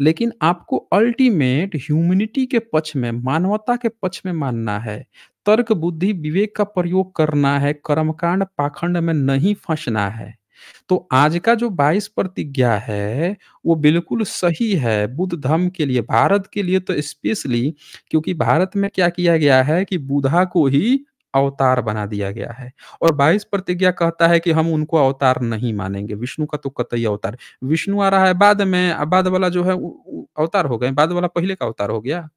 लेकिन आपको अल्टीमेट ह्यूमिनिटी के पक्ष में, मानवता के पक्ष में मानना है। तर्क बुद्धि विवेक का प्रयोग करना है, कर्मकांड पाखंड में नहीं फंसना है। तो आज का जो 22 प्रतिज्ञा है, वो बिल्कुल सही है बुद्ध धर्म के लिए, भारत के लिए तो स्पेशली क्योंकि भारत में क्या किया गया है कि बुधा को ही अवतार बना दिया गया है और बाईस प्रतिज्ञा कहता है कि हम उनको अवतार नहीं मानेंगे विष्णु का तो कतई अवतार विष्णु आ रहा है बाद में बाद वाला जो है अवतार हो गए बाद वाला पहले का अवतार हो गया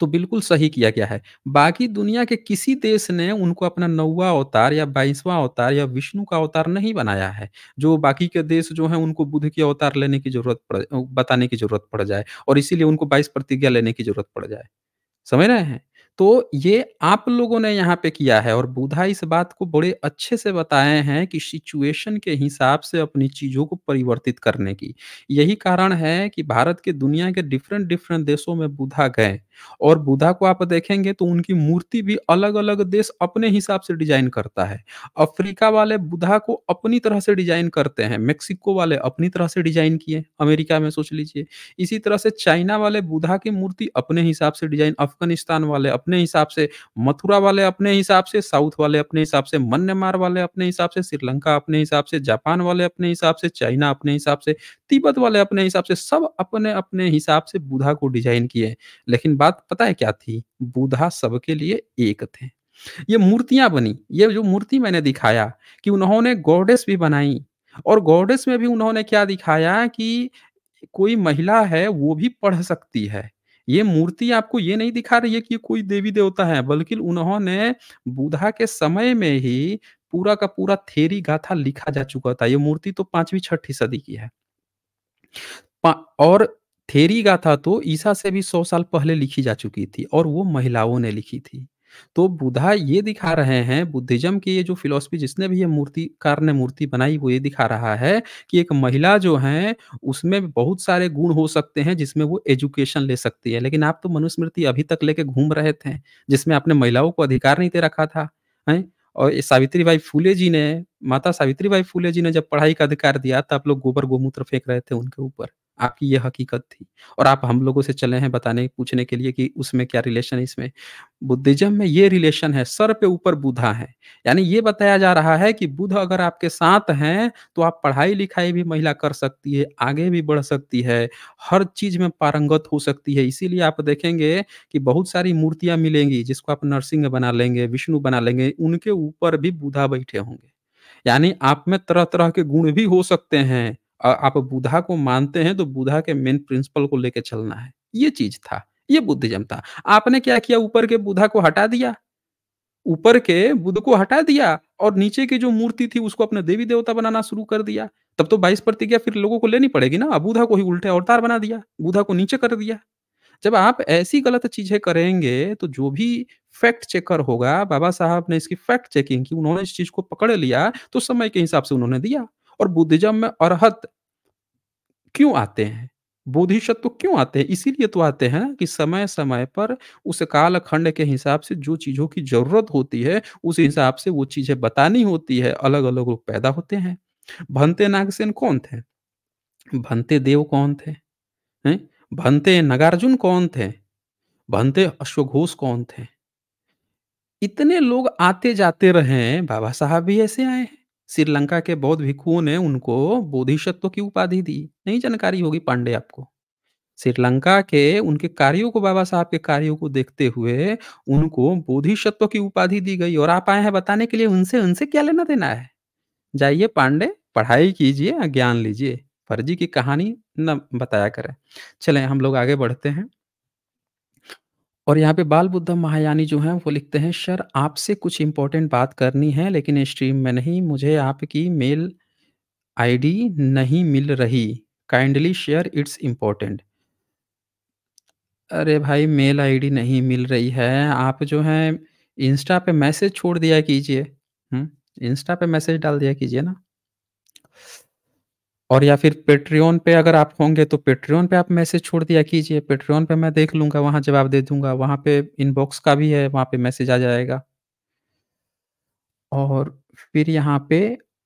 तो बिल्कुल सही किया गया है बाकी दुनिया के किसी देश ने उनको अपना नौवा अवतार या बाईसवा अवतार या विष्णु का अवतार नहीं बनाया है जो बाकी के देश जो है उनको बुद्ध के अवतार लेने की जरूरत बताने की जरूरत पड़ जाए और इसीलिए उनको बाईस प्रतिज्ञा लेने की जरूरत पड़ जाए समझ रहे हैं तो ये आप लोगों ने यहाँ पे किया है और बुधा इस बात को बड़े अच्छे से बताए हैं कि सिचुएशन के हिसाब से अपनी चीज़ों को परिवर्तित करने की यही कारण है कि भारत के दुनिया के डिफरेंट डिफरेंट देशों में बुधा गए और बुधा को आप देखेंगे तो उनकी मूर्ति भी अलग अलग देश अपने हिसाब से डिजाइन करता है अफ्रीका वाले बुधा को अपनी तरह से डिजाइन करते हैं मेक्सिको वाले अपनी तरह से डिजाइन किए अमेरिका में सोच लीजिए इसी तरह से चाइना वाले बुधा की मूर्ति अपने हिसाब से डिजाइन अफगानिस्तान वाले अपने हिसाब से मथुरा वाले अपने हिसाब से साउथ वाले अपने हिसाब से म्यांमार वाले अपने हिसाब से श्रीलंका अपने हिसाब से जापान वाले अपने हिसाब से चाइना अपने हिसाब से तिब्बत वाले अपने हिसाब से सब अपने अपने हिसाब से बुधा को डिजाइन किए लेकिन बात पता है क्या थी बुधा सबके लिए एक थे ये मूर्तियां बनी ये जो मूर्ति मैंने दिखाया कि उन्होंने गोडेस भी बनाई और गोडेस में भी उन्होंने क्या दिखाया कि कोई महिला है वो भी पढ़ सकती है ये मूर्ति आपको ये नहीं दिखा रही है कि कोई देवी देवता है बल्कि उन्होंने बुधा के समय में ही पूरा का पूरा थेरी गाथा लिखा जा चुका था ये मूर्ति तो पांचवी छठी सदी की है और थेरी गाथा तो ईसा से भी सौ साल पहले लिखी जा चुकी थी और वो महिलाओं ने लिखी थी तो बुधा ये दिखा रहे हैं बुद्धिज्म की ये जो फिलोसफी जिसने भी ये मूर्तिकार ने मूर्ति बनाई वो ये दिखा रहा है कि एक महिला जो है उसमें बहुत सारे गुण हो सकते हैं जिसमें वो एजुकेशन ले सकती है लेकिन आप तो मनुस्मृति अभी तक लेके घूम रहे थे जिसमें आपने महिलाओं को अधिकार नहीं दे रखा था है और सावित्री बाई फूले जी ने माता सावित्री बाई फूले जी ने जब पढ़ाई का अधिकार दिया तो आप लोग गोबर गोमूत्र फेंक रहे थे उनके ऊपर आपकी ये हकीकत थी और आप हम लोगों से चले हैं बताने पूछने के लिए कि उसमें क्या रिलेशन है इसमें बुद्धिज्म में ये रिलेशन है सर पे ऊपर बुधा है यानी ये बताया जा रहा है कि बुध अगर आपके साथ हैं तो आप पढ़ाई लिखाई भी महिला कर सकती है आगे भी बढ़ सकती है हर चीज में पारंगत हो सकती है इसीलिए आप देखेंगे कि बहुत सारी मूर्तियां मिलेंगी जिसको आप नरसिंह बना लेंगे विष्णु बना लेंगे उनके ऊपर भी बुधा बैठे होंगे यानी आप में तरह तरह के गुण भी हो सकते हैं आप बुधा को मानते हैं तो बुधा के मेन प्रिंसिपल को लेके चलना है ये चीज था ये बुद्धिज्म था आपने क्या किया ऊपर के बुधा को हटा दिया ऊपर के बुद्ध को हटा दिया और नीचे की जो मूर्ति थी उसको अपने देवी देवता बनाना शुरू कर दिया तब तो बाईस प्रतिज्ञा फिर लोगों को लेनी पड़ेगी ना बुधा को ही उल्टे अवतार बना दिया बुधा को नीचे कर दिया जब आप ऐसी गलत चीजें करेंगे तो जो भी फैक्ट चेकर होगा बाबा साहब ने इसकी फैक्ट चेकिंग की उन्होंने इस चीज को पकड़ लिया तो समय के हिसाब से उन्होंने दिया और बुद्धिज्म में अरहत क्यों आते हैं तो क्यों आते हैं इसीलिए तो आते हैं कि समय समय पर उस कालखंड के हिसाब से जो चीजों की जरूरत होती है उस हिसाब से वो चीजें बतानी होती है अलग अलग लोग पैदा होते हैं भंते नागसेन कौन थे भंते देव कौन थे हैं भंते नगार्जुन कौन थे भंते अश्वघोष कौन थे इतने लोग आते जाते रहे बाबा साहब भी ऐसे आए हैं श्रीलंका के बौद्ध भिक्षुओं ने उनको बोधिसत्व की उपाधि दी नहीं जानकारी होगी पांडे आपको श्रीलंका के उनके कार्यों को बाबा साहब के कार्यों को देखते हुए उनको बोधिसत्व की उपाधि दी गई और आप आए हैं बताने के लिए उनसे उनसे क्या लेना देना है जाइए पांडे पढ़ाई कीजिए ज्ञान लीजिए फर्जी की कहानी न बताया करें चले हम लोग आगे बढ़ते हैं और यहाँ पे बाल बुद्ध महायानी जो है वो लिखते हैं सर आपसे कुछ इम्पोर्टेंट बात करनी है लेकिन स्ट्रीम में नहीं मुझे आपकी मेल आईडी नहीं मिल रही काइंडली शेयर इट्स इम्पोर्टेंट अरे भाई मेल आईडी नहीं मिल रही है आप जो है इंस्टा पे मैसेज छोड़ दिया कीजिए इंस्टा हम्म, पे मैसेज डाल दिया कीजिए ना और या फिर पेट्रियन पे अगर आप होंगे तो पेट्रियन पे आप मैसेज छोड़ दिया कीजिए पेट्रियन पे मैं देख लूंगा वहां जवाब दे दूंगा वहां पे इनबॉक्स का भी है वहां पे मैसेज आ जाएगा और फिर यहाँ पे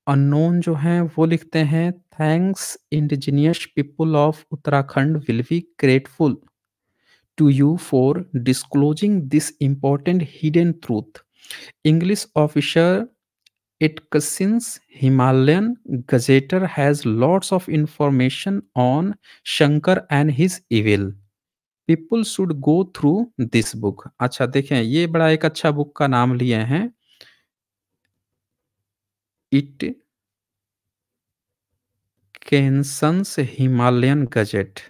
अननोन जो है वो लिखते हैं thanks indigenous people of Uttarakhand will be grateful to you for disclosing this important hidden truth English officer Atkinson's Himalayan gazetteer has lots of information on Shankar and his evil people should go through this book अच्छा देखें ये बड़ा एक अच्छा book का नाम लिए हैं इट कैंसन्स हिमालयन गजेट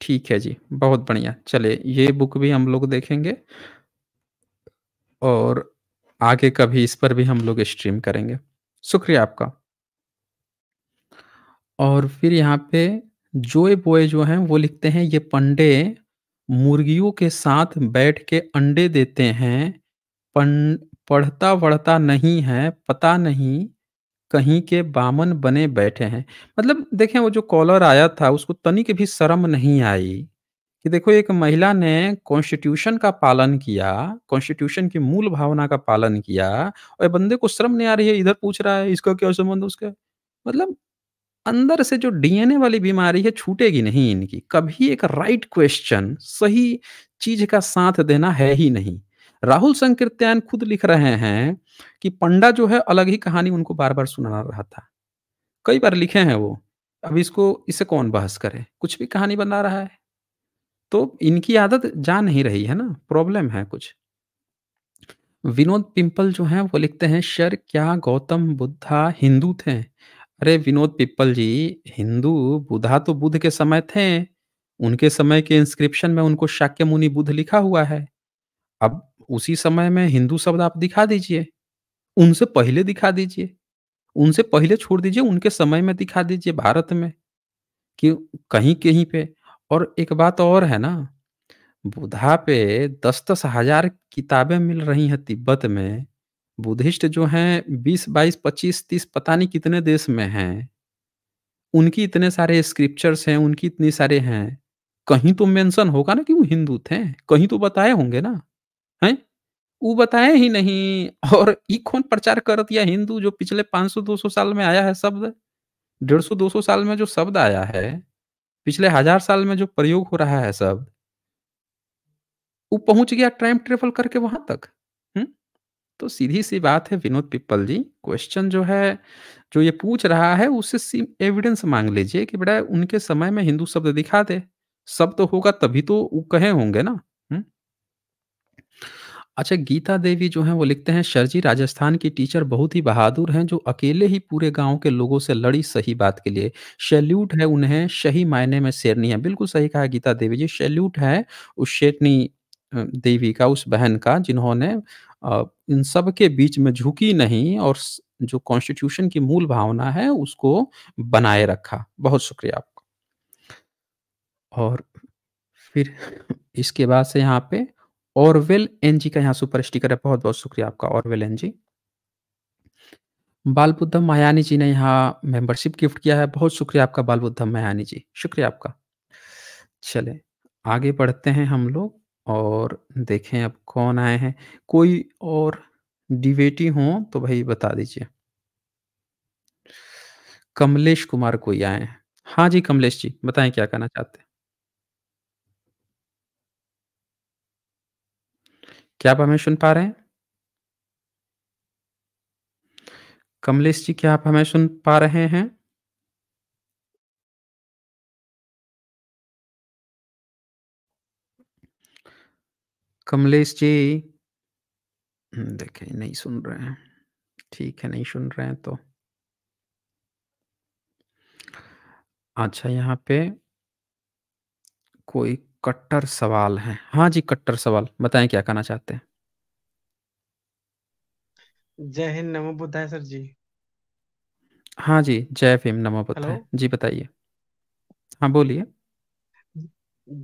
ठीक है जी बहुत बढ़िया चले ये बुक भी हम लोग देखेंगे और आगे कभी इस पर भी हम लोग स्ट्रीम करेंगे शुक्रिया आपका और फिर यहाँ पे जोए बोए जो हैं वो लिखते हैं ये पंडे मुर्गियों के साथ बैठ के अंडे देते हैं पन पढ़ता वढ़ता नहीं है पता नहीं कहीं के बामन बने बैठे हैं मतलब देखें वो जो कॉलर आया था उसको तनिक भी शर्म नहीं आई कि देखो एक महिला ने कॉन्स्टिट्यूशन का पालन किया, कॉन्स्टिट्यूशन की मूल भावना का पालन किया और बंदे को श्रम नहीं आ रही है, इधर पूछ रहा है इसका क्या संबंध उसका? मतलब अंदर से जो डीएनए वाली बीमारी है छूटेगी नहीं इनकी। कभी एक राइट क्वेश्चन सही चीज़ का साथ देना है ही नहीं। राहुल संकीर्त्यान खुद लिख रहे हैं कि पंडा जो है अलग ही कहानी उनको बार-बार सुना रहा था। कई बार लिखे हैं वो। अब इसको इसे कौन बहस करे? कुछ भी कहानी बना रहा है। तो इनकी आदत जा नहीं रही है ना प्रॉब्लम है कुछ विनोद पिंपल जो है वो लिखते हैं शर क्या गौतम बुद्धा हिंदू थे अरे विनोद पिंपल जी हिंदू बुधा तो बुद्ध के समय थे उनके समय के इंस्क्रिप्शन में उनको शाक्य मुनि बुद्ध लिखा हुआ है अब उसी समय में हिंदू शब्द आप दिखा दीजिए उनसे पहले दिखा दीजिए उनसे पहले छोड़ दीजिए उनके समय में दिखा दीजिए भारत में कि कहीं कहीं पे और एक बात और है ना बुधा पे दस दस हजार किताबें मिल रही हैं तिब्बत में बुद्धिस्ट जो हैं बीस बाईस पच्चीस तीस पता नहीं कितने देश में हैं उनकी इतने सारे स्क्रिप्चर्स हैं उनकी इतनी सारे हैं कहीं तो मेंशन होगा ना कि वो हिंदू थे कहीं तो बताए होंगे ना हैं वो बताए ही नहीं और ये कौन प्रचार कर दिया हिंदू जो पिछले 500-200 साल में आया है शब्द डेढ़ सौ दो साल में जो शब्द आया है पिछले हजार साल में जो प्रयोग हो रहा है शब्द वो पहुंच गया टाइम ट्रेवल करके वहां तक हुँ? तो सीधी सी बात है विनोद पिप्पल जी क्वेश्चन जो है जो ये पूछ रहा है उससे एविडेंस मांग लीजिए कि बेटा उनके समय में हिंदू शब्द दिखा दे शब्द तो होगा तभी तो वो कहे होंगे ना अच्छा गीता देवी जो हैं वो लिखते हैं शर्जी राजस्थान की टीचर बहुत ही बहादुर हैं जो अकेले ही पूरे गांव के लोगों से लड़ी सही बात के लिए। शेल्यूट है उन्हें सही मायने में शेरनी है। बिल्कुल सही कहा गीता देवी जी शेल्यूट है उस शेरनी देवी का उस बहन का जिन्होंने इन सब के बीच में झुकी नहीं और जो कॉन्स्टिट्यूशन की मूल भावना है उसको बनाए रखा। बहुत शुक्रिया आपका। और फिर इसके बाद से यहाँ पे ऑरवेल एन जी का यहाँ सुपर स्टिकर है बहुत बहुत शुक्रिया आपका ऑरवेल एन जी बालबुद्धम मायानी जी ने यहाँ मेंबरशिप गिफ्ट किया है बहुत शुक्रिया आपका बालबुद्धम मायानी जी शुक्रिया आपका चले आगे बढ़ते हैं हम लोग और देखें अब कौन आए हैं कोई और डिबेटी हो तो भाई बता दीजिए कमलेश कुमार कोई आए हैं हाँ जी कमलेश जी बताएं क्या कहना चाहते हैं क्या आप हमें सुन पा रहे हैं? कमलेश जी क्या आप हमें सुन पा रहे हैं? कमलेश जी हम्म, देखें नहीं सुन रहे हैं ठीक है नहीं सुन रहे हैं तो अच्छा यहाँ पे कोई कट्टर सवाल हैं हाँ जी कट्टर सवाल बताएं क्या कहना चाहते हैं जय हिंद नमो बुद्धाय सर जी हाँ जी जय भीम नमो हेलो बुद्धाय जी बताइए हाँ बोलिए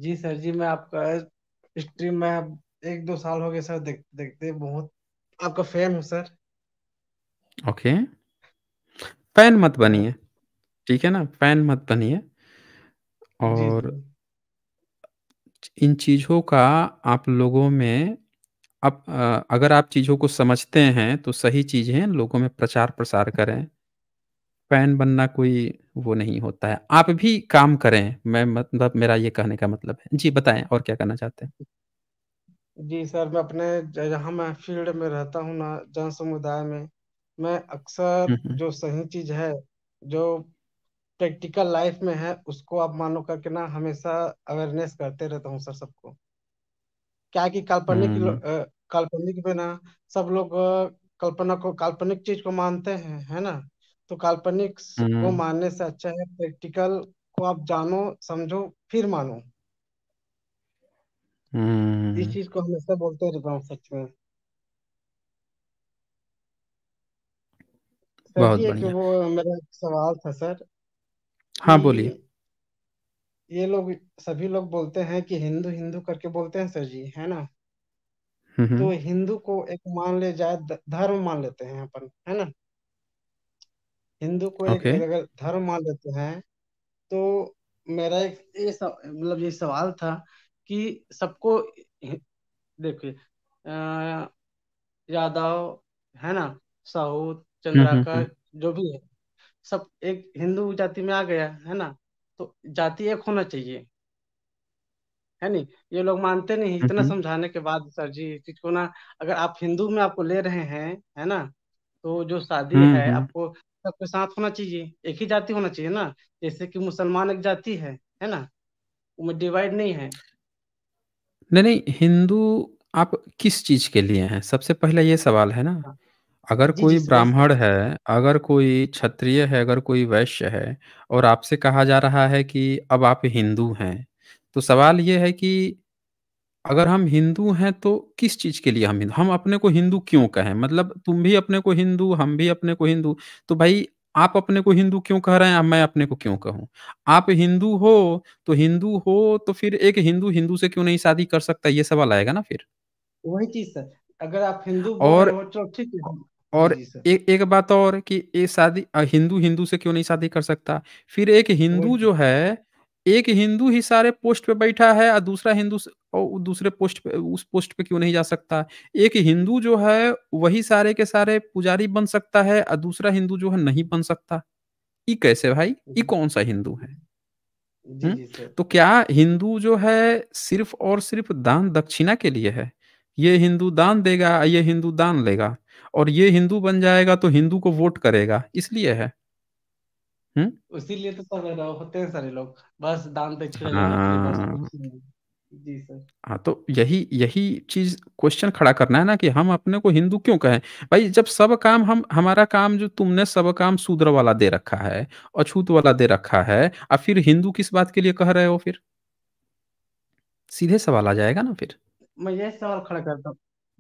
जी सर जी मैं आपका स्ट्रीम में एक दो साल हो गए सर देख, देखते बहुत आपका फैन हूँ सर ओके फैन मत बनिए ठीक है ना फैन मत बनिए जी और जी, इन चीज़ों का आप लोगों में अब अगर आप चीज़ों को समझते हैं तो सही चीज़ें लोगों में प्रचार-प्रसार करें। फ़ैन बनना कोई वो नहीं होता है। आप भी काम करें, मैं मतलब मेरा ये कहने का मतलब है। जी बताएं और क्या कहना चाहते हैं? जी सर, मैं अपने जहाँ मैं फील्ड में रहता हूँ ना, जन समुदाय में, मैं अक्सर हम्म, हम्म। जो सही चीज़ है, जो प्रैक्टिकल लाइफ में है उसको आप मानो करके ना हमेशा अवेयरनेस करते रहता हूँ सर सबको क्या है कि काल्पनिक हम्म। काल्पनिक में ना सब लोग कल्पना को काल्पनिक चीज को मानते हैं है ना तो काल्पनिक को हम्म। मानने से अच्छा है प्रैक्टिकल को आप जानो समझो फिर मानो हम्म। इस चीज को हमेशा बोलते रहता हूँ सच में सर बहुत जी एक बढ़िया वो मेरा सवाल था सर हाँ बोलिए ये लोग सभी लोग बोलते हैं कि हिंदू हिंदू करके बोलते हैं सर जी है ना हम्म, हम्म। तो हिंदू को एक मान ले जाए धर्म मान लेते हैं अपन है ना हिंदू को एक ओके अगर धर्म मान लेते हैं तो मेरा एक ये मतलब ये सवाल था कि सबको देखिए यादव है ना साहू हम्म, चंद्राकर जो भी है सब एक हिंदू जाति में आ गया है ना तो जाति एक होना चाहिए है नहीं ये लोग मानते नहीं इतना समझाने के बाद सर जी इस चीज को ना अगर आप हिंदू में आपको ले रहे हैं है ना तो जो शादी है आपको सबके साथ होना चाहिए एक ही जाति होना चाहिए ना जैसे कि मुसलमान एक जाति है है ना उनमें डिवाइड नहीं है नहीं नहीं हिंदू आप किस चीज के लिए हैं सबसे पहला ये सवाल है ना हाँ। अगर जी, कोई जी, ब्राह्मण है, अगर कोई क्षत्रिय है, अगर कोई वैश्य है और आपसे कहा जा रहा है कि अब आप हिंदू हैं, तो सवाल ये है कि अगर हम हिंदू हैं तो किस चीज़ के लिए हम हिंदू हम अपने को हिंदू क्यों कहें? मतलब तुम भी अपने को हिंदू, हम भी अपने को हिंदू, तो भाई आप अपने को हिंदू क्यों कह रहे हैं? मैं अपने को क्यों कहूं आप हिंदू हो, तो हिंदू हो तो फिर एक हिंदू, हिंदू से क्यों नहीं शादी कर सकता? ये सवाल आएगा ना फिर। वही चीज़ सर, अगर आप हिंदू और तो ठीक है। और एक एक बात और कि ये शादी हिंदू हिंदू से क्यों नहीं शादी कर सकता? फिर एक हिंदू जो तो। है, एक हिंदू ही सारे पोस्ट पे बैठा है और दूसरा हिंदू दूसरे पोस्ट पे उस पोस्ट पे क्यों नहीं जा सकता? एक हिंदू जो है, वही सारे के सारे पुजारी बन सकता है और दूसरा हिंदू जो है नहीं बन सकता। ये कैसे भाई? ये कौन कौन-सा हिंदू है? जी, जी सर। तो क्या हिंदू जो है सिर्फ़ और सिर्फ़ दान-दक्षिणा के लिए है? ये हिंदू दान देगा, ये हिंदू दान लेगा। और ये हिंदू बन जाएगा तो हिंदू को वोट करेगा इसलिए है इसीलिए तो सब होते हैं सारे लोग बस दान तो हाँ। जी सर हाँ तो यही यही चीज क्वेश्चन खड़ा करना है ना कि हम अपने को हिंदू क्यों कहें भाई जब सब काम हम हमारा काम जो तुमने सब काम शूद्र वाला दे रखा है अछूत वाला दे रखा है और फिर हिंदू किस बात के लिए कह रहे हो फिर सीधे सवाल आ जाएगा ना फिर मैं यही सवाल खड़ा करता हूँ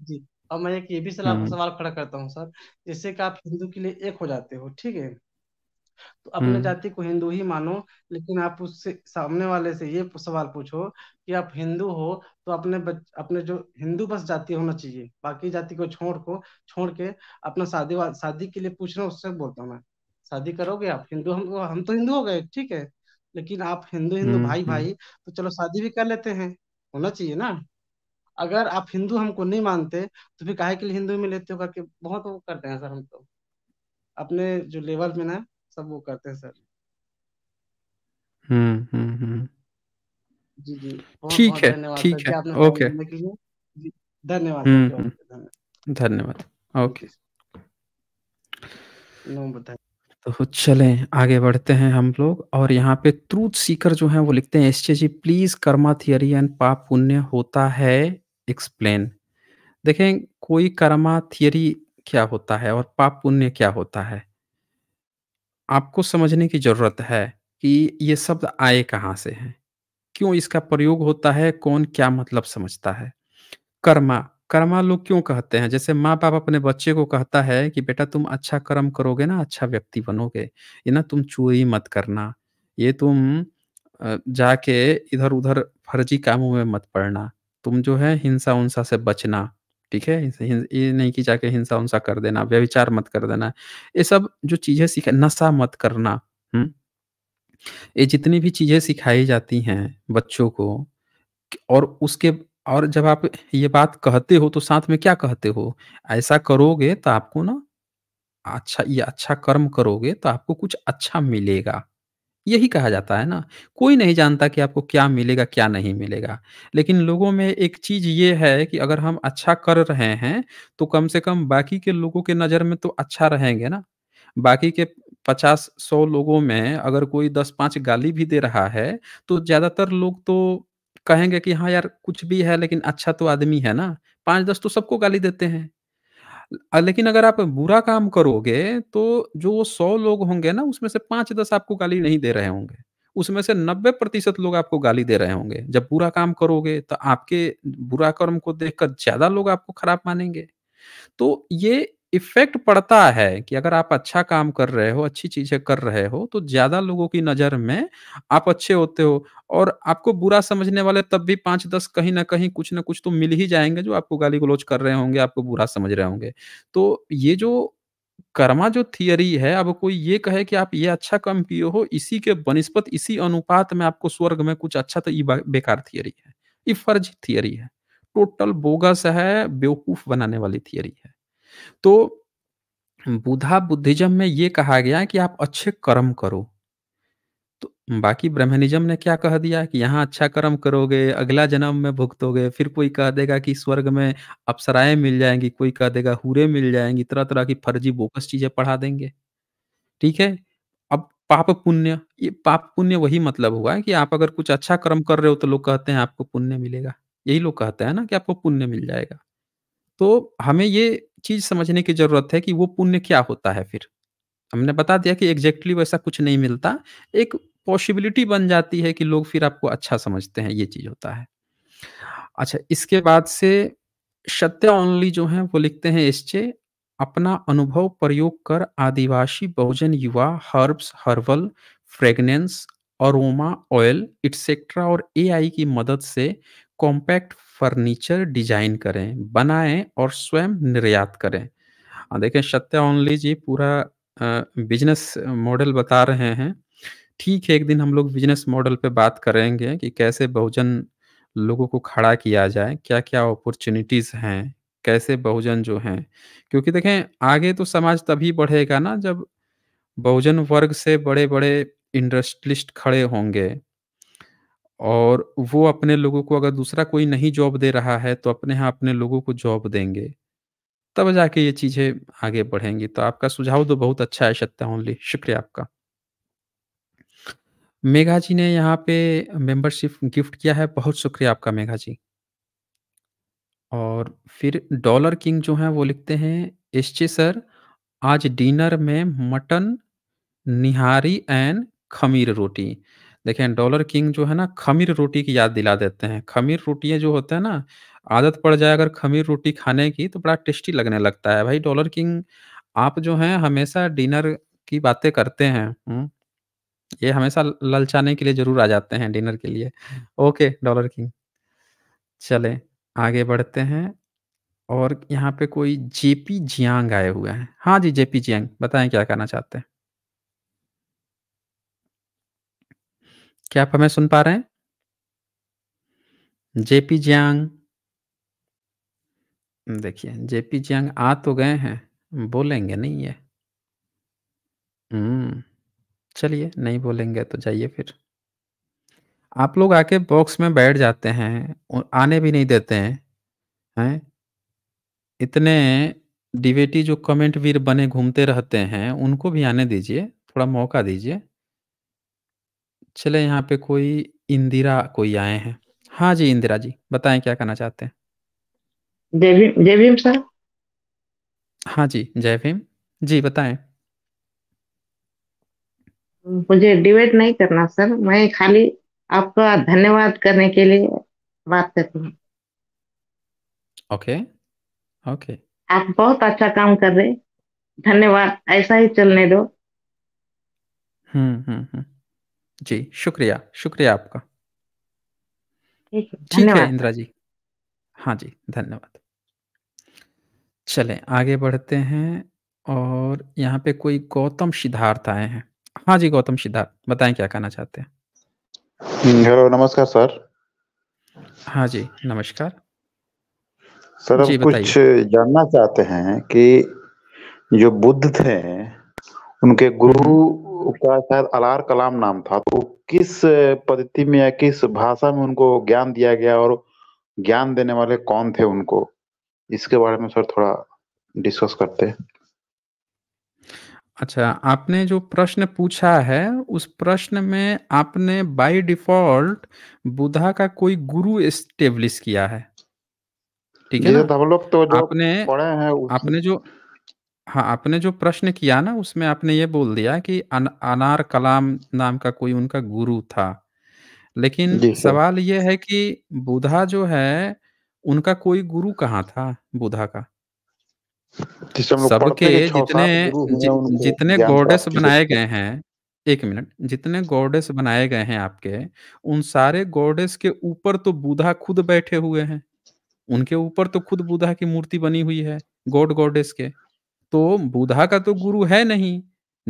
जी और मैं एक ये भी सलाह हम्म। सवाल खड़ा करता हूँ सर जिससे कि आप हिंदू के लिए एक हो जाते हो ठीक है तो अपने हम्म। जाति को हिंदू ही मानो लेकिन आप उससे सामने वाले से ये सवाल पूछो कि आप हिंदू हो तो अपने बच, अपने जो हिंदू बस जाति होना चाहिए बाकी जाति को छोड़ को छोड़ के अपना शादी शादी के लिए पूछना उससे बोलता हूँ मैं शादी करोगे आप हिंदू हम हम तो हिंदू हो गए ठीक है लेकिन आप हिंदू हिंदू हम्म, भाई भाई तो चलो शादी भी कर लेते हैं होना चाहिए ना अगर आप हिंदू हमको नहीं मानते तो फिर काहे के लिए हिंदू में लेते हो करके बहुत वो करते हैं सर हम तो अपने जो लेवल में ना सब वो करते हैं सर हम्म हम्म, हम्म। जी जी ठीक है ठीक है ओके हम्म, हम्म। धन्यवाद धन्यवाद ओके तो चलें आगे बढ़ते हैं हम लोग और यहाँ पे ट्रूथ सीकर जो है वो लिखते हैं S G please karma theory and पाप पुण्य होता है एक्सप्लेन देखें कोई कर्मा थियरी क्या होता है और पाप पुण्य क्या होता है आपको समझने की ज़रूरत है कि ये शब्द आए कहाँ से हैं क्यों इसका प्रयोग होता है कौन क्या मतलब समझता है कर्मा कर्मा लोग क्यों कहते हैं जैसे माँ बाप अपने बच्चे को कहता है कि बेटा तुम अच्छा कर्म करोगे ना अच्छा व्यक्ति बनोगे ये ना तुम चोरी मत करना ये तुम जाके इधर उधर फर्जी कामों में मत पड़ना तुम जो है हिंसा उंसा से बचना ठीक है ये नहीं कि जाके हिंसा उंसा कर देना व्यविचार मत कर देना ये सब जो चीजें सीख नशा मत करना हम्म ये जितनी भी चीजें सिखाई जाती हैं बच्चों को और उसके और जब आप ये बात कहते हो तो साथ में क्या कहते हो ऐसा करोगे तो आपको ना अच्छा ये अच्छा कर्म करोगे तो आपको कुछ अच्छा मिलेगा यही कहा जाता है ना कोई नहीं जानता कि आपको क्या मिलेगा क्या नहीं मिलेगा लेकिन लोगों में एक चीज ये है कि अगर हम अच्छा कर रहे हैं तो कम से कम बाकी के लोगों के नज़र में तो अच्छा रहेंगे ना बाकी के पचास सौ लोगों में अगर कोई दस पांच गाली भी दे रहा है तो ज़्यादातर लोग तो कहेंगे कि हाँ यार कुछ भी है लेकिन अच्छा तो आदमी है ना पांच दस तो सबको गाली देते हैं लेकिन अगर आप बुरा काम करोगे, तो जो वो सौ लोग होंगे ना, उसमें से पांच दस आपको गाली नहीं दे रहे होंगे। उसमें से नब्बे प्रतिशत लोग आपको गाली दे रहे होंगे। जब बुरा काम करोगे, तो आपके बुरा कर्म को देखकर ज़्यादा लोग आपको खराब मानेंगे। तो ये इफेक्ट पड़ता है कि अगर आप अच्छा काम कर रहे हो, अच्छी चीज़ें कर रहे हो, तो ज़्यादा लोगों की नज़र में आप अच्छे होते हो और आपको बुरा समझने वाले तब भी पांच दस कहीं ना कहीं कुछ ना कुछ तो मिल ही जाएंगे जो आपको गाली गलोच कर रहे होंगे, आपको बुरा समझ रहे होंगे। तो ये जो कर्मा जो थियरी है, अब कोई ये कहे कि आप ये अच्छा काम किए हो, इसी के बनिस्पत इसी अनुपात में आपको स्वर्ग में कुछ अच्छा तो ये बेकार थियरी है। ये फर्ज़ी थियरी है। टोटल बोगस है, बेवकूफ़ बनाने वाली थियरी है। तो बुधा बुद्धिज्म में ये कहा गया कि आप अच्छे कर्म करो तो बाकी ब्रह्मनिज्म ने क्या कह दिया कि यहाँ अच्छा कर्म करोगे अगला जन्म में भुगतोगे फिर कोई कह देगा कि स्वर्ग में अप्सराएं मिल जाएंगी कोई कह देगा हुरे मिल जाएंगी तरह तरह की फर्जी बोकस चीजें पढ़ा देंगे ठीक है अब पाप पुण्य ये पाप पुण्य वही मतलब हुआ है कि आप अगर कुछ अच्छा कर्म कर रहे हो तो लोग कहते हैं आपको पुण्य मिलेगा यही लोग कहते हैं ना कि आपको पुण्य मिल जाएगा तो हमें ये चीज समझने की जरूरत है कि वो पुण्य क्या होता है फिर हमने बता दिया कि एग्जैक्टली वैसा कुछ नहीं मिलता एक पॉसिबिलिटी बन जाती है कि लोग फिर आपको अच्छा समझते हैं ये चीज होता है अच्छा इसके बाद से सत्य ओनली जो है वो लिखते हैं इससे अपना अनुभव प्रयोग कर आदिवासी बहुजन युवा herbs herbal fragrance aroma oil etcetera और एआई की मदद से कॉम्पैक्ट फर्नीचर डिजाइन करें बनाएं और स्वयं निर्यात करें हाँ, देखें सत्या ओनली जी पूरा बिजनेस मॉडल बता रहे हैं ठीक है एक दिन हम लोग बिजनेस मॉडल पे बात करेंगे कि कैसे बहुजन लोगों को खड़ा किया जाए क्या क्या अपॉर्चुनिटीज़ हैं कैसे बहुजन जो हैं क्योंकि देखें आगे तो समाज तभी बढ़ेगा ना जब बहुजन वर्ग से बड़े बड़े इंडस्ट्रिस्ट खड़े होंगे और वो अपने लोगों को अगर दूसरा कोई नहीं जॉब दे रहा है तो अपने यहाँ अपने लोगों को जॉब देंगे तब जाके ये चीजें आगे बढ़ेंगी तो आपका सुझाव तो बहुत अच्छा है सत्या ओनली शुक्रिया आपका मेघा जी ने यहाँ पे मेंबरशिप गिफ्ट किया है बहुत शुक्रिया आपका मेघा जी और फिर डॉलर किंग जो है वो लिखते हैं एस सर आज डिनर में मटन निहारी एंड खमीर रोटी लेकिन डॉलर किंग जो है ना खमीर रोटी की याद दिला देते हैं खमीर रोटियां जो होते हैं ना आदत पड़ जाए अगर खमीर रोटी खाने की तो बड़ा टेस्टी लगने लगता है भाई डॉलर किंग आप जो हैं हमेशा डिनर की बातें करते हैं ये हमेशा ललचाने के लिए जरूर आ जाते हैं डिनर के लिए ओके डॉलर किंग चले आगे बढ़ते हैं और यहाँ पे कोई जेपी जियांग आए हुए हैं हाँ जी जेपी जियांग बताएं क्या कहना चाहते हैं क्या आप हमें सुन पा रहे हैं जेपी जियांग हम्म, देखिए जेपी जियांग आ तो गए हैं बोलेंगे नहीं ये हम्म, चलिए नहीं बोलेंगे तो जाइए फिर आप लोग आके बॉक्स में बैठ जाते हैं आने भी नहीं देते हैं हैं इतने डिबेटी जो कमेंट वीर बने घूमते रहते हैं उनको भी आने दीजिए थोड़ा मौका दीजिए चले यहाँ पे कोई इंदिरा कोई आए हैं हाँ जी इंदिरा जी बताएं क्या कहना चाहते हैं जय भीम जय भीम सर हाँ जी जय भीम जी बताएं मुझे डिबेट नहीं करना सर मैं खाली आपका धन्यवाद करने के लिए बात करती हूँ ओके ओके आप बहुत अच्छा काम कर रहे धन्यवाद ऐसा ही चलने दो हम्म हम्म हम्म जी शुक्रिया शुक्रिया आपका ठीक है धन्यवाद इंदिरा जी हाँ जी धन्यवाद चले आगे बढ़ते हैं और यहाँ पे कोई गौतम सिद्धार्थ आए हैं हाँ जी गौतम सिद्धार्थ बताएं क्या कहना चाहते हैं हम्म, हेलो नमस्कार सर हाँ जी नमस्कार सर जी कुछ जानना चाहते हैं कि जो बुद्ध थे उनके गुरु उसका शायद अलार कलाम नाम था तो किस पद्धति में या किस भाषा में उनको ज्ञान दिया गया और ज्ञान देने वाले कौन थे उनको इसके बारे में सर थोड़ा डिस्कस करते अच्छा आपने जो प्रश्न पूछा है उस प्रश्न में आपने बाय डिफॉल्ट बुधा का कोई गुरु एस्टेब्लिश किया है ठीक है ना तो, तो जो आपने पढ़े हैं आपने जो हाँ, आपने जो प्रश्न किया ना उसमें आपने ये बोल दिया कि अन अनार कलाम नाम का कोई उनका गुरु था। लेकिन सवाल ये है कि बुधा जो है, उनका कोई गुरु कहाँ था बुधा का? सबके जितने जि जितने गोडेस बनाए गए हैं एक मिनट जितने गोडेस बनाए गए हैं आपके, उन सारे गोडेस के ऊपर तो बुधा खुद बैठे हुए हैं। उनके ऊपर तो खुद बुधा की मूर्ति बनी हुई है, गॉड गोडेस के। तो बुधा का तो गुरु है नहीं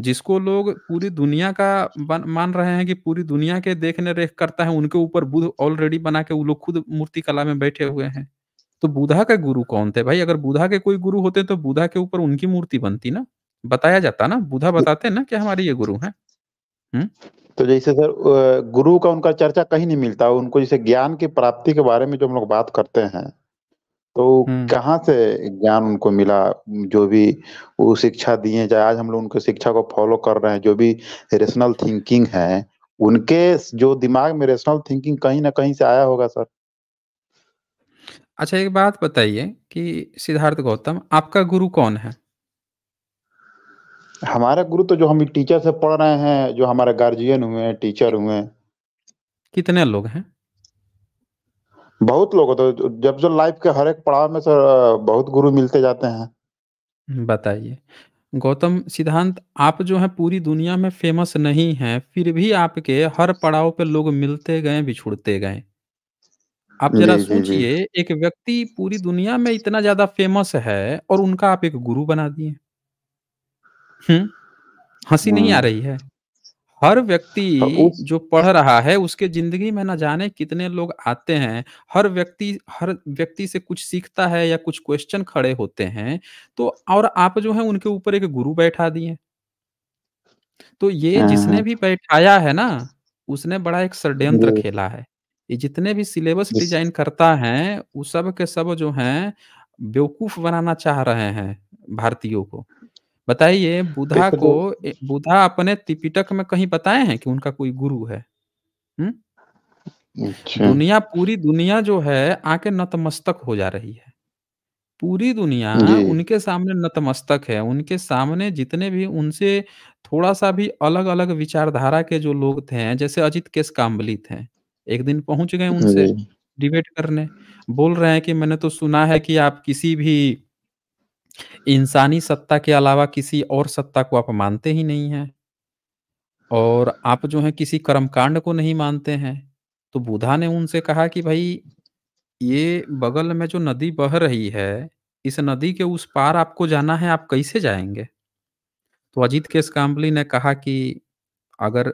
जिसको लोग पूरी दुनिया का मान रहे हैं कि पूरी दुनिया के देखने रेख करता है उनके ऊपर बुध ऑलरेडी बना के वो लोग खुद मूर्ति कला में बैठे हुए हैं तो बुधा का गुरु कौन थे भाई अगर बुधा के कोई गुरु होते तो बुधा के ऊपर उनकी मूर्ति बनती ना बताया जाता ना बुधा तो बताते ना कि हमारे ये गुरु हैं तो जैसे सर गुरु का उनका चर्चा कहीं नहीं मिलता उनको जैसे ज्ञान की प्राप्ति के बारे में जो हम लोग बात करते हैं तो हम्म। कहाँ से ज्ञान उनको मिला? जो भी वो शिक्षा दिए चाहे आज हम लोग उनके शिक्षा को फॉलो कर रहे हैं, जो भी रेशनल थिंकिंग है, उनके जो दिमाग में रेशनल थिंकिंग कहीं ना कहीं से आया होगा सर। अच्छा एक बात बताइए कि सिद्धार्थ गौतम आपका गुरु कौन है? हमारा गुरु तो जो हम टीचर से पढ़ रहे हैं, जो हमारे गार्जियन हुए हैं, टीचर हुए हैं। कितने लोग हैं? बहुत लोग तो जब जो लाइफ के हर एक पड़ाव में सर बहुत गुरु मिलते जाते हैं बताइए गौतम सिद्धांत आप जो है पूरी दुनिया में फेमस नहीं हैं फिर भी आपके हर पड़ाव पे लोग मिलते गए बिछुड़ते गए आप जरा सोचिए एक व्यक्ति पूरी दुनिया में इतना ज्यादा फेमस है और उनका आप एक गुरु बना दिए हम्म हंसी नहीं आ हम्म। रही है हर व्यक्ति तो जो पढ़ रहा है उसके जिंदगी में ना जाने कितने लोग आते हैं हर व्यक्ति हर व्यक्ति से कुछ सीखता है या कुछ क्वेश्चन खड़े होते हैं तो और आप जो है उनके ऊपर एक गुरु बैठा दिए तो ये हाँ, जिसने हाँ। भी बैठाया है ना उसने बड़ा एक षड्यंत्र खेला है ये जितने भी सिलेबस डिजाइन करता है वो सब के सब जो है बेवकूफ बनाना चाह रहे हैं भारतीयों को बताइए बुधा को बुधा अपने त्रिपिटक में कहीं बताए हैं कि उनका कोई गुरु है हुँ? अच्छा। दुनिया पूरी दुनिया जो है आके नतमस्तक हो जा रही है पूरी दुनिया उनके सामने नतमस्तक है उनके सामने जितने भी उनसे थोड़ा सा भी अलग अलग विचारधारा के जो लोग थे जैसे अजित केस काम्बली थे एक दिन पहुंच गए उनसे डिबेट करने बोल रहे हैं कि मैंने तो सुना है कि आप किसी भी इंसानी सत्ता के अलावा किसी और सत्ता को आप मानते ही नहीं है और आप जो है किसी कर्मकांड को नहीं मानते हैं तो बुधा ने उनसे कहा कि भाई ये बगल में जो नदी बह रही है इस नदी के उस पार आपको जाना है आप कैसे जाएंगे तो अजीत केस काम्बली ने कहा कि अगर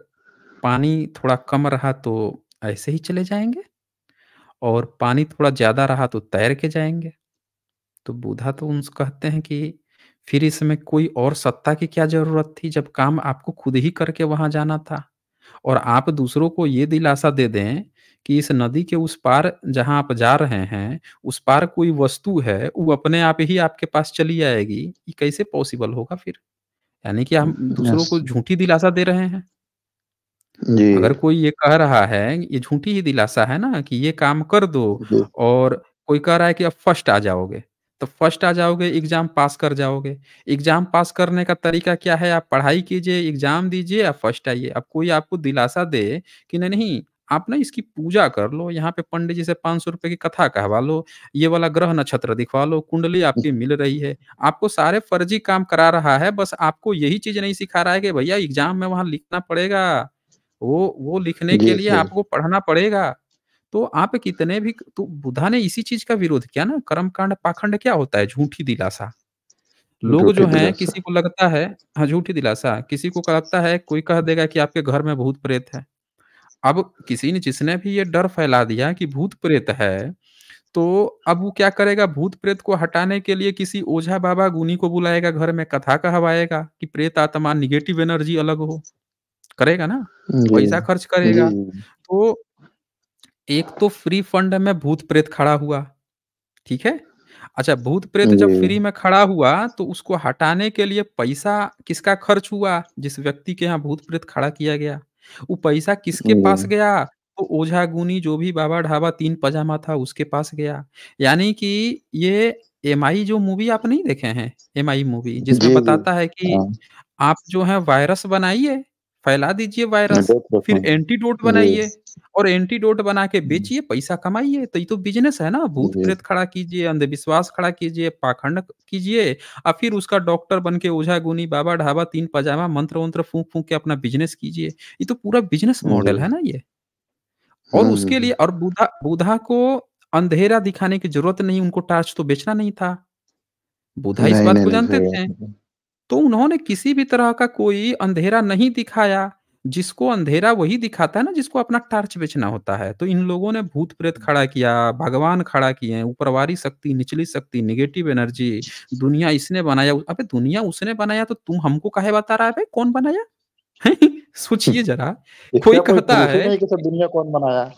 पानी थोड़ा कम रहा तो ऐसे ही चले जाएंगे और पानी थोड़ा ज्यादा रहा तो तैर के जाएंगे तो बुधा तो उनसे कहते हैं कि फिर इसमें कोई और सत्ता की क्या जरूरत थी जब काम आपको खुद ही करके वहां जाना था और आप दूसरों को ये दिलासा दे दें कि इस नदी के उस पार जहां आप जा रहे हैं उस पार कोई वस्तु है वो अपने आप ही आपके पास चली आएगी ये कैसे पॉसिबल होगा फिर यानी कि हम दूसरों को झूठी दिलासा दे रहे हैं जी। अगर कोई ये कह रहा है ये झूठी ही दिलासा है ना कि ये काम कर दो और कोई कह रहा है कि अब फर्स्ट आ जाओगे तो फर्स्ट आ जाओगे एग्जाम पास कर जाओगे एग्जाम पास करने का तरीका क्या है आप पढ़ाई कीजिए एग्जाम दीजिए या फर्स्ट आइए अब कोई आपको दिलासा दे कि नहीं नहीं आप ना इसकी पूजा कर लो यहाँ पे पंडित जी से पांच सौ रुपए की कथा कहवा लो ये वाला ग्रह नक्षत्र दिखवा लो कुंडली आपकी मिल रही है आपको सारे फर्जी काम करा रहा है बस आपको यही चीज नहीं सिखा रहा है कि भैया एग्जाम में वहां लिखना पड़ेगा वो वो लिखने के लिए आपको पढ़ना पड़ेगा तो आप कितने भी तो बुधा ने इसी चीज का विरोध किया ना कर्म कांड पाखंड क्या होता है झूठी दिलासा लोग जो है किसी को लगता है हाँ झूठी दिलासा किसी को लगता है कोई कह देगा कि आपके घर में भूत प्रेत है अब किसी ने जिसने भी ये डर फैला दिया कि भूत प्रेत है तो अब वो क्या करेगा भूत प्रेत को हटाने के लिए किसी ओझा बाबा गुनी को बुलाएगा घर में कथा कहवाएगा कि प्रेत आत्मा निगेटिव एनर्जी अलग हो करेगा ना पैसा खर्च करेगा तो एक तो फ्री फंड में भूत प्रेत खड़ा हुआ ठीक है अच्छा भूत प्रेत जब फ्री में खड़ा हुआ तो उसको हटाने के लिए पैसा किसका खर्च हुआ जिस व्यक्ति के यहाँ भूत प्रेत खड़ा किया गया वो पैसा किसके पास गया तो ओझा गुनी जो भी बाबा ढाबा तीन पजामा था उसके पास गया यानी कि ये एम जो मूवी आप नहीं देखे हैं एम मूवी जिसमें बताता है कि हाँ। आप जो है वायरस बनाइए फैला दीजिए वायरस फिर एंटीडोट बनाइए और एंटीडोट बना के बेचिए पैसा कमाइए तो ये तो बिजनेस है ना भूत प्रेत खड़ा कीजिए अंधविश्वास खड़ा कीजिए पाखंड कीजिए और फिर उसका डॉक्टर बन के ओझा गुनी बाबा ढाबा तीन पजामा मंत्र वंत्र फूक फूक के अपना बिजनेस कीजिए ये तो पूरा बिजनेस मॉडल है ना ये और हम्म, उसके हम्म, लिए हम्म। और बुधा बुधा को अंधेरा दिखाने की जरूरत नहीं उनको टार्च तो बेचना नहीं था बुधा इस बात को जानते थे तो उन्होंने किसी भी तरह का कोई अंधेरा नहीं दिखाया जिसको अंधेरा वही दिखाता है ना जिसको अपना टार्च बेचना होता है तो इन लोगों ने भूत प्रेत खड़ा किया भगवान खड़ा किए ऊपरवारी शक्ति निचली शक्ति निगेटिव एनर्जी दुनिया इसने बनाया अबे दुनिया उसने बनाया तो तुम हमको कहे बता रहा है भाई कौन बनाया सोचिए जरा कोई कहता है दुनिया कौन बनाया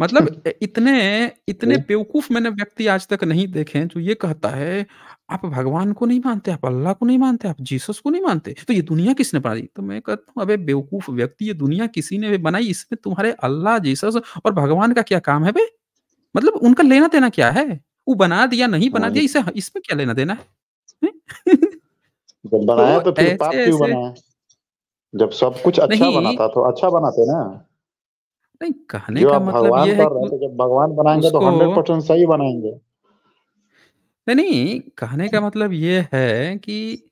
मतलब इतने इतने बेवकूफ मैंने व्यक्ति आज तक नहीं देखे जो ये कहता है आप भगवान को नहीं मानते आप अल्लाह को नहीं मानते आप जीसस को नहीं मानते तो ये दुनिया किसने बनाई तो मैं कहता हूँ अबे बेवकूफ व्यक्ति ये दुनिया किसी ने बनाई इसमें तुम्हारे अल्लाह जीसस और भगवान का क्या काम है बे मतलब उनका लेना देना क्या है वो बना दिया नहीं बना हाँ दिया इसे इसमें क्या लेना देना है जब तो बनाया तो फिर पाप क्यों बनाया जब सब कुछ अच्छा बना था तो अच्छा बनाते ना नहीं कहने का मतलब ये है कि तो जब भगवान बनाएंगे तो 100% सही बनाएंगे नहीं, नहीं, कहने का मतलब ये है कि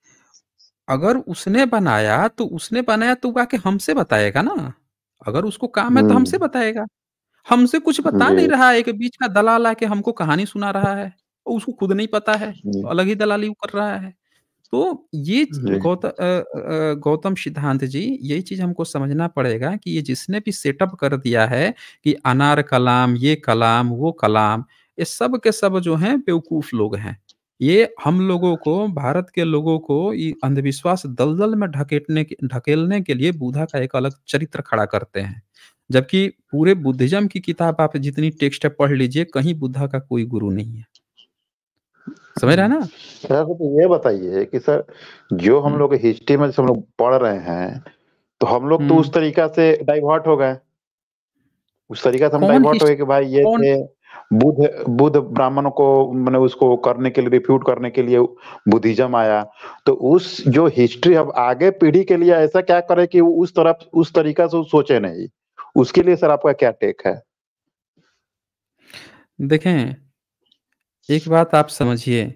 अगर उसने बनाया तो उसने बनाया तो आके हमसे बताएगा ना। अगर उसको काम है तो हमसे हम्म। बताएगा। हमसे कुछ बता नहीं रहा है, कि बीच का दलाल आके हमको कहानी सुना रहा है। और उसको खुद नहीं पता है, तो अलग ही दलाली कर रहा है। तो ये गौतम गौत गौतम सिद्धांत जी, यही चीज़ हमको समझना पड़ेगा कि ये जिसने भी सेटअप कर दिया है कि अनार कलाम, ये कलाम, वो कलाम ये सब के सब जो हैं बेवकूफ लोग हैं ये हम लोगों को भारत के लोगों को ये अंधविश्वास दलदल में ढकेटने ढकेलने के लिए बुधा का एक अलग चरित्र खड़ा करते हैं जबकि पूरे बुद्धिज्म की किताब आप जितनी टेक्स्ट है पढ़ लीजिए कहीं बुद्धा का कोई गुरु नहीं है समझ रहे ना सर हम्म। तो ये बताइए कि सर जो हम हम्म। लोग हिस्ट्री में हम लोग पढ़ रहे हैं तो हम लोग तो उस हम्म। तरीका से डाइवर्ट हो गए उस तरीका से हम डाइवर्ट हो गए कि भाई ये थे बुद्ध बुद्ध ब्राह्मणों को मैंने उसको करने के लिए रिफ्यूट करने के लिए बुद्धिज्म आया तो उस जो हिस्ट्री अब आगे पीढ़ी के लिए ऐसा क्या करे कि उस तरफ उस तरीका से सोचे नहीं उसके लिए सर आपका क्या टेक है देखें एक बात आप समझिए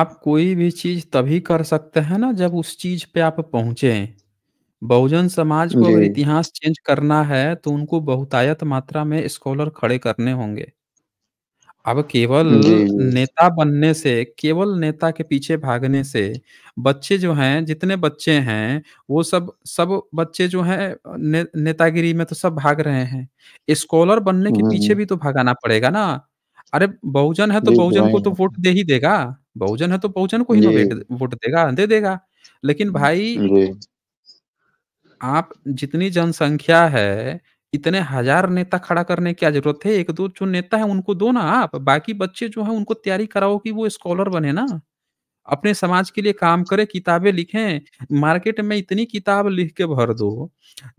आप कोई भी चीज तभी कर सकते हैं ना जब उस चीज पे आप पहुंचे बहुजन समाज को अगर इतिहास चेंज करना है तो उनको बहुतायत मात्रा में स्कॉलर खड़े करने होंगे अब केवल नेता बनने से, केवल नेता के पीछे भागने से बच्चे जो हैं, जितने बच्चे हैं, वो सब सब बच्चे जो हैं ने नेतागिरी में तो सब भाग रहे हैं। स्कॉलर बनने के पीछे हम्म। भी तो भागाना पड़ेगा ना। अरे बहुजन है तो बहुजन को तो वोट दे ही देगा। बहुजन है तो बहुजन को ही तो वोट देगा, दे देगा। लेकिन भाई आप जितनी जनसंख्या है, इतने हजार नेता खड़ा करने की जरूरत है? एक दो जो नेता है उनको दो ना आप, बाकी बच्चे जो है उनको तैयारी कराओ कि वो स्कॉलर बने ना। अपने समाज के लिए काम करें, किताबें लिखें, मार्केट में इतनी किताब लिख के भर दो,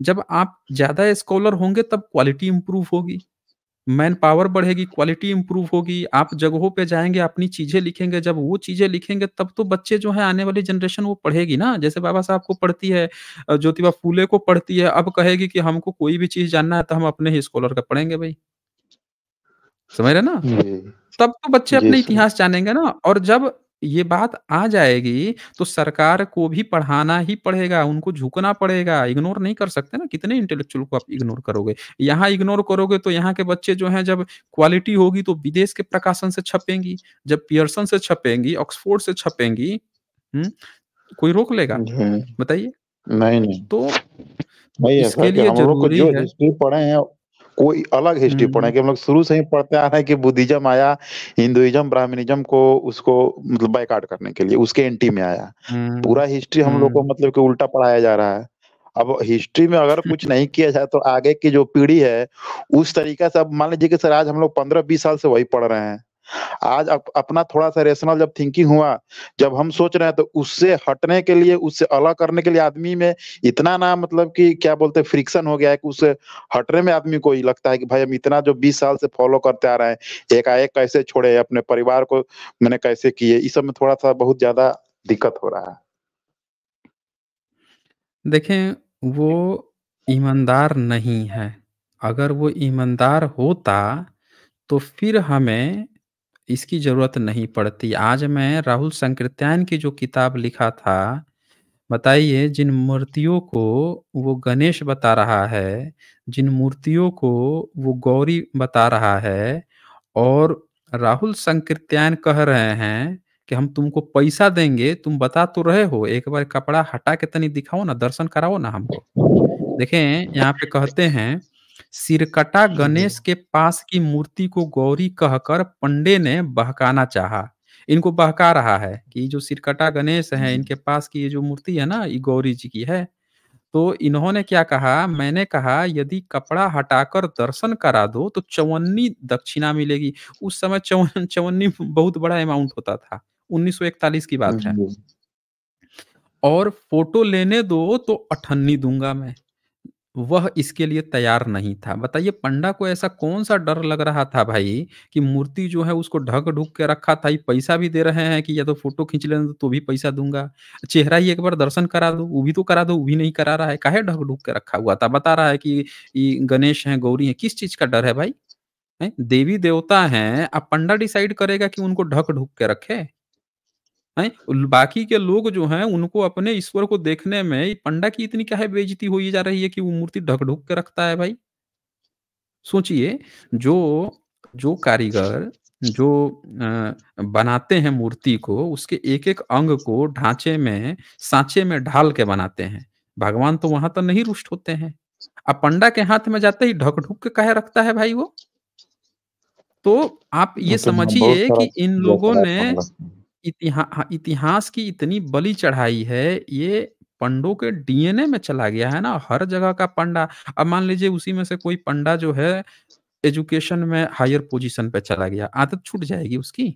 जब आप ज़्यादा स्कॉलर होंगे तब क्वालिटी इंप्रूव होगी। मैन पावर बढ़ेगी क्वालिटी इंप्रूव होगी आप जगहों पे जाएंगे अपनी चीजें लिखेंगे जब वो चीजें लिखेंगे तब तो बच्चे जो है आने वाली जनरेशन वो पढ़ेगी ना जैसे बाबा साहब को पढ़ती है ज्योतिबा फूले को पढ़ती है अब कहेगी कि हमको कोई भी चीज जानना है तो हम अपने ही स्कॉलर का पढ़ेंगे भाई समझ रहे ना तब तो बच्चे अपने इतिहास जानेंगे ना और जब ये बात आ जाएगी तो सरकार को भी पढ़ाना ही पड़ेगा उनको झुकना पड़ेगा इग्नोर नहीं कर सकते ना कितने इंटेलेक्चुअल को आप इग्नोर करोगे यहाँ इग्नोर करोगे तो यहाँ के बच्चे जो हैं जब क्वालिटी होगी तो विदेश के प्रकाशन से छपेंगी जब पियर्सन से छपेंगी ऑक्सफोर्ड से छपेंगी हम्म कोई रोक लेगा हाँ। बताइए नहीं नहीं तो इसके लिए जरूरी है पढ़े हैं कोई अलग हिस्ट्री पढ़े हम्म। कि हम लोग शुरू से ही पढ़ते आ रहे हैं कि बुद्धिज्म आया हिंदुइज्म ब्राह्मणिज्म को उसको मतलब बायकाट करने के लिए उसके एंटी में आया हम्म। पूरा हिस्ट्री हम लोग को हम्म। मतलब कि उल्टा पढ़ाया जा रहा है अब हिस्ट्री में अगर कुछ नहीं किया जाए तो आगे की जो पीढ़ी है उस तरीका से अब मान लीजिए कि सर आज हम लोग पंद्रह बीस साल से वही पढ़ रहे हैं आज अप, अपना थोड़ा सा रेशनल जब थिंकिंग हुआ जब हम सोच रहे हैं तो उससे हटने के लिए उससे अलग करने के लिए आदमी में इतना ना मतलब कि क्या बोलते हैं फ्रिक्शन हो गया है कि उससे हटने में आदमी को ही लगता है कि भाई हम इतना जो 20 साल से फॉलो करते आ रहे हैं एकाएक कैसे छोड़े अपने परिवार को मैंने कैसे किए इस सब में थोड़ा सा बहुत ज्यादा दिक्कत हो रहा है देखें वो ईमानदार नहीं है अगर वो ईमानदार होता तो फिर हमें इसकी जरूरत नहीं पड़ती आज मैं राहुल संकृत्यायन की जो किताब लिखा था बताइए जिन मूर्तियों को वो गणेश बता रहा है जिन मूर्तियों को वो गौरी बता रहा है और राहुल संकृत्यायन कह रहे हैं कि हम तुमको पैसा देंगे तुम बता तो रहे हो एक बार कपड़ा हटा के तनी दिखाओ ना दर्शन कराओ ना हमको देखें यहाँ पे कहते हैं सिरकटा हम्म, हम्म, गणेश हम्म। के पास की मूर्ति को गौरी कहकर पंडे ने बहकाना चाहा इनको बहका रहा है कि जो सिरकटा गणेश है इनके पास की ये जो मूर्ति है ना ये गौरी जी की है तो इन्होंने क्या कहा मैंने कहा यदि कपड़ा हटाकर दर्शन करा दो तो चवन्नी दक्षिणा मिलेगी उस समय चवन चवन्नी बहुत बड़ा अमाउंट होता था 1941 की बात है और फोटो लेने दो तो अठन्नी दूंगा मैं वह इसके लिए तैयार नहीं था। बताइए पंडा को ऐसा कौन-सा डर लग रहा था भाई, कि मूर्ति जो है उसको ढक-ढुक के रखा था, ये पैसा भी दे रहे हैं कि या तो फ़ोटो खींच ले तो भी पैसा दूंगा चेहरा ही एक बार दर्शन करा दो, वो भी तो करा दो, वो भी नहीं करा रहा है। काहे ढक-ढुक के रखा हुआ था? बता रहा है कि ये गणेश है गौरी है किस चीज़ का डर है भाई? देवी-देवता है अब पंडा डिसाइड करेगा कि उनको ढक-ढुक के रखे? है बाकी के लोग जो हैं उनको अपने ईश्वर को देखने में पंडा की इतनी क्या है बेजती हो जा रही है कि वो मूर्ति ढक ढुक के रखता है भाई सोचिए जो जो कारीगर जो बनाते हैं मूर्ति को उसके एक एक अंग को ढांचे में सांचे में ढाल के बनाते हैं भगवान तो वहां तो नहीं रुष्ट होते हैं अब पंडा के हाथ में जाते ही ढक ढुक के कहे रखता है भाई वो तो आप ये समझिए कि इन लोगों ने इतिहा हाँ, इतिहास की इतनी बलि चढ़ाई है, ये पंडों के डीएनए में चला गया है ना, हर जगह का पंडा अब मान लीजिए उसी में से कोई पंडा जो है, एजुकेशन में हायर पोजीशन पे चला गया, आदत छूट जाएगी उसकी?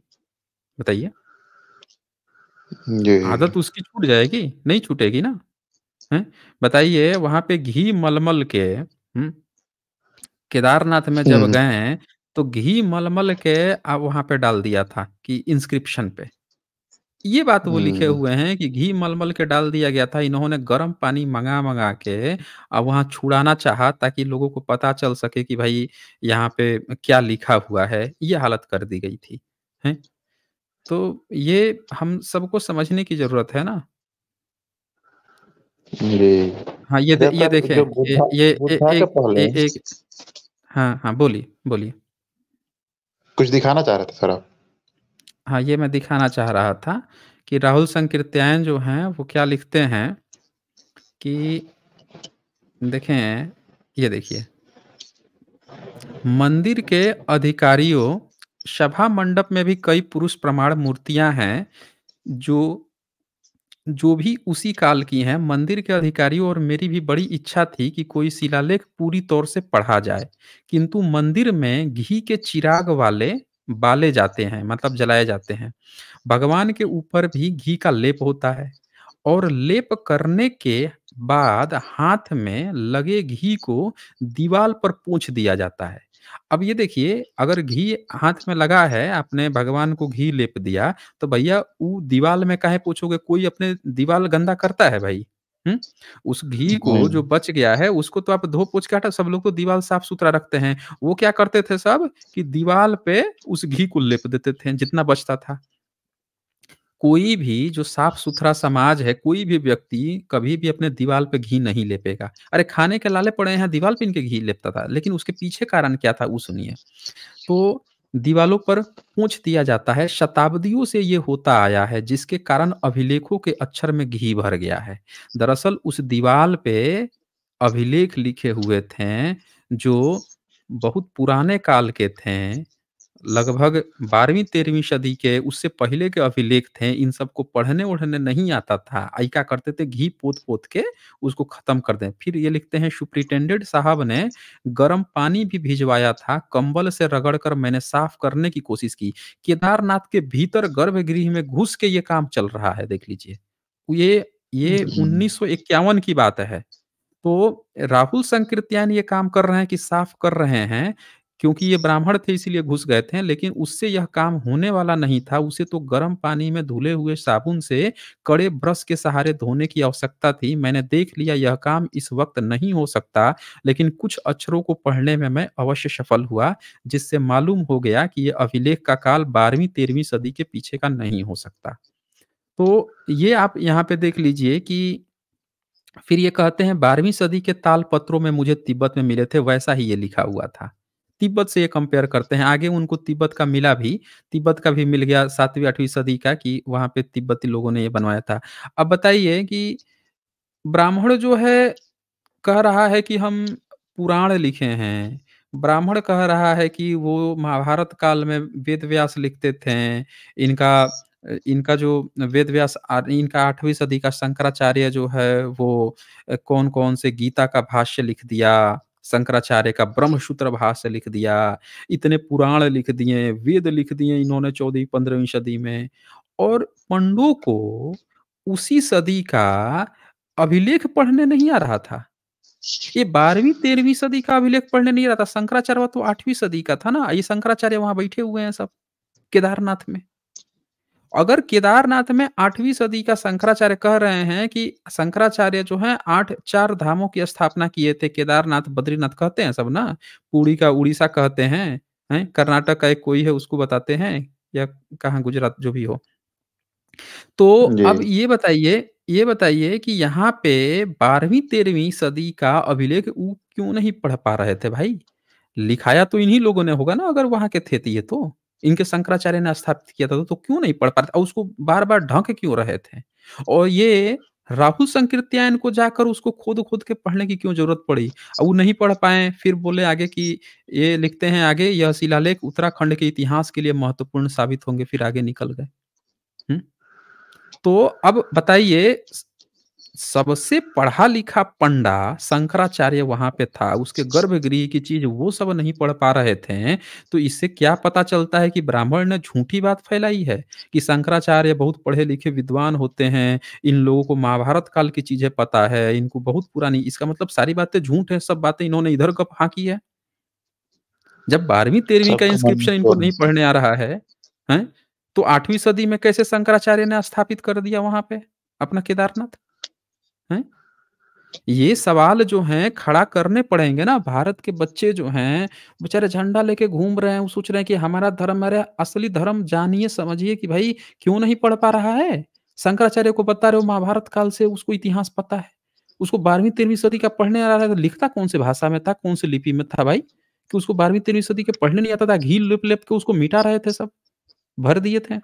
बताइए। आदत उसकी छूट जाएगी? नहीं छूटेगी ना, बताइए वहां पे घी मलमल के हम्म, केदारनाथ में जब हम्म, हम्म। गए, तो घी मलमल के वहां पे डाल दिया था कि इंस्क्रिप्शन पे। ये बात वो लिखे हम्म। हुए हैं कि घी मलमल के डाल दिया गया था इन्होंने गर्म पानी मंगा मंगा के अब वहाँ छुड़ाना चाहा ताकि लोगों को पता चल सके कि भाई यहाँ पे क्या लिखा हुआ है ये हालत कर दी गई थी है तो ये हम सबको समझने की जरूरत है ना हाँ ये ये देखे ये हाँ हाँ बोलिए बोलिए कुछ दिखाना चाह रहे थे सर आप हाँ, ये मैं दिखाना चाह रहा था कि राहुल संकीर्त्यायन जो हैं वो क्या लिखते हैं कि देखें ये देखिए मंदिर के अधिकारियों सभा मंडप में भी कई पुरुष प्रमाण मूर्तियां हैं जो जो भी उसी काल की हैं मंदिर के अधिकारियों और मेरी भी बड़ी इच्छा थी कि कोई शिलालेख पूरी तौर से पढ़ा जाए किंतु मंदिर में घी के चिराग वाले बाले जाते हैं मतलब जलाए जाते हैं भगवान के ऊपर भी घी का लेप होता है और लेप करने के बाद हाथ में लगे घी को दीवाल पर पूछ दिया जाता है अब ये देखिए अगर घी हाथ में लगा है आपने भगवान को घी लेप दिया तो भैया वो दीवाल में कहे पूछोगे कोई अपने दीवाल गंदा करता है भाई उस घी को जो बच गया है उसको तो आप धो पोछ के हटा सब लोग तो दीवाल साफ सुथरा रखते हैं वो क्या करते थे सब कि दीवाल पे उस घी को लेप देते थे जितना बचता था कोई भी जो साफ सुथरा समाज है कोई भी व्यक्ति कभी भी अपने दीवाल पे घी नहीं लेपेगा अरे खाने के लाले पड़े हैं दीवाल पे इनके घी लेपता था लेकिन उसके पीछे कारण क्या था वो सुनिए तो दीवालों पर पूछ दिया जाता है शताब्दियों से ये होता आया है जिसके कारण अभिलेखों के अक्षर में घी भर गया है दरअसल उस दीवाल पे अभिलेख लिखे हुए थे जो बहुत पुराने काल के थे लगभग बारहवीं तेरहवीं सदी के उससे पहले के अभिलेख थे इन सबको पढ़ने उढ़ने नहीं आता था आई क्या करते थे घी पोत पोत के उसको खत्म कर दें फिर ये लिखते हैं सुप्रिटेंडेंट साहब ने गर्म पानी भी भिजवाया था कंबल से रगड़कर मैंने साफ करने की कोशिश की केदारनाथ के भीतर गर्भगृह में घुस के ये काम चल रहा है देख लीजिए ये ये उन्नीस की बात है तो राहुल संकृत्यान ये काम कर रहे हैं कि साफ कर रहे हैं क्योंकि ये ब्राह्मण थे इसीलिए घुस गए थे लेकिन उससे यह काम होने वाला नहीं था उसे तो गर्म पानी में धुले हुए साबुन से कड़े ब्रश के सहारे धोने की आवश्यकता थी मैंने देख लिया यह काम इस वक्त नहीं हो सकता लेकिन कुछ अक्षरों को पढ़ने में मैं अवश्य सफल हुआ जिससे मालूम हो गया कि यह अभिलेख का काल बारहवीं तेरहवीं सदी के पीछे का नहीं हो सकता तो ये आप यहाँ पे देख लीजिए कि फिर ये कहते हैं बारहवीं सदी के ताल पत्रों में मुझे तिब्बत में मिले थे वैसा ही ये लिखा हुआ था तिब्बत से ये कंपेयर करते हैं आगे उनको तिब्बत का मिला भी तिब्बत का भी मिल गया सातवीं आठवीं सदी का कि वहां पे तिब्बती लोगों ने ये बनवाया था अब बताइए कि ब्राह्मण जो है कह रहा है कि हम पुराण लिखे हैं ब्राह्मण कह रहा है कि वो महाभारत काल में वेद व्यास लिखते थे इनका इनका जो वेद व्यास इनका आठवीं सदी का शंकराचार्य जो है वो कौन कौन से गीता का भाष्य लिख दिया शंकराचार्य का ब्रह्मसूत्र भाष्य लिख दिया इतने पुराण लिख दिए वेद लिख दिए इन्होंने चौदहवीं पंद्रहवीं सदी में और पंडो को उसी सदी का अभिलेख पढ़ने नहीं आ रहा था ये बारहवीं तेरहवीं सदी का अभिलेख पढ़ने नहीं रहा था शंकराचार्य तो आठवीं सदी का था ना ये शंकराचार्य वहां बैठे हुए हैं सब केदारनाथ में अगर केदारनाथ में आठवीं सदी का शंकराचार्य कह रहे हैं कि शंकराचार्य जो है आठ चार धामों की स्थापना किए थे केदारनाथ बद्रीनाथ कहते हैं सब ना पूरी का उड़ीसा कहते हैं है? कर्नाटक का एक कोई है उसको बताते हैं या कहा गुजरात जो भी हो तो अब ये बताइए ये बताइए कि यहाँ पे बारहवीं तेरहवीं सदी का अभिलेख क्यों नहीं पढ़ पा रहे थे भाई लिखाया तो इन्हीं लोगों ने होगा ना अगर वहां के थे तो ये तो इनके शंकराचार्य ने स्थापित किया था तो क्यों नहीं पढ़ पाते उसको बार बार ढंक क्यों रहे थे और ये राहुल संकीर्त्यायन को जाकर उसको खोद खोद के पढ़ने की क्यों जरूरत पड़ी वो नहीं पढ़ पाए फिर बोले आगे कि ये लिखते हैं आगे यह शिलालेख उत्तराखंड के इतिहास के लिए महत्वपूर्ण साबित होंगे फिर आगे निकल गए तो अब बताइए सबसे पढ़ा लिखा पंडा शंकराचार्य वहां पे था उसके गर्भगृह की चीज वो सब नहीं पढ़ पा रहे थे तो इससे क्या पता चलता है कि ब्राह्मण ने झूठी बात फैलाई है कि शंकराचार्य बहुत पढ़े लिखे विद्वान होते हैं इन लोगों को महाभारत काल की चीजें पता है इनको बहुत पुरानी इसका मतलब सारी बातें झूठ है सब बातें इन्होंने इधर हाँ की है जब बारहवीं तेरहवीं का इंस्क्रिप्शन तो इनको नहीं पढ़ने आ रहा है? तो आठवीं सदी में कैसे शंकराचार्य ने स्थापित कर दिया वहां पे अपना केदारनाथ हैं ये सवाल जो हैं खड़ा करने पड़ेंगे ना भारत के बच्चे जो हैं बेचारे झंडा लेके घूम रहे हैं वो सोच रहे हैं कि हमारा धर्म अरे असली धर्म जानिए समझिए कि भाई क्यों नहीं पढ़ पा रहा है शंकराचार्य को बता रहे हो महाभारत काल से उसको इतिहास पता है उसको बारहवीं तेरहवीं सदी का पढ़ने आ रहा था लिखता कौन से भाषा में था कौन से लिपि में था भाई कि उसको बारहवीं तेरहवीं सदी के पढ़ने नहीं आता था घी लिप लेप के उसको मिटा रहे थे सब भर दिए थे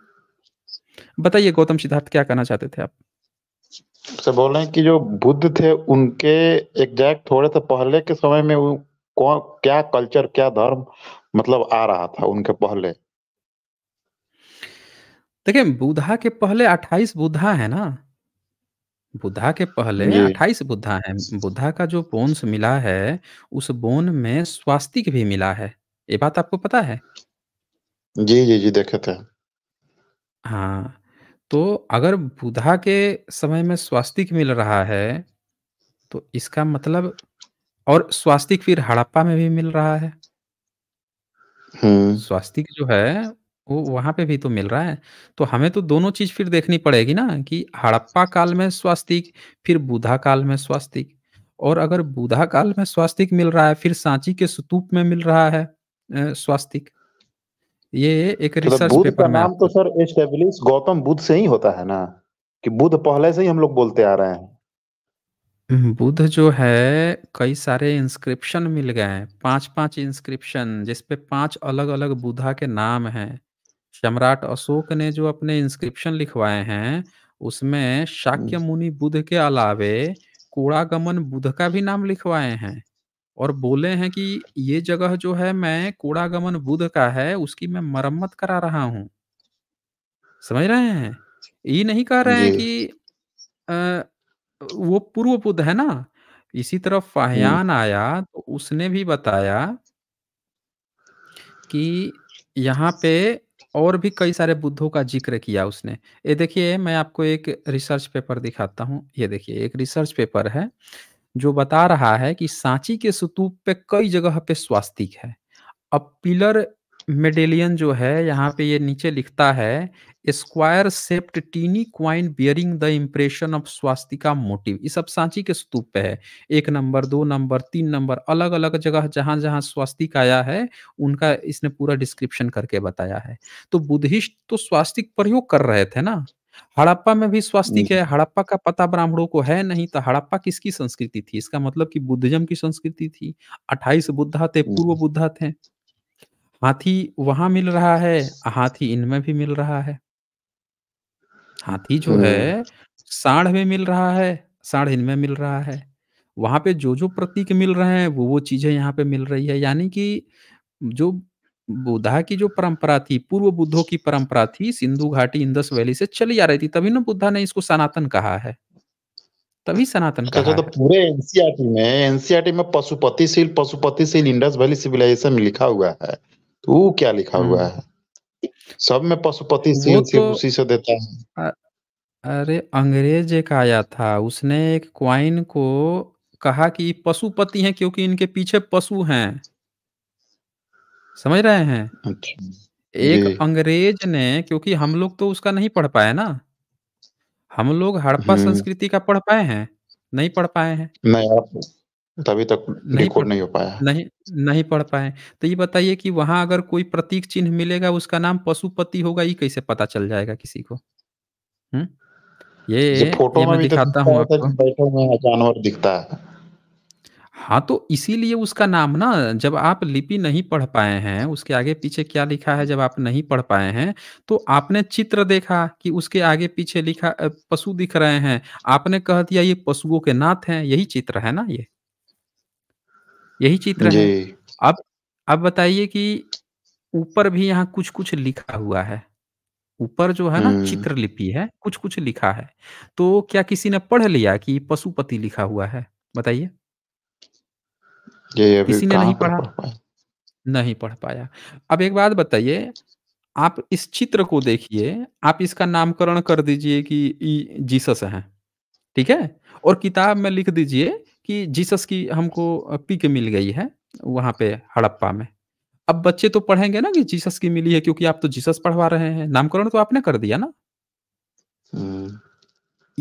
बताइए गौतम सिद्धार्थ क्या कहना चाहते थे आप से बोल रहे हैं कि जो बुद्ध थे उनके एग्जैक्ट थोड़े से पहले के समय में वो कौन क्या कल्चर क्या धर्म मतलब आ रहा था उनके पहले देखिए बुद्धा के पहले 28 बुधा है ना बुद्धा के पहले अट्ठाईस 28 बुद्धा है बुद्धा का जो बोन्स मिला है उस बोन में स्वास्तिक भी मिला है ये बात आपको पता है जी जी जी देखे थे हाँ तो अगर बुधा के समय में स्वास्तिक मिल रहा है, तो इसका मतलब और स्वास्तिक फिर हड़प्पा में भी मिल रहा है। स्वास्तिक जो है, वो वहां पे भी तो मिल रहा है। तो हमें तो दोनों चीज़ फिर देखनी पड़ेगी ना कि हड़प्पा काल में स्वास्तिक, फिर बुधा काल में स्वास्तिक और अगर बुधा काल में स्वास्तिक मिल रहा है, फिर सांची के स्तूप में मिल रहा है स्वास्तिक। ये एक रिसर्च अच्छा, तो पेपर नाम तो सर एस्टेब्लिश गौतम बुद्ध से ही होता है ना कि बुद्ध पहले से ही हम लोग बोलते आ रहे हैं हम्म, बुद्ध जो है कई सारे इंस्क्रिप्शन मिल गए हैं पांच पांच इंस्क्रिप्शन जिसपे पांच अलग अलग बुद्धा के नाम हैं सम्राट अशोक ने जो अपने इंस्क्रिप्शन लिखवाए हैं उसमें शाक्य हम्म। मुनि बुद्ध के अलावे कूड़ागमन बुद्ध का भी नाम लिखवाए हैं और बोले हैं कि ये जगह जो है मैं कूड़ागमन बुद्ध का है उसकी मैं मरम्मत करा रहा हूं समझ रहे हैं ये नहीं कह रहे हैं कि आ, वो पूर्व बुद्ध है ना इसी तरफ फाहयान आया तो उसने भी बताया कि यहाँ पे और भी कई सारे बुद्धों का जिक्र किया उसने ये देखिए मैं आपको एक रिसर्च पेपर दिखाता हूँ ये देखिए एक रिसर्च पेपर है जो बता रहा है कि सांची के स्तूप पे कई जगह पे स्वास्तिक है अब पिलर मेडेलियन जो है यहाँ पे ये नीचे लिखता है स्क्वायर सेप्ट टीनी coin bearing the impression of swastika motif ये सब सांची के स्तूप पे है एक नंबर दो नंबर तीन नंबर अलग अलग जगह जहां जहां स्वास्तिक आया है उनका इसने पूरा डिस्क्रिप्शन करके बताया है तो बुद्धिस्ट तो स्वास्तिक प्रयोग कर रहे थे ना हड़प्पा में भी स्वास्तिक है हड़प्पा का पता ब्राह्मणों को है नहीं तो हड़प्पा किसकी संस्कृति थी इसका मतलब कि बुद्धिज्म की संस्कृति थी अट्ठाईस बुद्धा थे पूर्व बुद्धा थे हाथी वहां मिल रहा है हाथी इनमें भी मिल रहा है हाथी जो है हम्म। साढ़ में मिल रहा है साढ़ इनमें मिल रहा है वहां पे जो जो प्रतीक मिल रहे हैं वो वो चीजें यहाँ पे मिल रही है यानी कि जो बुद्धा की जो परंपरा थी पूर्व बुद्धों की परंपरा थी सिंधु घाटी इंदस वैली से चली आ रही थी तभी ना बुद्धा ने इसको सनातन कहा है तभी सनातन अच्छा, कहा तो तो, पूरे एनसीआरटी में एनसीआरटी में Pashupati seal Pashupati seal Indus Valley Civilization लिखा हुआ है तो वो क्या लिखा हुआ हम्म। है सब में पशुपति तो उसी से देता है अरे अंग्रेज एक आया था उसने एक क्वाइन को कहा कि पशुपति हैं क्योंकि इनके पीछे पशु हैं समझ रहे हैं? अच्छा। एक अंग्रेज ने क्योंकि हम लोग तो उसका नहीं पढ़ पाए ना। हम लोग हड़प्पा हम्म। संस्कृति का पढ़ पाए हैं? नहीं पढ़ पाए हैं। नहीं, आप तभी तक नहीं पढ़ नहीं हो पाया। नहीं नहीं पढ़ पाए। तो ये बताइए कि वहाँ अगर कोई प्रतीक चिन्ह मिलेगा उसका नाम पशुपति होगा ये कैसे पता चल जाएगा किसी को? हुँ? हम्म? ये, ये फोटो ये में मैं तो दिखाता हूँ जानवर दिखता है। हाँ, तो इसीलिए उसका नाम ना जब आप लिपि नहीं पढ़ पाए हैं, उसके आगे-पीछे क्या लिखा है जब आप नहीं पढ़ पाए हैं, तो आपने चित्र देखा कि उसके आगे-पीछे लिखा पशु दिख रहे हैं। आपने कह दिया ये पशुओं के नाथ हैं, यही चित्र है ना ये? यही चित्र है। अब अब बताइए कि ऊपर भी यहाँ कुछ-कुछ लिखा हुआ है। ऊपर जो है ना हम्म। चित्र लिपि है, कुछ-कुछ लिखा है। तो क्या किसी ने पढ़ लिया कि पशुपति लिखा हुआ है? बताइए। ये ये किसी ने नहीं पढ़ा पढ़ नहीं पढ़ पाया अब एक बात बताइए आप इस चित्र को देखिए आप इसका नामकरण कर दीजिए कि जीसस है ठीक है और किताब में लिख दीजिए कि जीसस की हमको पिक मिल गई है वहां पे हड़प्पा में अब बच्चे तो पढ़ेंगे ना कि जीसस की मिली है क्योंकि आप तो जीसस पढ़वा रहे हैं नामकरण तो आपने कर दिया ना हम्म।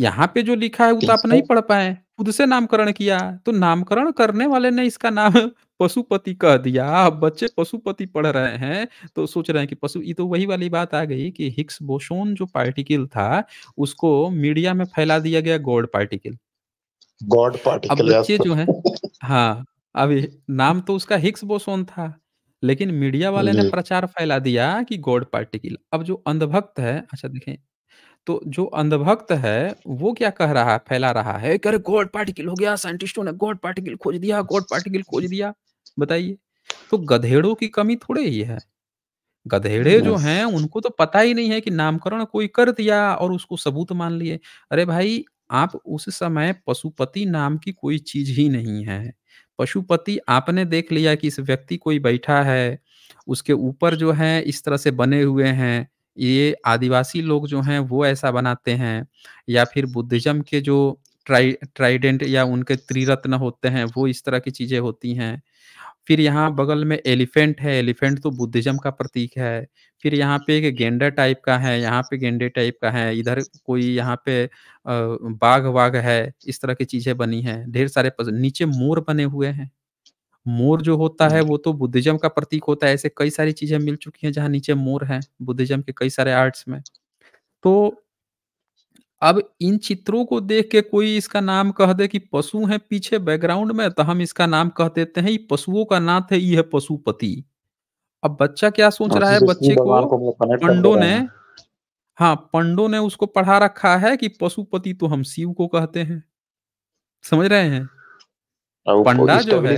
यहाँ पे जो लिखा है वो तो आप नहीं पढ़ पाए खुद से नामकरण किया तो नामकरण करने वाले ने इसका नाम पशुपति कह दिया अब बच्चे पशुपति पढ़ रहे हैं तो सोच रहे हैं कि पशु ये तो वही वाली बात आ गई कि हिक्स बोसोन जो पार्टिकल था उसको मीडिया में फैला दिया गया गॉड पार्टिकल गॉड पार्टिकल अब बच्चे जो है हाँ अभी नाम तो उसका हिक्स बोसोन था लेकिन मीडिया वाले ने प्रचार फैला दिया कि गॉड पार्टिकल अब जो अंधभक्त है अच्छा देखें तो जो अंधभक्त है वो क्या कह रहा है फैला रहा है कि अरे गॉड पार्टिकल हो गया साइंटिस्टों ने गॉड पार्टिकल खोज दिया गॉड पार्टिकल खोज दिया बताइए तो गधेड़ों की कमी थोड़े ही है गधेड़े जो हैं उनको तो पता ही नहीं है कि नामकरण कोई कर दिया और उसको सबूत मान लिए अरे भाई आप उस समय पशुपति नाम की कोई चीज ही नहीं है पशुपति आपने देख लिया कि इस व्यक्ति कोई बैठा है उसके ऊपर जो है इस तरह से बने हुए हैं ये आदिवासी लोग जो हैं वो ऐसा बनाते हैं या फिर बुद्धिज्म के जो ट्राई ट्राइडेंट या उनके त्रिरत्न होते हैं वो इस तरह की चीजें होती हैं फिर यहाँ बगल में एलिफेंट है एलिफेंट तो बुद्धिज्म का प्रतीक है फिर यहाँ पे एक गेंडा टाइप का है यहाँ पे गेंडे टाइप का है इधर कोई यहाँ पे बाघ वाघ है इस तरह की चीजें बनी है ढेर सारे नीचे मोर बने हुए हैं मोर जो होता है वो तो बुद्धिज्म का प्रतीक होता है ऐसे कई सारी चीजें मिल चुकी हैं जहाँ नीचे मोर है बुद्धिज्म के कई सारे आर्ट्स में तो अब इन चित्रों को देख के कोई इसका नाम कह दे कि पशु है पीछे बैकग्राउंड में तो हम इसका नाम कह देते हैं ये पशुओं का नाथ है ये है पशुपति अब बच्चा क्या सोच हाँ, रहा है बच्चे को पंडो ने हाँ पंडो ने उसको पढ़ा रखा है कि पशुपति तो हम शिव को कहते हैं समझ रहे हैं पंडा जो है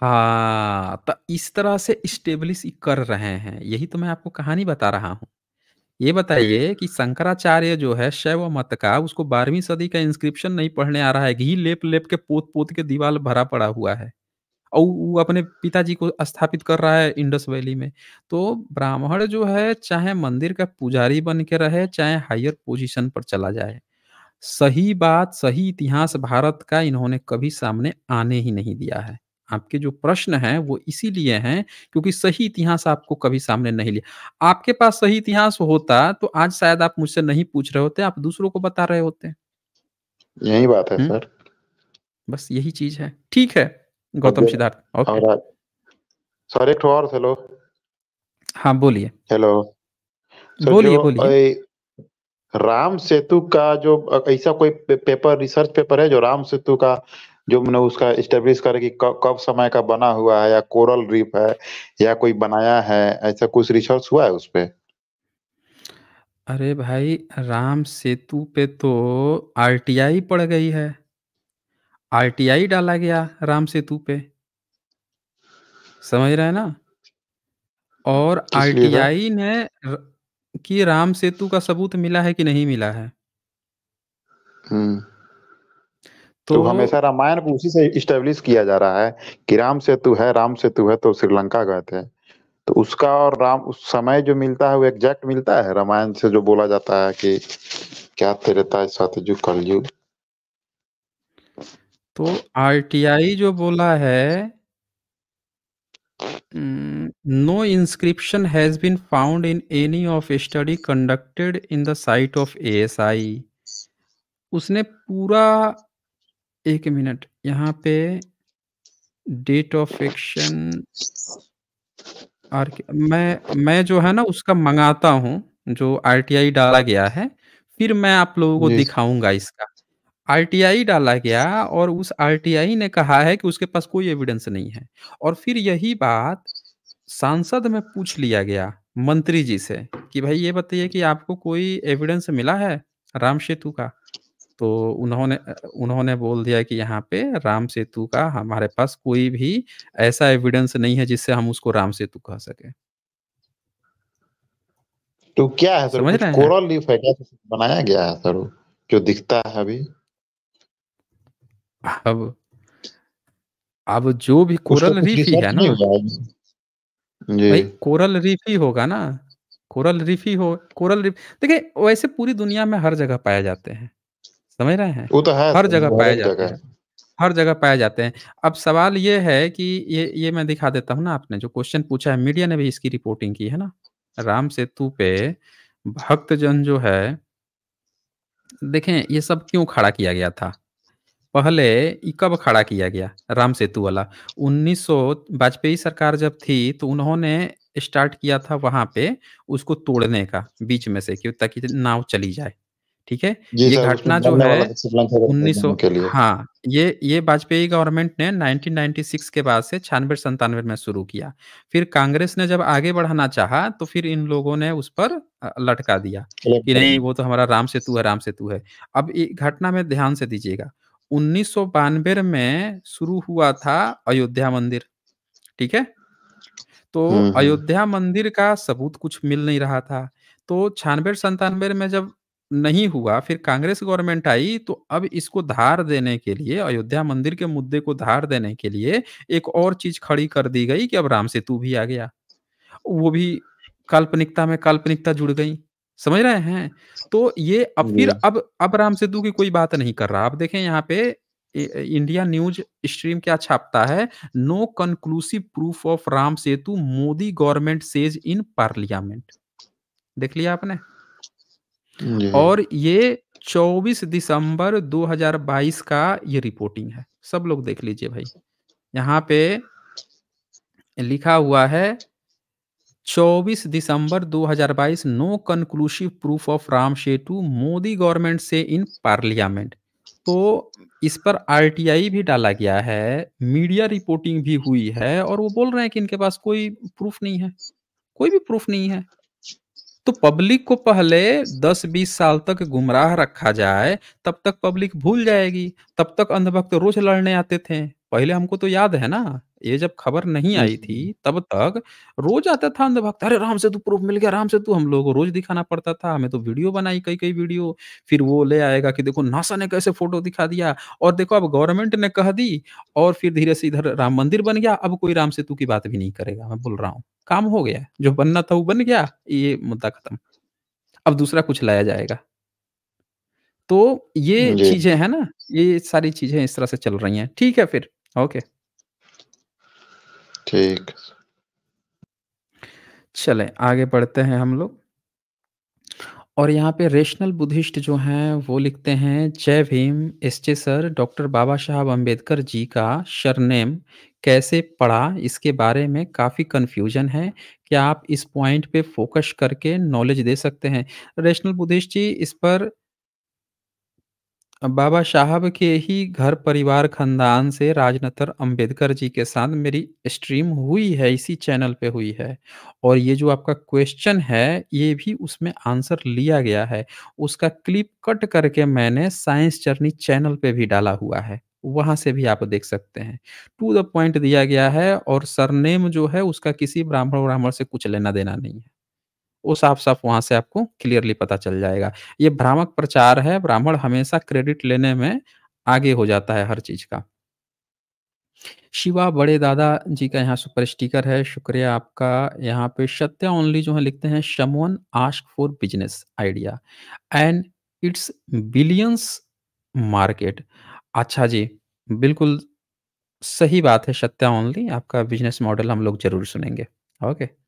हाँ तो इस तरह से स्टेब्लिश कर रहे हैं यही तो मैं आपको कहानी बता रहा हूँ ये बताइए कि शंकराचार्य जो है शैव मत का उसको बारहवीं सदी का इंस्क्रिप्शन नहीं पढ़ने आ रहा है घी लेप लेप के पोत पोत के दीवार भरा पड़ा हुआ है और वो अपने पिताजी को स्थापित कर रहा है इंडस वैली में तो ब्राह्मण जो है चाहे मंदिर का पुजारी बन के रहे चाहे हायर पोजीशन पर चला जाए सही बात सही इतिहास भारत का इन्होंने कभी सामने आने ही नहीं दिया है आपके जो प्रश्न हैं वो इसीलिए हैं क्योंकि सही इतिहास आपको कभी सामने नहीं लिया आपके पास सही इतिहास होता तो आज शायद आप मुझसे नहीं पूछ रहे होते आप दूसरों को बता रहे होते यही बात है सर बस यही चीज है ठीक है गौतम सिद्धार्थ सर एक और हेलो हाँ बोलिए हेलो बोलिए बोलिए राम सेतु का जो ऐसा कोई पेपर रिसर्च पेपर है जो राम सेतु का जो मैंने उसका स्टेब्लिश करे कि कब समय का बना हुआ है या कोरल रीफ है या कोई बनाया है ऐसा कुछ रिसर्च हुआ है उस पर अरे भाई राम सेतु पे तो आरटीआई पड़ गई है आरटीआई डाला गया राम सेतु पे समझ रहे हैं ना और आरटीआई ने कि राम सेतु का सबूत मिला है कि नहीं मिला है हम्म। तो, तो हमेशा रामायण को उसी से स्टेब्लिश किया जा रहा है कि राम सेतु है राम सेतु है तो श्रीलंका गए थे तो उसका और राम उस समय जो मिलता है वो एग्जैक्ट मिलता है रामायण से जो बोला जाता है कि क्या तेरेता सतयुग कलयुग तो आरटीआई जो बोला है Mm, No inscription has been found in any of study conducted in the site of ASI. उसने पूरा एक मिनट यहाँ पे डेट ऑफ एक्शन आर मैं मैं जो है ना उसका मंगाता हूँ जो आरटीआई डाला गया है फिर मैं आप लोगों को दिखाऊंगा इसका आरटीआई डाला गया और उस आरटीआई ने कहा है कि उसके पास कोई एविडेंस नहीं है और फिर यही बात सांसद में पूछ लिया गया मंत्री जी से कि भाई ये बताइए कि आपको कोई एविडेंस मिला है राम सेतु का तो उन्होंने उन्होंने बोल दिया कि यहाँ पे राम सेतु का हमारे पास कोई भी ऐसा एविडेंस नहीं है जिससे हम उसको राम सेतु कह सके तो क्या है सर कोरल लीफ है क्या बनाया गया है सर जो दिखता है अभी अब अब जो भी कोरल रीफ ही है ना भाई कोरल रीफ ही होगा ना कोरल रीफ ही हो कोरल रीफ देखिए वैसे पूरी दुनिया में हर जगह पाए जाते हैं समझ रहे हैं वो तो है हर जगह पाए जाते हैं हर जगह पाए जाते हैं अब सवाल ये है कि ये ये मैं दिखा देता हूँ ना आपने जो क्वेश्चन पूछा है मीडिया ने भी इसकी रिपोर्टिंग की है ना राम सेतु पे भक्तजन जो है देखें ये सब क्यों खड़ा किया गया था पहले ये कब खड़ा किया गया राम सेतु वाला 1900 वाजपेयी सरकार जब थी तो उन्होंने स्टार्ट किया था वहां पे उसको तोड़ने का बीच में से क्यों ताकि नाव चली जाए ठीक है ये घटना जो है उन्नीस सौ हाँ ये ये वाजपेयी गवर्नमेंट ने 1996 के बाद से छियानवे संतानवे में शुरू किया फिर कांग्रेस ने जब आगे बढ़ाना चाहा तो फिर इन लोगों ने उस पर लटका दिया कि नहीं वो तो हमारा राम सेतु है राम सेतु है अब घटना में ध्यान से दीजिएगा उन्नीस में शुरू हुआ था अयोध्या मंदिर ठीक है तो अयोध्या मंदिर का सबूत कुछ मिल नहीं रहा था तो छानबे संतानवे में जब नहीं हुआ फिर कांग्रेस गवर्नमेंट आई तो अब इसको धार देने के लिए अयोध्या मंदिर के मुद्दे को धार देने के लिए एक और चीज खड़ी कर दी गई कि अब राम सेतु भी आ गया वो भी काल्पनिकता में काल्पनिकता जुड़ गई समझ रहे हैं तो ये अब फिर अब अब राम सेतु की कोई बात नहीं कर रहा आप देखें यहाँ पे इंडिया न्यूज स्ट्रीम क्या छापता है no conclusive proof of Ram Setu Modi government says in parliament देख लिया आपने और ये 24 दिसंबर 2022 का ये रिपोर्टिंग है सब लोग देख लीजिए भाई यहाँ पे लिखा हुआ है 24 दिसंबर 2022 no conclusive proof of Ram Setu Modi government says in parliament तो इस पर आरटीआई भी डाला गया है मीडिया रिपोर्टिंग भी हुई है और वो बोल रहे हैं कि इनके पास कोई प्रूफ नहीं है कोई भी प्रूफ नहीं है तो पब्लिक को पहले 10-20 साल तक गुमराह रखा जाए तब तक पब्लिक भूल जाएगी तब तक अंधभक्त रोज लड़ने आते थे पहले हमको तो याद है ना ये जब खबर नहीं आई थी तब तक रोज आता था अंधभक्त अरे राम सेतु प्रूफ मिल गया राम सेतु हम लोगों को रोज दिखाना पड़ता था हमें तो वीडियो बनाई कई कई वीडियो फिर वो ले आएगा कि देखो नासा ने कैसे फोटो दिखा दिया और देखो अब गवर्नमेंट ने कह दी और फिर धीरे से इधर राम मंदिर बन गया अब कोई राम सेतु की बात भी नहीं करेगा मैं बोल रहा हूँ काम हो गया जो बनना था वो बन गया ये मुद्दा खत्म अब दूसरा कुछ लाया जाएगा तो ये चीजें है ना ये सारी चीजें इस तरह से चल रही हैं ठीक है फिर ओके ठीक चले आगे पढ़ते हैं हम लोग और यहाँ पे रेशनल बुद्धिस्ट जो हैं वो लिखते हैं Jai Bhim S J sir doctor Baba Saheb Ambedkar जी का शरनेम कैसे पढ़ा इसके बारे में काफ़ी कन्फ्यूजन है क्या आप इस पॉइंट पे फोकस करके नॉलेज दे सकते हैं रेशनल बुद्धिस्ट जी इस पर बाबा साहब के ही घर परिवार खानदान से राजनतर अंबेडकर जी के साथ मेरी स्ट्रीम हुई है इसी चैनल पे हुई है और ये जो आपका क्वेश्चन है ये भी उसमें आंसर लिया गया है उसका क्लिप कट करके मैंने साइंस जर्नी चैनल पे भी डाला हुआ है वहां से भी आप देख सकते हैं टू द पॉइंट दिया गया है और सरनेम जो है उसका किसी ब्राह्मण ब्राह्मण से कुछ लेना देना नहीं है वो साफ साफ वहां से आपको क्लियरली पता चल जाएगा ये भ्रामक प्रचार है ब्राह्मण हमेशा क्रेडिट लेने में आगे हो जाता है हर चीज का शिवा बड़े दादा जी का यहाँ सुपर स्टिकर है शुक्रिया आपका यहाँ पे सत्या ओनली जो है लिखते हैं शमोन ask for business idea and its billions market अच्छा जी बिल्कुल सही बात है सत्या ओनली आपका बिजनेस मॉडल हम लोग जरूर सुनेंगे ओके okay.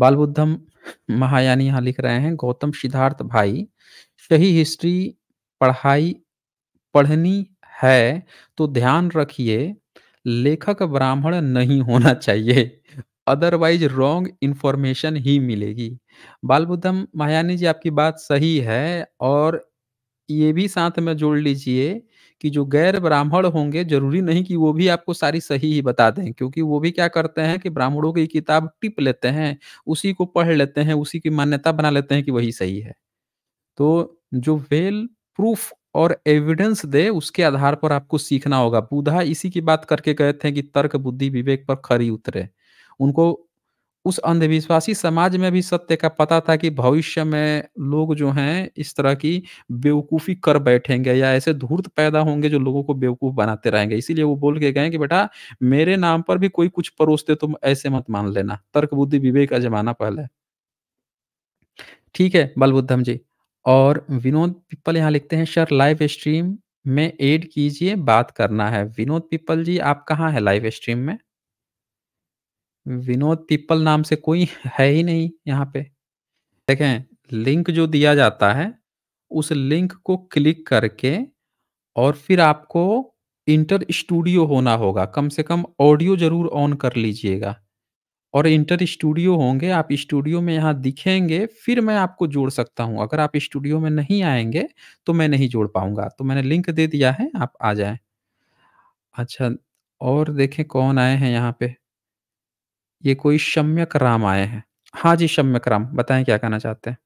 बाल बुद्धम महायानी यहाँ लिख रहे हैं गौतम सिद्धार्थ भाई सही हिस्ट्री पढ़ाई पढ़नी है तो ध्यान रखिए लेखक ब्राह्मण नहीं होना चाहिए अदरवाइज रॉन्ग इन्फॉर्मेशन ही मिलेगी बाल बुद्धम महायानी जी आपकी बात सही है और ये भी साथ में जोड़ लीजिए कि जो गैर ब्राह्मण होंगे जरूरी नहीं कि वो भी आपको सारी सही ही बता दें क्योंकि वो भी क्या करते हैं कि ब्राह्मणों की किताब टिप लेते हैं उसी को पढ़ लेते हैं उसी की मान्यता बना लेते हैं कि वही सही है तो जो वेल प्रूफ और एविडेंस दे उसके आधार पर आपको सीखना होगा बुधा इसी की बात करके गए थे कि तर्क बुद्धि विवेक पर खरी उतरे उनको उस अंधविश्वासी समाज में भी सत्य का पता था कि भविष्य में लोग जो हैं इस तरह की बेवकूफ़ी कर बैठेंगे या ऐसे धूर्त पैदा होंगे जो लोगों को बेवकूफ़ बनाते रहेंगे इसीलिए वो बोल के गए कि बेटा मेरे नाम पर भी कोई कुछ परोस दे तुम ऐसे मत मान लेना तर्क बुद्धि विवेक का जमाना पहले ठीक है बलबुद्धम जी और विनोद पिप्पल यहाँ लिखते हैं सर लाइव स्ट्रीम में एड कीजिए बात करना है विनोद पिप्पल जी आप कहाँ है लाइव स्ट्रीम में विनोद तिप्पल नाम से कोई है ही नहीं यहाँ पे देखें लिंक जो दिया जाता है उस लिंक को क्लिक करके और फिर आपको इंटर स्टूडियो होना होगा कम से कम ऑडियो जरूर ऑन कर लीजिएगा और इंटर स्टूडियो होंगे आप स्टूडियो में यहाँ दिखेंगे फिर मैं आपको जोड़ सकता हूँ अगर आप स्टूडियो में नहीं आएंगे तो मैं नहीं जोड़ पाऊंगा तो मैंने लिंक दे दिया है आप आ जाए अच्छा और देखें कौन आए हैं यहाँ पे ये कोई शम्यक राम आए हैं हाँ जी सम्यक राम बताएं क्या कहना चाहते हैं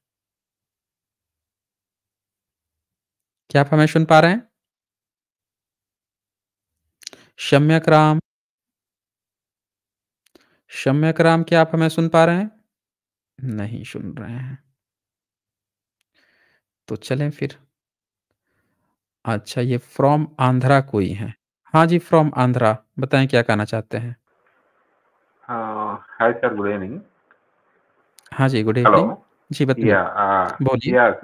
क्या आप हमें सुन पा रहे हैं शम्यक राम सम्यक राम क्या आप हमें सुन पा रहे हैं नहीं सुन रहे हैं तो चलें फिर अच्छा ये फ्रॉम आंध्रा कोई है हाँ जी फ्रॉम आंध्रा बताएं क्या कहना चाहते हैं हाय सर गुड इवनिंग हाँ जी गुड इवनिंग जी बताइए uh, बोलिए yes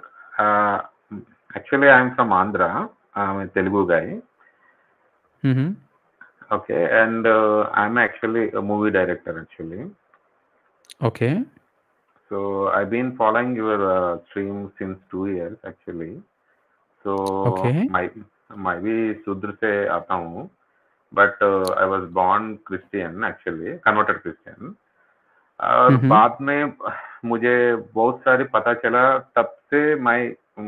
actually I am from Andhra I am Telugu guy okay and I am actually a movie director actually okay so I been following your stream since two years actually so my my भी सुधर से आता हूँ but I was born Christian actually converted Christian और mm-hmm. बाद में मुझे बहुत सारे पता चला तब से my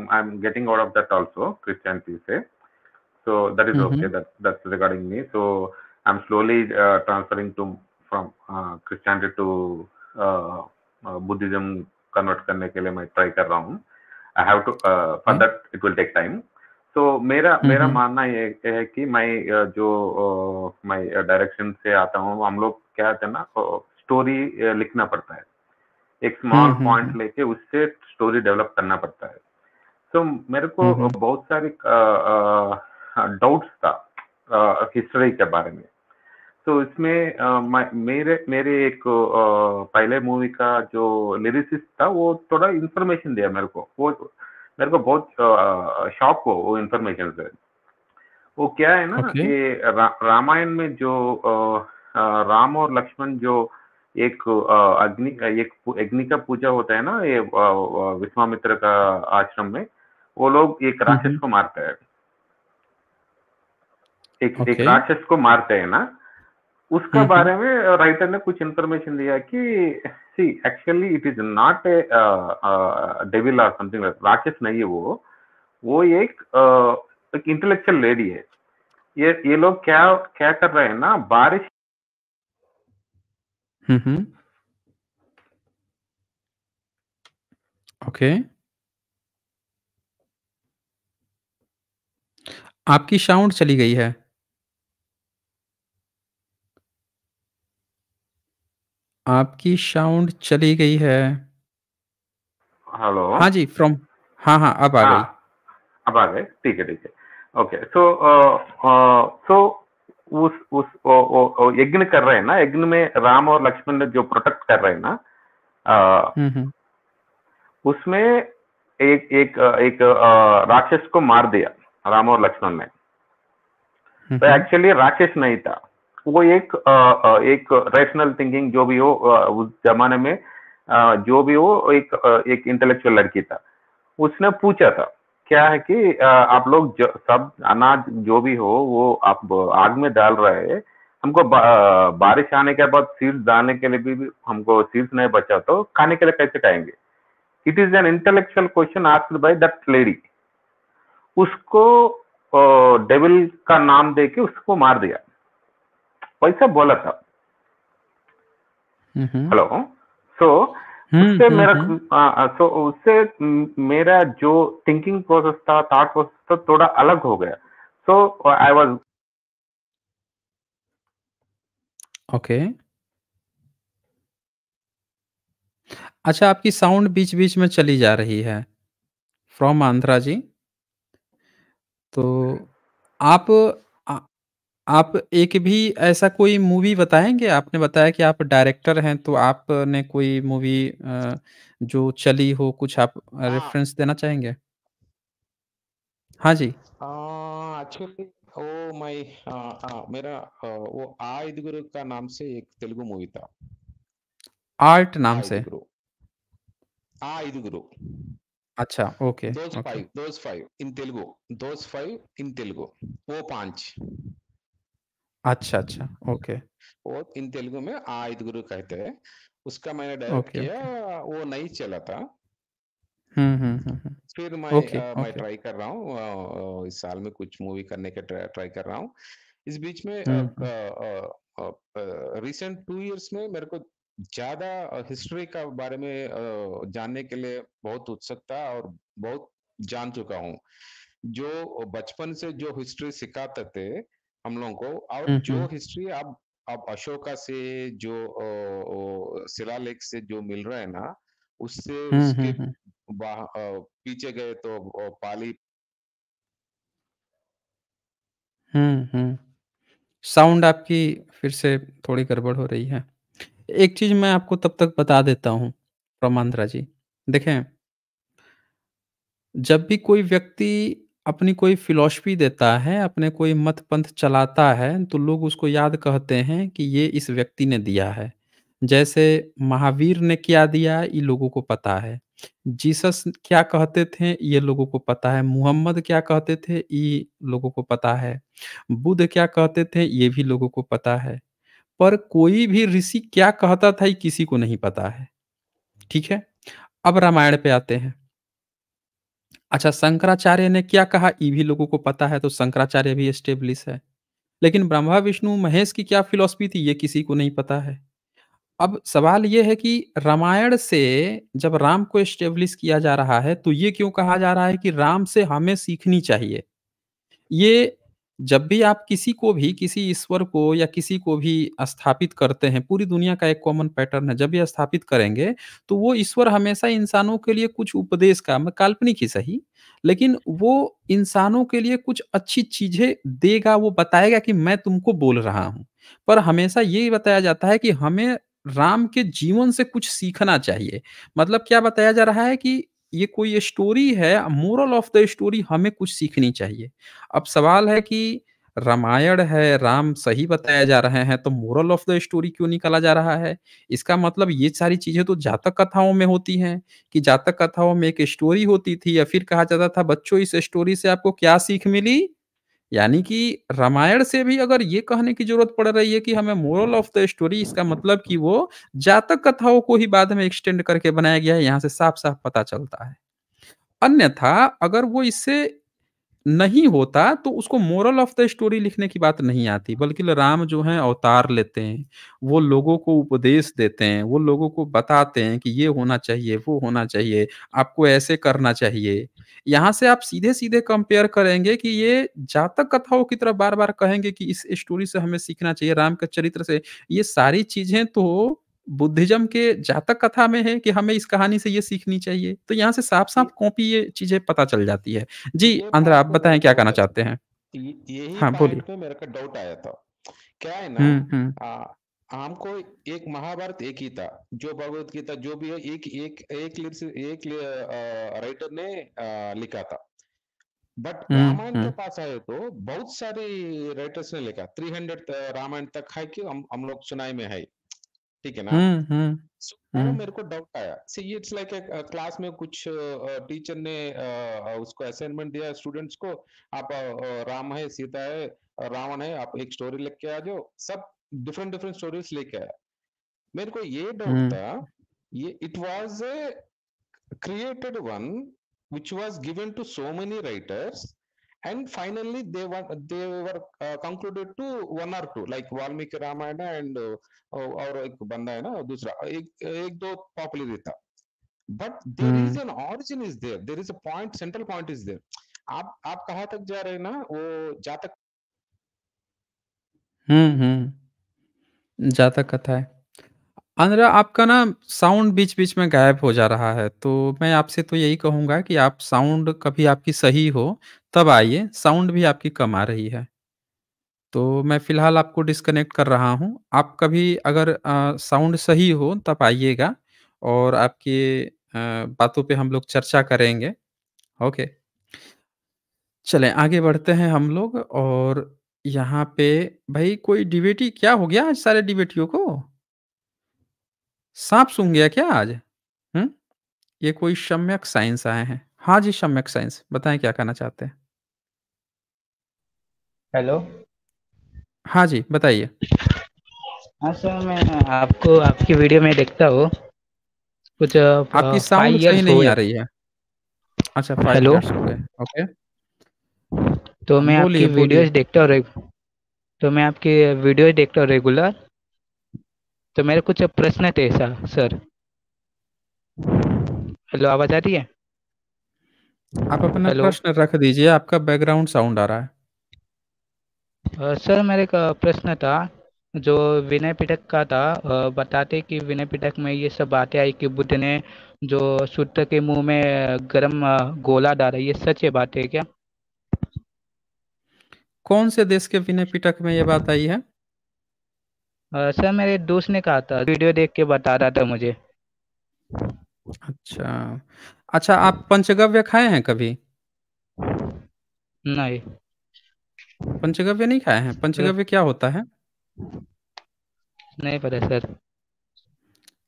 I am getting out of that also Christianity से so that is okay that regarding me so I am slowly transferring to from Christianity to Buddhism convert करने के लिए मैं ट्राई कर रहा हूँ I have to for that it will take time तो मेरा मेरा मानना ये है कि मैं जो मैं डायरेक्शन से आता हूँ हम लोग क्या है ना स्टोरी लिखना पड़ता है एक स्मॉल पॉइंट लेके उससे स्टोरी डेवलप करना पड़ता है तो मेरे को बहुत सारे डाउट्स था हिस्ट्री के बारे में तो इसमें मेरे मेरे एक पहले मूवी का जो लिरिसिस्ट था वो थोड़ा इन्फॉर्मेशन दिया मेरे को वो मेरे को बहुत शॉक हो वो इन्फॉर्मेशन से वो क्या है ना okay. कि रा, रामायण में जो आ, राम और लक्ष्मण जो एक अग्नि एक अग्नि का पूजा होता है ना ये विश्वामित्र का आश्रम में वो लोग एक हम्म, राक्षस हम्म। को मारते हैं एक okay. एक राक्षस को मारते हैं ना उसका हम्म, बारे हम्म। में राइटर ने कुछ इंफॉर्मेशन दिया कि see actually it is not a devil or something राक्षस नहीं है वो वो एक uh, एक इंटेलेक्चुअल लेडी है ये ये लोग क्या क्या कर रहे हैं ना बारिश ओके हम्म, okay. आपकी साउंड चली गई है आपकी साउंड चली गई है। हेलो। हाँ जी, फ्रॉम हाँ, हाँ, अब आ हाँ, गए अब आ गए? ठीक है, ठीक है। ओके सो सो उस उस यज्ञ कर रहे हैं ना यज्ञ में राम और लक्ष्मण ने जो प्रोटेक्ट कर रहे हैं ना uh, हम्म, हम्म। उसमें एक एक uh, एक uh, राक्षस को मार दिया राम और लक्ष्मण ने हम्म, तो एक्चुअली राक्षस नहीं था वो एक एक रैशनल थिंकिंग जो भी हो उस जमाने में जो भी हो एक एक इंटेलेक्चुअल लड़की था उसने पूछा था क्या है कि आप लोग सब अनाज जो भी हो वो आप आग में डाल रहे हैं हमको बा, बारिश आने के बाद सीड्स डालने के लिए भी हमको सीड्स नहीं बचा तो खाने के लिए कैसे खाएंगे it is an intellectual question asked by that lady उसको डेविल का नाम देके उसको मार दिया वैसा बोला था हेलो सो हम्म, उससे हम्म, मेरा सो हम्म। हाँ, हाँ, उससे मेरा जो थिंकिंग प्रोसेस था थॉट प्रोसेस था थोड़ा अलग हो गया सो आई वाज ओके अच्छा आपकी साउंड बीच बीच में चली जा रही है फ्रॉम आंध्रा जी तो आप आप एक भी ऐसा कोई मूवी बताएंगे आपने बताया कि आप डायरेक्टर हैं, तो आपने कोई मूवी जो चली हो कुछ आप हाँ। रेफ़रेंस देना चाहेंगे? हाँ जी। एक्चुअली ओ oh मेरा वो का नाम से एक तेलुगु मूवी था। आर्ट नाम से? अच्छा, okay, five five in Telugu those five in Telugu वो अच्छा, अच्छा, ओके। वो इन तेलुगु में आ गुरु कहते हैं। उसका मैंने डायरेक्ट okay, किया ओके। वो नहीं चला था। हम्म, हम्म, हम्म, हम्म। फिर मैं okay, आ, मैं ट्राई okay. कर रहा हूँ इस साल में कुछ मूवी करने का ट्राई कर रहा हूँ। इस बीच में रिसेंट टू इयर्स में मेरे को ज़्यादा हिस्ट्री का बारे में अ, जानने के लिए बहुत उत्सुकता और बहुत जान चुका हूँ। जो बचपन से जो हिस्ट्री सिखाते थे हम लोगों को और जो हिस्ट्री आप आप अशोका से जो शिलालेख से जो मिल रहा है ना उससे उसके पीछे गए तो पाली हम्म हम्म साउंड आपकी फिर से थोड़ी गड़बड़ हो रही है एक चीज मैं आपको तब तक बता देता हूं प्रमांद्रा जी देखें जब भी कोई व्यक्ति अपनी कोई फ़िलॉसफ़ी देता है, अपने कोई मत-पंथ चलाता है, तो लोग उसको याद कहते हैं कि ये इस व्यक्ति ने दिया है। जैसे महावीर ने क्या दिया, ये लोगों को पता है। जीसस क्या कहते थे, ये लोगों को पता है। मुहम्मद क्या कहते थे, ये लोगों को पता है। बुद्ध क्या कहते थे, ये भी लोगों को पता है। पर कोई भी ऋषि क्या कहता था, ये किसी को नहीं पता है। ठीक है? अब रामायण पे आते हैं। अच्छा शंकराचार्य ने क्या कहा ये भी लोगों को पता है तो शंकराचार्य भी एस्टेब्लिश है लेकिन ब्रह्मा विष्णु महेश की क्या फिलॉसफी थी ये किसी को नहीं पता है अब सवाल ये है कि रामायण से जब राम को एस्टेब्लिश किया जा रहा है तो ये क्यों कहा जा रहा है कि राम से हमें सीखनी चाहिए ये जब भी आप किसी को भी किसी ईश्वर को या किसी को भी स्थापित करते हैं पूरी दुनिया का एक कॉमन पैटर्न है जब भी स्थापित करेंगे तो वो ईश्वर हमेशा इंसानों के लिए कुछ उपदेश का काल्पनिक ही सही लेकिन वो इंसानों के लिए कुछ अच्छी चीजें देगा वो बताएगा कि मैं तुमको बोल रहा हूँ पर हमेशा ये बताया जाता है कि हमें राम के जीवन से कुछ सीखना चाहिए मतलब क्या बताया जा रहा है कि ये कोई स्टोरी है मोरल ऑफ द स्टोरी हमें कुछ सीखनी चाहिए अब सवाल है कि रामायण है राम सही बताया जा रहे हैं तो मोरल ऑफ द स्टोरी क्यों निकाला जा रहा है इसका मतलब ये सारी चीजें तो जातक कथाओं में होती हैं कि जातक कथाओं में एक स्टोरी होती थी या फिर कहा जाता था बच्चों इस स्टोरी से आपको क्या सीख मिली यानी कि रामायण से भी अगर ये कहने की जरूरत पड़ रही है कि हमें मोरल ऑफ द स्टोरी इसका मतलब कि वो जातक कथाओं को ही बाद में एक्सटेंड करके बनाया गया है यहाँ से साफ साफ पता चलता है अन्यथा अगर वो इससे नहीं होता तो उसको मोरल ऑफ द स्टोरी लिखने की बात नहीं आती बल्कि राम जो है अवतार लेते हैं वो लोगों को उपदेश देते हैं वो लोगों को बताते हैं कि ये होना चाहिए वो होना चाहिए आपको ऐसे करना चाहिए यहाँ से आप सीधे सीधे कंपेयर करेंगे कि ये जातक कथाओं की तरफ बार बार कहेंगे कि इस स्टोरी से हमें सीखना चाहिए राम के चरित्र से ये सारी चीजें तो बुद्धिज्म के जातक कथा में है कि हमें इस कहानी से ये सीखनी चाहिए तो यहाँ से साफ साफ कॉपी ये चीजें पता चल जाती है जी आंध्रा आप तो बताएं क्या कहना चाहते हैं हाँ, बोलिए तो मेरे डाउट आया था क्या है ना हमको एक महाभारत एक ही था जो भगवत गीता जो भी है एक एक एक एक राइटर ने आ, लिखा था बट रामायण के पास आए तो बहुत सारे राइटर्स ने लिखा थ्री हंड्रेड रामायण तक है कि हम हम लोग सुनाई में है ठीक है ना हम्म हम्म तो मेरे को डाउट आया सी इट्स लाइक क्लास में कुछ टीचर ने उसको असाइनमेंट दिया स्टूडेंट्स को आप राम है सीता है रावण है आप एक स्टोरी लेके आ जाओ सब डिफरेंट डिफरेंट स्टोरीज लेके आया मेरे को ये डाउट था ये it was a created one which was given to so many writers and finally they were they were uh, concluded to one or two like Valmiki Ramayana and और एक बंदा है ना दूसरा एक एक दो पॉपुलर था but there is an origin is there there is a point central point is there आप आप कहाँ तक जा रहे हैं ना वो जहाँ तक हम्म हम्म जातक कथा है अनुरा, आपका ना साउंड बीच-बीच में गायब हो जा रहा है, तो मैं आपसे तो यही कहूँगा कि आप साउंड कभी आपकी सही हो, तब आइए, साउंड भी आपकी कम आ रही है। तो मैं फ़िलहाल आपको डिस्कनेक्ट कर रहा हूँ। आप कभी अगर साउंड सही हो, तब आइएगा और आपके बातों पे हम लोग चर्चा करेंगे। ओके। चले आगे बढ़ते हैं हम लोग और यहाँ पे भाई कोई डिबेटी क्या हो गया आज सारे डिबेटियों को? सांप सूंघ गया क्या आज हम्म ये कोई सम्यक साइंस आए हैं हाँ जी सम्यक साइंस बताएं क्या कहना चाहते हैं हेलो हाँ जी बताइए हाँ सर मैं आपको आपकी वीडियो में देखता हूँ कुछ आपकी साउंड सही नहीं आ रही है अच्छा हेलो ओके तो मैं आपकी वीडियोस देखता हूँ तो मैं आपकी वीडियोस देखता हूँ रेगुलर तो मेरे कुछ प्रश्न थे सर हेलो आवाज आ रही है आप अपना प्रश्न रख दीजिए आपका बैकग्राउंड साउंड आ रहा है सर मेरे का प्रश्न था जो विनय पिटक का था बताते कि विनय पिटक में ये सब बातें आई कि बुद्ध ने जो सूत्र के मुंह में गरम गोला डाला ये सच है बात है क्या कौन से देश के विनय पिटक में ये बात आई है सर मेरे दोस्त ने कहा था वीडियो देख के बता रहा था मुझे अच्छा अच्छा आप पंचगव्य खाए हैं कभी नहीं पंचगव्य नहीं खाए हैं पंचगव्य क्या होता है नहीं पता सर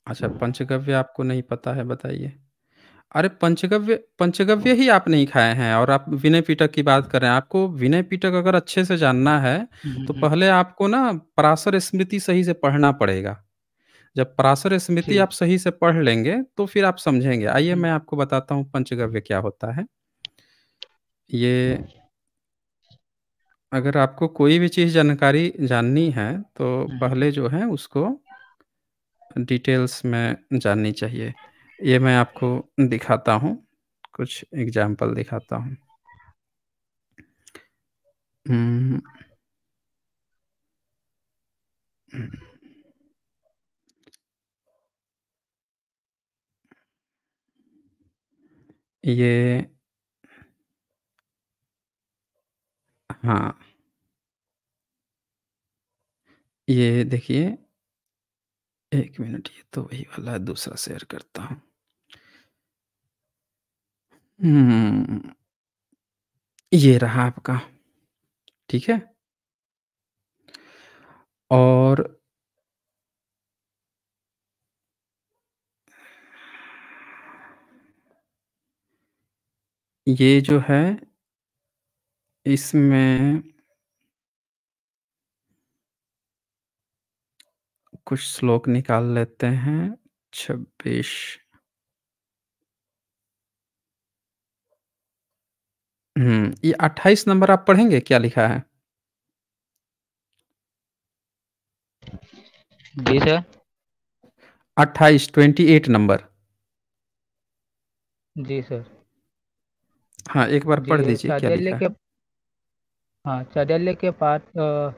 अच्छा पंचगव्य आपको नहीं पता है बताइए अरे पंचगव्य पंचगव्य ही आप नहीं खाए हैं और आप विनय पीटक की बात कर रहे हैं। आपको विनय पीटक अगर अच्छे से जानना है, हम्म, तो हम्म। पहले आपको ना पराशर स्मृति सही से पढ़ना पड़ेगा। जब पराशर स्मृति आप सही से पढ़ लेंगे, तो फिर आप समझेंगे। आइए हम्म। मैं आपको बताता हूँ पंचगव्य क्या होता है। ये अगर आपको कोई भी चीज़ जानकारी जाननी है, तो पहले जो है उसको डिटेल्स में जाननी चाहिए। ये मैं आपको दिखाता हूँ कुछ एग्जाम्पल दिखाता हूँ हम्म। ये हाँ ये देखिए एक मिनट ये तो वही वाला दूसरा शेयर करता हूँ हम्म, ये रहा आपका, ठीक है? और ये जो है इसमें कुछ श्लोक निकाल लेते हैं, छब्बीस हम्म, ये अट्ठाईस नंबर आप पढ़ेंगे क्या लिखा है? जी सर। अट्ठाईस ट्वेंटी एट नंबर। जी सर। हाँ, एक बार पढ़ दीजिए क्या लिखा चार्जल्य है? हाँ, चार्जल्य के पाट अ,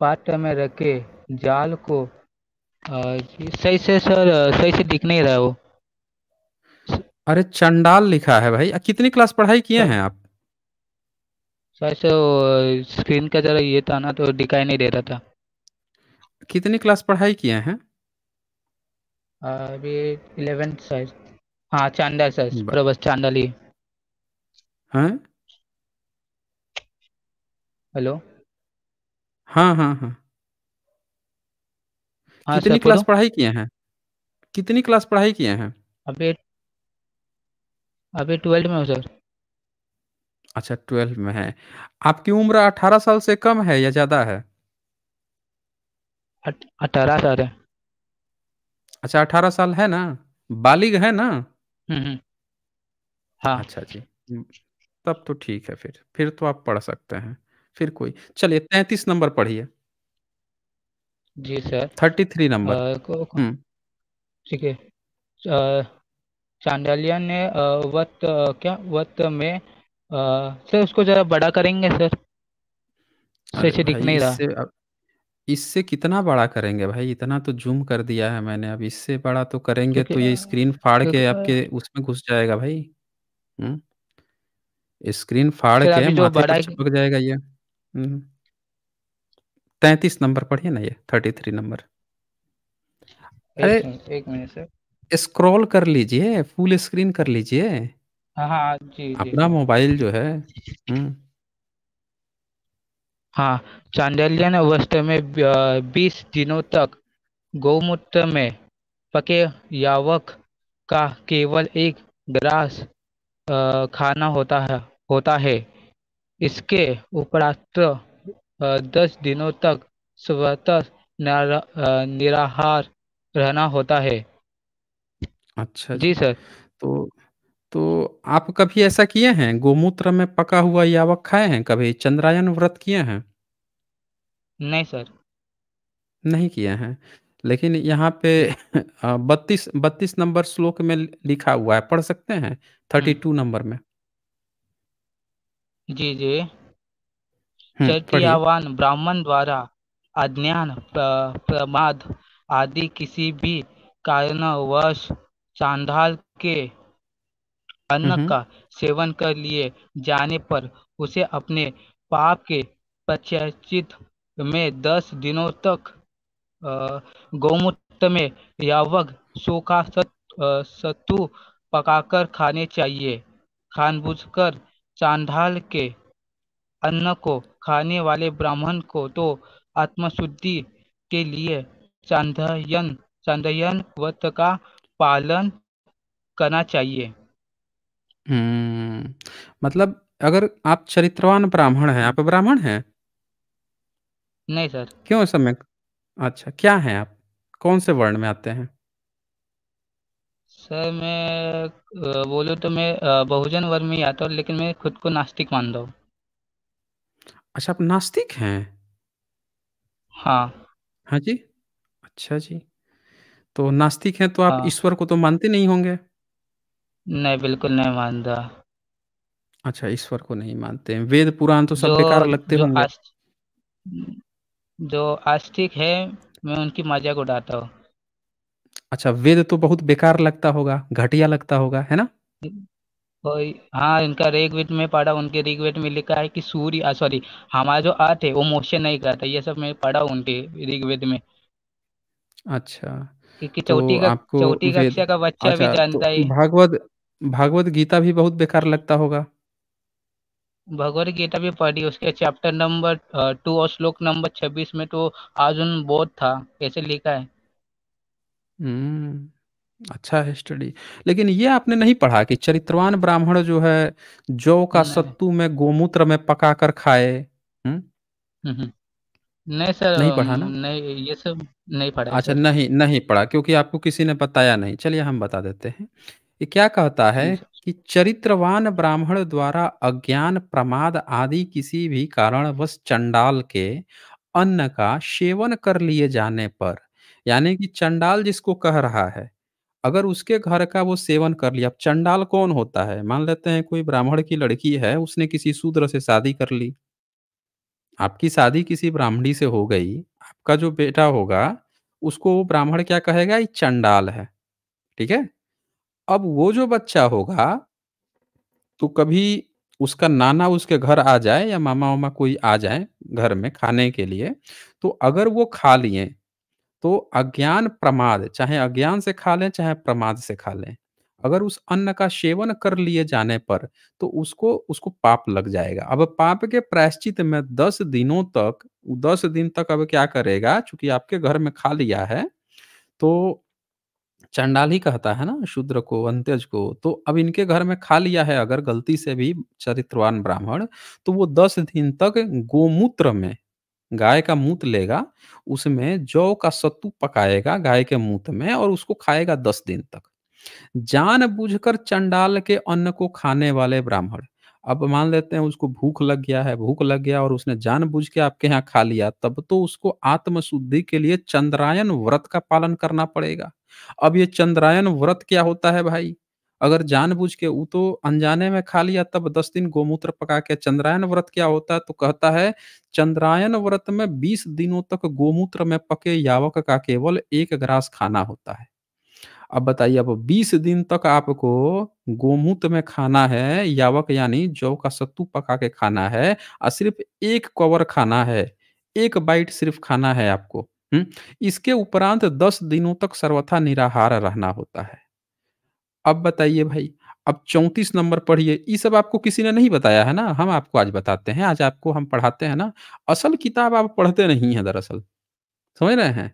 पात्र में रखे जाल को सही से सर सही से दिख नहीं रहा वो। अरे चंडाल लिखा है भाई। कितनी क्लास पढ़ाई किए हैं आप? सर सो स्क्रीन का जरा ये था ना तो दिखाई नहीं दे रहा था कितनी क्लास पढ़ाई किए हैं अभी इलेवेंथ सर हाँ चांदा सर चांदा चांदाली हाँ हेलो हाँ हाँ हाँ हाँ कितनी क्लास पढ़ाई किए हैं कितनी क्लास पढ़ाई किए हैं अभी अभी ट्वेल्थ में हो सर अच्छा ट्वेल्व में है आपकी उम्र अठारह साल से कम है या ज़्यादा है? अठारह साल है। अच्छा अठारह साल है ना? बालिग है ना? हुँ, हम्म, हम्म। हाँ। अच्छा जी। तब तो ठीक है फिर। फिर तो आप पढ़ सकते हैं। फिर कोई चलिए तैतीस नंबर पढ़िए। जी sir. Thirty three number. Hmm. ठीक है। चांदालिया ने वत क्या वत में सर उसको जरा बड़ा करेंगे सर सही अच्छा दिख नहीं रहा इससे कितना बड़ा करेंगे भाई इतना तो जूम कर दिया है मैंने अब इससे बड़ा तो करेंगे तो ये स्क्रीन फाड़ के आपके उसमें घुस जाएगा भाई हम्म? स्क्रीन फाड़ के माथे चिपक जाएगा ये हम्म। तैतीस नंबर पढ़िए ना ये थर्टी थ्री नंबर अरे एक मिनट सर स्क्रॉल कर लीजिए फुल स्क्रीन कर लीजिए हाँ, हाँ जी जी अपना मोबाइल जो है हम्म हाँ चांडालियन अवस्था में बीस दिनों तक गौमूत्र में पके यावक का केवल एक ग्रास खाना होता है होता है इसके उपरांत दस दिनों तक स्वतः निराहार रहना होता है अच्छा जी जी सर तो तो आप कभी ऐसा किए हैं? गोमूत्र में पका हुआ यावक खाए हैं कभी? चंद्रायन व्रत किए हैं? नहीं सर। नहीं किए हैं। लेकिन यहाँ पे बत्तीस बत्तीस नंबर श्लोक में लिखा हुआ है, पढ़ सकते हैं? हम्म। थर्टी टू नंबर में। जी, जी। हुँ, हम्म, ब्राह्मण द्वारा अज्ञान, प्रमाद आदि किसी भी कारणवश चांडाल के अन्न हम्म। का सेवन कर लिए जाने पर उसे अपने पाप के पश्चाचित में दस दिनों तक गौमूत्र में यावक सूखा सत, सत्तू पकाकर खाने चाहिए खानबूझकर चांडाल के अन्न को खाने वाले ब्राह्मण को तो आत्मशुद्धि के लिए चांदयन चांदयन व्रत का पालन करना चाहिए हम्म, मतलब अगर आप चरित्रवान ब्राह्मण हैं, आप ब्राह्मण हैं? नहीं सर। क्यों समय? अच्छा, क्या हैं आप? कौन से वर्ण में आते हैं? सर मैं अ, तो मैं बहुजन वर्ग में आता हूँ लेकिन मैं खुद को नास्तिक मानता हूँ। अच्छा, आप नास्तिक हैं? हाँ। हाँ जी। अच्छा जी। तो नास्तिक हैं तो आप हाँ। ईश्वर को तो मानते नहीं होंगे? नहीं बिल्कुल नहीं मानता अच्छा ईश्वर को नहीं मानते हैं वेद पुराण तो सब बेकार लगते जो होंगे जो आस्तिक है मैं उनकी मजाक उड़ाता हूँ अच्छा वेद तो बहुत बेकार लगता होगा घटिया लगता होगा है ना कोई हाँ इनका ऋग्वेद में पढ़ा उनके ऋग्वेद में लिखा है कि सूर्य सॉरी हमारा जो अर्थ है वो मोशन नहीं करता ये सब मैं पढ़ा उनके ऋग्वेद में अच्छा क्योंकि चौथी तो कक- आपको चौथी कक्षा का बच्चा भी अच्छा तो जानता है भागवत भागवत गीता भी बहुत बेकार लगता होगा भगवत गीता भी पढ़ी उसके चैप्टर नंबर टू और श्लोक नंबर छब्बीस में तो अर्जुन बोध था ऐसे लिखा है हम्म अच्छा है स्टडी लेकिन ये आपने नहीं पढ़ा कि चरित्रवान ब्राह्मण जो है जो का सत्तू में गोमूत्र में पका कर खाए हम्म? हम्म, हम्म नहीं सर नहीं पढ़ा ना नहीं ये सब नहीं पढ़ा अच्छा नहीं नहीं पढ़ा क्योंकि आपको किसी ने बताया नहीं चलिए हम बता देते हैं ये क्या कहता है कि चरित्रवान ब्राह्मण द्वारा अज्ञान प्रमाद आदि किसी भी कारणवश चंडाल के अन्न का सेवन कर लिए जाने पर यानी कि चंडाल जिसको कह रहा है अगर उसके घर का वो सेवन कर लिया अब चंडाल कौन होता है मान लेते हैं कोई ब्राह्मण की लड़की है उसने किसी शूद्र से शादी कर ली आपकी शादी किसी ब्राह्मणी से हो गई आपका जो बेटा होगा उसको वो ब्राह्मण क्या कहेगा ये चंडाल है ठीक है अब वो जो बच्चा होगा तो कभी उसका नाना उसके घर आ जाए या मामा-वामा कोई आ जाए घर में खाने के लिए, तो अगर वो खा लिए, तो अज्ञान प्रमाद चाहे अज्ञान से खा लें, चाहे प्रमाद से खा लें। अगर उस अन्न का सेवन कर लिए जाने पर, तो उसको उसको पाप लग जाएगा। अब पाप के प्रायश्चित में दस दिनों तक दस दिन तक अब क्या करेगा, चूंकि आपके घर में खा लिया है, तो चंडाल ही कहता है ना शूद्र को अंत्यज को तो अब इनके घर में खा लिया है अगर गलती से भी चरित्रवान ब्राह्मण तो वो दस दिन तक गोमूत्र में गाय का मूत लेगा उसमें जौ का सत्तू पकाएगा गाय के मूत में और उसको खाएगा दस दिन तक जान जानबूझकर चंडाल के अन्न को खाने वाले ब्राह्मण अब मान लेते हैं उसको भूख लग गया है भूख लग गया और उसने जानबूझ के आपके यहाँ खा लिया तब तो उसको आत्मशुद्धि के लिए चंद्रायन व्रत का पालन करना पड़ेगा अब ये चंद्रायन व्रत क्या होता है भाई अगर जानबूझ के वो तो अनजाने में खा लिया तब दस दिन गोमूत्र पका के चंद्रायन व्रत क्या होता है तो कहता है चंद्रायन व्रत में बीस दिनों तक गोमूत्र में पके यावक का केवल एक ग्रास खाना होता है अब बताइए अब 20 दिन तक आपको गोमूत्र तो में खाना है यावक यानी जौ का सत्तू पका के खाना है और सिर्फ एक कवर खाना है एक बाइट सिर्फ खाना है आपको हुँ? इसके उपरांत दस दिनों तक सर्वथा निराहार रहना होता है अब बताइए भाई अब चौंतीस नंबर पढ़िए ये सब आपको किसी ने नहीं बताया है ना हम आपको आज बताते हैं आज आपको हम पढ़ाते हैं ना असल किताब आप पढ़ते नहीं है दरअसल समझ रहे हैं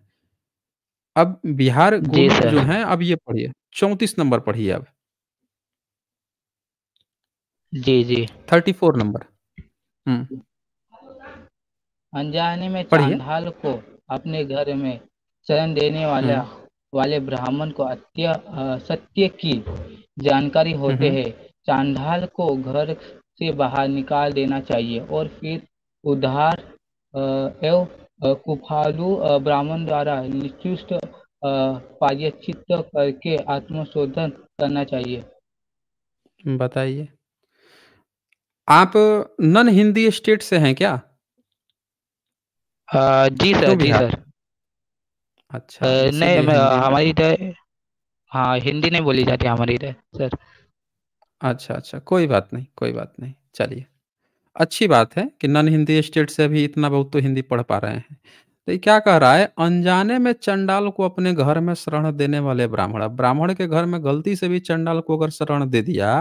अब बिहार जो है अब ये पढ़िए चौतीस नंबर पढ़िए अब जी, जी। Thirty four number hmm. अनजाने में पढ़िए चांडाल को अपने घर में शरण देने वाले हम्म। वाले ब्राह्मण को अत्य सत्य की जानकारी होते हम्म। हैं है चांडाल को घर से बाहर निकाल देना चाहिए और फिर उधार एवं कुफालु ब्राह्मण द्वारा निकुष्ट पारिचित करके आत्मशोधन करना चाहिए बताइए आप नन हिंदी स्टेट से हैं क्या आ, जी सर तो जी सर अच्छा तो नहीं हमारी इधर हाँ हिंदी नहीं बोली जाती हमारी इधर सर अच्छा अच्छा कोई बात नहीं कोई बात नहीं चलिए अच्छी बात है कि नन हिंदी स्टेट से भी इतना बहुत तो हिंदी पढ़ पा रहे हैं तो ये क्या कह रहा है अनजाने में चंडाल को अपने घर में शरण देने वाले ब्राह्मण ब्राह्मण के घर में गलती से भी चंडाल को अगर शरण दे दिया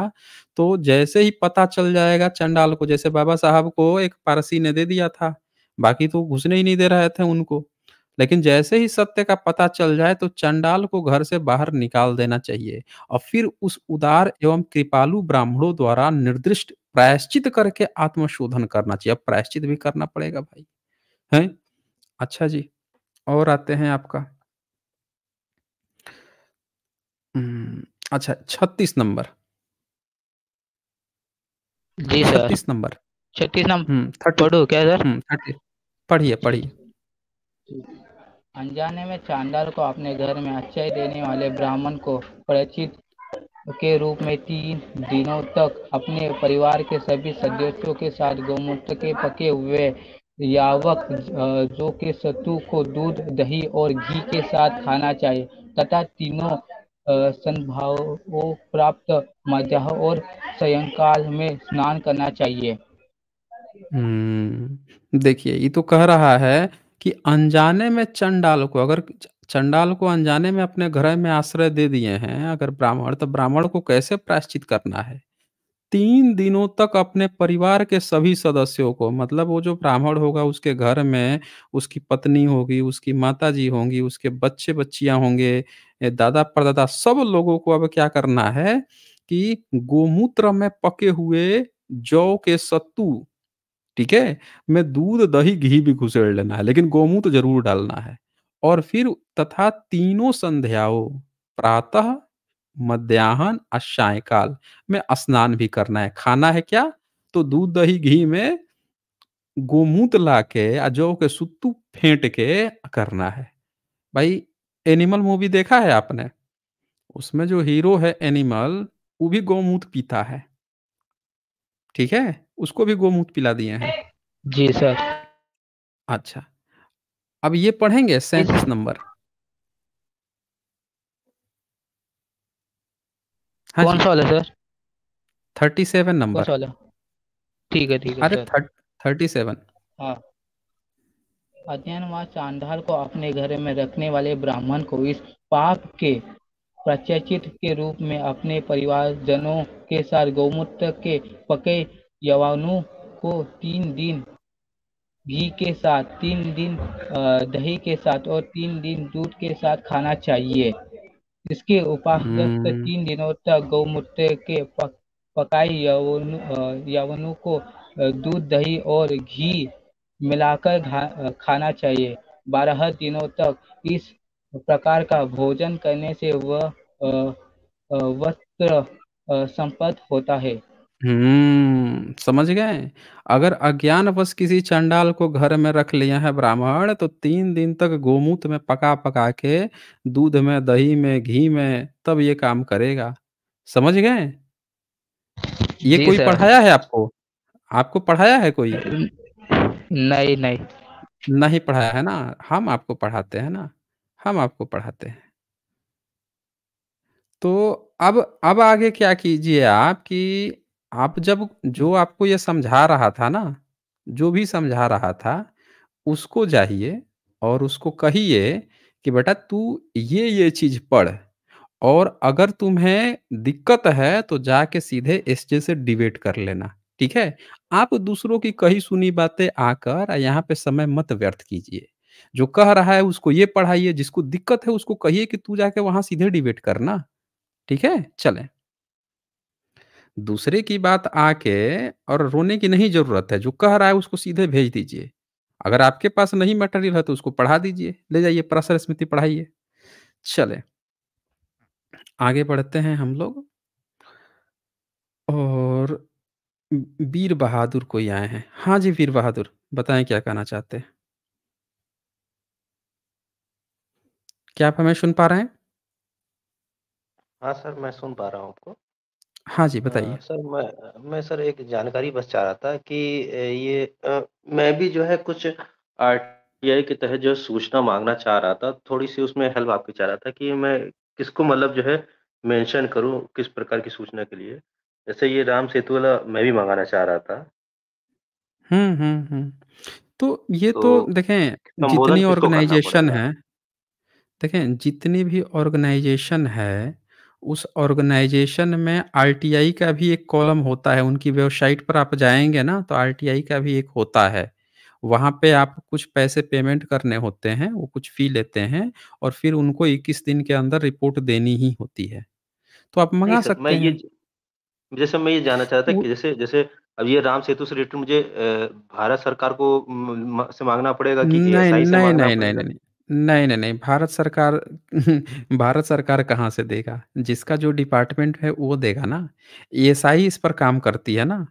तो जैसे ही पता चल जाएगा चंडाल को जैसे बाबा साहब को एक पारसी ने दे दिया था बाकी तो घुसने ही नहीं दे रहे थे उनको लेकिन जैसे ही सत्य का पता चल जाए तो चंडाल को घर से बाहर निकाल देना चाहिए और फिर उस उदार एवं कृपालु ब्राह्मणों द्वारा निर्दिष्ट प्रायश्चित करके आत्मशोधन करना चाहिए प्रायश्चित भी करना पड़ेगा भाई है अच्छा जी और आते हैं आपका हम्म, अच्छा छत्तीस नंबर जी सर छत्तीस नंबर छत्तीस नंबर हम्म, पढ़ो क्या सर हम्म, पढ़िए पढ़िए अनजाने में चांदाल को अपने घर में अच्छा देने वाले ब्राह्मण को परिचित के रूप में तीन दिनों तक अपने परिवार के सभी सदस्यों के साथ गौमूत्र के पके हुए यावक जो के सत्तू को दूध दही और घी के साथ खाना चाहिए तथा तीनों संभाव प्राप्त मध्या और सयंकाल में स्नान करना चाहिए हम्म, देखिए ये तो कह रहा है कि अनजाने में चंडाल को अगर चंडाल को अनजाने में अपने घर में आश्रय दे दिए हैं अगर ब्राह्मण तो ब्राह्मण को कैसे प्रायश्चित करना है? तीन दिनों तक अपने परिवार के सभी सदस्यों को मतलब वो जो ब्राह्मण होगा उसके घर में उसकी पत्नी होगी, उसकी माता जी होंगी, उसके बच्चे बच्चियां होंगे, दादा-परदादा सब लोगों को अब क्या करना है कि गोमूत्र में पके हुए जौ के सत्तू ठीक है मैं दूध दही घी भी घुसेड़ लेना है लेकिन गोमू तो जरूर डालना है और फिर तथा तीनों संध्याओं प्रातः मध्याहन और सायकाल में स्नान भी करना है खाना है क्या तो दूध दही घी में गोमूत ला के आ के सुत्तू फेंट के करना है भाई एनिमल मूवी देखा है आपने उसमें जो हीरो है एनिमल वो भी गौमूत्र पीता है ठीक है उसको भी गोमूत पिला दिए हैं जी सर अच्छा अब ये पढ़ेंगे सैतीस नंबर हाँ कौन सा सर थर्टी सेवन नंबर ठीक है ठीक है अरे थर्टी सेवन हाँ। अध्ययन व चांडाल को अपने घर में रखने वाले ब्राह्मण को इस पाप के प्रचित के रूप में अपने परिवार जनों के साथ गौमूत्र के पके यवानों को तीन दिन घी के साथ तीन दिन दही के साथ और तीन दिन दूध के साथ खाना चाहिए इसके उपास हम्म। तीन दिनों तक गौमूत्र के पकाई यवनों को दूध दही और घी मिलाकर खाना चाहिए बारह दिनों तक इस प्रकार का भोजन करने से वह वस्त्र संपन्न होता है हम्म, समझ गए? अगर अज्ञान बस किसी चंडाल को घर में रख लिया है ब्राह्मण, तो तीन दिन तक गोमूत में पका-पका के दूध में, दही में, घी में तब ये काम करेगा। समझ गए? ये कोई सर। पढ़ाया है आपको? आपको पढ़ाया है कोई? नहीं, नहीं। नहीं पढ़ाया है ना? हम आपको पढ़ाते हैं ना, हम आपको पढ़ाते हैं। तो अब अब आगे क्या कीजिए आप कि आप जब जो आपको ये समझा रहा था ना, जो भी समझा रहा था, उसको जाइए और उसको कहिए कि बेटा तू ये-ये चीज़ पढ़ और अगर तुम्हें दिक्कत है तो जाके सीधे एसजे से डिबेट कर लेना, ठीक है? आप दूसरों की कही-सुनी बातें आकर यहाँ पे समय मत व्यर्थ कीजिए। जो कह रहा है उसको ये पढ़ाइए, जिसको दिक्कत है उसको कहिए कि तू जाके वहाँ सीधे डिबेट करना, ठीक है? चलें। दूसरे की बात आके और रोने की नहीं जरूरत है जो कह रहा है उसको सीधे भेज दीजिए अगर आपके पास नहीं मटेरियल है तो उसको पढ़ा दीजिए ले जाइए प्रसर स्मृति पढ़ाइए चले आगे बढ़ते हैं हम लोग और वीर बहादुर कोई आए हैं हाँ जी वीर बहादुर बताएं क्या कहना चाहते हैं क्या आप हमें सुन पा रहे हैं हाँ सर मैं सुन पा रहा हूँ आपको हाँ जी, बताइए। सर मैं मैं सर एक जानकारी बस चाह रहा था कि ये आ, मैं भी जो है कुछ आई के तहत जो सूचना मांगना चाह रहा था, थोड़ी-सी उसमें हेल्प आपकी चाह रहा था कि मैं किसको मतलब जो है मेंशन करूँ, किस प्रकार की सूचना के लिए? जैसे ये राम सेतु वाला मैं भी मंगाना चाह रहा था। हम्म हम्म हम्म तो ये तो तो देखें जितनी ऑर्गेनाइजेशन है देखें जितनी भी ऑर्गेनाइजेशन है उस ऑर्गेनाइजेशन में आरटीआई का भी एक कॉलम होता है उनकी वेबसाइट पर आप जाएंगे ना तो आरटीआई का भी एक होता है वहाँ पे आप कुछ पैसे पेमेंट करने होते हैं वो कुछ फी लेते हैं और फिर उनको 21 दिन के अंदर रिपोर्ट देनी ही होती है तो आप मंगा सकते मैं हैं ये जैसे मैं ये जानना चाहता था कि जैसे जैसे अब ये राम सेतु से रिलेटेड मुझे भारत सरकार को से मांगना पड़ेगा कि नहीं नहीं नहीं, नहीं नहीं नहीं, नहीं, नहीं, भारत सरकार भारत सरकार कहाँ से देगा? जिसका जो डिपार्टमेंट है वो देगा ना। आई इस पर काम करती है ना।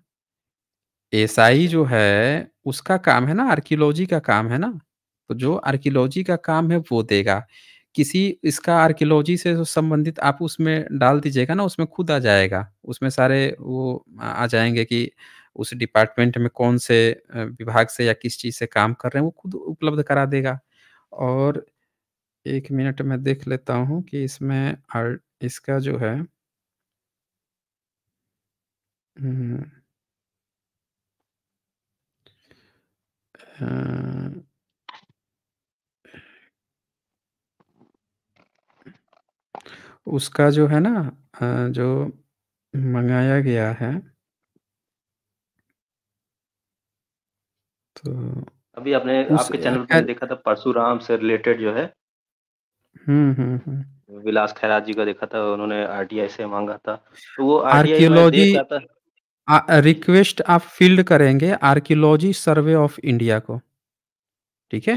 आई जो है उसका काम है ना आर्कियोलॉजी का काम है ना। तो जो आर्कियोलॉजी का काम है वो देगा। किसी इसका आर्कियोलॉजी से संबंधित आप उसमें डाल दीजिएगा ना उसमें खुद आ जाएगा। उसमें सारे वो आ जाएंगे कि उस डिपार्टमेंट में कौन से विभाग से या किस चीज़ से काम कर रहे हैं वो खुद उपलब्ध करा देगा। और एक मिनट में देख लेता हूँ कि इसमें इसका जो है हम्म, उसका जो है ना जो मंगाया गया है तो अभी आपने आपके चैनल पर देखा था परशुराम से रिलेटेड जो है हम्म, हम्म, हम्म। विलास खैराज जी का देखा था उन्होंने आरटीआई से मांगा था तो वो आर्कियोलॉजी रिक्वेस्ट आप फील्ड करेंगे आर्कियोलॉजी सर्वे ऑफ इंडिया को ठीक है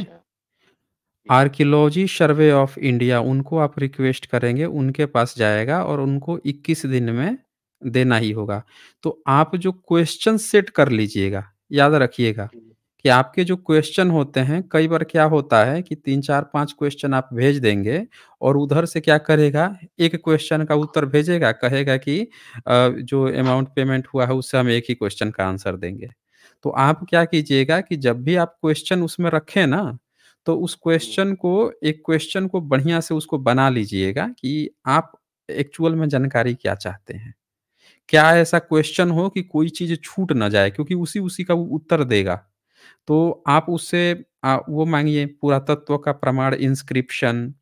आर्कियोलॉजी सर्वे ऑफ इंडिया उनको आप रिक्वेस्ट करेंगे उनके पास जाएगा और उनको 21 दिन में देना ही होगा तो आप जो क्वेश्चन सेट कर लीजिएगा याद रखिएगा कि आपके जो क्वेश्चन होते हैं कई बार क्या होता है कि तीन चार पांच क्वेश्चन आप भेज देंगे और उधर से क्या करेगा एक क्वेश्चन का उत्तर भेजेगा कहेगा कि जो अमाउंट पेमेंट हुआ है उससे हम एक ही क्वेश्चन का आंसर देंगे। तो आप क्या कीजिएगा कि जब भी आप क्वेश्चन उसमें रखें ना, तो उस क्वेश्चन को एक क्वेश्चन को बढ़िया से उसको बना लीजिएगा कि आप एक्चुअल में जानकारी क्या चाहते हैं। क्या ऐसा क्वेश्चन हो कि कोई चीज़ छूट ना जाए क्योंकि उसी-उसी का वो उत्तर देगा। तो आप उससे वो मांगिए पुरातत्व का प्रमाण इंस्क्रिप्शन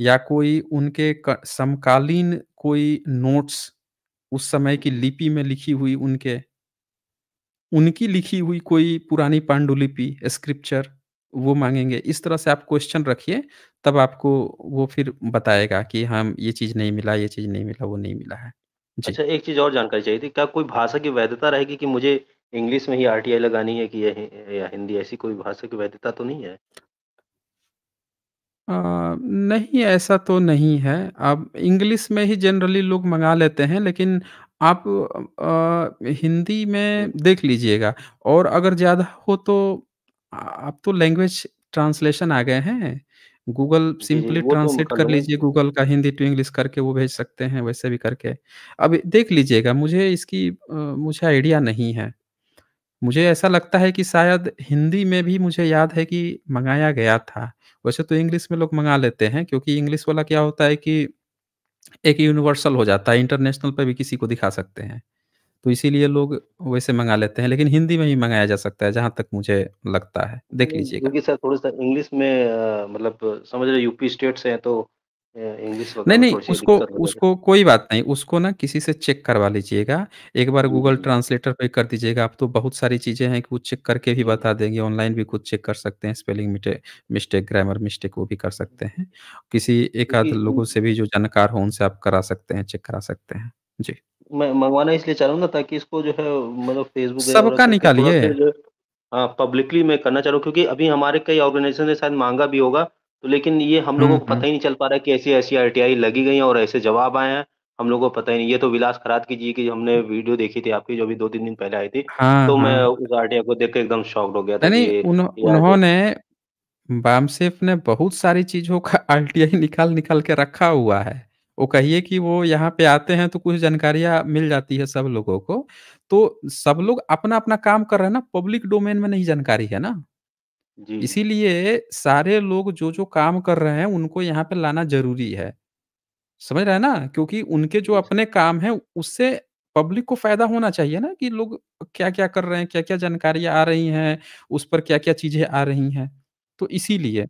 या कोई उनके समकालीन कोई नोट्स उस समय की लिपि में लिखी हुई उनके उनकी लिखी हुई कोई पुरानी पांडुलिपि स्क्रिप्चर वो मांगेंगे इस तरह से आप क्वेश्चन रखिए तब आपको वो फिर बताएगा कि हम हाँ, ये चीज नहीं मिला ये चीज नहीं मिला वो नहीं मिला है जी अच्छा एक चीज और जानकारी चाहिए थी क्या कोई भाषा की वैधता रहेगी कि मुझे इंग्लिश में ही आई लगानी है कि या, या हिंदी ऐसी कोई भाषा की वैधता तो नहीं है आ, नहीं ऐसा तो नहीं है अब इंग्लिश में ही जनरली लोग मंगा लेते हैं लेकिन आप आ, हिंदी में देख लीजिएगा और अगर ज़्यादा हो तो आप तो लैंग्वेज ट्रांसलेशन आ गए हैं गूगल जी, सिंपली तो ट्रांसलेट कर लीजिए गूगल का हिंदी टू इंग्लिश करके वो भेज सकते हैं वैसे भी करके अब देख लीजिएगा मुझे इसकी आ, मुझे आइडिया नहीं है मुझे ऐसा लगता है कि शायद हिंदी में भी मुझे याद है कि मंगाया गया था। वैसे तो इंग्लिश में लोग मंगा लेते हैं क्योंकि इंग्लिश वाला क्या होता है कि एक यूनिवर्सल हो जाता है, इंटरनेशनल पर भी किसी को दिखा सकते हैं। तो इसीलिए लोग वैसे मंगा लेते हैं, लेकिन हिंदी में ही मंगाया जा सकता है जहाँ तक मुझे लगता है, देख लीजिए क्योंकि सर थोड़ा-सा इंग्लिश में मतलब समझ रहे यूपी स्टेट से हैं तो नहीं नहीं उसको उसको कोई बात नहीं उसको ना किसी से चेक करवा लीजिएगा एक बार हम्म, गूगल हम्म। ट्रांसलेटर पे कर दीजिएगा आप तो बहुत सारी चीजें हैं कि वो चेक करके भी बता देंगे ऑनलाइन भी कुछ चेक कर सकते हैं स्पेलिंग मिस्टेक ग्रामर मिस्टेक वो भी कर सकते हैं किसी एक आध लोगों से भी जो जानकार हो उनसे आप करा सकते हैं चेक करा सकते हैं जी मैं मंगवाना इसलिए चाह रहा हूँ ना ताकि इसको जो है मतलब फेसबुक सबका निकालिए पब्लिकली हाँ, मैं करना चाह रहा हूँ क्योंकि अभी हमारे कई ऑर्गेनाइजेशन ने शायद मांगा भी होगा तो लेकिन ये हम लोगों को हम्म, पता हम्म। ही नहीं चल पा रहा है कि ऐसी ऐसी आरटीआई लगी गई और ऐसे जवाब आए हैं हम लोगों को पता ही नहीं ये तो विलास खरात की जी की हमने हम्म। वीडियो देखी थी आपकी जो भी दो तीन दिन पहले आई थी हाँ, तो मैं हाँ। उस आरटीआई को देख के एकदम शॉक हो गया था नहीं उन, उन्होंने बामसेफ ने बहुत सारी चीजों का आरटीआई निकाल निकाल के रखा हुआ है वो कहिए कि वो यहाँ पे आते हैं तो कुछ जानकारियां मिल जाती है सब लोगों को तो सब लोग अपना अपना काम कर रहे हैं ना पब्लिक डोमेन में नहीं जानकारी है ना इसीलिए सारे लोग जो, जो काम कर रहे हैं उनको यहाँ पे लाना ज़रूरी है। समझ रहे हैं ना? क्योंकि उनके जो अपने काम है उससे पब्लिक को फ़ायदा होना चाहिए ना कि लोग क्या-क्या कर रहे हैं, क्या-क्या जानकारियां आ रही हैं, उस पर क्या-क्या चीज़ें आ रही हैं। तो इसीलिए।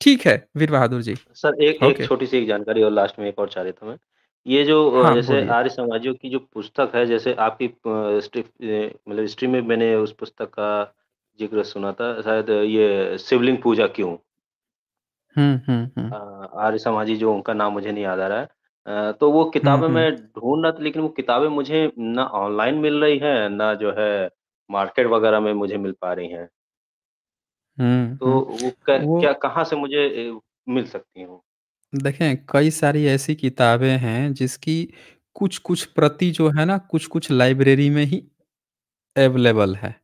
ठीक है, वीर बहादुर जी। सर एक एक छोटी छोटी-सी एक जानकारी और लास्ट में एक और चाह रहा था मैं। ये जो हाँ, जैसे आर्य समाजियों की जो पुस्तक है जैसे आपकी मतलब स्ट्रीम में मैंने उस पुस्तक का जिक्र सुना था शायद ये शिवलिंग पूजा क्यों हम्म, हम्म, हम्म। आर्य समाजी जो उनका नाम मुझे नहीं याद आ रहा है तो वो किताबें मैं ढूंढ रहा था लेकिन वो किताबें मुझे ना ऑनलाइन मिल रही है ना जो है मार्केट वगैरह में मुझे मिल पा रही हैं तो वो, क, वो क्या कहाँ से मुझे मिल सकती हूँ देखें कई सारी ऐसी किताबें हैं जिसकी कुछ कुछ प्रति जो है ना कुछ कुछ लाइब्रेरी में ही अवेलेबल है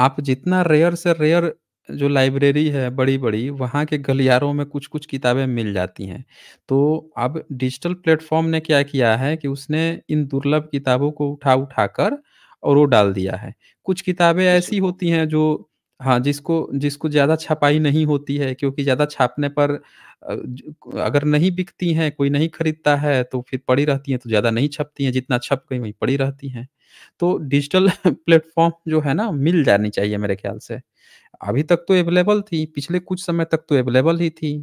आप जितना रेयर से रेयर जो लाइब्रेरी है बड़ी-बड़ी, वहाँ के गलियारों में कुछ-कुछ किताबें मिल जाती हैं। तो अब डिजिटल प्लेटफ़ॉर्म ने क्या किया है कि उसने इन दुर्लभ किताबों को उठा-उठा कर और वो डाल दिया है। कुछ किताबें ऐसी होती हैं जो हाँ, जिसको जिसको ज़्यादा छपाई नहीं होती है क्योंकि ज़्यादा छापने पर अगर नहीं बिकती हैं, कोई नहीं खरीदता है, तो फिर पड़ी रहती हैं, तो ज़्यादा नहीं छपती हैं, जितना छप गई वहीं पड़ी रहती हैं। तो डिजिटल प्लेटफॉर्म जो है ना मिल जानी चाहिए मेरे ख्याल से अभी तक तो अवेलेबल थी पिछले कुछ समय तक तो अवेलेबल ही थी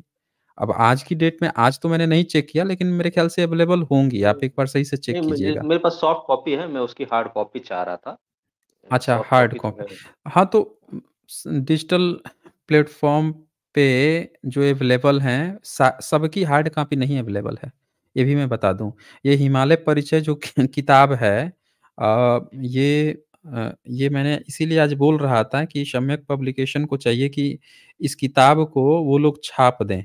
अब आज की डेट में आज तो मैंने नहीं चेक किया लेकिन मेरे ख्याल से अवेलेबल होंगी आप एक बार सही से चेक कीजिएगा मेरे पास सॉफ्ट कॉपी है मैं उसकी हार्ड कॉपी चाह रहा था अच्छा हार्ड कॉपी तो हाँ तो डिजिटल प्लेटफॉर्म पे जो अवेलेबल हैं सबकी हार्ड कॉपी नहीं अवेलेबल है ये भी मैं बता दूं ये हिमालय परिचय जो किताब है ये ये मैंने इसीलिए आज बोल रहा था कि सम्यक पब्लिकेशन को चाहिए कि इस किताब को वो लोग छाप दें,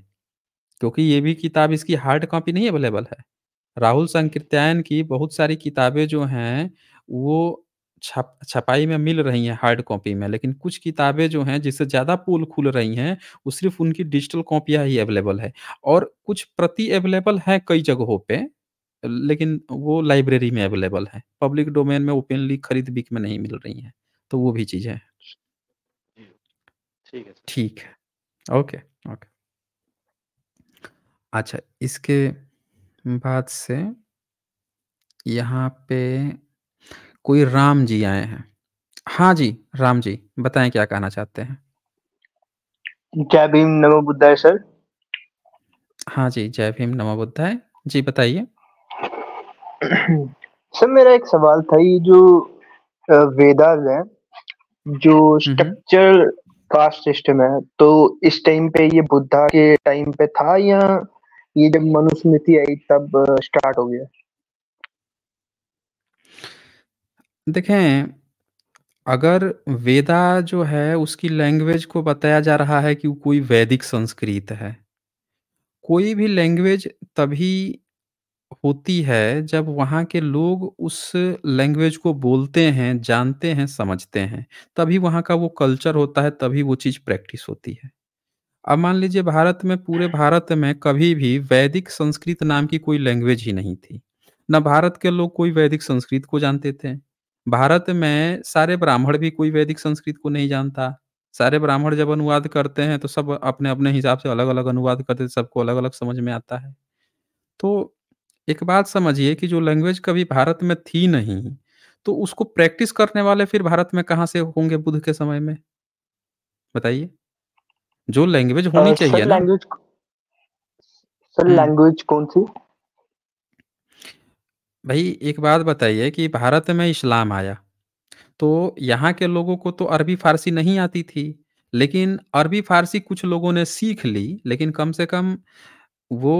क्योंकि ये भी किताब इसकी हार्ड कॉपी नहीं अवेलेबल है। राहुल संकृत्यायन की बहुत सारी किताबें जो हैं, वो छप छपाई में मिल रही हैं हार्ड कॉपी में, लेकिन कुछ किताबें जो हैं जिससे ज़्यादा पोल खुल रही हैं, वो सिर्फ़ उनकी डिजिटल कॉपियाँ ही अवेलेबल है और कुछ प्रति अवेलेबल है कई जगहों पे। लेकिन वो लाइब्रेरी में अवेलेबल है। पब्लिक डोमेन में ओपनली खरीद-बिक में नहीं मिल रही है तो वो भी चीज़ें हैं। ठीक है ठीक है। Okay, okay. अच्छा, इसके बाद से यहाँ पे कोई राम जी आए हैं। हाँ जी, राम जी, बताएं क्या कहना चाहते हैं? जय भीम, नमो बुद्धाय सर। हाँ जी, जय भीम, नमो बुद्धाय। जी, बताइए। सर मेरा एक सवाल था ये जो वेदाज है जो स्ट्रक्चर कास्ट सिस्टम है तो इस टाइम पे ये बुद्धा के टाइम पे था या ये जब मनुस्मृति आई तब स्टार्ट हो गया देखें अगर वेदा जो है उसकी लैंग्वेज को बताया जा रहा है कि वो कोई वैदिक संस्कृत है कोई भी लैंग्वेज तभी होती है जब वहाँ के लोग उस लैंग्वेज को बोलते हैं, जानते हैं, समझते हैं। तभी वहाँ का वो कल्चर होता है, तभी वो चीज़ प्रैक्टिस होती है। अब मान लीजिए भारत में पूरे भारत में कभी भी वैदिक संस्कृत नाम की कोई लैंग्वेज ही नहीं थी। न भारत के लोग कोई वैदिक संस्कृत को जानते थे। भारत में सारे ब्राह्मण भी कोई वैदिक संस्कृत को नहीं जानता। सारे ब्राह्मण जब अनुवाद करते हैं, तो सब अपने-अपने हिसाब से अलग-अलग अनुवाद करते सबको अलग-अलग समझ में आता है। तो एक बात समझिए कि जो लैंग्वेज कभी भारत में थी नहीं, तो उसको प्रैक्टिस करने वाले फिर भारत में कहा से होंगे बुद्ध के समय में? बताइए। जो लैंग्वेज होनी आ, चाहिए सर हम्म। लैंग्वेज सर लैंग्वेज कौन-सी? भाई एक बात बताइए कि भारत में इस्लाम आया, तो यहाँ के लोगों को तो अरबी-फ़ारसी नहीं आती थी, लेकिन अरबी-फ़ारसी कुछ लोगों ने सीख ली, लेकिन कम से कम वो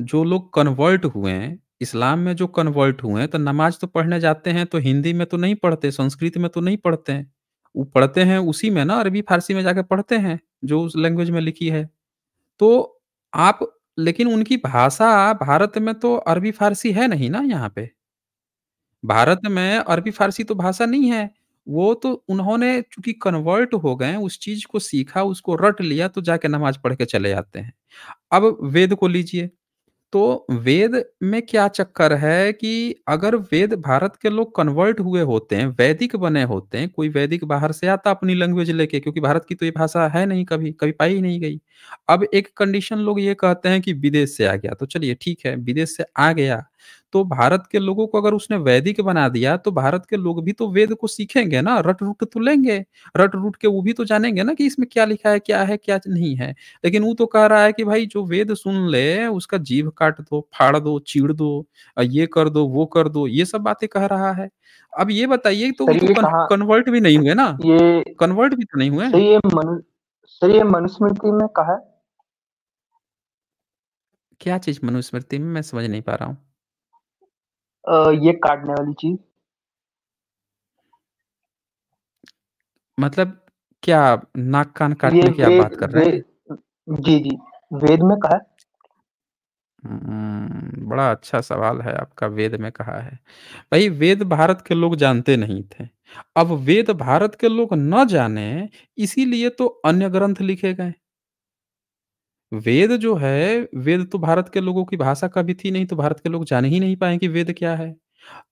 जो लोग कन्वर्ट हुए हैं, इस्लाम में जो कन्वर्ट हुए हैं, तो नमाज़ तो पढ़ने जाते हैं, तो हिंदी में तो नहीं पढ़ते, संस्कृत में तो नहीं पढ़ते हैं। वो पढ़ते हैं उसी में ना, अरबी, फ़ारसी में जाके पढ़ते हैं, जो उस लैंग्वेज में लिखी है। तो आप लेकिन उनकी भाषा भारत में तो अरबी, फ़ारसी है नहीं ना यहाँ पे। भारत में अरबी, फ़ारसी तो भाषा नहीं है। वो तो उन्होंने चूंकि कन्वर्ट हो गए उस चीज़ को सीखा, उसको रट लिया, तो जाके नमाज़ पढ़ के चले जाते हैं। अब वेद को लीजिए। तो वेद में क्या चक्कर है कि अगर वेद भारत के लोग कन्वर्ट हुए होते हैं वैदिक बने होते हैं कोई वैदिक बाहर से आता अपनी लैंग्वेज लेके क्योंकि भारत की तो ये भाषा है नहीं कभी कभी पाई ही नहीं गई अब एक कंडीशन लोग ये कहते हैं कि विदेश से आ गया तो चलिए ठीक है विदेश से आ गया तो भारत के लोगों को अगर उसने वैदिक बना दिया तो भारत के लोग भी तो वेद को सीखेंगे ना रट रूट तो लेंगे रट रूट के वो भी तो जानेंगे ना कि इसमें क्या लिखा है क्या है क्या नहीं है लेकिन वो तो कह रहा है कि भाई जो वेद सुन ले उसका जीभ काट दो फाड़ दो चीड़ दो ये कर दो वो कर दो ये सब बातें कह रहा है अब ये बताइए तो, तो कन्वर्ट भी नहीं हुए ना ये कन्वर्ट भी तो नहीं हुए मनुस्मृति में कहा क्या चीज मनुस्मृति में मैं समझ नहीं पा रहा हूँ ये काटने वाली चीज मतलब क्या नाक कान काटने की आप बात कर रहे हैं जी जी वेद में कहा हम्म, बड़ा अच्छा सवाल है आपका वेद में कहा है भाई वेद भारत के लोग जानते नहीं थे अब वेद भारत के लोग न जाने इसीलिए तो अन्य ग्रंथ लिखे गए वेद जो है वेद तो भारत के लोगों की भाषा कभी थी नहीं तो भारत के लोग जान ही नहीं पाए कि वेद क्या है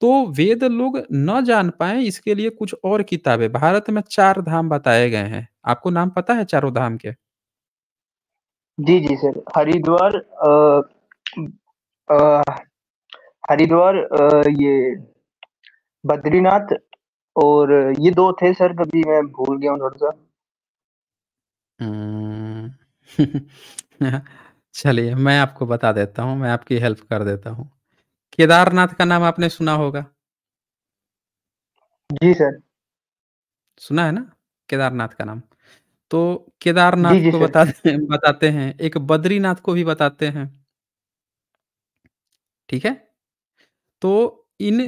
तो वेद लोग न जान पाए इसके लिए कुछ और किताबें भारत में चार धाम बताए गए हैं आपको नाम पता है चारों धाम के जी जी सर हरिद्वार हरिद्वार ये बद्रीनाथ और ये दो थे सर कभी मैं भूल गया हूँ थोड़ा सा हम्म। चलिए, मैं आपको बता देता हूँ, मैं आपकी हेल्प कर देता हूँ। केदारनाथ का नाम आपने सुना होगा? जी, सर। सुना है ना, केदारनाथ का नाम? तो केदारनाथ को बताते हैं बताते हैं, एक बद्रीनाथ को भी बताते हैं। ठीक है? तो इन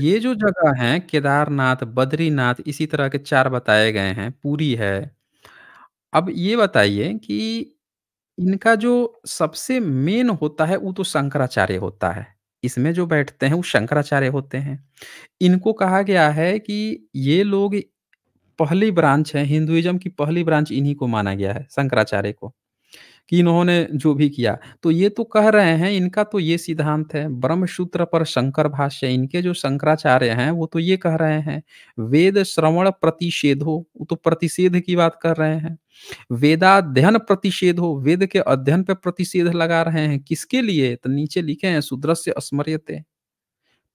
ये जो जगह है केदारनाथ, बद्रीनाथ इसी तरह के चार बताए गए हैं, पूरी है। अब ये बताइए कि इनका जो सबसे मेन होता है वो तो शंकराचार्य होता है। इसमें जो बैठते हैं वो शंकराचार्य होते हैं। इनको कहा गया है कि ये लोग पहली ब्रांच है हिंदुइज़्म की पहली ब्रांच इन्हीं को माना गया है, शंकराचार्य को। कि इन्होंने जो भी किया तो ये तो कह रहे हैं इनका तो ये सिद्धांत है ब्रह्म सूत्र पर शंकर भाष्य इनके जो शंकराचार्य हैं वो तो ये कह रहे हैं वेद श्रवण प्रतिषेध हो वो तो प्रतिषेध की बात कर रहे हैं वेदाध्ययन प्रतिषेध हो वेद के अध्ययन पे प्रतिषेध लगा रहे हैं किसके लिए तो नीचे लिखे हैं सुदृश्य स्मरियते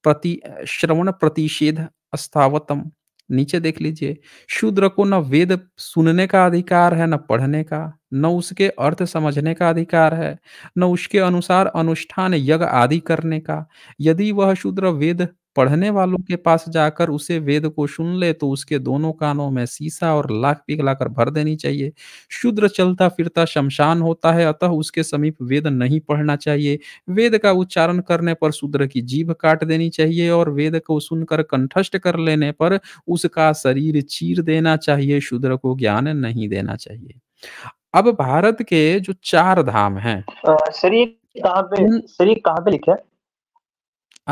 प्रति श्रवण प्रतिषेध अस्थावतम नीचे देख लीजिए शूद्र को न वेद सुनने का अधिकार है न पढ़ने का न उसके अर्थ समझने का अधिकार है न उसके अनुसार अनुष्ठान यज्ञ आदि करने का यदि वह शूद्र वेद पढ़ने वालों के पास जाकर उसे वेद को सुन ले तो उसके दोनों कानों में सीसा और लाख पिघलाकर भर देनी चाहिए शूद्र चलता फिरता शमशान होता है अतः उसके समीप वेद नहीं पढ़ना चाहिए वेद का उच्चारण करने पर शूद्र की जीभ काट देनी चाहिए और वेद को सुनकर कंठस्थ कर लेने पर उसका शरीर चीर देना चाहिए शूद्र को ज्ञान नहीं देना चाहिए अब भारत के जो चार धाम है शरीर कहाँ पे शरीर कहाँ पे लिखा है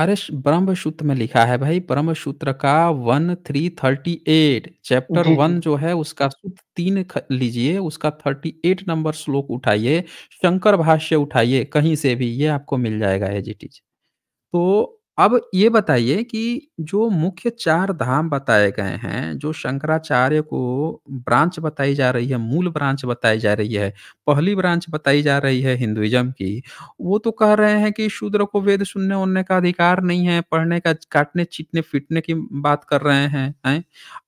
अरे ब्रह्म सूत्र में लिखा है भाई ब्रह्म सूत्र का one three thirty eight chapter one जो है उसका सूत्र तीन लीजिए उसका थर्टी एट नंबर श्लोक उठाइए शंकर भाष्य उठाइए कहीं से भी ये आपको मिल जाएगा एज इट तो अब ये बताइए कि जो मुख्य चार धाम बताए गए हैं, जो शंकराचार्य को ब्रांच बताई जा रही है, मूल ब्रांच बताई जा रही है, पहली ब्रांच बताई जा रही है हिंदुइज़्म की, वो तो कह रहे हैं कि शूद्र को वेद सुनने-वुनने का अधिकार नहीं है, पढ़ने का काटने चीटने फिटने की बात कर रहे हैं, है?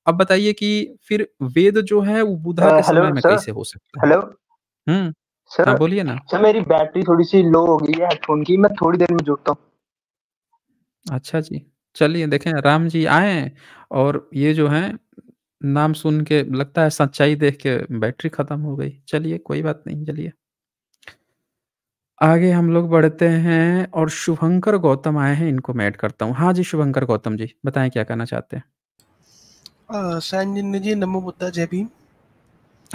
अब बताइए कि फिर वेद जो है वो बुधा के समय में कैसे हो सकता है? हेलो। हाँ, बोलिए ना। सर मेरी बैटरी थोड़ी-सी लो हो गई है हेडफ़ोन की, मैं थोड़ी देर में जुड़ता हूँ। अच्छा जी। चलिए देखें राम जी आए और ये जो है नाम सुन के लगता है सच्चाई देख के बैटरी खत्म हो गई। चलिए कोई बात नहीं चलिए। आगे हम लोग बढ़ते हैं और शुभंकर गौतम आए हैं इनको मैं ऐड करता हूँ। हाँ जी, शुभंकर गौतम जी बताएं क्या कहना चाहते हैं? जी नमो बुद्धा जय भीम।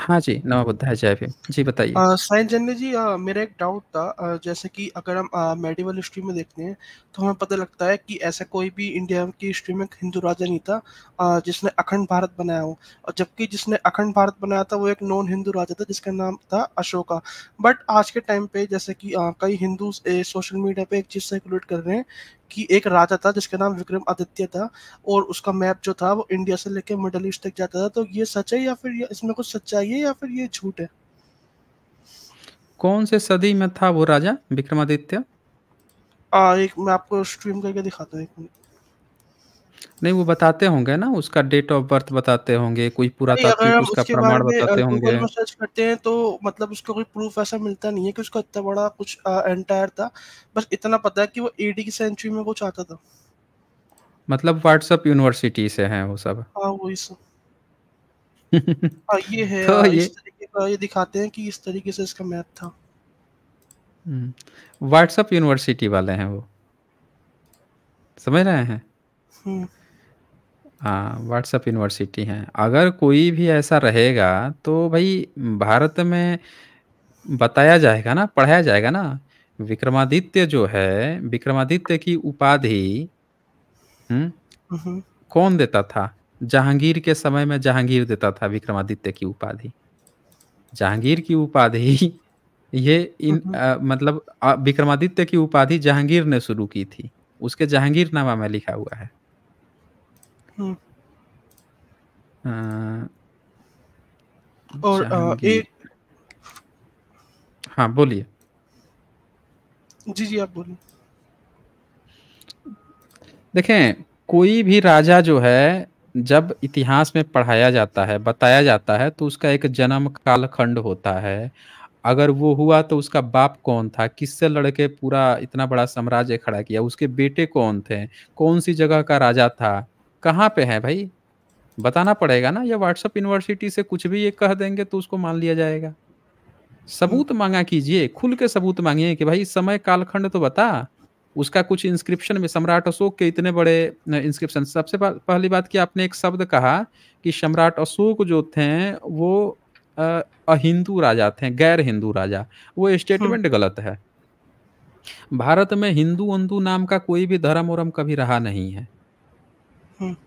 हाँ जी नमः बुद्धाय जय भीम जी बताइए साइंस जन जनने जी आ, मेरा एक डाउट था आ, जैसे कि अगर हम मेडिवल हिस्ट्री में देखते हैं तो हमें पता लगता है कि ऐसा कोई भी इंडिया की हिस्ट्री में हिंदू राजा नहीं था आ, जिसने अखंड भारत बनाया हो और जबकि जिसने अखंड भारत बनाया था वो एक नॉन हिंदू राजा था जिसका नाम था अशोका बट आज के टाइम पे जैसे कि कई हिंदू सोशल मीडिया पे एक चीज़ सर्कुलेट कर रहे हैं कि एक राजा था जिसका नाम विक्रम आदित्य था और उसका मैप जो था वो इंडिया से लेके मिडल ईस्ट तक जाता था तो ये सच है या फिर इसमें कुछ सच्चाई है या फिर ये झूठ है कौन से सदी में था वो राजा विक्रमादित्य आ, एक मैं आपको स्ट्रीम करके दिखाता हूँ एक मिनट नहीं वो बताते होंगे ना उसका डेट ऑफ बर्थ बताते होंगे कोई पूरा उसका प्रमाण बताते होंगे सर्च करते हैं तो मतलब उसका कोई प्रूफ ऐसा मिलता नहीं है कि उसका इतना बड़ा कुछ एंटायर था बस इतना पता है कि वो एडी की सेंचुरी में कुछ आता था मतलब व्हाट्सएप यूनिवर्सिटी से हैं वो सब हाँ वही सब हाँ ये है तो ये ये दिखाते हैं कि इस तरीके से इसका मैप था व्हाट्सएप हम्म। यूनिवर्सिटी वाले हैं वो समझ रहे हैं हाँ व्हाट्सएप यूनिवर्सिटी है अगर कोई भी ऐसा रहेगा तो भाई भारत में बताया जाएगा ना पढ़ाया जाएगा ना विक्रमादित्य जो है विक्रमादित्य की उपाधि हम्म, हम्म। कौन देता था जहांगीर के समय में जहांगीर देता था विक्रमादित्य की उपाधि जहांगीर की उपाधि ये इन हम्म। आ, मतलब विक्रमादित्य की उपाधि जहांगीर ने शुरू की थी उसके जहांगीर नामा में लिखा हुआ है हम्म। और एक हाँ बोलिए जी जी आप बोलिए देखें कोई भी राजा जो है जब इतिहास में पढ़ाया जाता है बताया जाता है तो उसका एक जन्म कालखंड होता है अगर वो हुआ तो उसका बाप कौन था किससे लड़के पूरा इतना बड़ा साम्राज्य खड़ा किया उसके बेटे कौन थे कौन सी जगह का राजा था कहाँ पे है भाई बताना पड़ेगा ना या व्हाट्सअप यूनिवर्सिटी से कुछ भी ये कह देंगे तो उसको मान लिया जाएगा सबूत हम्म। मांगा कीजिए खुल के सबूत मांगिए कि भाई समय कालखंड तो बता उसका कुछ इंस्क्रिप्शन में सम्राट अशोक के इतने बड़े इंस्क्रिप्शन सबसे पहली बात कि आपने एक शब्द कहा कि सम्राट अशोक जो थे वो हिंदू राजा थे गैर हिंदू राजा वो स्टेटमेंट हम्म। गलत है भारत में हिंदू उन्दू नाम का कोई भी धर्म और कभी रहा नहीं है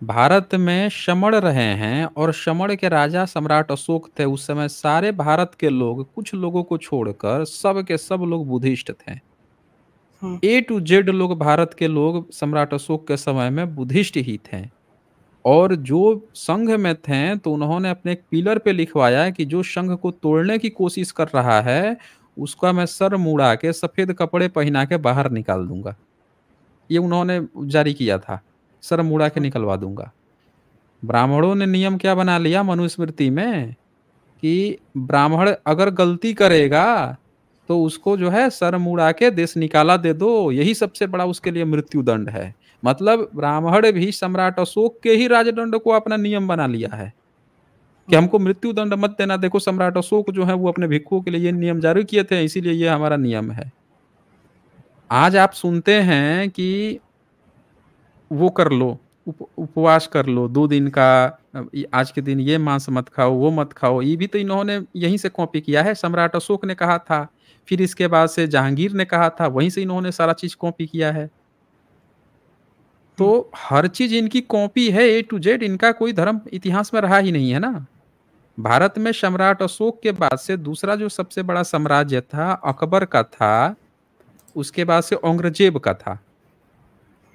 भारत में शमण रहे हैं और शमण के राजा सम्राट अशोक थे उस समय सारे भारत के लोग कुछ लोगों को छोड़कर सब के सब लोग बुद्धिस्ट थे ए टू जेड लोग भारत के लोग सम्राट अशोक के समय में बुद्धिस्ट ही थे और जो संघ में थे तो उन्होंने अपने एक पिलर पे लिखवाया कि जो संघ को तोड़ने की कोशिश कर रहा है उसका मैं सर मुड़ा के सफेद कपड़े पहना के बाहर निकाल दूंगा ये उन्होंने जारी किया था सर मुड़ा के निकलवा दूंगा ब्राह्मणों ने नियम क्या बना लिया मनुस्मृति में कि ब्राह्मण अगर गलती करेगा तो उसको जो है सर मुड़ा के देश निकाला दे दो यही सबसे बड़ा उसके लिए मृत्यु दंड है मतलब ब्राह्मण भी सम्राट अशोक के ही राजदंड को अपना नियम बना लिया है कि हमको मृत्यु दंड मत देना देखो सम्राट अशोक जो है वो अपने भिक्खुओं के लिए ये नियम जारी किए थे इसीलिए ये हमारा नियम है आज आप सुनते हैं कि वो कर लो उप, उपवास कर लो दो दिन का आज के दिन ये मांस मत खाओ वो मत खाओ ये भी तो इन्होंने यहीं से कॉपी किया है सम्राट अशोक ने कहा था फिर इसके बाद से जहांगीर ने कहा था वहीं से इन्होंने सारा चीज कॉपी किया है तो हर चीज इनकी कॉपी है ए टू जेड इनका कोई धर्म इतिहास में रहा ही नहीं है ना भारत में सम्राट अशोक के बाद से दूसरा जो सबसे बड़ा साम्राज्य था अकबर का था उसके बाद से औरंगजेब का था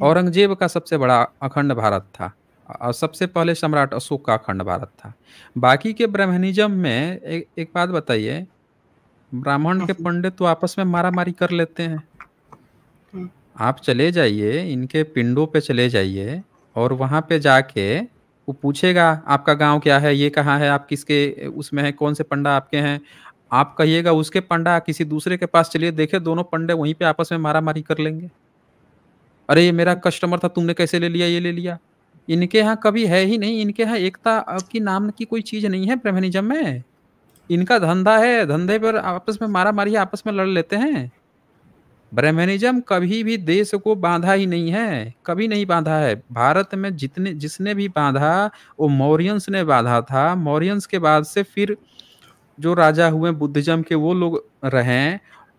हम्म। औरंगजेब का सबसे बड़ा अखंड भारत था और सबसे पहले सम्राट अशोक का अखंड भारत था बाकी के ब्राह्मणिज्म में एक एक बात बताइए ब्राह्मण के पंडित तो आपस में मारा मारी कर लेते हैं हम्म। आप चले जाइए इनके पिंडों पे चले जाइए और वहाँ पे जाके वो पूछेगा आपका गांव क्या है ये कहाँ है आप किसके उसमें है कौन से पंडा आपके हैं आप कहिएगा उसके पंडा किसी दूसरे के पास चलिए देखे दोनों पंडे वहीं पे आपस में मारा मारी कर लेंगे अरे ये मेरा कस्टमर था तुमने कैसे ले लिया ये ले लिया इनके यहाँ कभी है ही नहीं इनके यहाँ एकता की नाम की कोई चीज नहीं है प्रेमनिजम में इनका धंधा है धंधे पर आपस में मारा मारी आपस में लड़ लेते हैं ब्रह्मनिज्म कभी भी देश को बांधा ही नहीं है कभी नहीं बांधा है भारत में जितने जिसने भी बांधा वो मौर्यंस ने बांधा था मौर्यंस के बाद से फिर जो राजा हुए बुद्धिज्म के वो लोग रहे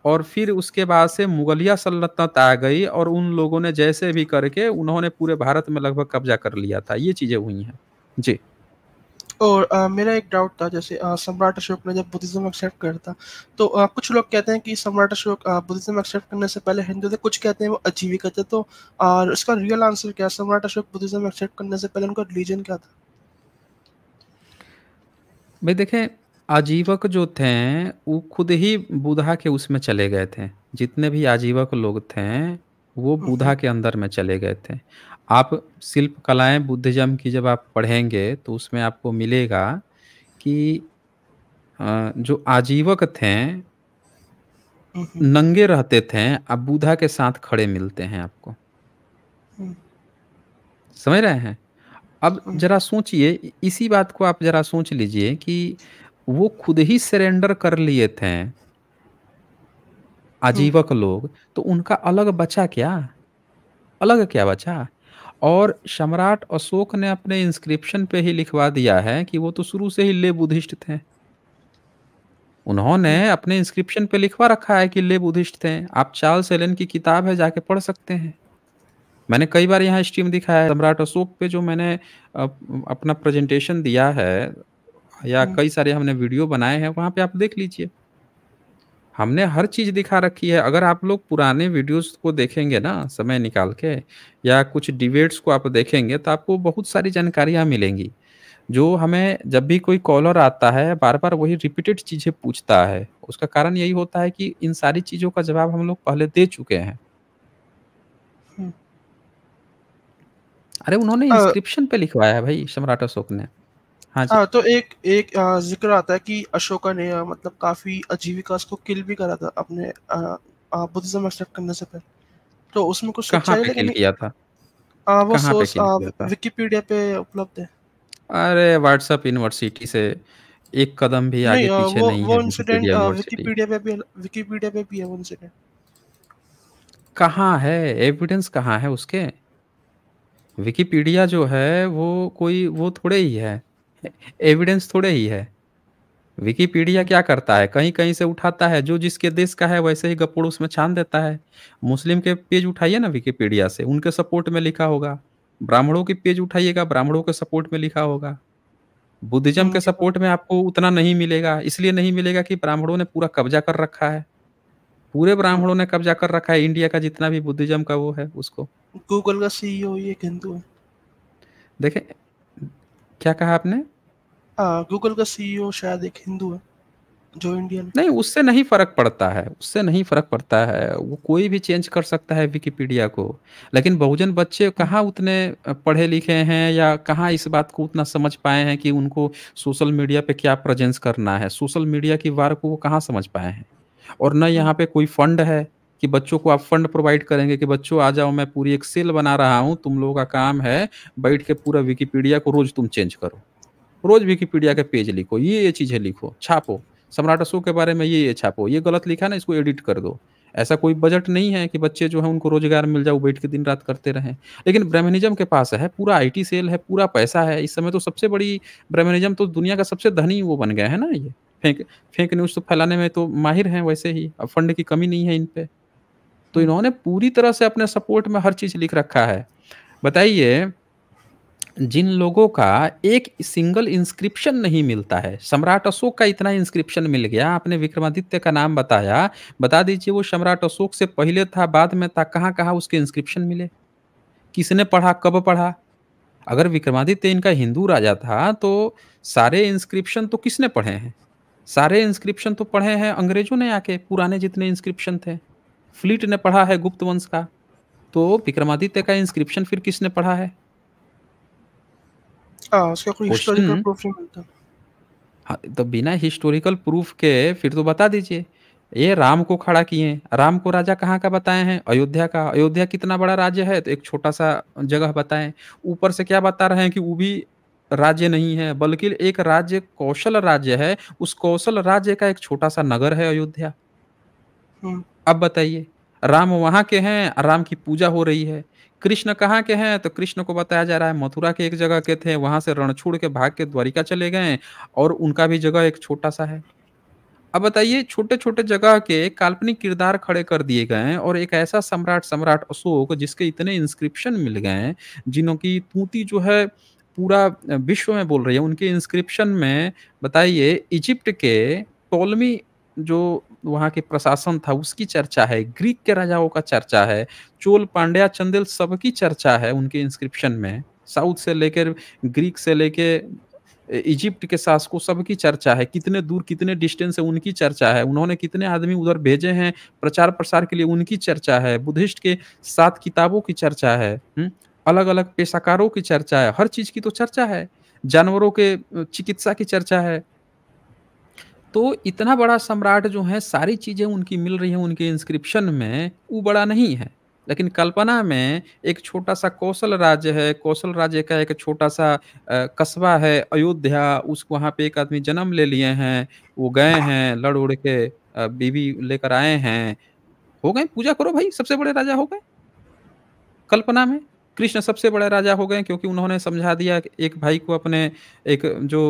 और फिर उसके बाद से मुगलिया सल्तनत आ गई और उन लोगों ने जैसे भी करके उन्होंने पूरे भारत में लगभग कब्जा कर लिया था ये चीज़ें हुई हैं जी और आ, मेरा एक डाउट था जैसे सम्राट अशोक ने जब बुद्धिज़्म एक्सेप्ट किया था तो आ, कुछ लोग कहते हैं कि सम्राट अशोक बुद्धिज़्म एक्सेप्ट करने से पहले हिंदू थे कुछ कहते हैं वो आजीविका थे तो और इसका रियल आंसर क्या सम्राट अशोक बुद्धिज़्म एक्सेप्ट करने से पहले उनका रिलीजन क्या था भाई देखें आजीवक जो थे वो खुद ही बुधा के उसमें चले गए थे जितने भी आजीवक लोग थे वो हम्म, बुधा हम्म। के अंदर में चले गए थे आप शिल्प कलाएं बुद्धिज्म की जब आप पढ़ेंगे तो उसमें आपको मिलेगा कि जो आजीवक थे हम्म, नंगे रहते थे अब बुधा के साथ खड़े मिलते हैं आपको समझ रहे हैं अब जरा सोचिए इसी बात को आप जरा सोच लीजिए कि वो खुद ही सरेंडर कर लिए थे आजीवक हम्म। लोग तो उनका अलग बचा क्या अलग क्या बचा और सम्राट अशोक ने अपने इंस्क्रिप्शन पे ही लिखवा दिया है कि वो तो शुरू से ही ले बुद्धिस्ट थे उन्होंने हम्म। अपने इंस्क्रिप्शन पे लिखवा रखा है कि ले बुद्धिस्ट थे आप चार्ल्स एलन की किताब है जाके पढ़ सकते हैं मैंने कई बार यहाँ स्ट्रीम दिखाया है सम्राट अशोक पे जो मैंने अपना प्रेजेंटेशन दिया है या हाँ। कई सारे हमने वीडियो बनाए हैं वहाँ पे आप देख लीजिए हमने हर चीज दिखा रखी है अगर आप लोग पुराने वीडियोस को देखेंगे ना समय निकाल के या कुछ डिबेट्स को आप देखेंगे तो आपको बहुत सारी जानकारियाँ मिलेंगी जो हमें जब भी कोई कॉलर आता है बार बार वही रिपीटेड चीज़ें पूछता है उसका कारण यही होता है कि इन सारी चीज़ों का जवाब हम लोग पहले दे चुके हैं हम्म। अरे उन्होंने इंस्क्रिप्शन पे लिखवाया है भाई सम्राट अशोक ने हाँ, हाँ तो एक एक जिक्र आता है कि अशोका ने मतलब काफी आजीविका उसको किल भी करा था अपने बुद्धिज्म एक्सेप्ट करने से पहले तो उसमें कुछ कहाँ पे तो किल किया था आ, वो सोर्स विकिपीडिया पे उपलब्ध है अरे व्हाट्सएप यूनिवर्सिटी से एक कदम भी आगे नहीं, पीछे वो, नहीं वो इंसिडेंट विकिपीडिया पे भी विकिपीडिया पे भी है वो इंसिडेंट कहाँ है एविडेंस कहाँ है उसके विकिपीडिया जो है वो कोई वो थोड़े ही है एविडेंस थोड़े ही है विकीपीडिया क्या करता है कहीं कहीं से उठाता है जो जिसके देश का है वैसे ही गपोड़ उसमें छान देता है मुस्लिम के पेज उठाइए ना विकीपीडिया से उनके सपोर्ट में लिखा होगा ब्राह्मणों के पेज उठाइएगा ब्राह्मणों के सपोर्ट में लिखा होगा बुद्धिज्म के सपोर्ट हम्म, में आपको उतना नहीं मिलेगा इसलिए नहीं मिलेगा कि ब्राह्मणों ने पूरा कब्जा कर रखा है पूरे ब्राह्मणों ने कब्जा कर रखा है इंडिया का जितना भी बुद्धिज्म का वो है उसको गूगल का सीईओ e ये हिंदू है क्या कहा आपने गूगल का सीईओ e शायद एक हिंदू है जो इंडियन नहीं उससे नहीं फर्क पड़ता है उससे नहीं फर्क पड़ता है वो कोई भी चेंज कर सकता है विकिपीडिया को लेकिन बहुजन बच्चे कहाँ उतने पढ़े लिखे हैं या कहाँ इस बात को उतना समझ पाए हैं कि उनको सोशल मीडिया पे क्या प्रेजेंस करना है सोशल मीडिया की वार को वो कहाँ समझ पाए हैं और न यहाँ पे कोई फंड है कि बच्चों को आप फंड प्रोवाइड करेंगे कि बच्चों आ जाओ मैं पूरी एक सेल बना रहा हूँ तुम लोगों का काम है बैठ के पूरा विकीपीडिया को रोज तुम चेंज करो रोज विकीपीडिया के पेज लिखो ये ये चीज़ें लिखो छापो सम्राट अशोक के बारे में ये ये छापो ये गलत लिखा ना इसको एडिट कर दो ऐसा कोई बजट नहीं है कि बच्चे जो है उनको रोजगार मिल जाए बैठ के दिन रात करते रहें लेकिन ब्रह्मनिज्म के पास है पूरा आईटी सेल है पूरा पैसा है इस समय तो सबसे बड़ी ब्रह्मनिज्म तो दुनिया का सबसे धनी वो बन गया है ना ये फेंक फेंक न्यूज़ तो फैलाने में तो माहिर हैं वैसे ही अब फंड की कमी नहीं है इन पर तो इन्होंने पूरी तरह से अपने सपोर्ट में हर चीज़ लिख रखा है बताइए जिन लोगों का एक सिंगल इंस्क्रिप्शन नहीं मिलता है सम्राट अशोक का इतना इंस्क्रिप्शन मिल गया आपने विक्रमादित्य का नाम बताया बता दीजिए वो सम्राट अशोक से पहले था बाद में था कहाँ कहाँ उसके इंस्क्रिप्शन मिले किसने पढ़ा कब पढ़ा अगर विक्रमादित्य इनका हिंदू राजा था तो सारे इंस्क्रिप्शन तो किसने पढ़े हैं सारे इंस्क्रिप्शन तो पढ़े हैं अंग्रेजों ने आके पुराने जितने इंस्क्रिप्शन थे फ्लीट ने पढ़ा है गुप्त वंश का तो विक्रमादित्य का इंस्क्रिप्शन फिर किसने पढ़ा है हाँ, हाँ, तो बिना हिस्टोरिकल प्रूफ के फिर तो बता दीजिए ये राम को खड़ा किए राम को राजा कहाँ का बताए हैं अयोध्या का अयोध्या कितना बड़ा राज्य है तो एक छोटा सा जगह बताए ऊपर से क्या बता रहे हैं कि वो भी राज्य नहीं है बल्कि एक राज्य कौशल राज्य है उस कौशल राज्य का एक छोटा सा नगर है अयोध्या हम्म। अब बताइए राम वहां के हैं राम की पूजा हो रही है कृष्ण कहाँ के हैं तो कृष्ण को बताया जा रहा है मथुरा के एक जगह के थे वहां से रण छोड़ के भाग के द्वारिका चले गए और उनका भी जगह एक छोटा सा है अब बताइए छोटे छोटे जगह के काल्पनिक किरदार खड़े कर दिए गए और एक ऐसा सम्राट सम्राट अशोक जिसके इतने इंस्क्रिप्शन मिल गए हैं जिन्हों की तूती जो है पूरा विश्व में बोल रही है उनके इंस्क्रिप्शन में बताइए इजिप्ट के टोलमी जो वहाँ के प्रशासन था उसकी चर्चा है ग्रीक के राजाओं का चर्चा है चोल पांड्या चंदेल सबकी चर्चा है उनके इंस्क्रिप्शन में साउथ से लेकर ग्रीक से लेकर इजिप्ट के शासकों सबकी चर्चा है कितने दूर कितने डिस्टेंस है उनकी चर्चा है उन्होंने कितने आदमी उधर भेजे हैं प्रचार प्रसार के लिए उनकी चर्चा है बुद्धिस्ट के सात किताबों की चर्चा है हम्म, अलग अलग पेशाकारों की चर्चा है हर चीज की तो चर्चा है जानवरों के चिकित्सा की चर्चा है तो इतना बड़ा सम्राट जो है सारी चीज़ें उनकी मिल रही हैं उनके इंस्क्रिप्शन में वो बड़ा नहीं है लेकिन कल्पना में एक छोटा सा कौशल राज्य है कौशल राज्य का एक छोटा सा कस्बा है अयोध्या उस वहाँ पे एक आदमी जन्म ले लिए हैं वो गए हैं लड़ उड़ के बीवी लेकर आए हैं हो गए पूजा करो भाई सबसे बड़े राजा हो गए कल्पना में कृष्ण सबसे बड़े राजा हो गए क्योंकि उन्होंने समझा दिया एक भाई को अपने एक जो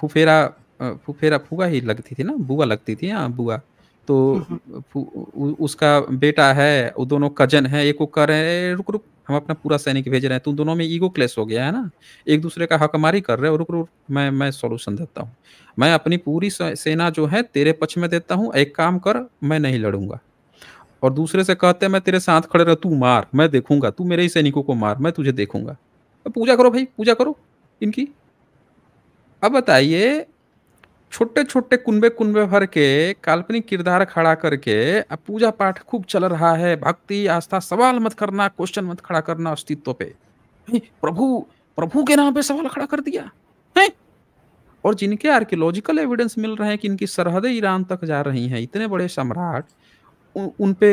फुफेरा फेरा फुआ ही लगती थी ना बुआ लगती थी हाँ बुआ तो उसका बेटा है वो दोनों कजन है एक को कर रहे हैं रुक रुक हम अपना पूरा सैनिक भेज रहे हैं तुम दोनों में ईगो क्लेश हो गया है ना एक दूसरे का हकमारी कर रहे हो रुक रुक मैं मैं सोल्यूशन देता हूँ मैं अपनी पूरी सेना जो है तेरे पक्ष में देता हूँ एक काम कर मैं नहीं लड़ूंगा और दूसरे से कहते हैं मैं तेरे साथ खड़े रह तू मार मैं देखूंगा तू मेरे ही सैनिकों को मार मैं तुझे देखूंगा पूजा करो भाई पूजा करो इनकी अब बताइए छोटे छोटे कुनबे कुनबे भर के काल्पनिक किरदार खड़ा करके अब पूजा पाठ खूब चल रहा है भक्ति आस्था सवाल मत करना क्वेश्चन मत खड़ा करना अस्तित्व पे प्रभु प्रभु के नाम पे सवाल खड़ा कर दिया है और जिनके आर्कियोलॉजिकल एविडेंस मिल रहे हैं कि इनकी सरहदें ईरान तक जा रही हैं इतने बड़े सम्राट उन पे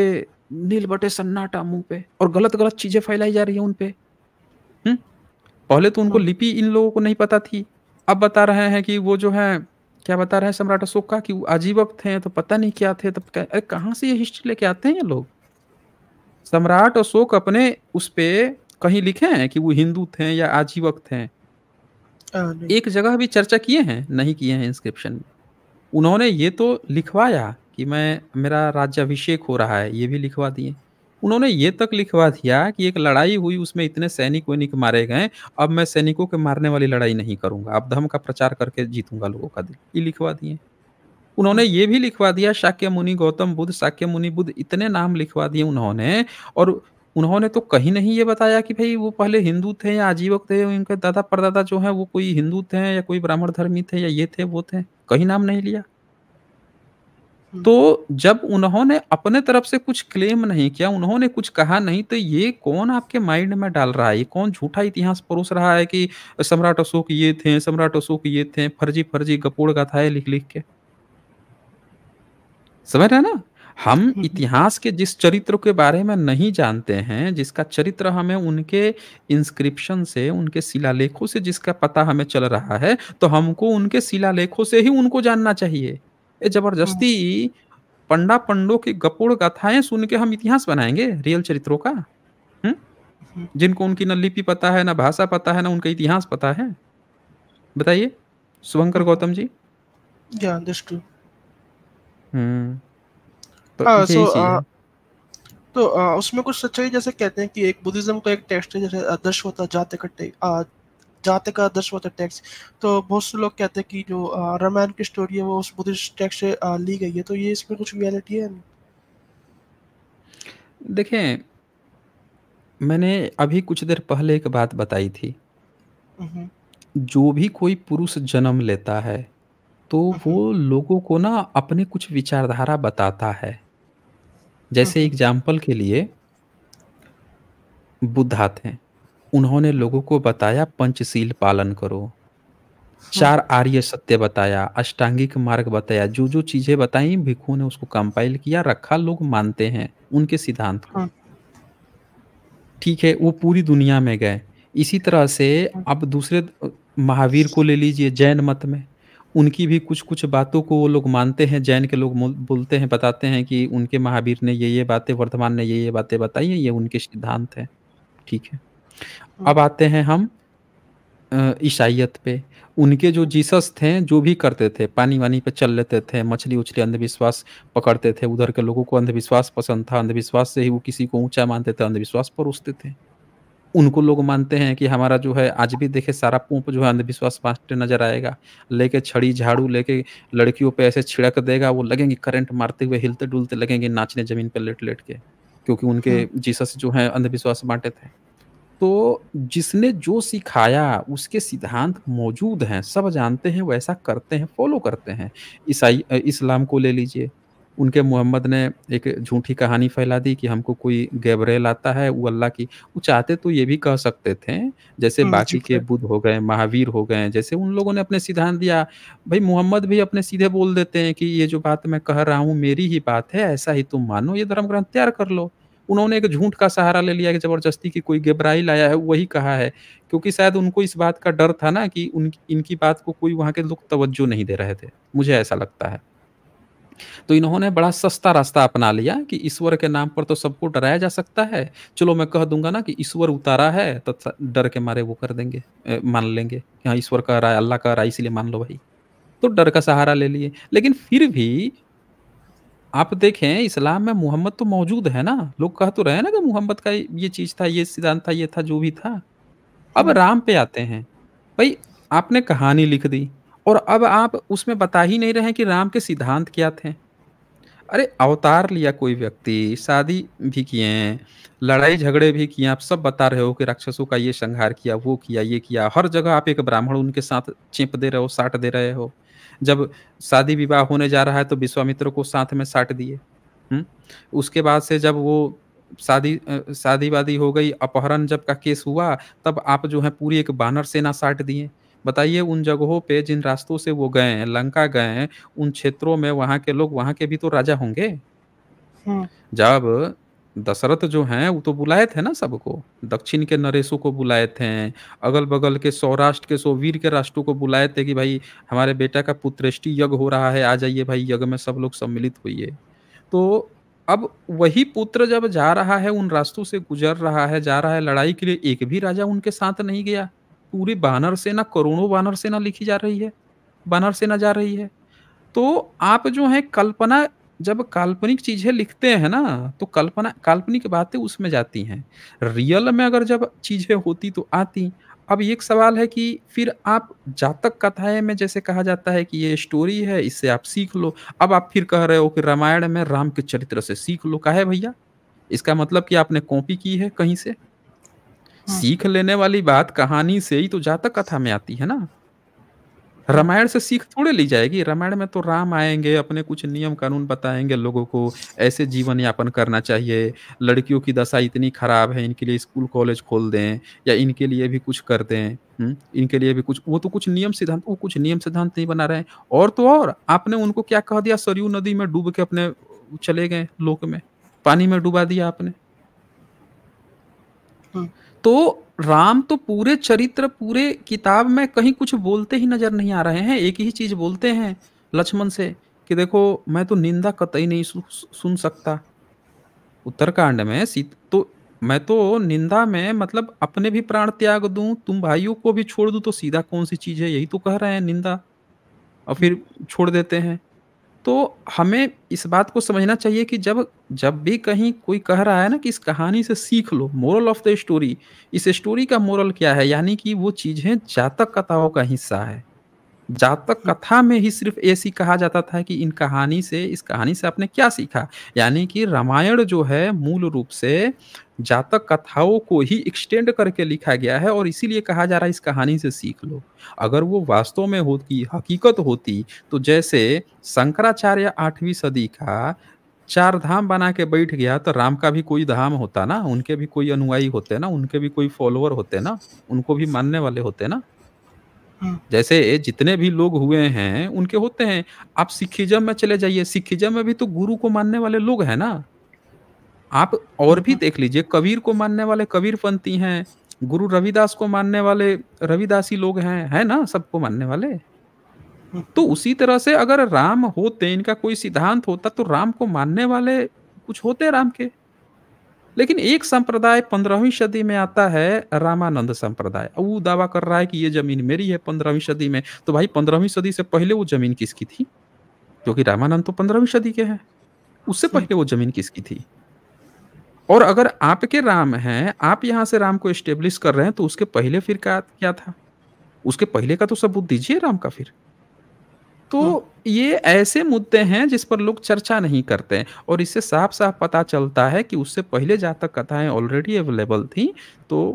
नील बटे सन्नाटा मुंह पे और गलत गलत चीजें फैलाई जा रही है उनपे हम्म? पहले तो उनको हाँ। लिपि इन लोगों को नहीं पता थी अब बता रहे हैं कि वो जो है क्या बता रहे हैं सम्राट अशोक का कि वो अजीबक थे तो पता नहीं क्या थे तब तो अरे कहाँ से ये हिस्ट्री लेके आते हैं ये लोग सम्राट अशोक अपने उस पे कहीं लिखे हैं कि वो हिंदू थे या आजीवक थे एक जगह भी चर्चा किए हैं नहीं किए हैं इंस्क्रिप्शन में उन्होंने ये तो लिखवाया कि मैं मेरा अभिषेक हो रहा है ये भी लिखवा दिए उन्होंने ये तक लिखवा दिया कि एक लड़ाई हुई उसमें इतने सैनिक वैनिक मारे गए अब मैं सैनिकों के मारने वाली लड़ाई नहीं करूंगा अब धर्म का प्रचार करके जीतूंगा लोगों का दिल ये लिखवा दिए उन्होंने ये भी लिखवा दिया शाक्य मुनि गौतम बुद्ध शाक्य मुनि बुद्ध इतने नाम लिखवा दिए उन्होंने और उन्होंने तो कहीं नहीं ये बताया कि भाई वो पहले हिंदू थे या आजीवक थे उनके दादा परदादा जो है वो कोई हिंदू थे या कोई ब्राह्मण धर्मी थे या ये थे वो थे कहीं नाम नहीं लिया तो जब उन्होंने अपने तरफ से कुछ क्लेम नहीं किया उन्होंने कुछ कहा नहीं तो ये कौन आपके माइंड में डाल रहा है ये कौन झूठा इतिहास परोस रहा है कि सम्राट अशोक ये थे सम्राट अशोक ये थे फर्जी फर्जी गपोड़ गाथाएं लिख लिख के समझ रहे ना हम हम्म, हम्म। इतिहास के जिस चरित्र के बारे में नहीं जानते हैं जिसका चरित्र हमें उनके इंस्क्रिप्शन से उनके शिलालेखों से जिसका पता हमें चल रहा है तो हमको उनके शिलालेखों से ही उनको जानना चाहिए ये जबरदस्ती हाँ। पंडा पंडो की गपोड़ गाथाएं सुन के हम इतिहास बनाएंगे रियल चरित्रों का हुँ? हम्म। जिनको उनकी न लिपि पता है ना भाषा पता है ना उनका इतिहास पता है बताइए शुभंकर हाँ। गौतम जी तो, हाँ, आ, so, आ, तो आ, उसमें कुछ सच्चाई जैसे कहते हैं कि एक बुद्धिज्म का एक टेक्स्ट है जैसे आदर्श होता जाते इकट्ठे जहाँ तक दसवा वो टैक्स तो बहुत से लोग कहते हैं कि जो रामायण की स्टोरी है वो उस बुद्धिस्ट टैक्स से ली गई है तो ये इसमें कुछ रियलिटी है देखें मैंने अभी कुछ देर पहले एक बात बताई थी जो भी कोई पुरुष जन्म लेता है तो वो लोगों को ना अपने कुछ विचारधारा बताता है जैसे एग्जाम्पल के लिए बुद्धा थे उन्होंने लोगों को बताया पंचशील पालन करो हाँ। चार आर्य सत्य बताया अष्टांगिक मार्ग बताया जो जो चीजें बताई भिक्खु ने उसको कंपाइल किया रखा लोग मानते हैं उनके सिद्धांत को हाँ। ठीक है वो पूरी दुनिया में गए इसी तरह से हाँ। अब दूसरे महावीर को ले लीजिए जैन मत में उनकी भी कुछ कुछ बातों को वो लोग मानते हैं जैन के लोग बोलते हैं बताते हैं कि उनके महावीर ने ये ये बातें वर्धमान ने ये ये बातें बताई हैं ये उनके सिद्धांत हैं ठीक है हम्म। अब आते हैं हम ईसाइत पे उनके जो जीसस थे जो भी करते थे पानी वानी पे चल लेते थे मछली उछली अंधविश्वास पकड़ते थे उधर के लोगों को अंधविश्वास पसंद था अंधविश्वास से ही वो किसी को ऊंचा मानते थे अंधविश्वास पर थे उनको लोग मानते हैं कि हमारा जो है आज भी देखे सारा पूंप जो है अंधविश्वास बांटते नजर आएगा लेके छड़ी झाड़ू लेके लड़कियों पे ऐसे छिड़क देगा वो लगेंगे करंट मारते हुए हिलते डुलते लगेंगे नाचने जमीन पर लेट लेट के क्योंकि उनके हम्म। जीसस जो है अंधविश्वास बांटे थे तो जिसने जो सिखाया उसके सिद्धांत मौजूद हैं सब जानते हैं वैसा करते हैं फॉलो करते हैं ईसाई इस्लाम को ले लीजिए उनके मोहम्मद ने एक झूठी कहानी फैला दी कि हमको कोई गैबरेल आता है वो अल्लाह की वो चाहते तो ये भी कह सकते थे जैसे हाँ, बाकी के बुद्ध हो गए महावीर हो गए जैसे उन लोगों ने अपने सिद्धांत दिया भाई मोहम्मद भी अपने सीधे बोल देते हैं कि ये जो बात मैं कह रहा हूँ मेरी ही बात है ऐसा ही तुम मानो ये धर्म ग्रंथ तैयार कर लो उन्होंने एक झूठ का सहारा ले लिया कि जबरदस्ती की कोई गेबराइल आया है वही कहा है क्योंकि शायद उनको इस बात का डर था ना कि उन इनकी बात को कोई वहाँ के लोग तवज्जो नहीं दे रहे थे मुझे ऐसा लगता है तो इन्होंने बड़ा सस्ता रास्ता अपना लिया कि ईश्वर के नाम पर तो सबको डराया जा सकता है चलो मैं कह दूंगा ना कि ईश्वर उतारा है तो डर के मारे वो कर देंगे मान लेंगे हाँ ईश्वर कह रहा है अल्लाह कह रहा है इसीलिए मान लो भाई तो डर का सहारा ले लिए लेकिन फिर भी आप देखें इस्लाम में मोहम्मद तो मौजूद है ना लोग कह तो रहे ना कि मोहम्मद का ये चीज था ये सिद्धांत था ये था जो भी था अब हम्म। राम पे आते हैं भाई आपने कहानी लिख दी और अब आप उसमें बता ही नहीं रहे कि राम के सिद्धांत क्या थे अरे अवतार लिया कोई व्यक्ति शादी भी किए लड़ाई झगड़े भी किए आप सब बता रहे हो कि राक्षसों का ये संहार किया वो किया ये किया हर जगह आप एक ब्राह्मण उनके साथ चिंप दे रहे हो साट दे रहे हो जब शादी विवाह होने जा रहा है तो विश्वामित्र को साथ में साट दिए हम्म? उसके बाद से जब वो शादी शादी वादी हो गई अपहरण जब का केस हुआ तब आप जो है पूरी एक बानर सेना साट दिए बताइए उन जगहों पे जिन रास्तों से वो गए लंका गए उन क्षेत्रों में वहाँ के लोग वहाँ के भी तो राजा होंगे जब दशरथ जो हैं वो तो बुलाए थे ना सबको दक्षिण के नरेशों को बुलाए थे अगल बगल के सौराष्ट्र के सोवीर के राष्ट्रों को बुलाए थे कि भाई हमारे बेटा का पुत्रेष्टि यज्ञ हो रहा है आ जाइए भाई यज्ञ में सब लोग सम्मिलित होइए तो अब वही पुत्र जब जा रहा है उन रास्तों से गुजर रहा है जा रहा है लड़ाई के लिए एक भी राजा उनके साथ नहीं गया पूरी बानर सेना करोड़ों बानर सेना लिखी जा रही है बानर सेना जा रही है तो आप जो है कल्पना जब काल्पनिक चीजें लिखते हैं ना तो कल्पना काल्पनिक बातें उसमें जाती हैं रियल में अगर जब चीजें होती तो आती अब एक सवाल है कि फिर आप जातक कथाएं में जैसे कहा जाता है कि ये स्टोरी है इससे आप सीख लो अब आप फिर कह रहे हो कि रामायण में राम के चरित्र से सीख लो काहे भैया इसका मतलब कि आपने कॉपी की है कहीं से हाँ। सीख लेने वाली बात कहानी से ही तो जातक कथा में आती है ना रामायण से सीख थोड़े ली जाएगी रामायण में तो राम आएंगे अपने कुछ नियम कानून बताएंगे लोगों को ऐसे जीवन यापन करना चाहिए लड़कियों की दशा इतनी खराब है इनके लिए स्कूल कॉलेज खोल दें या इनके लिए भी कुछ कर दें हम्म, इनके लिए भी कुछ वो तो कुछ नियम सिद्धांत वो कुछ नियम सिद्धांत नहीं बना रहे हैं और तो और आपने उनको क्या कह दिया सरयू नदी में डूब के अपने चले गए लोक में पानी में डुबा दिया आपने हाँ। तो राम तो पूरे चरित्र पूरे किताब में कहीं कुछ बोलते ही नजर नहीं आ रहे हैं एक ही चीज बोलते हैं लक्ष्मण से कि देखो मैं तो निंदा कतई नहीं सु, सुन सकता उत्तरकांड में सीत तो मैं तो निंदा में मतलब अपने भी प्राण त्याग दूं तुम भाइयों को भी छोड़ दूं तो सीधा कौन सी चीज है यही तो कह रहे हैं निंदा और फिर छोड़ देते हैं तो हमें इस बात को समझना चाहिए कि जब जब भी कहीं कोई कह रहा है ना कि इस कहानी से सीख लो मोरल ऑफ द स्टोरी इस स्टोरी का मोरल क्या है यानी कि वो चीज़ें जातक कथाओं का हिस्सा है जातक कथा में ही सिर्फ ऐसी कहा जाता था कि इन कहानी से इस कहानी से आपने क्या सीखा यानी कि रामायण जो है मूल रूप से जातक कथाओं को ही एक्सटेंड करके लिखा गया है और इसीलिए कहा जा रहा है इस कहानी से सीख लो अगर वो वास्तव में होती हकीकत होती तो जैसे शंकराचार्य आठवीं सदी का चार धाम बना के बैठ गया तो राम का भी कोई धाम होता ना उनके भी कोई अनुयायी होते ना उनके भी कोई फॉलोअर होते ना उनको भी मानने वाले होते ना हाँ। जैसे जितने भी लोग हुए हैं उनके होते हैं आप सिखिजम में चले जाइए सिखिजम में भी तो गुरु को मानने वाले लोग हैं ना आप और भी हम्म। देख लीजिए कबीर को मानने वाले कबीर पंथी हैं गुरु रविदास को मानने वाले रविदासी लोग हैं है ना सबको मानने वाले तो उसी तरह से अगर राम होते इनका कोई सिद्धांत होता तो राम को मानने वाले कुछ होते राम के लेकिन एक संप्रदाय पंद्रहवीं सदी में आता है रामानंद संप्रदाय वो दावा कर रहा है कि ये जमीन मेरी है पंद्रहवीं सदी में तो भाई पंद्रहवीं सदी से पहले वो जमीन किसकी थी क्योंकि रामानंद तो पंद्रहवीं सदी के हैं उससे हम्म। पहले वो जमीन किसकी थी और अगर आपके राम हैं आप यहाँ से राम को इस्टेब्लिश कर रहे हैं तो उसके पहले फिर क्या क्या था उसके पहले का तो सबूत दीजिए राम का फिर तो हाँ। ये ऐसे मुद्दे हैं जिस पर लोग चर्चा नहीं करते हैं और इससे साफ साफ पता चलता है कि उससे पहले जहाँ तक कथाएं ऑलरेडी अवेलेबल थी तो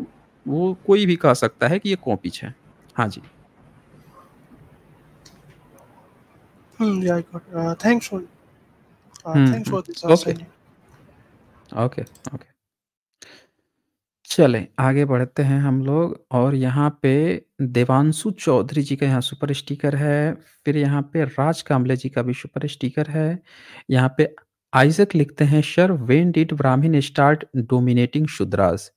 वो कोई भी कह सकता है कि ये कॉपीज है हाँ जी thanks for thanks for this okay okay चलें आगे बढ़ते हैं हम लोग और यहाँ पे देवांशु चौधरी जी का यहाँ सुपर स्टिकर है फिर यहाँ पे राज कामले जी का भी सुपर स्टिकर है यहाँ पे आइजक लिखते हैं sir when did Brahmin start dominating Shudras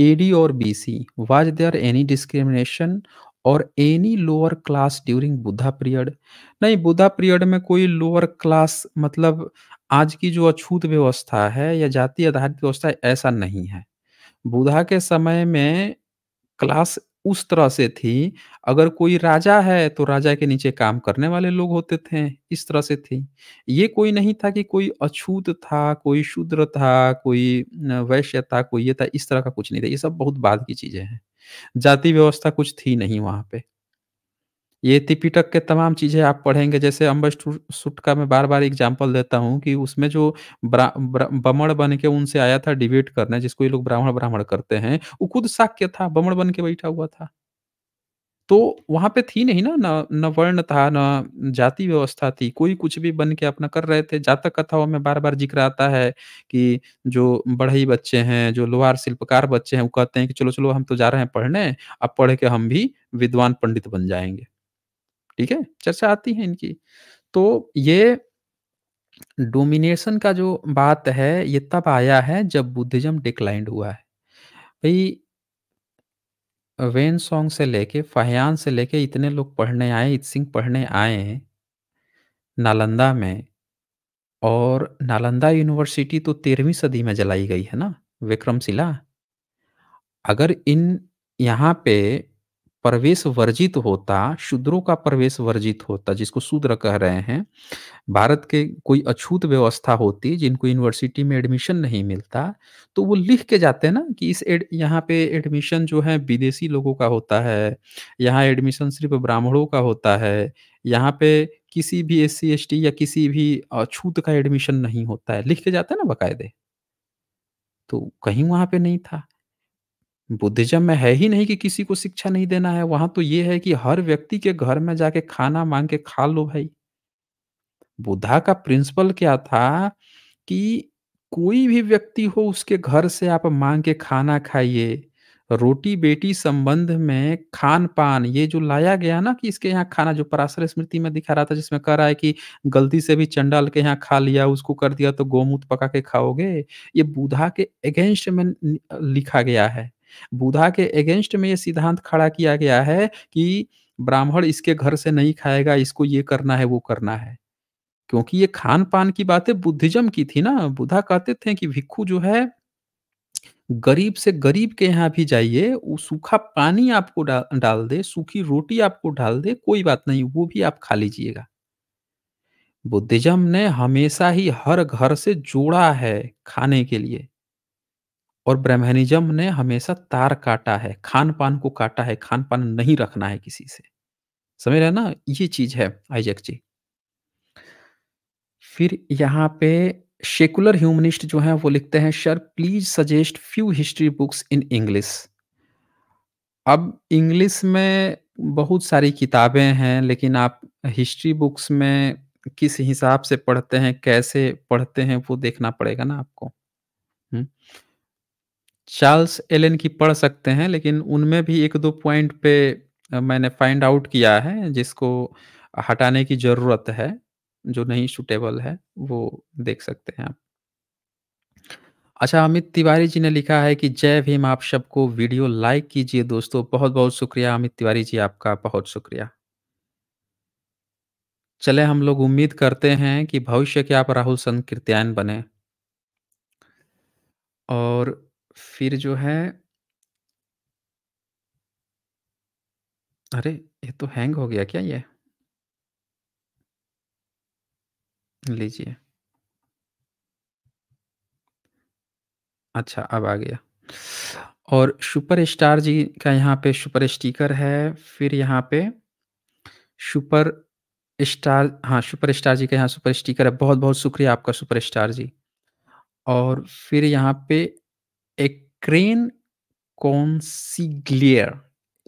AD or BC was there any discrimination or any lower class during Buddha period नहीं बुद्धा पीरियड में कोई लोअर क्लास मतलब आज की जो अछूत व्यवस्था है या जाति आधारित व्यवस्था ऐसा नहीं है बुधा के समय में क्लास उस तरह से थी अगर कोई राजा है तो राजा के नीचे काम करने वाले लोग होते थे इस तरह से थी ये कोई नहीं था कि कोई अछूत था कोई शूद्र था कोई वैश्य था कोई ये था इस तरह का कुछ नहीं था ये सब बहुत बाद की चीजें हैं जाति व्यवस्था कुछ थी नहीं वहां पे ये त्रिपिटक के तमाम चीज़ें आप पढ़ेंगे जैसे सुट का मैं बार-बार एग्ज़ाम्पल देता हूँ कि उसमें जो ब्रा बमण बन के उनसे आया था डिबेट करने जिसको ये लोग ब्राह्मण-ब्राह्मण करते हैं, वो खुद शाक्य था, बमण बन के बैठा हुआ था। तो वहाँ पे थी नहीं ना, न न वर्ण था, न जाति व्यवस्था थी, कोई कुछ भी बन के अपना कर रहे थे। जातक कथाओं में बार-बार ज़िक्र आता है कि जो बढ़ई बच्चे हैं, जो लोहार शिल्पकार बच्चे हैं, वो कहते हैं कि चलो-चलो हम तो जा रहे हैं पढ़ने, अब पढ़ के हम भी विद्वान पंडित बन जाएंगे ठीक है चर्चा आती है इनकी तो ये डोमिनेशन का जो बात है ये तब आया है जब बुद्धिज्म डिक्लाइंड हुआ है भाई वेन सॉन्ग से लेके फहयान से लेके इतने लोग पढ़ने आए इत सिंह पढ़ने आए नालंदा में और नालंदा यूनिवर्सिटी तो तेरहवीं सदी में जलाई गई है ना विक्रमशिला अगर इन यहाँ पे प्रवेश वर्जित होता शूद्रों का प्रवेश वर्जित होता जिसको शूद्र कह रहे हैं भारत के कोई अछूत व्यवस्था होती जिनको यूनिवर्सिटी में एडमिशन नहीं मिलता तो वो लिख के जाते हैं ना कि इस एड यहाँ पे एडमिशन जो है विदेशी लोगों का होता है यहाँ एडमिशन सिर्फ ब्राह्मणों का होता है यहाँ पे किसी भी एस सी या किसी भी अछूत का एडमिशन नहीं होता है लिख के जाते ना बाकायदे तो कहीं वहां पे नहीं था बुद्धिज्म में है ही नहीं कि किसी को शिक्षा नहीं देना है वहां तो ये है कि हर व्यक्ति के घर में जाके खाना मांग के खा लो भाई बुद्धा का प्रिंसिपल क्या था कि कोई भी व्यक्ति हो उसके घर से आप मांग के खाना खाइए रोटी बेटी संबंध में खान पान ये जो लाया गया ना कि इसके यहाँ खाना जो पराशर स्मृति में दिखा रहा था जिसमें कह रहा है कि गलती से भी चंडाल के यहाँ खा लिया उसको कर दिया तो गोमूत पका के खाओगे ये बुधा के अगेंस्ट में लिखा गया है बुधा के अगेंस्ट में ये सिद्धांत खड़ा किया गया है कि ब्राह्मण इसके घर से नहीं खाएगा इसको ये करना है वो करना है क्योंकि ये खान पान की बातें बुद्धिज्म की थी ना बुधा कहते थे कि भिक्खु जो है गरीब से गरीब के यहाँ भी जाइए वो सूखा पानी आपको डा, डाल दे सूखी रोटी आपको डाल दे कोई बात नहीं वो भी आप खा लीजिएगा बुद्धिज्म ने हमेशा ही हर घर से जोड़ा है खाने के लिए और ब्राह्मणिज्म ने हमेशा तार काटा है खान पान को काटा है खान पान नहीं रखना है किसी से समझ रहे ना ये चीज है आइजक जी फिर यहाँ पे सेकुलर ह्यूमनिस्ट जो है वो लिखते हैं sir please suggest few history books in English अब इंग्लिश में बहुत सारी किताबें हैं लेकिन आप हिस्ट्री बुक्स में किस हिसाब से पढ़ते हैं कैसे पढ़ते हैं वो देखना पड़ेगा ना आपको हुँ? चार्ल्स एलेन की पढ़ सकते हैं लेकिन उनमें भी एक दो पॉइंट पे मैंने फाइंड आउट किया है जिसको हटाने की ज़रूरत है, जो नहीं सुटेबल है, वो देख सकते हैं आप। अच्छा, अमित तिवारी जी ने लिखा है कि जय भीम आप सबको वीडियो लाइक कीजिए दोस्तों। बहुत-बहुत शुक्रिया अमित तिवारी जी, आपका बहुत शुक्रिया। चले हम लोग उम्मीद करते हैं कि भविष्य के आप राहुल संकीर्त्यायन बने और फिर जो है अरे! ये तो हैंग हो गया क्या ये? लीजिए। अच्छा, अब आ गया। और सुपर स्टार जी का यहाँ पे सुपर स्टिकर है, फिर यहाँ पे स्टार हाँ, सुपर स्टार जी का यहाँ सुपर स्टिकर है। बहुत-बहुत शुक्रिया आपका सुपर स्टार जी। और फिर यहाँ पे एक्रेन कॉन्सिग्लियर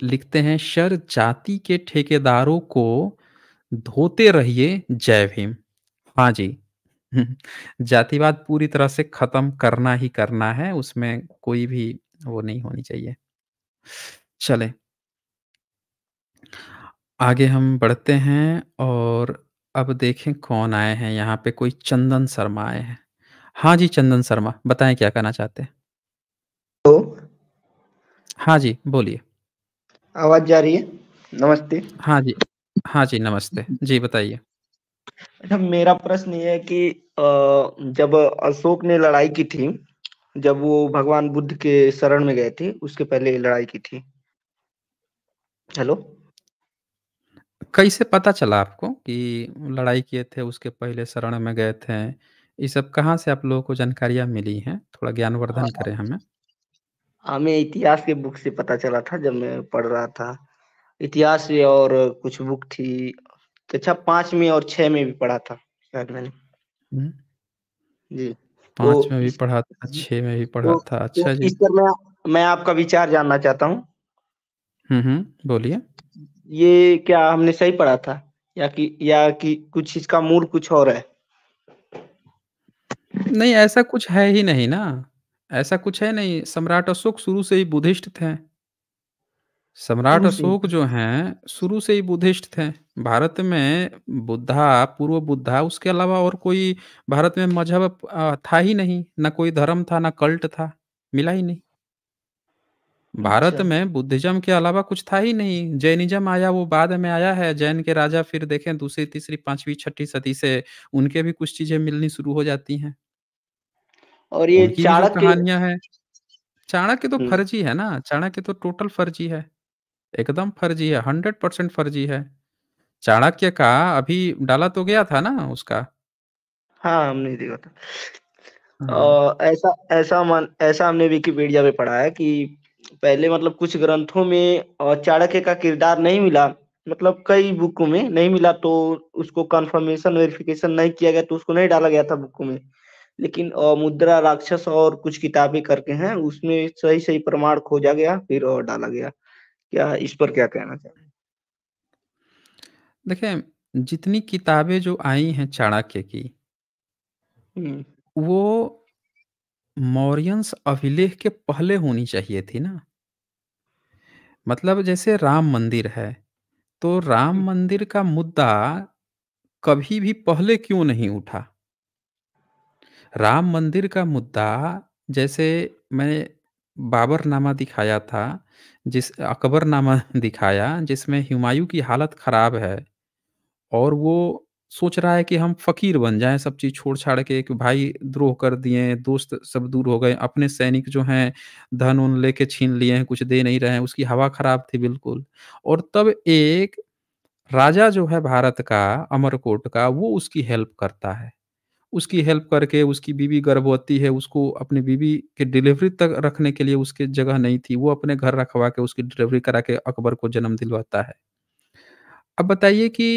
लिखते हैं शर जाति के ठेकेदारों को धोते रहिए जय भीम हाँ जी जातिवाद पूरी तरह से खत्म करना ही करना है उसमें कोई भी वो नहीं होनी चाहिए चले आगे हम बढ़ते हैं और अब देखें कौन आए हैं यहाँ पे कोई चंदन शर्मा आए हैं हाँ जी चंदन शर्मा बताएं क्या कहना चाहते हैं हेलो तो हाँ जी बोलिए आवाज जा रही है नमस्ते हाँ जी हाँ जी नमस्ते जी बताइए अच्छा मेरा प्रश्न ये है कि जब अशोक ने लड़ाई की थी जब वो भगवान बुद्ध के शरण में गए थे उसके पहले लड़ाई की थी हेलो कैसे पता चला आपको कि लड़ाई किए थे उसके पहले शरण में गए थे ये सब कहाँ से आप लोगों को जानकारियां मिली हैं थोड़ा ज्ञानवर्धन हाँ। करें हमें हमें इतिहास के बुक से पता चला था जब मैं पढ़ रहा था इतिहास से और कुछ बुक थी कक्षा अच्छा, पांच में और छह में भी पढ़ा था शायद मैंने जी तो पाँच में भी पढ़ा था छह में भी तो पढ़ा तो, था अच्छा जी इस पर मैं मैं आपका विचार जानना चाहता हूँ हम्म बोलिए ये क्या हमने सही पढ़ा था या कि या कि कुछ इसका मूल कुछ और है नहीं ऐसा कुछ है ही नहीं ना ऐसा कुछ है नहीं, सम्राट अशोक शुरू से ही बुद्धिस्ट थे। सम्राट अशोक जो हैं, शुरू से ही बुद्धिस्ट थे। भारत में बुद्धा, पूर्व बुद्धा उसके अलावा और कोई भारत में मज़हब था ही नहीं, ना कोई धर्म था, ना कल्ट था, मिला ही नहीं। भारत अच्छा। में बुद्धिज़्म के अलावा कुछ था ही नहीं, जैनिज़्म आया वो बाद में आया है, जैन के राजा फिर देखें दूसरी, तीसरी, पांचवी छठी सदी से उनके भी कुछ चीज़ें मिलनी शुरू हो जाती हैं। और ये चाणक्य कहानियां है चाणक्य तो हम्म। फर्जी है ना चाणक्य तो टोटल फर्जी है एकदम फर्जी है हंड्रेड परसेंट फर्जी है चाणक्य का अभी डाला तो गया था ना उसका हाँ हमने देखा था हाँ। ऐसा ऐसा मान ऐसा हमने विकिपीडिया पे पढ़ा है कि पहले मतलब कुछ ग्रंथों में चाणक्य का किरदार नहीं मिला मतलब कई बुकों में नहीं मिला तो उसको कंफर्मेशन वेरिफिकेशन नहीं किया गया तो उसको नहीं डाला गया था बुकों में लेकिन मुद्रा राक्षस और कुछ किताबें करके हैं उसमें सही सही प्रमाण खोजा गया फिर और डाला गया क्या इस पर क्या कहना चाहिए देखिए जितनी किताबें जो आई हैं चाणक्य की वो मौर्यंस अभिलेख के पहले होनी चाहिए थी ना मतलब जैसे राम मंदिर है तो राम मंदिर का मुद्दा कभी भी पहले क्यों नहीं उठा राम मंदिर का मुद्दा जैसे मैंने बाबरनामा दिखाया था जिस अकबरनामा दिखाया जिसमें हुमायूँ की हालत ख़राब है और वो सोच रहा है कि हम फ़कीर बन जाएं सब चीज़ छोड़-छाड़ के कि भाई द्रोह कर दिए, दोस्त सब दूर हो गए, अपने सैनिक जो हैं धन-उन लेके छीन लिए हैं, कुछ दे नहीं रहे हैं, उसकी हवा ख़राब थी बिल्कुल। और तब एक राजा जो है भारत का, अमरकोट का, वो उसकी हेल्प करता है। उसकी हेल्प करके उसकी बीवी गर्भवती है उसको अपनी बीवी के डिलीवरी तक रखने के लिए उसके जगह नहीं थी वो अपने घर रखवा के उसकी डिलीवरी करा के अकबर को जन्म दिलवाता है अब बताइए कि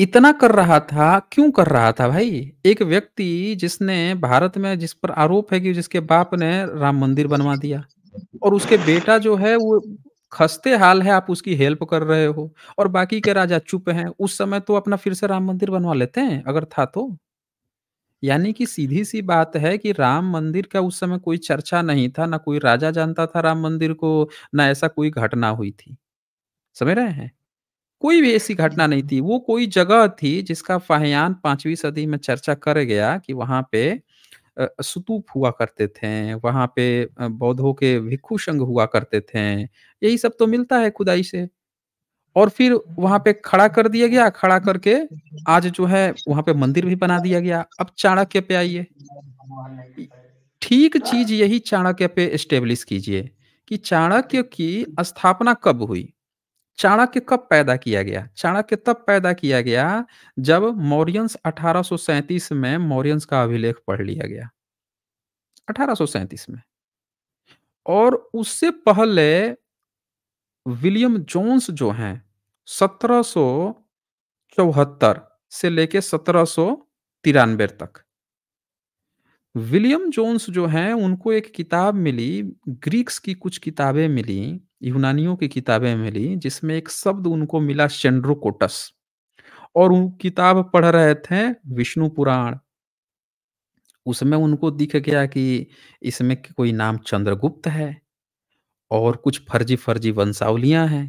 इतना कर रहा था क्यों कर रहा था भाई एक व्यक्ति जिसने भारत में जिस पर आरोप है कि जिसके बाप ने राम मंदिर बनवा दिया और उसके बेटा जो है वो खस्ते हाल है आप उसकी हेल्प कर रहे हो और बाकी के राजा चुप हैं उस समय तो अपना फिर से राम मंदिर बनवा लेते हैं अगर था तो यानी कि सीधी सी बात है कि राम मंदिर का उस समय कोई चर्चा नहीं था ना कोई राजा जानता था राम मंदिर को ना ऐसा कोई घटना हुई थी समझ रहे हैं कोई भी ऐसी घटना नहीं हम्म। थी वो कोई जगह थी जिसका फाहयान पांचवी सदी में चर्चा कर गया कि वहां पे स्तूप हुआ करते थे वहां पे बौद्धों के भिक्षु संघ हुआ करते थे यही सब तो मिलता है खुदाई से और फिर वहां पे खड़ा कर दिया गया खड़ा करके आज जो है वहां पे मंदिर भी बना दिया गया अब चाणक्य पे आइए ठीक चीज यही चाणक्य पे एस्टेब्लिश कीजिए कि चाणक्य की स्थापना कब हुई चाणक्य कब पैदा किया गया चाणक्य तब पैदा किया गया जब मौर्यंस 1837 में मौर्यंस का अभिलेख पढ़ लिया गया 1837 में और उससे पहले विलियम जोन्स जो हैं सत्रह से लेके सत्रह तक विलियम जोन्स जो हैं उनको एक किताब मिली ग्रीक्स की कुछ किताबें मिली यूनानियों की किताबें मिली जिसमें एक शब्द उनको मिला चंड्रुकोटस और उन किताब पढ़ रहे थे विष्णु पुराण उसमें उनको दिख गया कि इसमें कोई नाम चंद्रगुप्त है और कुछ फर्जी फर्जी वंशावलियां हैं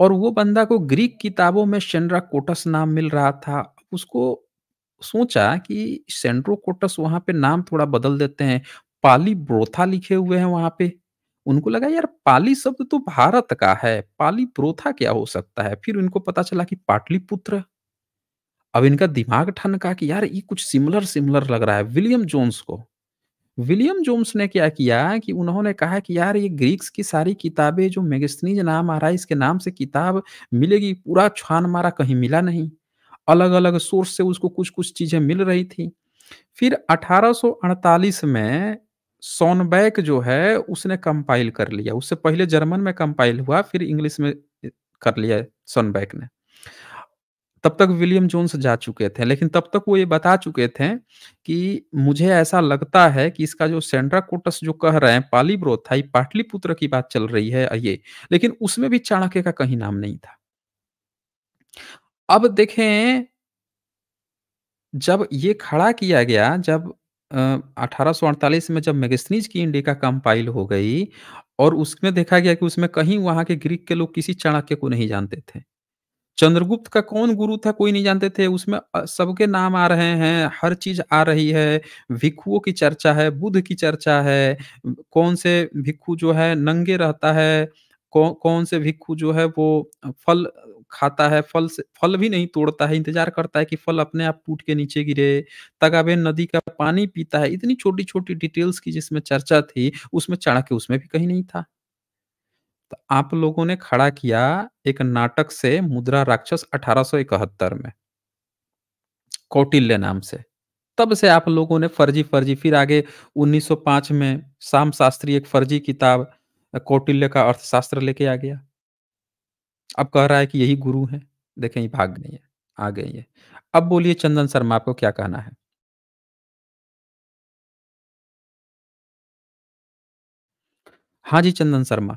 और वो बंदा को ग्रीक किताबों में सेंड्राकोटस नाम मिल रहा था उसको सोचा कि सेंड्रोकोटस वहां पे नाम थोड़ा बदल देते हैं पाली ब्रोथा लिखे हुए हैं वहां पे उनको लगा यार पाली शब्द तो भारत का है पाली प्रोथा क्या हो सकता है फिर उनको पता चला कि पाटलिपुत्र अब इनका दिमाग ठन का कि यार ये कुछ सिमिलर सिमिलर लग रहा है विलियम जोन्स को विलियम जोन्स ने क्या किया कि उन्होंने कहा कि यार ये ग्रीक्स की सारी किताबें जो मेगस्थनीज नाम आ रहा है इसके नाम से किताब मिलेगी पूरा छान मारा कहीं मिला नहीं अलग अलग सोर्स से उसको कुछ कुछ चीजें मिल रही थी फिर 1848 में सोनबैक जो है उसने कंपाइल कर लिया उससे पहले जर्मन में कंपाइल हुआ फिर इंग्लिश में कर लिया सोनबैक ने तब तक विलियम जोन्स जा चुके थे लेकिन तब तक वो ये बता चुके थे कि मुझे ऐसा लगता है कि इसका जो सेंड्रा कोटस जो कह रहे हैं पालीब्रोथा था पाटलिपुत्र की बात चल रही है ये लेकिन उसमें भी चाणक्य का कहीं नाम नहीं था अब देखें जब ये खड़ा किया गया जब 1848 में जब मैगस्नीज की इंडिका कंपाइल हो गई और उसमें देखा गया कि उसमें कहीं वहाँ के ग्रीक के लोग किसी चाणक्य को नहीं जानते थे। चंद्रगुप्त का कौन गुरु था कोई नहीं जानते थे। उसमें सबके नाम आ रहे हैं, हर चीज़ आ रही है, भिक्खुओं की चर्चा है, बुद्ध की चर्चा है, कौन से भिक्षु जो है नंगे रहता है, कौ कौन से भिक्खु जो है वो फल खाता है फल से फल भी नहीं तोड़ता है इंतजार करता है कि फल अपने आप टूट के नीचे गिरे तगाबे नदी का पानी पीता है इतनी छोटी छोटी डिटेल्स की जिसमें चर्चा थी उसमें चाणक्य उसमें भी कहीं नहीं था तो आप लोगों ने खड़ा किया एक नाटक से मुद्रा राक्षस अठारह में कौटिल्य नाम से तब से आप लोगों ने फर्जी फर्जी फिर आगे 1905 में शाम शास्त्री एक फर्जी किताब कौटिल्य का अर्थशास्त्र लेके आ गया अब कह रहा है कि यही गुरु है देखें ये भाग गई है आ गई है अब बोलिए चंदन शर्मा आपको क्या कहना है हाँ जी चंदन शर्मा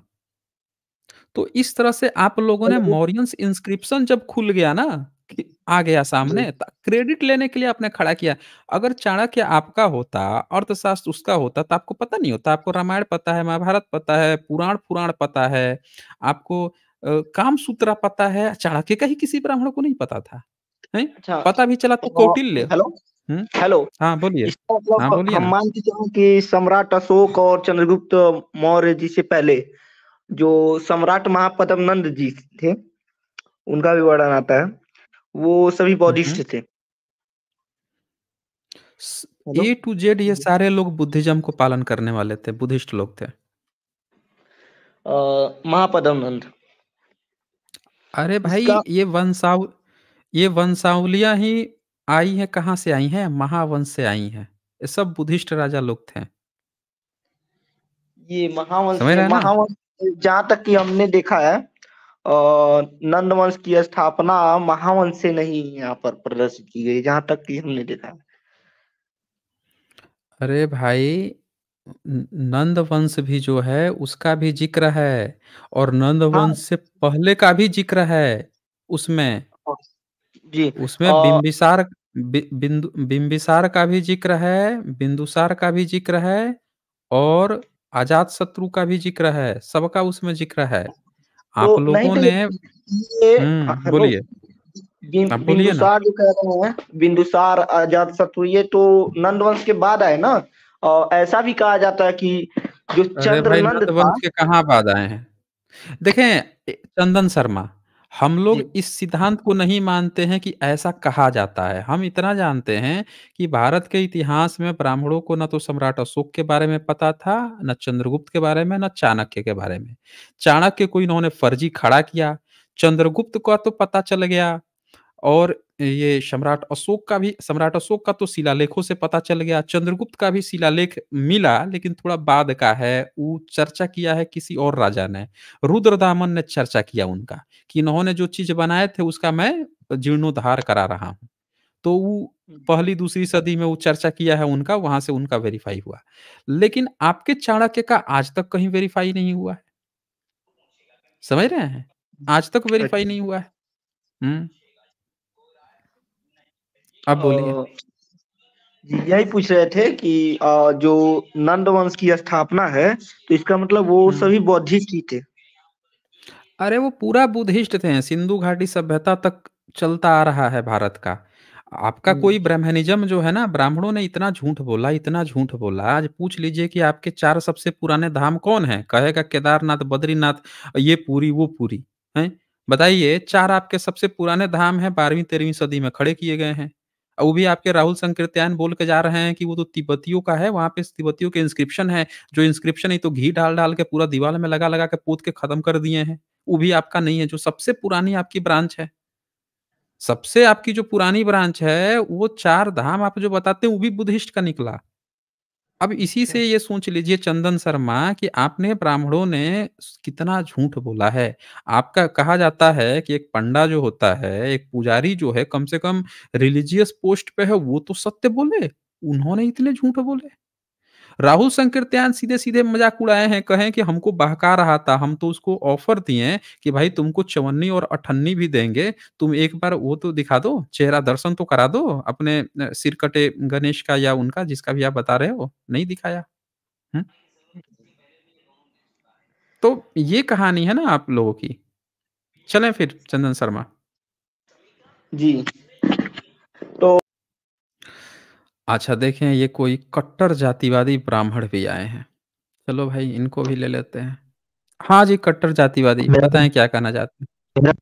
तो इस तरह से आप लोगों ने मॉरियंस इंस्क्रिप्शन जब खुल गया ना कि आ गया सामने क्रेडिट लेने के लिए आपने खड़ा किया अगर चाणक्य आपका होता अर्थशास्त्र उसका होता तो आपको पता नहीं होता आपको रामायण पता है महाभारत पता है पुराण पुराण पता है आपको काम सूत्रा पता है चाणक्य का ही किसी ब्राह्मण को नहीं पता था है? अच्छा, पता भी चला तो, तो कौटिल्य हेलो हेलो हाँ बोलिए मतलब हाँ, बोलिए हम मान कि सम्राट अशोक और चंद्रगुप्त मौर्य जी से पहले जो सम्राट महापदम नंद जी थे उनका भी वर्णन आता है वो सभी बौद्धिस्ट थे ए टू जेड ये सारे लोग बुद्धिज्म को पालन करने वाले थे बुद्धिस्ट लोग थे महापदम नंद अरे भाई इसका ये वंशाव ये वंशावलियां ही आई है कहाँ से आई है महावंश से आई है ये सब बुद्धिस्ट राजा लोग थे ये महावंश महावंश जहाँ तक कि हमने देखा है नंद वंश की स्थापना महावंश से नहीं यहाँ पर प्रदर्शित की गई जहाँ तक कि हमने देखा है अरे भाई नंद वंश भी जो है उसका भी जिक्र है और नंद वंश हाँ। से पहले का भी जिक्र है उसमें जी उसमें और बिंबिसार बिंदु बिंबिसार का भी जिक्र है बिंदुसार का भी जिक्र है और आजाद शत्रु का भी जिक्र है सबका उसमें जिक्र है आप तो लोगों तो ने हम्म, हाँ, बोलिए आप बोलिए बिंदुसार जो कह रहे हैं बिंदुसार आजाद शत्रु ये तो नंदवंश के बाद आए ना और ऐसा भी कहा जाता है कि जो चंद्रनंद के कहाँ बाद आए हैं देखें चंदन शर्मा हम लोग इस सिद्धांत को नहीं मानते हैं कि ऐसा कहा जाता है हम इतना जानते हैं कि भारत के इतिहास में ब्राह्मणों को न तो सम्राट अशोक के बारे में पता था न चंद्रगुप्त के बारे में न चाणक्य के बारे में चाणक्य को इन्होंने फर्जी खड़ा किया चंद्रगुप्त का तो पता चल गया और ये सम्राट अशोक का भी सम्राट अशोक का तो शिलालेखों से पता चल गया चंद्रगुप्त का भी शिलालेख मिला लेकिन थोड़ा बाद का है वो चर्चा किया है किसी और राजा ने रुद्रदामन ने चर्चा किया उनका कि इन्होंने जो चीज बनाए थे उसका मैं जीर्णोद्धार करा रहा हूँ तो वो पहली दूसरी सदी में वो चर्चा किया है उनका वहां से उनका वेरीफाई हुआ लेकिन आपके चाणक्य का आज तक कहीं वेरीफाई नहीं हुआ है समझ रहे हैं आज तक वेरीफाई नहीं हुआ है हम्म आप बोलिए यही पूछ रहे थे कि जो नंद वंश की स्थापना है तो इसका मतलब वो हम्म। सभी बौद्धिस्ट ही थे अरे वो पूरा बुद्धिस्ट थे सिंधु घाटी सभ्यता तक चलता आ रहा है भारत का आपका हम्म। कोई ब्राह्मणिज्म जो है ना ब्राह्मणों ने इतना झूठ बोला इतना झूठ बोला आज पूछ लीजिए कि आपके चार सबसे पुराने धाम कौन है कहेगा केदारनाथ बद्रीनाथ ये पूरी वो पूरी है बताइए चार आपके सबसे पुराने धाम है बारहवीं तेरहवीं सदी में खड़े किए गए हैं वो भी आपके राहुल संकृत्यान बोल के जा रहे हैं कि वो तो तिब्बतियों का है वहां पे तिब्बतियों के इंस्क्रिप्शन है जो इंस्क्रिप्शन ही तो घी डाल डाल के पूरा दीवार में लगा लगा के पोत के खत्म कर दिए हैं वो भी आपका नहीं है जो सबसे पुरानी आपकी ब्रांच है सबसे आपकी जो पुरानी ब्रांच है वो चार धाम आप जो बताते हैं वो भी बुद्धिस्ट का निकला अब इसी अच्छा। से ये सोच लीजिए चंदन शर्मा कि आपने ब्राह्मणों ने कितना झूठ बोला है आपका कहा जाता है कि एक पंडा जो होता है एक पुजारी जो है कम से कम रिलीजियस पोस्ट पे है वो तो सत्य बोले उन्होंने इतने झूठ बोले राहुल संकीर्त्यान सीधे सीधे मजाक उड़ाए हैं कहें कि हमको बहका रहा था हम तो उसको ऑफर दिए कि भाई तुमको चवन्नी और अठन्नी भी देंगे तुम एक बार वो तो दिखा दो चेहरा दर्शन तो करा दो अपने सिरकटे गणेश का या उनका जिसका भी आप बता रहे हो नहीं दिखाया हुँ? तो ये कहानी है ना आप लोगों की चलें फिर चंदन शर्मा जी अच्छा देखें ये कोई कट्टर जातिवादी ब्राह्मण भी आए हैं। चलो भाई इनको भी ले लेते हैं। हाँ जी, कट्टर जातिवादी बताएं क्या कहना चाहते हैं? मेरा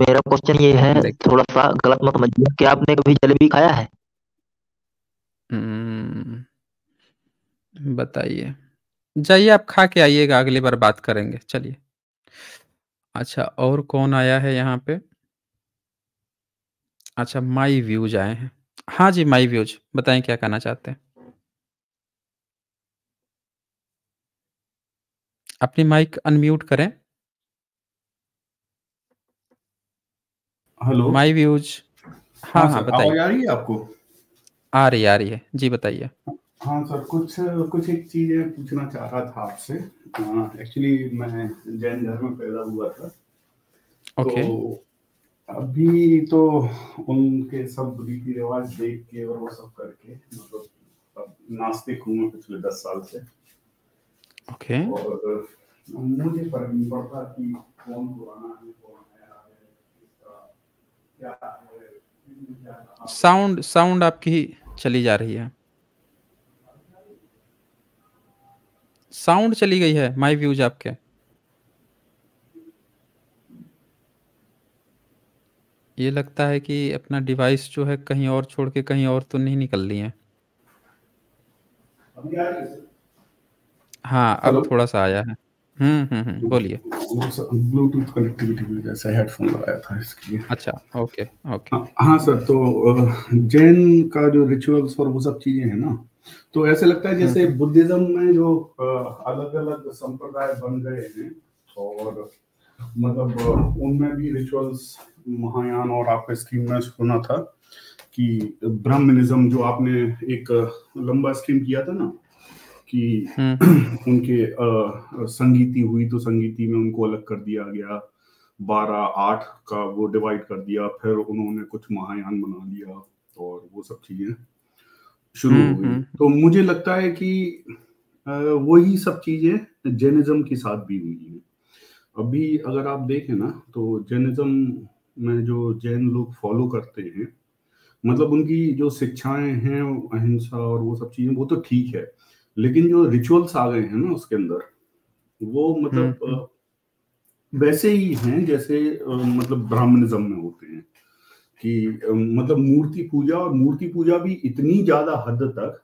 मेरा क्वेश्चन ये है थोड़ा-सा गलत मत समझिए कि आपने कभी जलेबी खाया है? हम्म, बताइए। जाइए आप खा के आइएगा अगली बार बात करेंगे, चलिए। अच्छा और कौन आया है यहाँ पे? अच्छा माई व्यूज़ आए हैं। हाँ जी, माई व्यूज़ बताएं क्या कहना चाहते हैं? अपनी माइक अनम्यूट करें। हेलो। माय व्यूज़ हाँ, हाँ, हाँ बताइए। आ रही है आपको? आ रही है, आ रही है। जी, बताइए। हाँ सर, कुछ कुछ एक चीज पूछना चाह रहा था आपसे। एक्चुअली हाँ, मैं जैन धर्म में पैदा हुआ था। ओके। तो अभी तो उनके सब रीति रिवाज देख के और वो सब करके मतलब नास्तिक हूँ पिछले दस साल से ओके okay. और मुझे फर्क नहीं पड़ता कि कौन पुराना है कौन नया है क्या साउंड साउंड आपकी चली जा रही है साउंड चली गई है माय व्यूज आपके हाँ ये लगता है कि अपना डिवाइस जो है कहीं और छोड़ के कहीं और तो नहीं निकल ली है हाँ अब Hello? थोड़ा सा आया है हम्म हम्म हम्म तो बोलिए ब्लूटूथ कनेक्टिविटी की वजह से हेडफोन लगाया था इसके लिए अच्छा ओके ओके हाँ सर हाँ, तो जैन का जो रिचुअल्स और वो सब चीजें हैं ना तो ऐसे लगता है हम्म। जैसे बुद्धिज्म में जो अलग अलग संप्रदाय बन गए हैं और मतलब उनमें भी रिचुअल्स महायान और आपका स्कीम में सुना था कि ब्राह्मणिज्म जो आपने एक लंबा स्कीम किया था ना कि हम्म। उनके संगीति हुई तो संगीति में उनको अलग कर दिया गया बारह आठ का वो डिवाइड कर दिया फिर उन्होंने कुछ महायान बना लिया और वो सब चीजें शुरू हो हम्म, गई हम्म। तो मुझे लगता है कि वही सब चीजें जैनिज्म के साथ भी हुई है अभी अगर आप देखें ना तो जैनिज्म में जो जैन लोग फॉलो करते हैं मतलब उनकी जो शिक्षाएं हैं अहिंसा और वो सब चीजें वो तो ठीक है लेकिन जो रिचुअल्स आ गए हैं ना उसके अंदर वो मतलब हम्म, हम्म। वैसे ही हैं जैसे मतलब ब्राह्मणिज्म में होते हैं कि मतलब मूर्ति पूजा और मूर्ति पूजा भी इतनी ज्यादा हद तक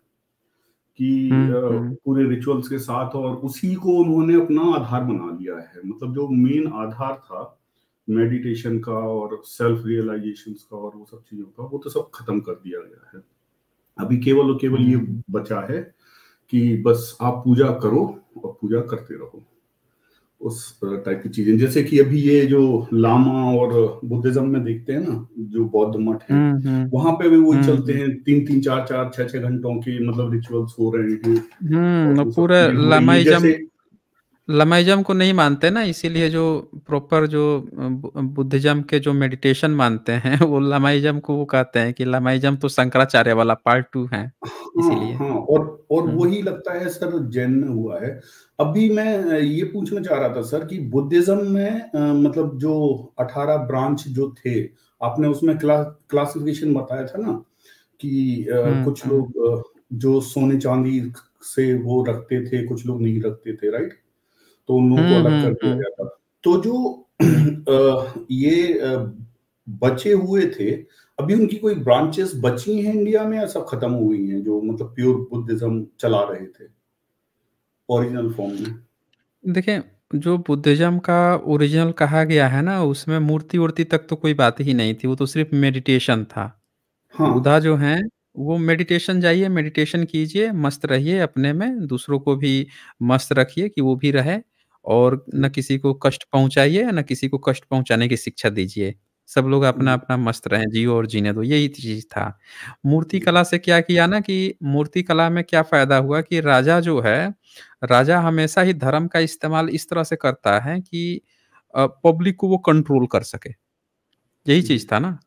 कि हम्म, हम्म। पूरे रिचुअल्स के साथ और उसी को उन्होंने अपना आधार बना लिया है मतलब जो मेन आधार था मेडिटेशन का और सेल्फ रियलाइजेशन का और वो सब चीजों का वो तो सब खत्म कर दिया गया है अभी केवल और केवल ये हम्म। बचा है कि बस आप पूजा करो और पूजा करते रहो उस टाइप की चीजें जैसे कि अभी ये जो लामा और बुद्धिज्म में देखते हैं ना जो बौद्ध मठ है हम्म, हम्म। वहां पे भी वो हम्म, चलते हैं तीन तीन चार चार छह छह घंटों के मतलब रिचुअल्स हो रहे हैं पूरे लामाइज्म लमाइजम को नहीं मानते ना इसीलिए जो प्रॉपर जो बुद्धिज्म के जो मेडिटेशन मानते हैं वो लमाइजम को वो कहते हैं कि लमाइजम तो शंकराचार्य वाला पार्ट टू है हाँ, इसीलिए हाँ, हाँ, और और वही लगता है सर जैन में हुआ है अभी मैं ये पूछना चाह रहा था सर कि बुद्धिज्म में मतलब जो 18 ब्रांच जो थे आपने उसमें क्ला, क्लासिफिकेशन बताया था ना कि हम्म, कुछ हुँ. हम्म। लोग जो सोने चांदी से वो रखते थे कुछ लोग नहीं रखते थे राइट तो उन लोगों को हम्म, अलग कर दिया गया था तो जो ये बचे हुए थे अभी उनकी कोई ब्रांचेस बची हैं इंडिया में या सब खत्म हुई हैं जो मतलब प्योर बुद्धिज्म चला रहे थे ओरिजिनल फॉर्म में देखें जो बुद्धिज्म का ओरिजिनल कहा गया है ना उसमें मूर्ति वूर्ति तक तो कोई बात ही नहीं थी वो तो सिर्फ मेडिटेशन था हाँ। बुद्धा जो है वो मेडिटेशन जाइए मेडिटेशन कीजिए मस्त रहिए अपने में दूसरों को भी मस्त रखिए कि वो भी रहे और न किसी को कष्ट पहुंचाइए न किसी को कष्ट पहुंचाने की शिक्षा दीजिए सब लोग अपना अपना मस्त रहे जियो और जीने दो तो यही चीज था मूर्ति कला से क्या किया ना कि मूर्ति कला में क्या फायदा हुआ कि राजा जो है राजा हमेशा ही धर्म का इस्तेमाल इस तरह से करता है कि पब्लिक को वो कंट्रोल कर सके यही चीज था ना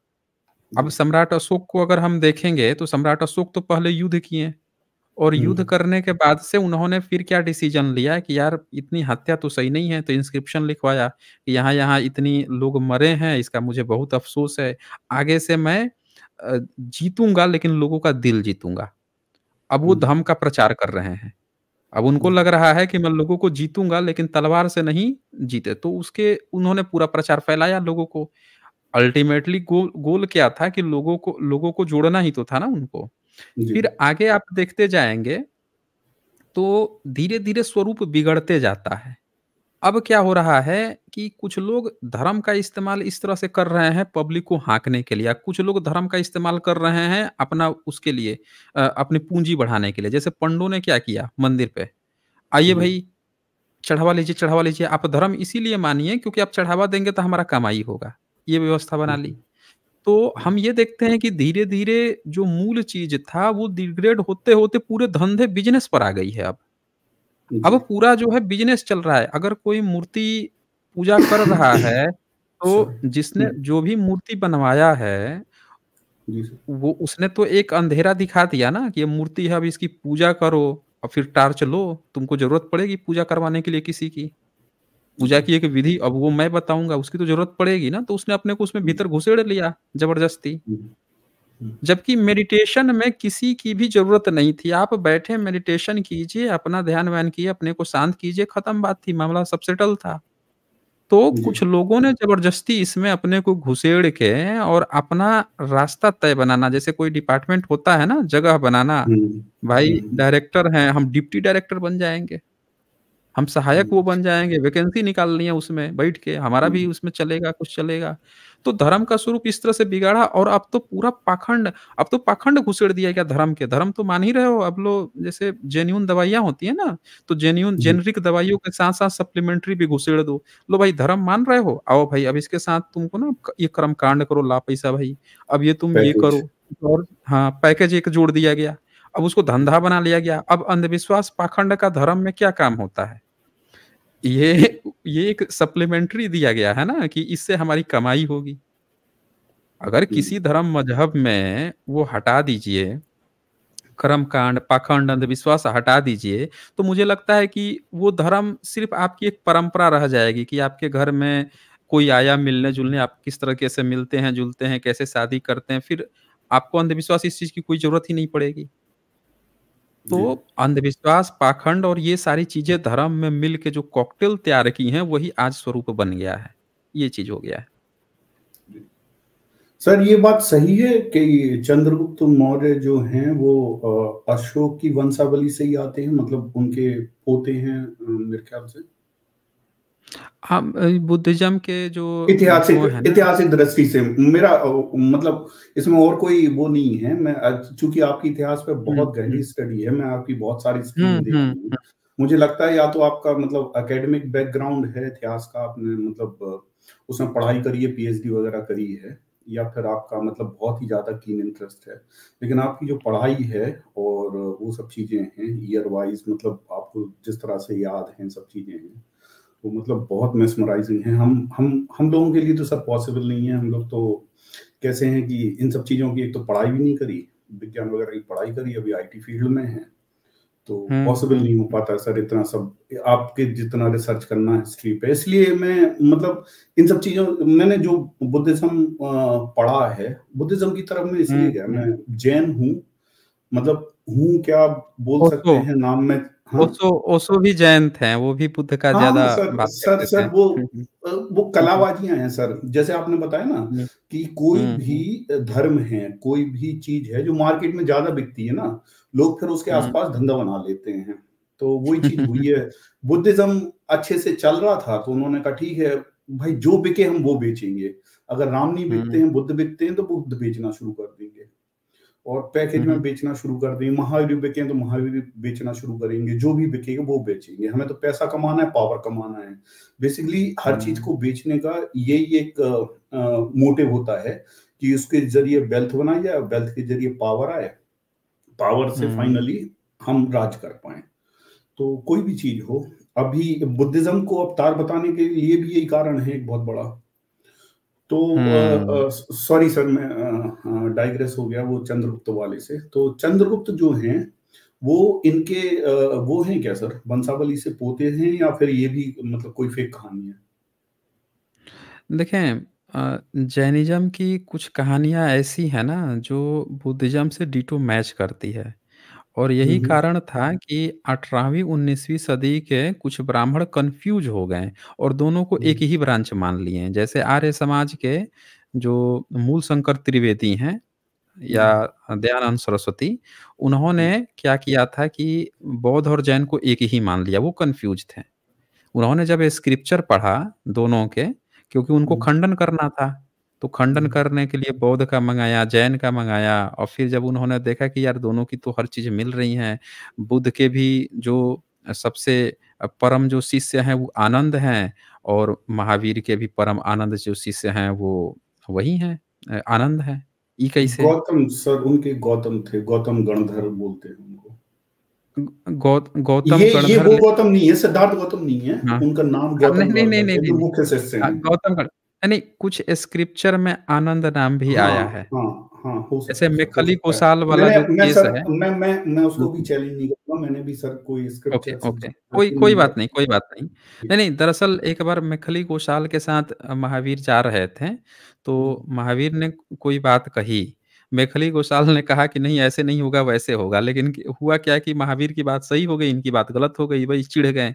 अब सम्राट अशोक को अगर हम देखेंगे तो सम्राट अशोक तो पहले युद्ध किए और युद्ध करने के बाद से उन्होंने फिर क्या डिसीजन लिया कि यार इतनी हत्या तो सही नहीं है तो इंस्क्रिप्शन लिखवाया कि यहाँ यहाँ इतनी लोग मरे हैं इसका मुझे बहुत अफसोस है आगे से मैं जीतूंगा लेकिन लोगों का दिल जीतूंगा अब वो धम का प्रचार कर रहे हैं अब उनको लग रहा है कि मैं लोगों को जीतूंगा लेकिन तलवार से नहीं जीते तो उसके उन्होंने पूरा प्रचार फैलाया लोगों को अल्टीमेटली गोल गोल क्या था कि लोगों को लोगों को जोड़ना ही तो था ना उनको फिर आगे आप देखते जाएंगे तो धीरे धीरे स्वरूप बिगड़ते जाता है अब क्या हो रहा है कि कुछ लोग धर्म का इस्तेमाल इस तरह से कर रहे हैं पब्लिक को हाँकने के लिए कुछ लोग धर्म का इस्तेमाल कर रहे हैं अपना उसके लिए अपनी पूंजी बढ़ाने के लिए जैसे पंडो ने क्या किया मंदिर पे आइए भाई चढ़ावा लीजिए चढ़ावा लीजिए आप धर्म इसीलिए मानिए क्योंकि आप चढ़ावा देंगे तो हमारा कमाई होगा ये व्यवस्था बना ली तो हम ये देखते हैं कि धीरे धीरे जो मूल चीज था वो डिग्रेड होते होते पूरे धंधे बिजनेस पर आ गई है अब अब पूरा जो है बिजनेस चल रहा है अगर कोई मूर्ति पूजा कर रहा है तो जिसने जो भी मूर्ति बनवाया है वो उसने तो एक अंधेरा दिखा दिया ना कि ये मूर्ति है अब इसकी पूजा करो और फिर टार्च लो तुमको जरूरत पड़ेगी पूजा करवाने के लिए किसी की पूजा की एक विधि अब वो मैं बताऊंगा उसकी तो जरूरत पड़ेगी ना तो उसने अपने को उसमें भीतर घुसेड़ लिया जबरदस्ती हम्म, हम्म। जबकि मेडिटेशन में किसी की भी जरूरत नहीं थी आप बैठे मेडिटेशन कीजिए अपना ध्यान व्यान कीजिए अपने को शांत कीजिए खत्म बात थी मामला सब सेटल था तो कुछ लोगों ने जबरदस्ती इसमें अपने को घुसेड़ के और अपना रास्ता तय बनाना जैसे कोई डिपार्टमेंट होता है ना जगह बनाना हम्म, भाई डायरेक्टर हैं हम डिप्टी डायरेक्टर बन जाएंगे हम सहायक वो हम्म। बन जाएंगे वैकेंसी निकालनी है उसमें बैठ के हमारा भी हम्म। उसमें चलेगा कुछ चलेगा तो धर्म का स्वरूप इस तरह से बिगाड़ा और अब तो पूरा पाखंड अब तो पाखंड घुसेड़ दिया गया धर्म के धर्म तो मान ही रहे हो अब लोग जैसे जेन्यून दवाइयां होती है ना तो जेन्यून हम्म। जेनरिक दवाइयों के साथ साथ सप्लीमेंट्री भी घुसेड़ दो लो भाई धर्म मान रहे हो आओ भाई अब इसके साथ तुमको ना ये कर्म कांड करो ला पैसा भाई अब ये तुम ये करो और हाँ पैकेज एक जोड़ दिया गया अब उसको धंधा बना लिया गया अब अंधविश्वास पाखंड का धर्म में क्या काम होता है ये ये एक सप्लीमेंट्री दिया गया है ना कि इससे हमारी कमाई होगी अगर हम्म। किसी धर्म मजहब में वो हटा दीजिए कर्म कांड पाखंड अंधविश्वास हटा दीजिए तो मुझे लगता है कि वो धर्म सिर्फ आपकी एक परंपरा रह जाएगी कि आपके घर में कोई आया मिलने जुलने आप किस तरह से मिलते हैं जुलते हैं कैसे शादी करते हैं फिर आपको अंधविश्वास इस चीज की कोई जरूरत ही नहीं पड़ेगी तो अंधविश्वास पाखंड और ये सारी चीजें धर्म में मिल के जो कॉकटेल तैयार की हैं वही आज स्वरूप बन गया है ये चीज हो गया है सर ये बात सही है कि चंद्रगुप्त मौर्य जो हैं वो अशोक की वंशावली से ही आते हैं मतलब उनके पोते हैं मेरे ख्याल से हम बुद्धिज्म के जो ऐतिहासिक ऐतिहासिक दृष्टि से मेरा मतलब इसमें और कोई वो नहीं है मैं चूंकि आपकी इतिहास पे हम्म, बहुत गहरी स्टडी हम्म। है मैं आपकी बहुत सारी स्क्रीन हम्म, देखी मुझे लगता है या तो आपका मतलब एकेडमिक बैकग्राउंड है इतिहास का आपने मतलब उसमें पढ़ाई करी है पीएचडी वगैरह करी है या फिर आपका मतलब बहुत ही ज्यादा कीन इंटरेस्ट है लेकिन आपकी जो पढ़ाई है और वो सब चीजें हैं ईयर वाइज मतलब आपको जिस तरह से याद है सब चीजें हैं वो तो मतलब बहुत मेसमराइजिंग है हम हम हम लोगों के लिए तो सब पॉसिबल नहीं है हम लोग तो कैसे हैं कि इन सब चीज़ों की एक तो पढ़ाई भी नहीं करी विज्ञान वगैरह की पढ़ाई करी अभी आईटी फील्ड में है तो पॉसिबल हम्म। नहीं हो पाता सर इतना सब आपके जितना रिसर्च करना है हिस्ट्री पे इसलिए मैं मतलब इन सब चीजों मैंने जो बुद्धिज्म पढ़ा है बुद्धिज्म की तरफ में इसलिए हम्म। गया मैं जैन हूँ मतलब हूँ क्या बोल तो सकते हैं नाम में हाँ। ओसो ओसो भी जयंत थे वो भी बुद्ध का हाँ, ज्यादा हाँ, सर सर, सर वो हम्म, हम्म। वो कलाबाजियां हैं सर जैसे आपने बताया ना हम्म, कि कोई भी धर्म है कोई भी चीज है जो मार्केट में ज्यादा बिकती है ना लोग फिर उसके आसपास धंधा बना लेते हैं तो वही चीज हुई है बुद्धिज्म अच्छे से चल रहा था तो उन्होंने कहा ठीक है भाई जो बिके हम वो बेचेंगे अगर राम नहीं बिकते हैं बुद्ध बिकते हैं तो बुद्ध बेचना शुरू कर देंगे और पैकेज में हम्म। बेचना शुरू कर देंगे महावीर बिके तो महावीर बेचना शुरू करेंगे जो भी बिकेगा वो बेचेंगे हमें तो पैसा कमाना है पावर कमाना है बेसिकली हर चीज को हम्म। बेचने का यही एक मोटिव होता है कि उसके जरिए वेल्थ बनाई जाए वेल्थ के जरिए पावर आए पावर से फाइनली हम्म। हम राज कर पाए तो कोई भी चीज हो अभी बुद्धिज्म को अवतार बताने के लिए भी यही कारण है एक बहुत बड़ा तो सॉरी हम्म। सर मैं डाइग्रेस हो गया वो चंद्रगुप्त वाले से तो चंद्रगुप्त जो हैं वो इनके आ, वो हैं क्या सर बंसावली से पोते हैं या फिर ये भी मतलब कोई फेक कहानी है देखें जैनिज्म की कुछ कहानियां ऐसी है ना जो बुद्धिज्म से डीटो मैच करती है और यही कारण था कि 18वीं 19वीं सदी के कुछ ब्राह्मण कंफ्यूज हो गए और दोनों को एक ही ब्रांच मान लिए हैं। जैसे आर्य समाज के जो मूल शंकर त्रिवेदी हैं या दयानंद सरस्वती उन्होंने क्या किया था कि बौद्ध और जैन को एक ही मान लिया वो कंफ्यूज थे उन्होंने जब स्क्रिप्चर पढ़ा दोनों के क्योंकि उनको खंडन करना था तो खंडन करने के लिए बौद्ध का मंगाया जैन का मंगाया और फिर जब उन्होंने देखा कि यार दोनों की तो हर चीज मिल रही है बुद्ध के भी जो सबसे परम जो शिष्य हैं वो आनंद हैं और महावीर के भी परम आनंद जो शिष्य हैं वो वही हैं आनंद है ये कैसे गौतम सर उनके गौतम थे गौतम गणधर बोलते हैं उनको गौ, गौतम ये, गणधर ये वो गौतम नहीं है सिद्धार्थ गौतम नहीं है हाँ। उनका नाम हाँ, गौतम नहीं नहीं नहीं, नहीं, नहीं, नहीं, नहीं, नहीं, नहीं, नहीं, नहीं, नहीं, गौतम यानी कुछ स्क्रिप्चर में आनंद नाम भी हाँ, आया है हाँ, हाँ, हाँ, जैसे कोसाल वाला जो केस है मैं मैं मैं उसको भी चैलेंज नहीं करूंगा मैंने भी सर कोई स्क्रिप्ट ओके ओके कोई कोई बात नहीं कोई बात नहीं नहीं नहीं दरअसल एक बार मेखली कोसाल के साथ महावीर जा रहे थे तो हाँ। महावीर ने कोई बात कही मेखली गोसाल ने कहा कि नहीं ऐसे नहीं होगा वैसे होगा लेकिन हुआ क्या कि महावीर की बात सही हो गई इनकी बात गलत हो गई भाई चिढ़ गए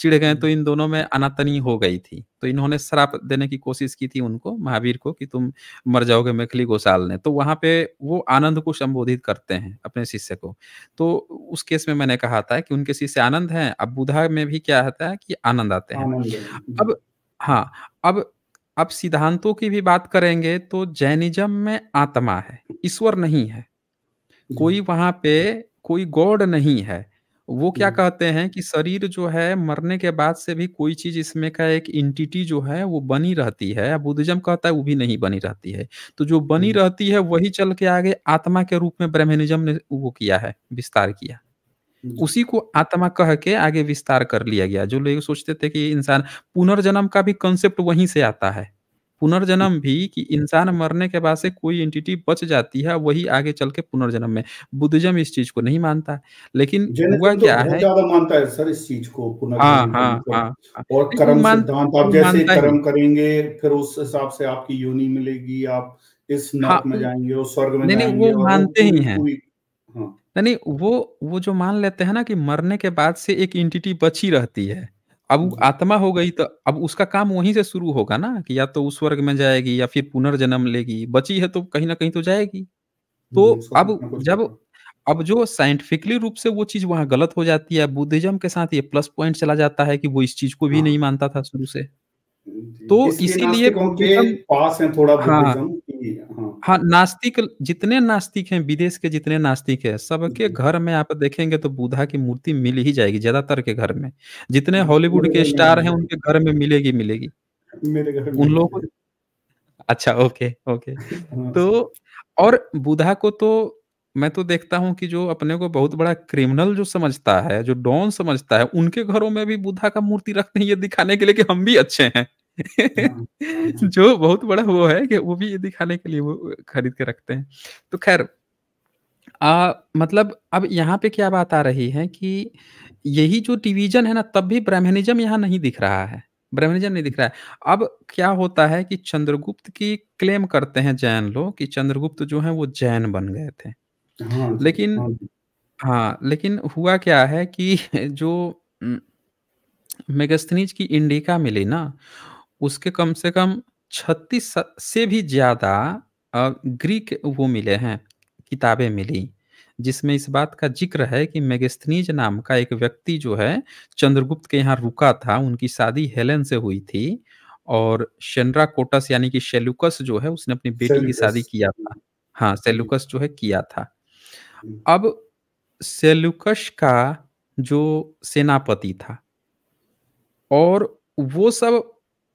चिढ़ गए तो हम्म। इन दोनों में अनातनी हो गई थी तो इन्होंने श्राप देने की कोशिश की थी उनको महावीर को कि तुम मर जाओगे मेखली गोसाल ने तो वहां पे वो आनंद को संबोधित करते हैं अपने शिष्य को तो उस केस में मैंने कहा था कि उनके शिष्य आनंद है अब बुधा में भी क्या होता है कि आनंद आते हैं अब हाँ अब अब सिद्धांतों की भी बात करेंगे तो जैनिज्म में आत्मा है ईश्वर नहीं है कोई वहां पे कोई गॉड नहीं है वो क्या कहते हैं कि शरीर जो है मरने के बाद से भी कोई चीज इसमें का एक इंटिटी जो है वो बनी रहती है बुद्धिज्म कहता है वो भी नहीं बनी रहती है तो जो बनी रहती है वही चल के आगे आत्मा के रूप में ब्रह्मनिज्म ने वो किया है विस्तार किया उसी को आत्मा कह के आगे विस्तार कर लिया गया जो लोग सोचते थे कि इंसान पुनर्जन्म का भी कंसेप्ट वहीं से आता है पुनर्जन्म भी कि इंसान मरने के बाद से कोई एंटिटी बच जाती है वही आगे चल के पुनर्जन्म में बुद्धिज्म इस चीज को नहीं मानता लेकिन हुआ तो क्या है ज्यादा मानता है सर इस चीज को हाँ, पुनर्जन्म हाँ, मतलब। हाँ, हाँ, और कर्म जैसे कर्म करेंगे फिर उस हिसाब से आपकी योनि मिलेगी आप इस हाँ, में जाएंगे और स्वर्ग में वो मानते ही है हाँ। नहीं वो वो जो मान लेते हैं ना कि मरने के बाद से एक इंटिटी बची रहती है अब आत्मा हो गई तो अब उसका काम वहीं से शुरू होगा ना कि या तो उस वर्ग में जाएगी या फिर पुनर्जन्म लेगी बची है तो कहीं ना कहीं तो जाएगी तो अब जब अब जो साइंटिफिकली रूप से वो चीज वहां गलत हो जाती है बुद्धिज्म के साथ ये प्लस पॉइंट चला जाता है कि वो इस चीज को भी हाँ। नहीं मानता था शुरू से तो इसीलिए पास है थोड़ा हाँ, हाँ।, हाँ, हाँ नास्तिक जितने नास्तिक हैं विदेश के जितने नास्तिक हैं सबके घर में आप देखेंगे तो बुधा की मूर्ति मिल ही जाएगी ज्यादातर के घर में जितने हॉलीवुड के स्टार हैं उनके घर में मिलेगी मिलेगी मेरे घर उन लोगों अच्छा ओके ओके हाँ। तो और बुधा को तो मैं तो देखता हूँ कि जो अपने को बहुत बड़ा क्रिमिनल जो समझता है, जो डॉन समझता है, उनके घरों में भी बुद्धा का मूर्ति रखते हैं ये दिखाने के लिए कि हम भी अच्छे हैं। हाँ। जो बहुत बड़ा वो है कि वो भी ये दिखाने के लिए वो खरीद के रखते हैं। तो खैर आ, मतलब अब यहाँ पे क्या बात आ रही है कि यही जो डिवीजन है ना तब भी ब्राह्मणिज्म यहाँ नहीं दिख रहा है। ब्रह्मनिज्म नहीं दिख रहा है। अब क्या होता है कि चंद्रगुप्त की क्लेम करते हैं जैन लोग कि चंद्रगुप्त जो है वो जैन बन गए थे। हाँ, लेकिन हाँ।, हाँ, लेकिन हुआ क्या है कि जो मेगस्थनीज की इंडिका मिली ना उसके कम से कम छत्तीस से भी ज्यादा ग्रीक वो मिले हैं किताबें मिली जिसमें इस बात का जिक्र है कि मेगस्थनीज नाम का एक व्यक्ति जो है चंद्रगुप्त के यहाँ रुका था उनकी शादी हेलेन से हुई थी और शेनरा कोटस यानी कि शेलुकस जो है उसने अपनी बेटी की शादी किया था हाँ सेलुकस जो है किया था अब सेलुकश का जो सेनापति था और वो सब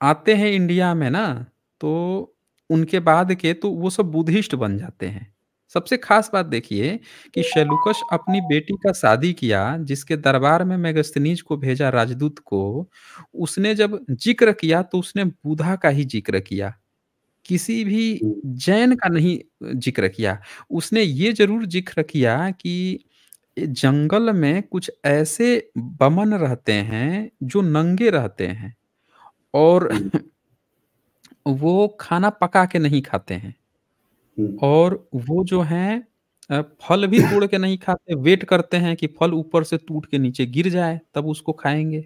आते हैं इंडिया में ना तो उनके बाद के तो वो सब बुद्धिस्ट बन जाते हैं सबसे खास बात देखिए कि शेलुकश अपनी बेटी का शादी किया जिसके दरबार में मेगस्तनीज को भेजा राजदूत को उसने जब जिक्र किया तो उसने बुधा का ही जिक्र किया किसी भी जैन का नहीं जिक्र किया उसने ये जरूर जिक्र किया कि जंगल में कुछ ऐसे बमन रहते हैं जो नंगे रहते हैं और वो खाना पका के नहीं खाते हैं और वो जो हैं फल भी तोड़ के नहीं खाते वेट करते हैं कि फल ऊपर से टूट के नीचे गिर जाए तब उसको खाएंगे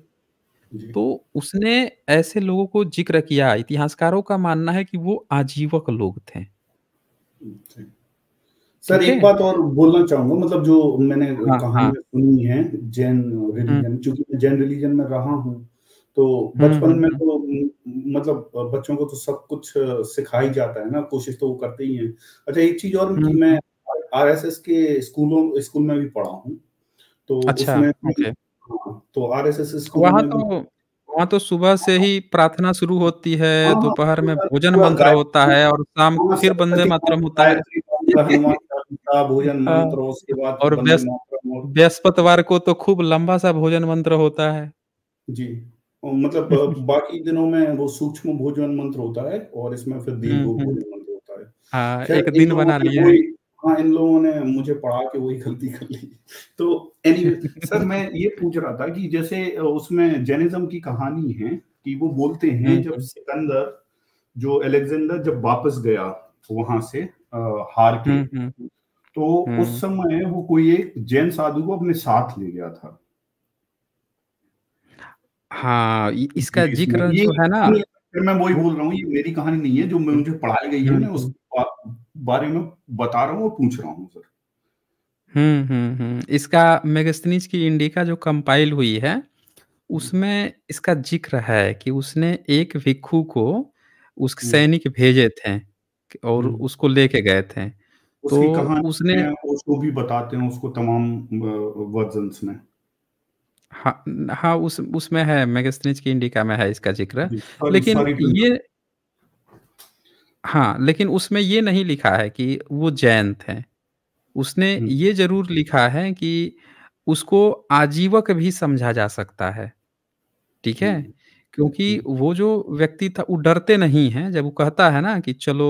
तो उसने ऐसे लोगों को जिक्र किया इतिहासकारों का मानना है कि वो आजीवक लोग थे सर एक बात और बोलना चाहूंगा मतलब जो मैंने हाँ, कहानी हाँ। सुनी है जैन रिलीजन हम्म। चूंकि मैं जैन रिलीजन में रहा हूँ तो बचपन हम्म, में हम्म। तो मतलब बच्चों को तो सब कुछ सिखाई जाता है ना कोशिश तो वो करते ही हैं अच्छा एक चीज और मैं आरएसएस के स्कूलों स्कूल में भी पढ़ा हूँ तो अच्छा, उसमें तो आर एस एस वहाँ तो वहाँ तो सुबह से ही प्रार्थना शुरू होती है हाँ, हाँ, दोपहर में भोजन मंत्र होता है और शाम को फिर बंदे मातरम होता है भोजन हाँ, मंत्र उसके बाद और बृहस्पतिवार को तो खूब लंबा सा भोजन मंत्र होता है जी मतलब बाकी दिनों में वो सूक्ष्म भोजन मंत्र होता है और इसमें फिर दीर्घ हम्म, हम्म। भोजन मंत्र होता है हाँ, एक दिन बना लिया हाँ इन लोगों ने मुझे पढ़ा के वही गलती कर ली तो एनी anyway, सर मैं ये पूछ रहा था कि जैसे उसमें जैनिज्म की कहानी है कि वो बोलते हैं हम्म, जब हम्म। सिकंदर जो अलेक्जेंडर जब वापस गया वहां से आ, हार के हम्म, तो उस समय वो कोई एक जैन साधु को अपने साथ ले गया था हाँ इसका जिक्र है ना फिर मैं वही बोल रहा हूँ ये मेरी कहानी नहीं है जो मुझे पढ़ाई गई है ना उस बारे में बता रहा हूँ और पूछ रहा हूँ सर हम्म हम्म हम्म इसका मेगस्तनीज की इंडिका जो कंपाइल हुई है उसमें इसका जिक्र है कि उसने एक भिक्खु को उस हम्म। सैनिक भेजे थे और हम्म। उसको लेके गए थे तो उसने उसको भी बताते हैं उसको तमाम वर्जन्स में हाँ हाँ उस उसमें है मेगस्तनीज की इंडिका में है इसका जिक्र लेकिन ये हाँ, लेकिन उसमें ये नहीं लिखा है कि वो जैन थे। उसने ये ज़रूर लिखा है कि उसको आजीवक भी समझा जा सकता है। ठीक है? क्योंकि वो जो व्यक्ति था वो डरते नहीं है जब वो कहता है ना कि चलो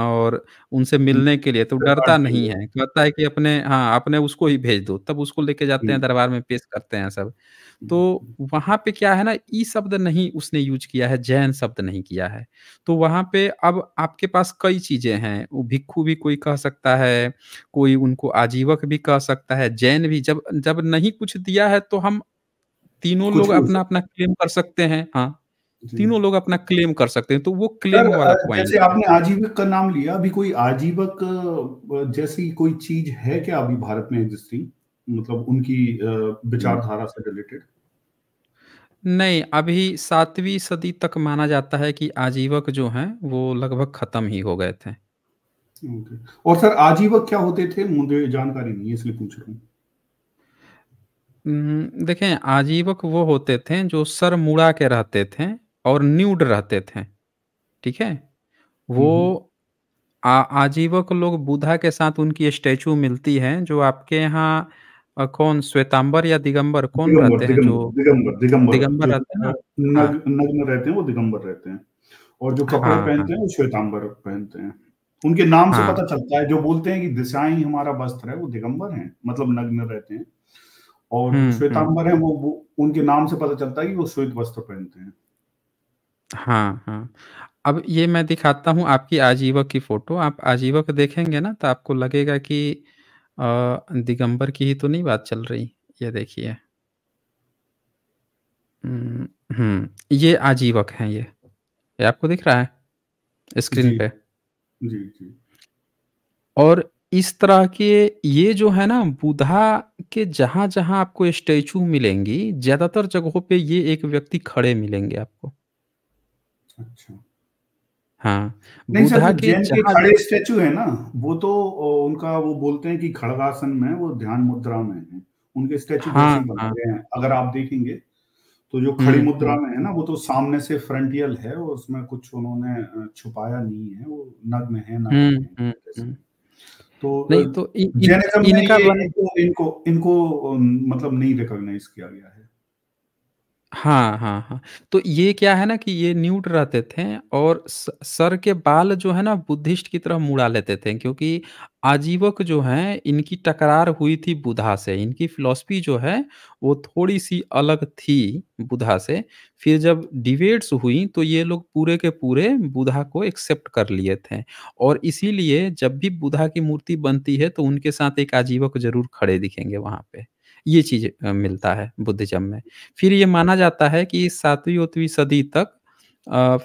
और उनसे मिलने के लिए तो डरता नहीं है कहता है कि अपने हाँ अपने उसको ही भेज दो तब उसको लेके जाते हैं दरबार में पेश करते हैं सब तो वहां पे क्या है ना ई शब्द नहीं उसने यूज किया है जैन शब्द नहीं किया है तो वहां पे अब आपके पास कई चीजें हैं वो भिक्खु भी कोई कह सकता है कोई उनको आजीवक भी कह सकता है जैन भी जब जब नहीं कुछ दिया है तो हम तीनों लोग अपना अपना क्लेम कर सकते हैं हाँ तीनों लोग अपना क्लेम कर सकते हैं तो वो क्लेम वाला पॉइंट जैसे आपने आजीवक का नाम लिया अभी कोई आजीवक जैसी कोई चीज है क्या अभी भारत में एग्जिस्टिंग मतलब उनकी विचारधारा से रिलेटेड नहीं अभी सातवीं सदी तक माना जाता है कि आजीवक जो हैं वो लगभग खत्म ही हो गए थे okay. और सर आजीवक क्या होते थे मुझे जानकारी नहीं है इसलिए पूछ रहा हूँ देखें आजीवक वो होते थे जो सर मुड़ा के रहते थे और न्यूड रहते थे, ठीक है? वो आ आजीवक लोग बुधा के साथ उनकी स्टैचू मिलती है जो आपके यहाँ कौन श्वेतांबर या दिगंबर कौन दिगंबर रहते हैं जो दिगंबर दिगंबर दिगंबर रहते हैं हाँ। नग्न रहते हैं वो दिगंबर रहते हैं और जो कपड़े हाँ, पहनते हाँ। हैं वो श्वेतांबर पहनते हैं। उनके नाम से पता चलता है जो बोलते हैं कि दिशाएँ हमारा वस्त्र है वो दिगंबर हैं मतलब नग्न रहते हैं। और हम्म, श्वेतांबर हम्म। है वो वो उनके नाम से पता चलता है कि वो श्वेत वस्त्र पहनते हैं हाँ हाँ अब ये मैं दिखाता हूँ आपकी आजीवक की फोटो आप आजीवक देखेंगे ना तो आपको लगेगा कि दिगंबर की ही तो नहीं बात चल रही ये देखिए हम्म, हम्म ये आजीवक हैं ये ये आपको दिख रहा है स्क्रीन जी, पे जी जी और इस तरह के ये जो है ना बुधा के जहां जहाँ आपको स्टैचू मिलेंगी ज्यादातर जगहों पे ये एक व्यक्ति खड़े मिलेंगे आपको अच्छा हाँ बुधा तो के के खड़े स्टैचू है ना वो तो उनका वो बोलते हैं कि खड़गासन में वो ध्यान मुद्रा में है उनके स्टैचू हाँ, हाँ। हैं अगर आप देखेंगे तो जो खड़ी हम्म, मुद्रा हम्म। में है ना वो तो सामने से फ्रंटियल है और उसमें कुछ उन्होंने छुपाया नहीं है वो नग्न है नग्न हम्म, तो नहीं तो इन, इनका इनको इनको इनको मतलब नहीं रिकॉग्नाइज किया गया है हाँ, हाँ, हाँ। तो ये क्या है ना कि ये न्यूट रहते थे और सर के बाल जो है ना बुद्धिस्ट की तरह मुड़ा लेते थे क्योंकि आजीवक जो है इनकी टकरार हुई थी बुधा से। इनकी फ़िलॉसफ़ी जो है वो थोड़ी-सी अलग थी बुधा से। फिर जब डिबेट्स हुई तो ये लोग पूरे के पूरे बुधा को एक्सेप्ट कर लिए थे और इसीलिए जब भी बुधा की मूर्ति बनती है तो उनके साथ एक आजीवक ज़रूर खड़े दिखेंगे वहाँ पे। ये चीज मिलता है जम में फिर ये माना जाता है कि सातवीं उतवीं सदी तक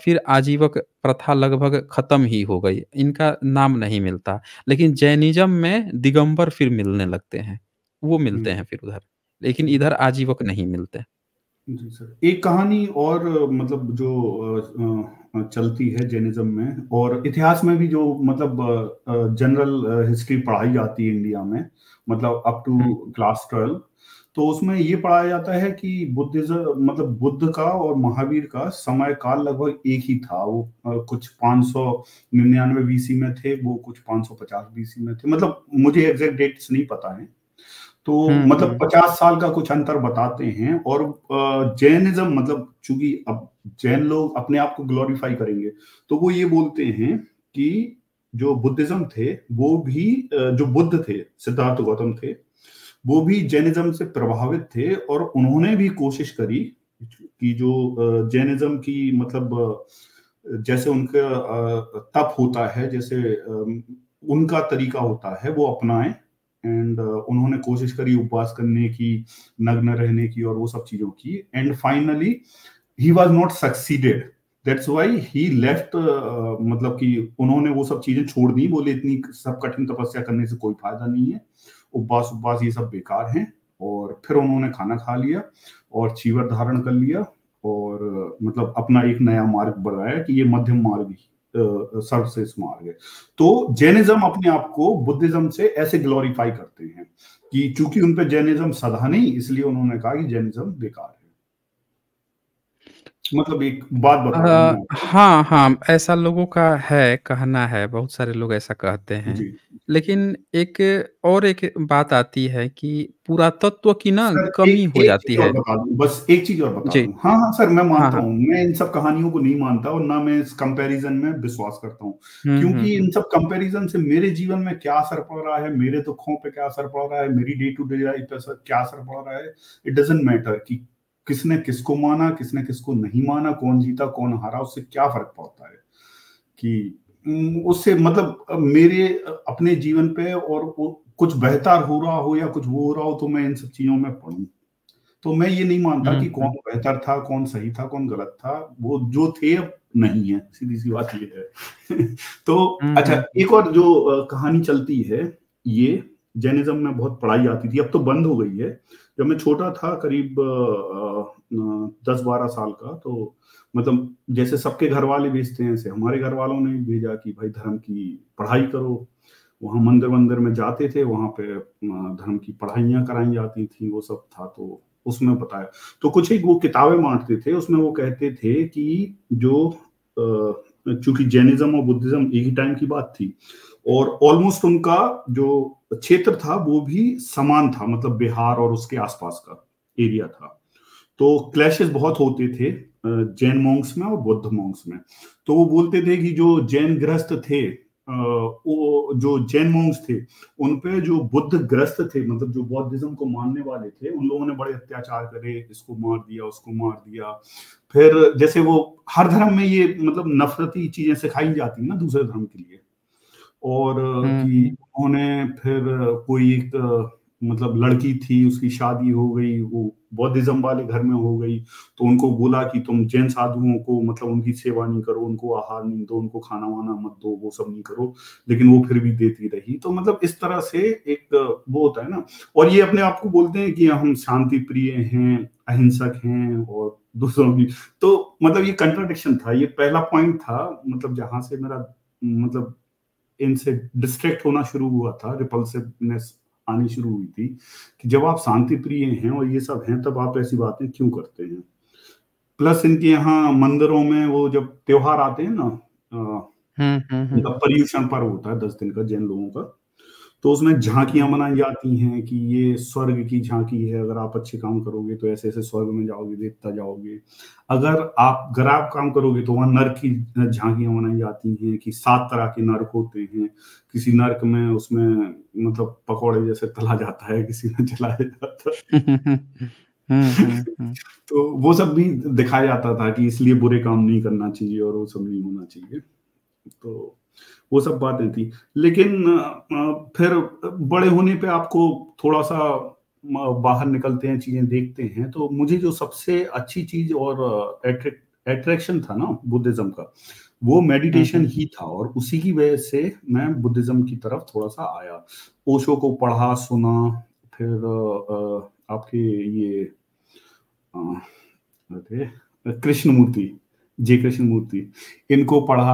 फिर आजीवक प्रथा लगभग खत्म ही हो गई इनका नाम नहीं मिलता लेकिन जैनिज्म में दिगंबर फिर मिलने लगते हैं वो मिलते हैं फिर उधर लेकिन इधर आजीवक नहीं मिलते जी सर एक कहानी और मतलब जो चलती है जैनिज्म में और इतिहास में भी जो मतलब जनरल हिस्ट्री पढ़ाई जाती है इंडिया में मतलब अप टू क्लास ट्वेल्व तो उसमें ये पढ़ाया जाता है कि बुद्धिज्म मतलब बुद्ध का और महावीर का समय काल लगभग एक ही था वो कुछ पाँच सौ निन्यानवे बीसी में थे वो कुछ 550 सौ पचास बीसी में थे मतलब मुझे एग्जैक्ट डेट्स नहीं पता है तो हम्म, मतलब हम्म। पचास साल का कुछ अंतर बताते हैं और जैनिज्म मतलब चूंकि अब जैन लोग अपने आप को ग्लोरीफाई करेंगे तो वो ये बोलते हैं कि जो बुद्धिज्म थे वो भी जो बुद्ध थे सिद्धार्थ गौतम थे वो भी जैनिज्म से प्रभावित थे और उन्होंने भी कोशिश करी कि जो जैनिज्म की मतलब जैसे उनका तप होता है जैसे उनका तरीका होता है वो अपनाएं एंड उन्होंने कोशिश करी उपवास करने की नग्न रहने की और वो सब चीजों की and finally he was not succeeded that's why he left मतलब कि उन्होंने वो सब चीजें छोड़ दी बोले इतनी सब कठिन तपस्या करने से कोई फायदा नहीं है उपवास उपवास ये सब बेकार हैं और फिर उन्होंने खाना खा लिया और चीवर धारण कर लिया और uh, मतलब अपना एक नया मार्ग बनाया कि ये मध्यम मार्ग ही uh, uh, सर्वश्रेष्ठ मार्ग है तो जैनिज्म अपने आप को बुद्धिज्म से ऐसे ग्लोरीफाई करते हैं कि चूंकि उन पर जैनिज्म सदा नहीं इसलिए उन्होंने कहा कि जैनिज्म बेकार है मतलब एक बात बताओ हाँ हाँ ऐसा लोगों का है कहना है बहुत सारे लोग ऐसा कहते हैं लेकिन एक और एक बात आती है कि पुरातत्व की ना कमी एक, हो एक जाती है बस एक चीज और बता हाँ हाँ सर मैं हाँ, मानता हाँ, हूँ मैं इन सब कहानियों को नहीं मानता और ना मैं इस कंपैरिजन में विश्वास करता हूँ हम्म, क्योंकि हम्म, इन हम्म। सब कंपैरिजन से मेरे जीवन में क्या असर पड़ रहा है मेरे दुखों पे क्या असर पड़ रहा है मेरी डे टू डे लाइफ पे क्या असर पड़ रहा है इट डजेंट मैटर की किसने किसको माना किसने किसको नहीं माना कौन जीता कौन हारा उससे क्या फर्क पड़ता है कि उससे मतलब मेरे अपने जीवन पे और कुछ बेहतर हो रहा हो या कुछ वो हो रहा हो तो मैं इन सब चीजों में पढ़ू तो मैं ये नहीं मानता कि हम्म। कौन बेहतर था कौन सही था कौन गलत था वो जो थे नहीं है सीधी सी बात ये है तो हम्म, अच्छा हम्म। एक और जो कहानी चलती है ये जैनिज्म में बहुत पढ़ाई आती थी अब तो बंद हो गई है जब मैं छोटा था करीब दस बारह साल का तो मतलब जैसे सबके घर वाले भेजते हैं ऐसे हमारे घर वालों ने भेजा कि भाई धर्म की पढ़ाई करो वहाँ मंदिर मंदिर में जाते थे वहाँ पे धर्म की पढ़ाइयाँ कराई जाती थी वो सब था तो उसमें बताया तो कुछ एक वो किताबें बांटते थे उसमें वो कहते थे कि जो चूंकि जैनिज्म और बुद्धिज्म एक ही टाइम की बात थी और ऑलमोस्ट उनका जो क्षेत्र था वो भी समान था मतलब बिहार और उसके आसपास का एरिया था तो क्लैशेस बहुत होते थे जैन मॉन्ग्स में और बौद्ध मॉन्ग्स में तो वो बोलते थे कि जो जैन ग्रस्त थे वो जो जैन मॉन्ग्स थे उन पे जो बुद्ध ग्रस्त थे मतलब जो बौद्धिज्म को मानने वाले थे उन लोगों ने बड़े अत्याचार करे इसको मार दिया उसको मार दिया फिर जैसे वो हर धर्म में ये मतलब नफरती चीजें सिखाई जाती है ना दूसरे धर्म के लिए और हम्म, कि हम्म। उन्होंने फिर कोई एक मतलब लड़की थी उसकी शादी हो गई वो बौद्धिज्म वाले घर में हो गई तो उनको बोला कि तुम जैन साधुओं को मतलब उनकी सेवा नहीं करो उनको आहार नहीं दो उनको खाना वाना मत दो वो सब नहीं करो लेकिन वो फिर भी देती रही तो मतलब इस तरह से एक वो होता है ना और ये अपने आप को बोलते हैं कि हम शांति प्रिय हैं अहिंसक हैं और दूसरों की तो मतलब ये कंट्राडिक्शन था ये पहला पॉइंट था मतलब जहां से मेरा मतलब इनसे डिस्ट्रैक्ट होना शुरू हुआ था रिपल्सिवनेस आनी शुरू हुई थी कि जब आप शांति प्रिय हैं और ये सब हैं तब आप ऐसी बातें क्यों करते हैं प्लस इनके यहाँ मंदिरों में वो जब त्योहार आते हैं ना हम्म, हम्म, हम्म। पर्यूषण पर्व होता है दस दिन का जैन लोगों का तो उसमें झांकियां बनाई जाती हैं कि ये स्वर्ग की झांकी है अगर आप अच्छे काम करोगे तो ऐसे ऐसे स्वर्ग में जाओगे देखता जाओगे अगर आप गराब काम करोगे तो वहां नर्क की झांकियां बनाई जाती हैं कि सात तरह के नर्क होते हैं किसी नर्क में उसमें मतलब पकौड़े जैसे तला जाता है किसी में जलाया जाता है हम्म, हम्म, हम्म। तो वो सब भी दिखाया जाता था कि इसलिए बुरे काम नहीं करना चाहिए और वो सब नहीं होना चाहिए तो वो सब बातें थी लेकिन फिर बड़े होने पे आपको थोड़ा सा बाहर निकलते हैं चीजें देखते हैं तो मुझे जो सबसे अच्छी चीज और एट्रैक्शन था ना बुद्धिज्म का वो मेडिटेशन ही था और उसी की वजह से मैं बुद्धिज्म की तरफ थोड़ा सा आया ओशो को पढ़ा सुना फिर आपके ये कृष्ण मूर्ति जय कृष्ण मूर्ति इनको पढ़ा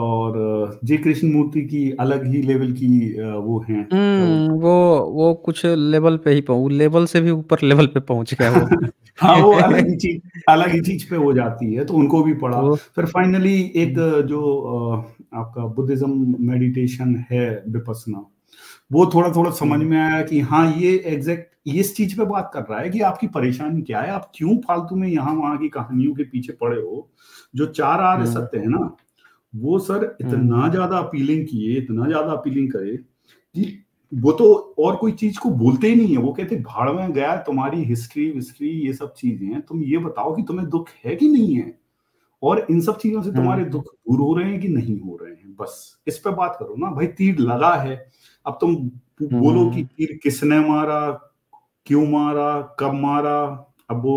और जय कृष्ण मूर्ति की अलग ही लेवल की वो है तो, हम्म, वो वो कुछ लेवल पे ही पहुंच लेवल से भी ऊपर लेवल पे पहुंच गया वो हाँ वो अलग ही चीज अलग ही चीज पे हो जाती है तो उनको भी पढ़ा तो- फिर फाइनली एक हम्म। जो आपका बुद्धिज्म मेडिटेशन है विपसना वो थोड़ा थोड़ा हम्म। समझ में आया कि हाँ ये एग्जैक्ट इस चीज पे बात कर रहा है कि आपकी परेशानी क्या है आप क्यों फालतू में यहाँ वहां की कहानियों के पीछे पड़े हो जो चार आर हम्म। सत्य है ना वो सर इतना हम्म। ज्यादा अपीलिंग किए इतना ज्यादा अपीलिंग करे कि वो तो और कोई चीज को बोलते ही नहीं है वो कहते भाड़ में गया तुम्हारी हिस्ट्री विस्ट्री ये सब चीजें हैं तुम ये बताओ कि तुम्हें दुख है कि नहीं है और इन सब चीजों से तुम्हारे हम्म। दुख दूर हो रहे हैं कि नहीं हो रहे हैं बस इस पे बात करो ना भाई तीर लगा है अब तुम बोलो कि तीर किसने मारा क्यों मारा कब मारा अब वो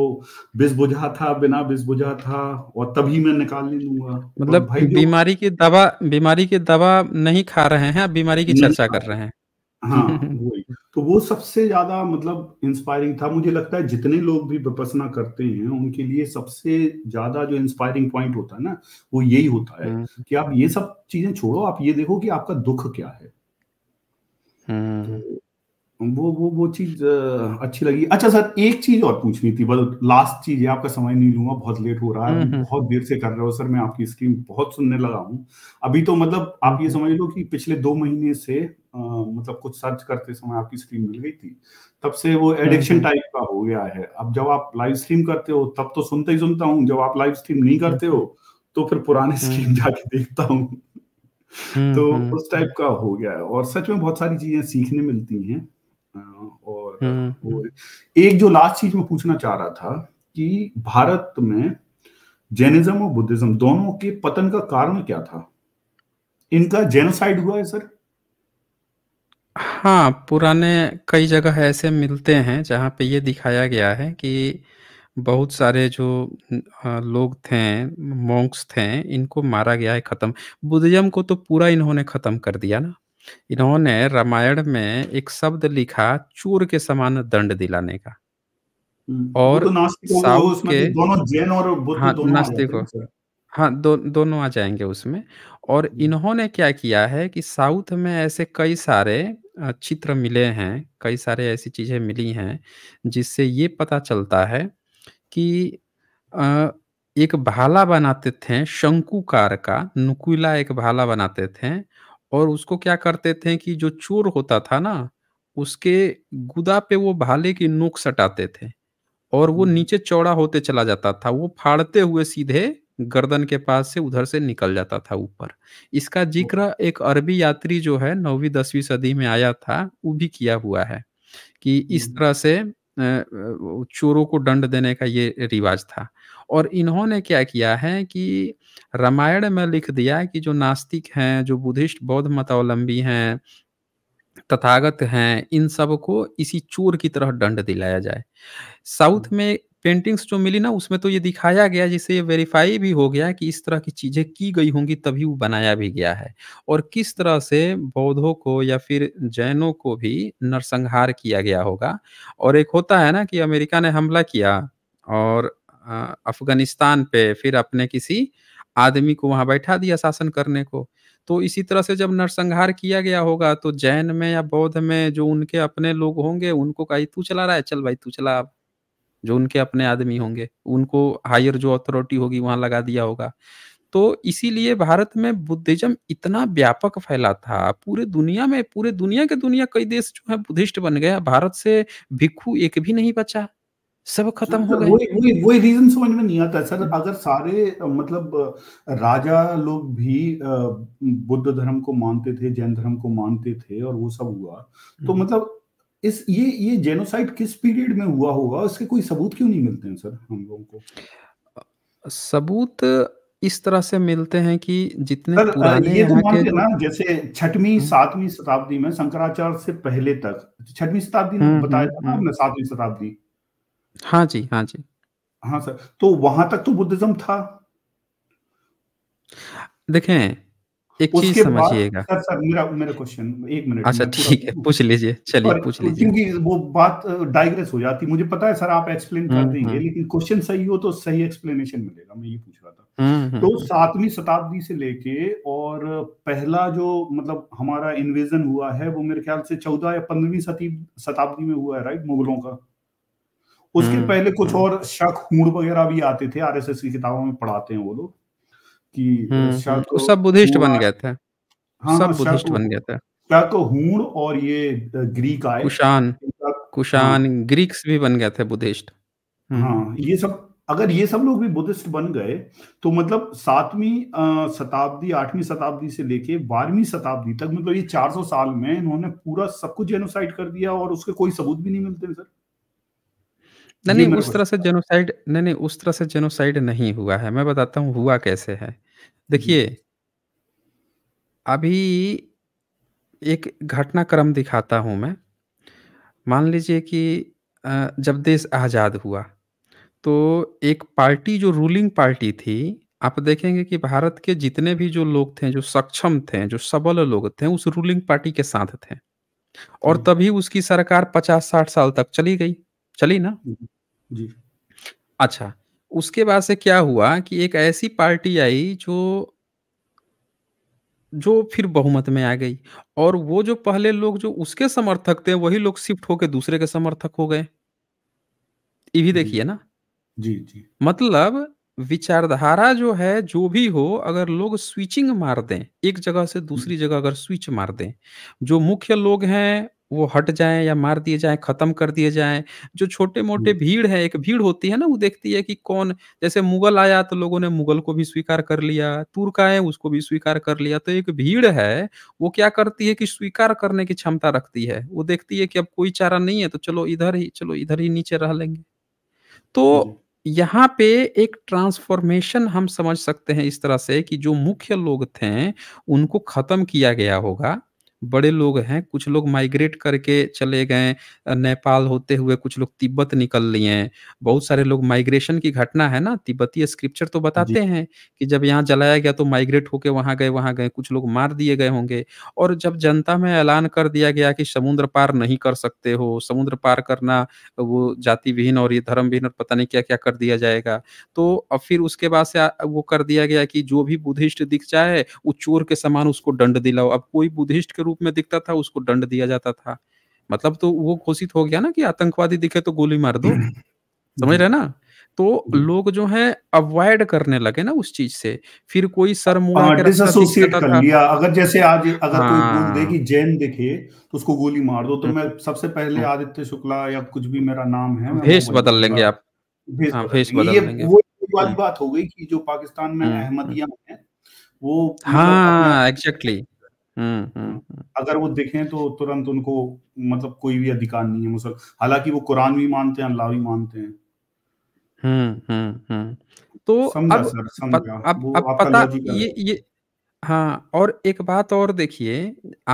बिस बुझा था बिना बिस बुझा था और तभी मैं निकाल नहीं लूंगा मतलब भाई बीमारी की दवा बीमारी की दवा नहीं खा रहे हैं बीमारी की चर्चा कर रहे हैं हाँ वही तो वो सबसे ज्यादा मतलब इंस्पायरिंग था मुझे लगता है जितने लोग भी विपसना करते हैं उनके लिए सबसे ज्यादा जो इंस्पायरिंग पॉइंट होता है ना वो यही होता है हम्म। कि आप ये सब चीजें छोड़ो आप ये देखो कि आपका दुख क्या है हम्म। तो वो वो वो चीज अच्छी लगी अच्छा सर एक चीज और पूछनी थी बस लास्ट चीज है आपका समय नहीं लूंगा बहुत लेट हो रहा है हम्म, हम्म। बहुत देर से कर रहे हो सर मैं आपकी स्ट्रीम बहुत सुनने लगा हूँ अभी तो मतलब आप ये समझ लो कि पिछले दो महीने से आ, मतलब कुछ सर्च करते समय आपकी स्ट्रीम मिल गई थी तब से वो एडिक्शन हाँ टाइप का हो गया है अब जब आप लाइव स्ट्रीम करते हो तब तो सुनते ही सुनता हूँ जब आप लाइव स्ट्रीम नहीं करते हो तो फिर पुराने स्ट्रीम हम्म। जाके देखता हूँ तो उस टाइप का हो गया है और सच में बहुत सारी चीजें सीखने मिलती हैं और, हम्म। और एक जो लास्ट चीज मैं पूछना चाह रहा था कि भारत में जैनिज्म और बुद्धिज्म दोनों के पतन का कारण क्या था इनका जेनोसाइड हुआ है सर हाँ पुराने कई जगह ऐसे मिलते हैं जहाँ पे ये दिखाया गया है कि बहुत सारे जो लोग थे मोंक्स थे इनको मारा गया है खत्म बुद्धिज्म को तो पूरा इन्होंने खत्म कर दिया ना इन्होंने रामायण में एक शब्द लिखा चूर के समान दंड दिलाने का हम्म, और तो साउथ के तो दोनों जैन और हाँ नास्तिक हाँ दो, दोनों आ जाएंगे उसमें और हम्म। इन्होंने क्या किया है कि साउथ में ऐसे कई सारे चित्र मिले हैं कई सारे ऐसी चीजें मिली हैं जिससे ये पता चलता है कि एक भाला बनाते थे शंकुकार का नुकुला एक भाला बनाते थे और उसको क्या करते थे कि जो चोर होता था ना उसके गुदा पे वो भाले की नोक सटाते थे और वो नीचे चौड़ा होते चला जाता था वो फाड़ते हुए सीधे गर्दन के पास से उधर से निकल जाता था ऊपर इसका जिक्र एक अरबी यात्री जो है नौवीं दसवीं सदी में आया था वो भी किया हुआ है कि इस तरह से चोरों को दंड देने का ये रिवाज था और इन्होंने क्या किया है कि रामायण में लिख दिया कि जो नास्तिक हैं जो बुद्धिस्ट बौद्ध मतावलंबी हैं तथागत हैं इन सब को इसी चोर की तरह दंड दिलाया जाए साउथ में पेंटिंग्स जो मिली ना उसमें तो ये दिखाया गया जिससे ये वेरीफाई भी हो गया कि इस तरह की चीजें की गई होंगी तभी वो बनाया भी गया है और किस तरह से बौद्धों को या फिर जैनों को भी नरसंहार किया गया होगा और एक होता है ना कि अमेरिका ने हमला किया और अफगानिस्तान पे फिर अपने किसी आदमी को वहां बैठा दिया शासन करने को तो इसी तरह से जब नरसंहार किया गया होगा तो जैन में या बौद्ध में जो उनके अपने लोग होंगे उनको कही तू चला रहा है चल भाई तू चला अब जो उनके अपने आदमी होंगे उनको हायर जो अथॉरिटी होगी वहां लगा दिया होगा तो इसीलिए भारत में बुद्धिज्म इतना व्यापक फैला था पूरे दुनिया में पूरे दुनिया के दुनिया कई देश जो है बुद्धिस्ट बन गया भारत से भिक्खु एक भी नहीं बचा सब खत्म हो गए वही वही रीजन समझ में नहीं आता सर अगर सारे मतलब राजा लोग भी बुद्ध धर्म को मानते थे जैन धर्म को मानते थे और वो सब हुआ तो हम्म। मतलब इस ये ये जेनोसाइड किस पीरियड में हुआ होगा इसके कोई सबूत क्यों नहीं मिलते हैं सर हम लोगों को सबूत इस तरह से मिलते हैं कि जितने सर, पुराने ये तो के ना जैसे छठवीं हम्म। सातवीं शताब्दी में शंकराचार्य से पहले तक छठवीं शताब्दी हम्म, बताया था ना सातवीं शताब्दी हाँ जी हाँ जी हाँ सर तो वहां तक तो बुद्धिज्म था देखें एक चीज समझिएगा सर सर मेरा मेरा क्वेश्चन एक मिनट अच्छा ठीक है पूछ लीजिए चलिए पूछ लीजिए क्योंकि वो बात डाइग्रेस हो जाती मुझे पता है सर आप एक्सप्लेन कर देंगे लेकिन क्वेश्चन सही हो तो सही एक्सप्लेनेशन मिलेगा मैं ये पूछ रहा था हम्म, तो हम्म, हम्म। सातवीं शताब्दी से लेके और पहला जो मतलब हमारा इन्वेजन हुआ है वो मेरे ख्याल से चौदह या पंद्रहवीं शताब्दी में हुआ है राइट मुगलों का उसके हम्म। पहले कुछ और शक हूड़ वगैरह भी आते थे आरएसएस की किताबों में पढ़ाते हैं वो लोग कि हम्म, शक हम्म, तो सब बुद्धिस्ट बन गए थे हाँ, सब हाँ, बुद्धिस्ट तो बन गए थे शक हूण और ये ग्रीक आए कुशान कुशान हाँ। ग्रीक्स भी बन गए थे बुद्धिस्ट हाँ ये सब अगर ये सब लोग भी बुद्धिस्ट बन गए तो मतलब सातवीं शताब्दी आठवीं शताब्दी से लेके बारहवीं शताब्दी तक मतलब ये 400 साल में इन्होंने पूरा सब कुछ जेनोसाइड कर दिया और उसके कोई सबूत भी नहीं मिलते सर नहीं नहीं उस तरह से जेनोसाइड नहीं नहीं उस तरह से जेनोसाइड नहीं हुआ है मैं बताता हूँ हुआ कैसे है देखिए अभी एक घटनाक्रम दिखाता हूँ मैं मान लीजिए कि जब देश आज़ाद हुआ तो एक पार्टी जो रूलिंग पार्टी थी आप देखेंगे कि भारत के जितने भी जो लोग थे जो सक्षम थे जो सबल लोग थे उस रूलिंग पार्टी के साथ थे और तभी उसकी सरकार पचास साठ साल तक चली गई चली ना जी अच्छा उसके बाद से क्या हुआ कि एक ऐसी पार्टी आई जो जो फिर बहुमत में आ गई और वो जो पहले लोग जो उसके समर्थक थे वही लोग शिफ्ट होके दूसरे के समर्थक हो गए ये भी देखिए ना जी जी मतलब विचारधारा जो है जो भी हो अगर लोग स्विचिंग मार दें एक जगह से दूसरी जगह अगर स्विच मार दें जो मुख्य लोग हैं वो हट जाए या मार दिए जाए खत्म कर दिए जाए जो छोटे-मोटे भीड़ है, एक भीड़ होती है ना, वो देखती है कि कौन जैसे मुगल आया तो लोगों ने मुगल को भी स्वीकार कर लिया, तुर्क आए उसको भी स्वीकार कर लिया। तो एक भीड़ है, वो क्या करती है कि स्वीकार करने की क्षमता रखती है। वो देखती है कि अब कोई चारा नहीं है, तो चलो इधर ही चलो इधर ही नीचे रह लेंगे। तो यहाँ पे एक ट्रांसफॉर्मेशन हम समझ सकते हैं इस तरह से कि जो मुख्य लोग थे, उनको खत्म किया गया होगा। बड़े लोग हैं कुछ लोग माइग्रेट करके चले गए नेपाल होते हुए कुछ लोग तिब्बत निकल लिए हैं बहुत सारे लोग माइग्रेशन की घटना है ना तिब्बती स्क्रिप्चर तो बताते हैं कि जब यहाँ जलाया गया तो माइग्रेट होके वहां गए वहां गए कुछ लोग मार दिए गए होंगे और जब जनता में ऐलान कर दिया गया कि समुद्र पार नहीं कर सकते हो समुद्र पार करना वो जाति विहीन और ये धर्म विहीन और पता नहीं क्या क्या कर दिया जाएगा तो अब फिर उसके बाद से वो कर दिया गया कि जो भी बुद्धिस्ट दिख जाए वो चोर के समान उसको दंड दिलाओ अब कोई बुद्धिस्ट के रूप में दिखता था उसको दंड दिया जाता था मतलब तो वो घोषित हो गया ना कि आतंकवादी दिखे तो गोली मार दो समझ रहे ना तो हम्म। लोग जो है अवॉइड करने लगे ना उस चीज से फिर कोई सर मुआ कर लिया अगर जैसे आज अगर हाँ। कोई बोल दे कि जैन दिखे तो उसको गोली मार दो तो हम्म। मैं सबसे पहले हम्म। आदित्य शुक्ला या कुछ भी मेरा नाम है भेष बदल लेंगे आप भेष हाँ, बदल लेंगे वो बात बात हो गई कि जो पाकिस्तान में अहमदिया है वो मतलब हाँ एग्जैक्टली हम्म, हम्म, तो हम्म। अगर वो देखें तो तुरंत उनको मतलब कोई भी अधिकार नहीं है मुसल हालांकि वो कुरान भी मानते हैं अल्लाह भी मानते हैं तो अब, सर अब, अब पता ये ये हाँ और एक बात और देखिए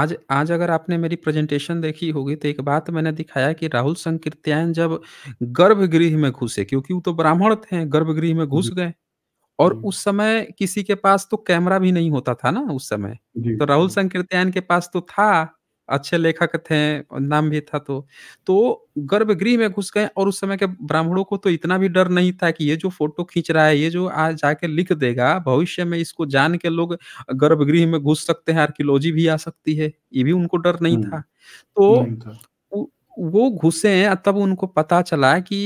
आज आज अगर आपने मेरी प्रेजेंटेशन देखी होगी तो एक बात मैंने दिखाया कि राहुल संकीर्त्यायन जब गर्भगृह में घुसे क्योंकि वो तो ब्राह्मण थे गर्भगृह में घुस गए और उस समय किसी के पास तो कैमरा भी नहीं होता था ना उस समय तो राहुल संकीर्त्यायन के पास तो था अच्छे लेखक थे नाम भी था तो तो गर्भगृह में घुस गए और उस समय के ब्राह्मणों को तो इतना भी डर नहीं था कि ये जो फोटो खींच रहा है ये जो आज जाके लिख देगा भविष्य में इसको जान के लोग गर्भगृह में घुस सकते हैं आर्कियोलॉजी भी आ सकती है ये भी उनको डर नहीं था तो नहीं था। वो घुसे तब उनको पता चला कि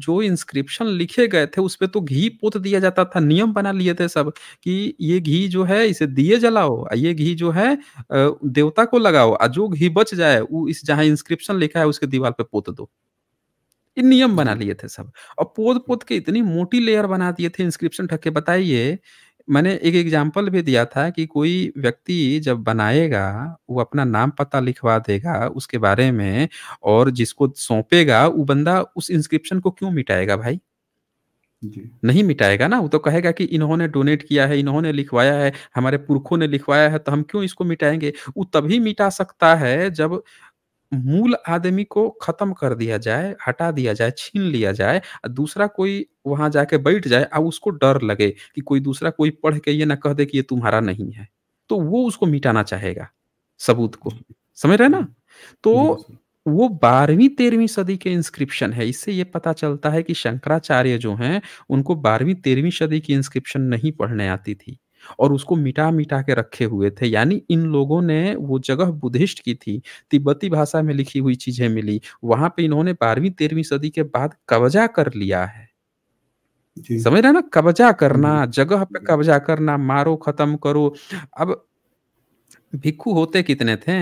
जो इंस्क्रिप्शन लिखे गए थे उस पर तो घी पोत दिया जाता था नियम बना लिए थे सब कि ये घी जो है इसे दिए जलाओ ये घी जो है देवता को लगाओ और जो घी बच जाए वो इस जहां इंस्क्रिप्शन लिखा है उसके दीवार पे पोत दो इन नियम बना लिए थे सब और पोत पोत के इतनी मोटी लेयर बना दिए थे इंस्क्रिप्शन ठक के बताइए मैंने एक एग्जाम्पल भी दिया था कि कोई व्यक्ति जब बनाएगा, वो अपना नाम-पता लिखवा देगा उसके बारे में और जिसको सौंपेगा, वो बंदा उस इंस्क्रिप्शन को क्यों मिटाएगा भाई? जी। नहीं मिटाएगा ना, वो तो कहेगा कि इन्होंने डोनेट किया है, इन्होंने लिखवाया है, हमारे पुरखों ने लिखवाया है, तो हम क्यों इसको मिटाएंगे वो तभी मिटा सकता है जब मूल आदमी को खत्म कर दिया जाए हटा दिया जाए छीन लिया जाए दूसरा कोई वहां जाके बैठ जाए अब उसको डर लगे कि कोई दूसरा कोई पढ़ के ये ना कह दे कि ये तुम्हारा नहीं है तो वो उसको मिटाना चाहेगा सबूत को समझ रहे ना तो वो बारहवीं तेरहवीं सदी के इंस्क्रिप्शन है इससे ये पता चलता है कि शंकराचार्य जो हैं उनको बारहवीं तेरहवीं सदी की इंस्क्रिप्शन नहीं पढ़ने आती थी और उसको मिटा मिटा के रखे हुए थे यानी इन लोगों ने वो जगह बुद्धिस्ट की थी तिब्बती भाषा में लिखी हुई चीजें मिली वहां पे इन्होंने बारहवीं तेरहवीं सदी के बाद कब्जा कर लिया है समझ रहे ना कब्जा करना जगह पे कब्जा करना मारो खत्म करो अब भिक्खु होते कितने थे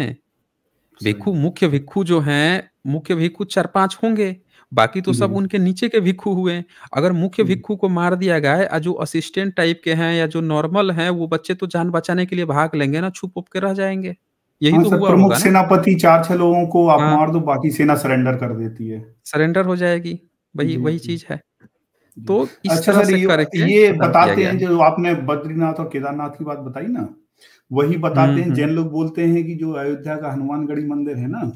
भिक्खु मुख्य भिक्खु जो हैं मुख्य भिक्खु चार पांच होंगे बाकी तो सब उनके नीचे के भिक्खु हुए अगर मुख्य भिक्खु को मार दिया गया जो असिस्टेंट टाइप के हैं या जो नॉर्मल हैं वो बच्चे तो जान बचाने के लिए भाग लेंगे ना छुप उप के रह जाएंगे यही हाँ, तो हुआ प्रमुख होगा सेनापति चार छह लोगों को आप हाँ, मार दो बाकी सेना सरेंडर कर देती है सरेंडर हो जाएगी वही वही चीज है तो इस अच्छा तरह सर से ये, ये बताते हैं जो आपने बद्रीनाथ और केदारनाथ की बात बताई ना वही हम्म, बताते हैं हम्म। जैन लोग बोलते हैं कि जो अयोध्या का हनुमानगढ़ी मंदिर है ना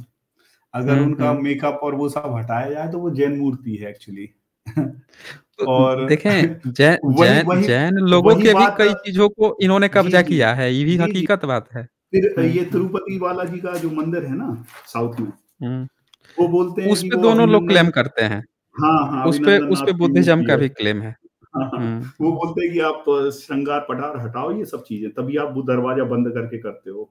अगर हम्म, उनका हम्म। मेकअप और वो सब हटाया जाए तो वो जैन मूर्ति है एक्चुअली तो और देखें जैन जैन जैन लोगों के भी कई चीजों को इन्होंने कब्जा किया है ये भी हकीकत बात है फिर हम्म, ये तिरुपति बालाजी का जो मंदिर है ना साउथ में वो बोलते हैं उस पे दोनों लोग क्लेम करते हैं हाँ हाँ उस पे उस पे बुद्धिज्म का भी क्लेम है हाँ, हाँ। वो बोलते हैं कि आप श्रृंगार पठार हटाओ ये सब चीजें तभी आप वो दरवाजा बंद करके करते हो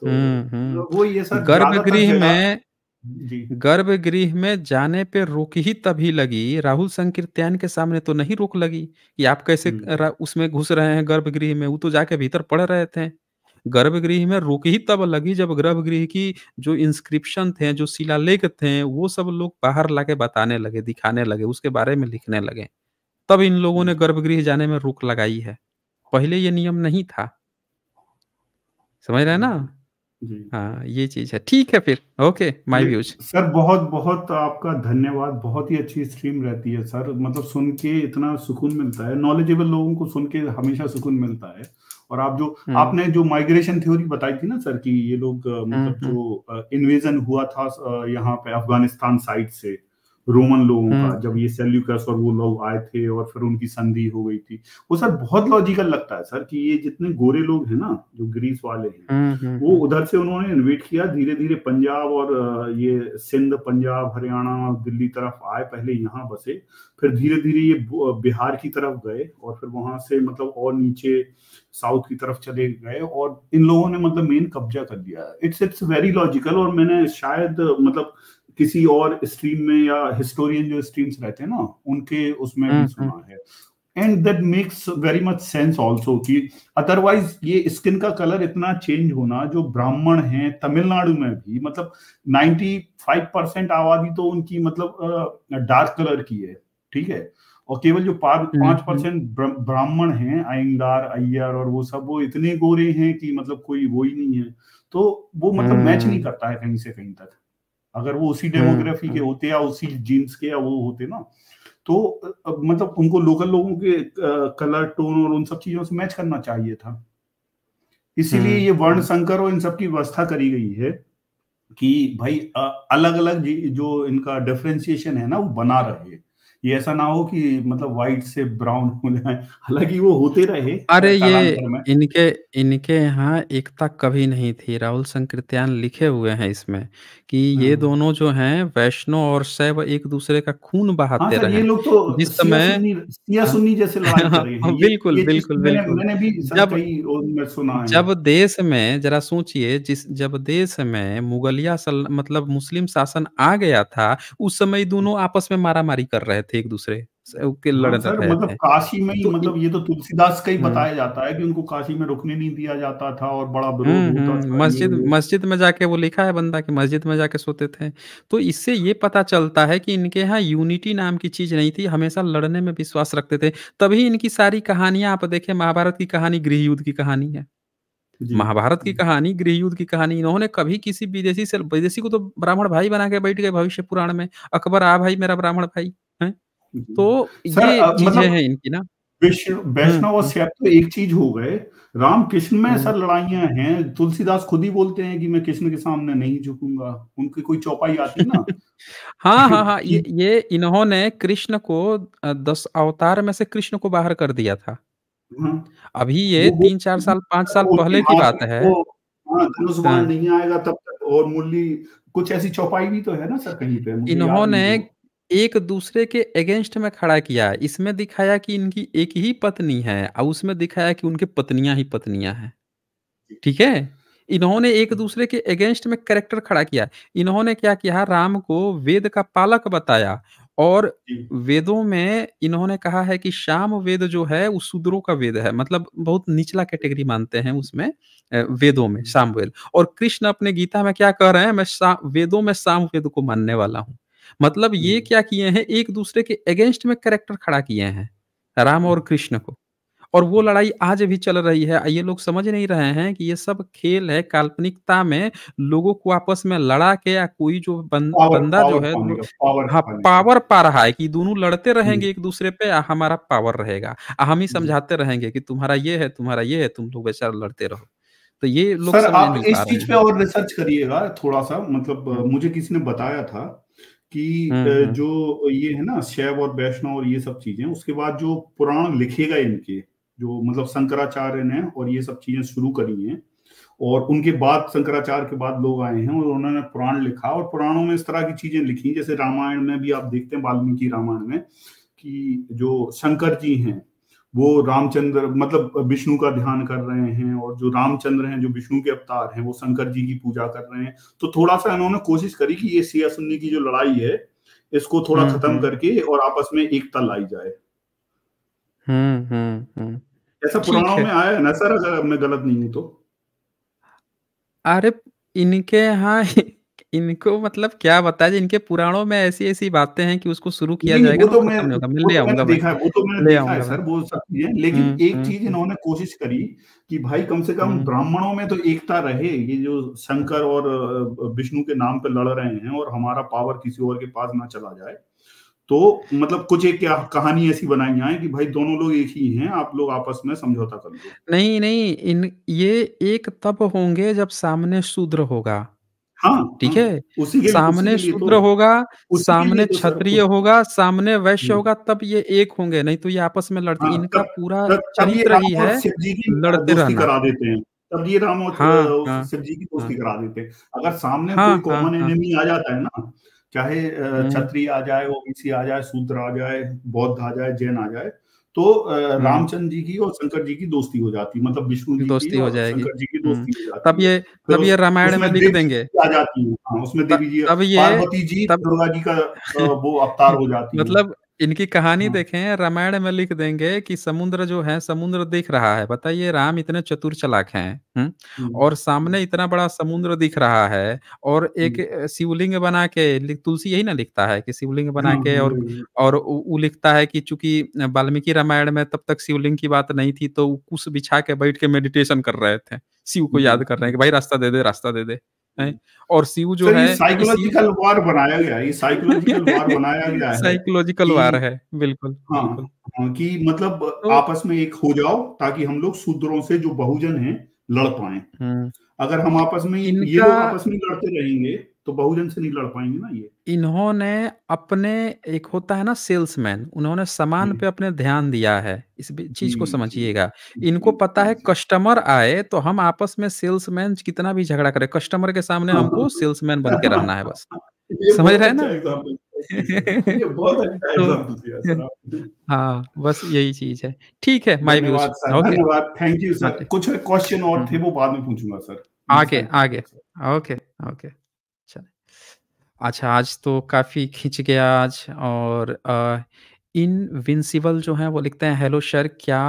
तो वो ये सब गर्भगृह में गर्भगृह में जाने पे रोक ही तभी लगी राहुल संकीर्त्यायन के सामने तो नहीं रोक लगी कि आप कैसे हम्म। उसमें घुस रहे हैं गर्भगृह में वो तो जाके भीतर पड़ रहे थे गर्भगृह में रोक ही तब लगी जब गर्भगृह की जो इंस्क्रिप्शन थे जो शिलालेख थे वो सब लोग बाहर लाके बताने लगे दिखाने लगे उसके बारे में लिखने लगे तब इन लोगों ने हम्म। गर्भगृह जाने में रोक लगाई है पहले ये नियम नहीं था समझ रहे हैं ना हम्म। हाँ ये चीज है ठीक है फिर ओके माय व्यूज सर बहुत बहुत आपका धन्यवाद बहुत ही अच्छी स्ट्रीम रहती है सर मतलब सुन के इतना सुकून मिलता है नॉलेजेबल लोगों को सुन के हमेशा सुकून मिलता है और आप जो हम्म। आपने जो माइग्रेशन थ्योरी बताई थी ना सर कि ये लोग मतलब हम्म, हम्म। जो इन्वेजन हुआ था यहाँ पे अफगानिस्तान साइड से रोमन लोगों का हम्म। जब ये सेल्यूकस और वो लोग आए थे और फिर उनकी संधि हो गई थी वो सर बहुत लॉजिकल लगता है सर कि ये जितने गोरे लोग हैं ना जो ग्रीस वाले हैं हम्म, हम्म, वो उधर से उन्होंने इन्वेट किया धीरे धीरे पंजाब और ये सिंध पंजाब हरियाणा दिल्ली तरफ आए पहले यहाँ बसे फिर धीरे धीरे ये बिहार की तरफ गए और फिर वहां से मतलब और नीचे साउथ की तरफ चले गए और इन लोगों ने मतलब मेन कब्जा कर लिया इट्स इट्स वेरी लॉजिकल और मैंने शायद मतलब किसी और स्ट्रीम में या हिस्टोरियन जो स्ट्रीम्स रहते हैं ना उनके उसमें भी हम्म, सुना हम्म। है and that makes very much sense also कि अदरवाइज ये स्किन का कलर इतना चेंज होना जो ब्राह्मण हैं तमिलनाडु में भी मतलब 95 परसेंट आबादी तो उनकी मतलब डार्क कलर की है ठीक है और केवल जो पांच हम्म, परसेंट ब्राह्मण हैं आयंगार अय्यर और वो सब वो इतने गोरे हैं कि मतलब कोई वो ही नहीं है तो वो मतलब मैच नहीं करता है कहीं से कहीं तक अगर वो उसी डेमोग्राफी हम्म, के हम्म। होते या उसी जीन्स के या वो होते ना तो मतलब उनको लोकल लोगों के कलर टोन और उन सब चीजों से मैच करना चाहिए था इसीलिए हम्म, ये वर्ण संकर और इन सब की व्यवस्था करी गई है कि भाई अलग अलग जो इनका डिफ्रेंसिएशन है ना वो बना रहे ये ऐसा ना हो कि मतलब व्हाइट से ब्राउन हो जाए हालांकि वो होते रहे अरे ये इनके इनके यहाँ एकता कभी नहीं थी राहुल संकृत्यान लिखे हुए हैं इसमें कि ये हम्म। दोनों जो हैं वैष्णो और शैव एक दूसरे का खून हाँ बहाते हाँ, रहे ये लोग तो जिस समय सिया सुन्नी जैसे हाँ, हाँ, बिल्कुल बिल्कुल बिल्कुल मैंने भी जब सुना जब देश में जरा सोचिए जिस जब देश में मुगलिया मतलब मुस्लिम शासन आ गया था उस समय दोनों आपस में मारामारी कर रहे थे थे एक दूसरे के हाँ, लड़न सर, मतलब काशी में तो, मतलब ये तो तुलसीदास का ही हम्म। बताया जाता है कि उनको काशी में रुकने नहीं दिया जाता था और बड़ा हम्म, विरोध होता था हम्म, मस्जिद मस्जिद में जाके वो लिखा है बंदा कि मस्जिद में जाके सोते थे तो इससे ये पता चलता है कि इनके यहाँ यूनिटी नाम की चीज नहीं थी हमेशा लड़ने में विश्वास रखते थे तभी इनकी सारी कहानियां आप देखे महाभारत की कहानी गृह युद्ध की कहानी है महाभारत की कहानी गृह युद्ध की कहानी इन्होंने कभी किसी विदेशी से विदेशी को तो ब्राह्मण भाई बना के बैठ गए भविष्य पुराण में अकबर आ भाई मेरा ब्राह्मण भाई है तो हम्म। सर, ये मतलब है इनकी ना हम्म। वैष्णव और सैप तो एक चीज हो गए राम कृष्ण में हम्म। सर लड़ाइयां हैं तुलसीदास खुद ही बोलते हैं कि मैं कृष्ण के सामने नहीं झुकूंगा उनकी कोई चौपाई आती ना हाँ, हाँ हाँ हाँ ये, इन्होंने कृष्ण को दस अवतार में से कृष्ण को बाहर कर दिया था हाँ। अभी ये तीन चार साल पांच साल पहले की बात है हाँ, नहीं आएगा तब तक और मुरली कुछ ऐसी चौपाई भी तो है ना सर कहीं पे इन्होंने एक दूसरे के अगेंस्ट में खड़ा किया है। इसमें दिखाया कि इनकी एक ही पत्नी है और उसमें दिखाया कि उनके पत्नियां ही पत्नियां हैं। ठीक है? इन्होंने एक हम्म। दूसरे के अगेंस्ट में करेक्टर खड़ा किया। इन्होंने क्या किया राम को वेद का पालक बताया और वेदों में इन्होंने कहा है कि श्याम वेद जो है वो शूद्रों का वेद है। मतलब बहुत निचला कैटेगरी मानते हैं उसमें वेदों में हम्म। वेद और कृष्ण अपने गीता में क्या कह रहे हैं मैं वेदों में वेद को मानने वाला हूँ। मतलब ये हम्म। क्या किए हैं एक दूसरे के अगेंस्ट में करेक्टर खड़ा किए हैं राम और हम्म। कृष्ण को और वो लड़ाई आज भी चल रही है ये लोग समझ नहीं रहे हैं कि ये सब खेल है काल्पनिकता में लोगों को आपस में लड़ा के या कोई जो बंद, पावर, बंदा पावर, जो है पावर, पावर, हाँ पावर पा रहा है कि दोनों लड़ते रहेंगे हम्म। एक दूसरे पे या हमारा पावर रहेगा हम ही समझाते रहेंगे कि तुम्हारा ये है तुम्हारा ये है तुम लोग बेचारा लड़ते रहो तो ये लोग सर आप इस चीज पे और रिसर्च करिएगा थोड़ा सा मतलब मुझे किसी ने बताया था कि हम्म, हम्म। जो ये है ना शैव और वैष्णव और ये सब चीजें उसके बाद जो पुराण लिखेगा इनके जो मतलब शंकराचार्य ने और ये सब चीजें शुरू करी हैं और उनके बाद शंकराचार्य के बाद लोग आए हैं और उन्होंने पुराण लिखा और पुराणों में इस तरह की चीजें लिखी जैसे रामायण में भी आप देखते हैं वाल्मीकि रामायण में कि जो शंकर जी हैं वो रामचंद्र मतलब विष्णु का ध्यान कर रहे हैं और जो रामचंद्र हैं जो विष्णु के अवतार हैं वो शंकर जी की पूजा कर रहे हैं तो थोड़ा सा इन्होंने कोशिश करी कि ये सिया सुन्नी की जो लड़ाई है इसको थोड़ा हम्म, खत्म हम्म। करके और आपस में एकता लाई जाए हम्म, ऐसा पुराणों में आया है ना सर अगर मैं गलत नहीं हूं तो अरे इनके यहाँ इनको मतलब क्या बताया जी इनके पुराणों में ऐसी ऐसी बातें हैं कि उसको शुरू किया जाएगा तो, तो मैं, मैं ले तो आऊंगा देखा वो तो मैंने देखा है सर वो सब है लेकिन हम्म, एक हम्म, चीज हम्म। इन्होंने कोशिश करी कि भाई कम से कम ब्राह्मणों में तो एकता रहे ये जो शंकर और विष्णु के नाम पे लड़ रहे हैं और हमारा पावर किसी और के पास ना चला जाए तो मतलब कुछ एक क्या कहानी ऐसी बनाई जाए कि भाई दोनों लोग एक ही हैं आप लोग आपस में समझौता कर लो नहीं नहीं इन ये एक तब होंगे जब सामने शूद्र होगा हाँ ठीक हाँ, है हाँ, सामने शूद्र तो, होगा सामने तो क्षत्रिय तो होगा सामने वैश्य हम्म। होगा तब ये एक होंगे नहीं तो ये आपस में लड़ते हाँ, इनका तब, पूरा चरित्र ही है लड़ते रहना करा देते हैं तब ये राम और हाँ, हाँ शिव जी की हाँ। दोस्ती करा देते हैं अगर सामने कोई कॉमन एनिमी आ जाता है ना चाहे हम्म। क्षत्रिय आ जाए ओबीसी आ जाए शूद्र आ जाए बौद्ध आ जाए जैन आ जाए तो हम्म। रामचंद्र जी की और शंकर जी की दोस्ती हो जाती मतलब विष्णु जी दोस्ती हो जाएगी शंकर जी की हम्म। दोस्ती तब ये तब ये रामायण में लिख देंगे आ जाती है हाँ, उसमें देवी जी ये पार्वती जी दुर्गा जी का वो अवतार हो जाती है मतलब इनकी कहानी हाँ। देखें रामायण में लिख देंगे कि समुद्र जो है समुद्र दिख रहा है बताइए राम इतने चतुर चलाक हैं और सामने इतना बड़ा समुद्र दिख रहा है और एक शिवलिंग बना के तुलसी यही ना लिखता है कि शिवलिंग बना हाँ, के हाँ, और और वो लिखता है कि चूंकि वाल्मीकि रामायण में तब तक शिवलिंग की बात नहीं थी तो कुछ बिछा के बैठ के मेडिटेशन कर रहे थे शिव को याद कर रहे हैं कि भाई रास्ता दे दे रास्ता दे दे हम्म। और सीव जो है साइकोलॉजिकल वार बनाया गया ये साइकोलॉजिकल वार बनाया गया है साइकोलॉजिकल वार है हाँ, बिल्कुल हाँ, कि मतलब तो, आपस में एक हो जाओ ताकि हम लोग सूत्रों से जो बहुजन है लड़ पाए हम्म। अगर हम आपस में ये लोग आपस में लड़ते रहेंगे तो बहुजन से नहीं लड़ पाएंगे ना ये इन्होंने अपने एक होता है ना सेल्समैन उन्होंने सामान पे अपने ध्यान दिया है इस चीज को समझिएगा इनको पता है कस्टमर आए तो हम आपस में सेल्समैन कितना भी झगड़ा करे कस्टमर के सामने हाँ, हमको हाँ। सेल्समैन बन के रहना है बस समझ रहे हैं अच्छा ना तो। अच्छा तो हाँ बस यही चीज है ठीक है माई धन्यवाद थैंक यू सर कुछ क्वेश्चन और हम्म। थे वो बाद में पूछूंगा सर आगे आगे ओके ओके अच्छा, आज तो काफ़ी खिंच गया आज और इन विंसिबल जो है वो लिखते हैं हेलो सर क्या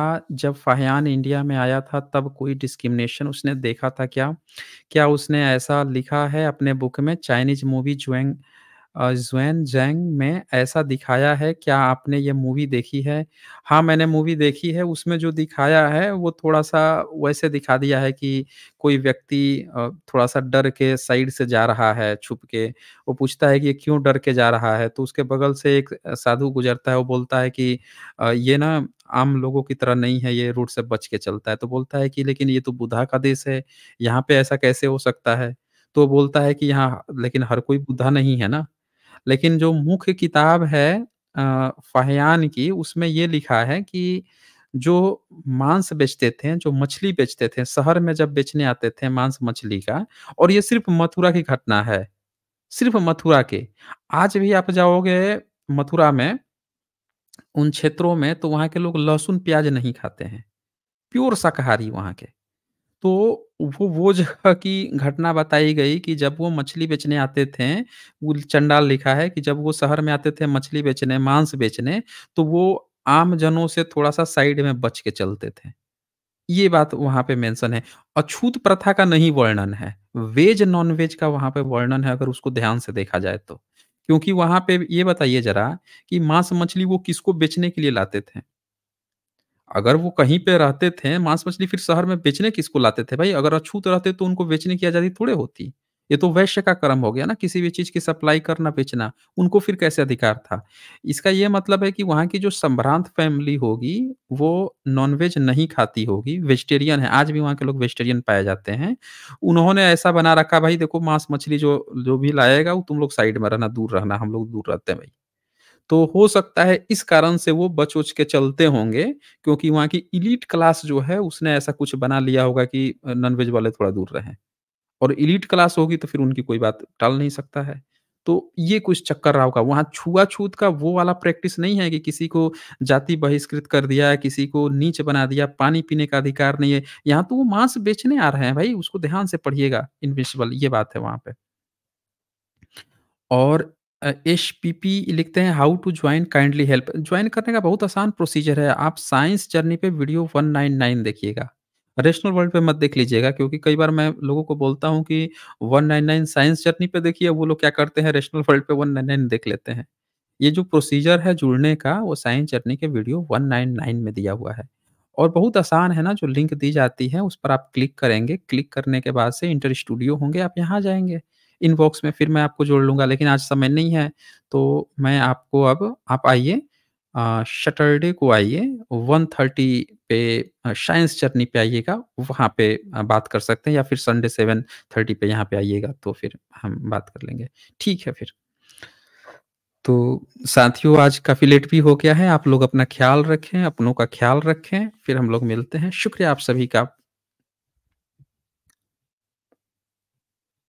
जब फाहयान इंडिया में आया था तब कोई डिस्क्रिमिनेशन उसने देखा था क्या? क्या उसने ऐसा लिखा है अपने बुक में चाइनीज़ मूवी ज़ुएंग जुएन जैंग में ऐसा दिखाया है क्या आपने ये मूवी देखी है हाँ मैंने मूवी देखी है उसमें जो दिखाया है वो थोड़ा सा वैसे दिखा दिया है कि कोई व्यक्ति थोड़ा सा डर के साइड से जा रहा है छुप के वो पूछता है कि ये क्यों डर के जा रहा है तो उसके बगल से एक साधु गुजरता है वो बोलता है कि ये ना आम लोगों की तरह नहीं है ये रूट से बच के चलता है तो बोलता है कि लेकिन ये तो बुधा का देश है यहाँ पे ऐसा कैसे हो सकता है तो बोलता है कि यहाँ लेकिन हर कोई बुद्धा नहीं है ना लेकिन जो मुख्य किताब है फहयान की उसमें ये लिखा है कि जो मांस बेचते थे जो मछली बेचते थे शहर में जब बेचने आते थे मांस मछली का और ये सिर्फ मथुरा की घटना है सिर्फ मथुरा के आज भी आप जाओगे मथुरा में उन क्षेत्रों में तो वहाँ के लोग लहसुन प्याज नहीं खाते हैं प्योर शाकाहारी वहाँ के तो वो वो जगह की घटना बताई गई कि जब वो मछली बेचने आते थे, वो चंडाल लिखा है कि जब वो शहर में आते थे मछली बेचने, मांस बेचने, तो वो आम जनों से थोड़ा-सा साइड में बच के चलते थे। ये बात वहाँ पे मेंशन है। अछूत प्रथा का नहीं वर्णन है। वेज नॉन-वेज का वहां पे वर्णन है अगर उसको ध्यान से देखा जाए तो। क्योंकि वहां पे ये बताइए ज़रा कि मांस मछली वो किसको बेचने के लिए लाते थे? अगर वो कहीं पे रहते थे मांस मछली फिर शहर में बेचने किसको लाते थे भाई अगर अछूत रहते तो उनको बेचने की आजादी थोड़े होती ये तो वैश्य का कर्म हो गया ना किसी भी चीज की सप्लाई करना बेचना उनको फिर कैसे अधिकार था इसका ये मतलब है कि वहाँ की जो संभ्रांत फैमिली होगी वो नॉनवेज नहीं खाती होगी वेजिटेरियन है आज भी वहाँ के लोग वेजिटेरियन पाए जाते हैं उन्होंने ऐसा बना रखा भाई देखो मांस मछली जो जो भी लाएगा वो तुम लोग साइड में रहना दूर रहना हम लोग दूर रहते हैं भाई तो हो सकता है इस कारण से वो बच उच के चलते होंगे क्योंकि वहां की इलीट क्लास जो है उसने ऐसा कुछ बना लिया होगा कि नॉनवेज वाले थोड़ा दूर रहे और इलीट क्लास होगी तो फिर उनकी कोई बात टाल नहीं सकता है तो ये कुछ चक्कर रहा होगा वहां छुआछूत का वो वाला प्रैक्टिस नहीं है कि किसी को जाति बहिष्कृत कर दिया किसी को नीच बना दिया पानी पीने का अधिकार नहीं है यहाँ तो वो मांस बेचने आ रहे हैं भाई उसको ध्यान से पढ़िएगा इनविजिबल ये बात है वहां पे और पी पी लिखते हैं how to join kindly help join करने का बहुत आसान प्रोसीजर है आप साइंस जर्नी पे वीडियो 199 देखिएगा रेशनल वर्ल्ड पे मत देख लीजिएगा क्योंकि कई बार मैं लोगों को बोलता हूँ कि 199 साइंस जर्नी पे देखिए वो लोग क्या करते हैं रेशनल वर्ल्ड पे 199 देख लेते हैं ये जो प्रोसीजर है जुड़ने का वो साइंस जर्नी के वीडियो 199 में दिया हुआ है और बहुत आसान है ना जो लिंक दी जाती है उस पर आप क्लिक करेंगे क्लिक करने के बाद से इंटर स्टूडियो होंगे आप यहाँ जाएंगे इनबॉक्स में फिर मैं आपको जोड़ लूंगा लेकिन आज समय नहीं है तो मैं आपको अब आप आइए सटरडे को आइए वन थर्टी पे साइंस जर्नी पे आइएगा वहाँ पे बात कर सकते हैं या फिर संडे सेवन थर्टी पे यहाँ पे आइएगा तो फिर हम बात कर लेंगे ठीक है फिर तो साथियों आज काफ़ी लेट भी हो गया है आप लोग अपना ख्याल रखें अपनों का ख्याल रखें फिर हम लोग मिलते हैं शुक्रिया आप सभी का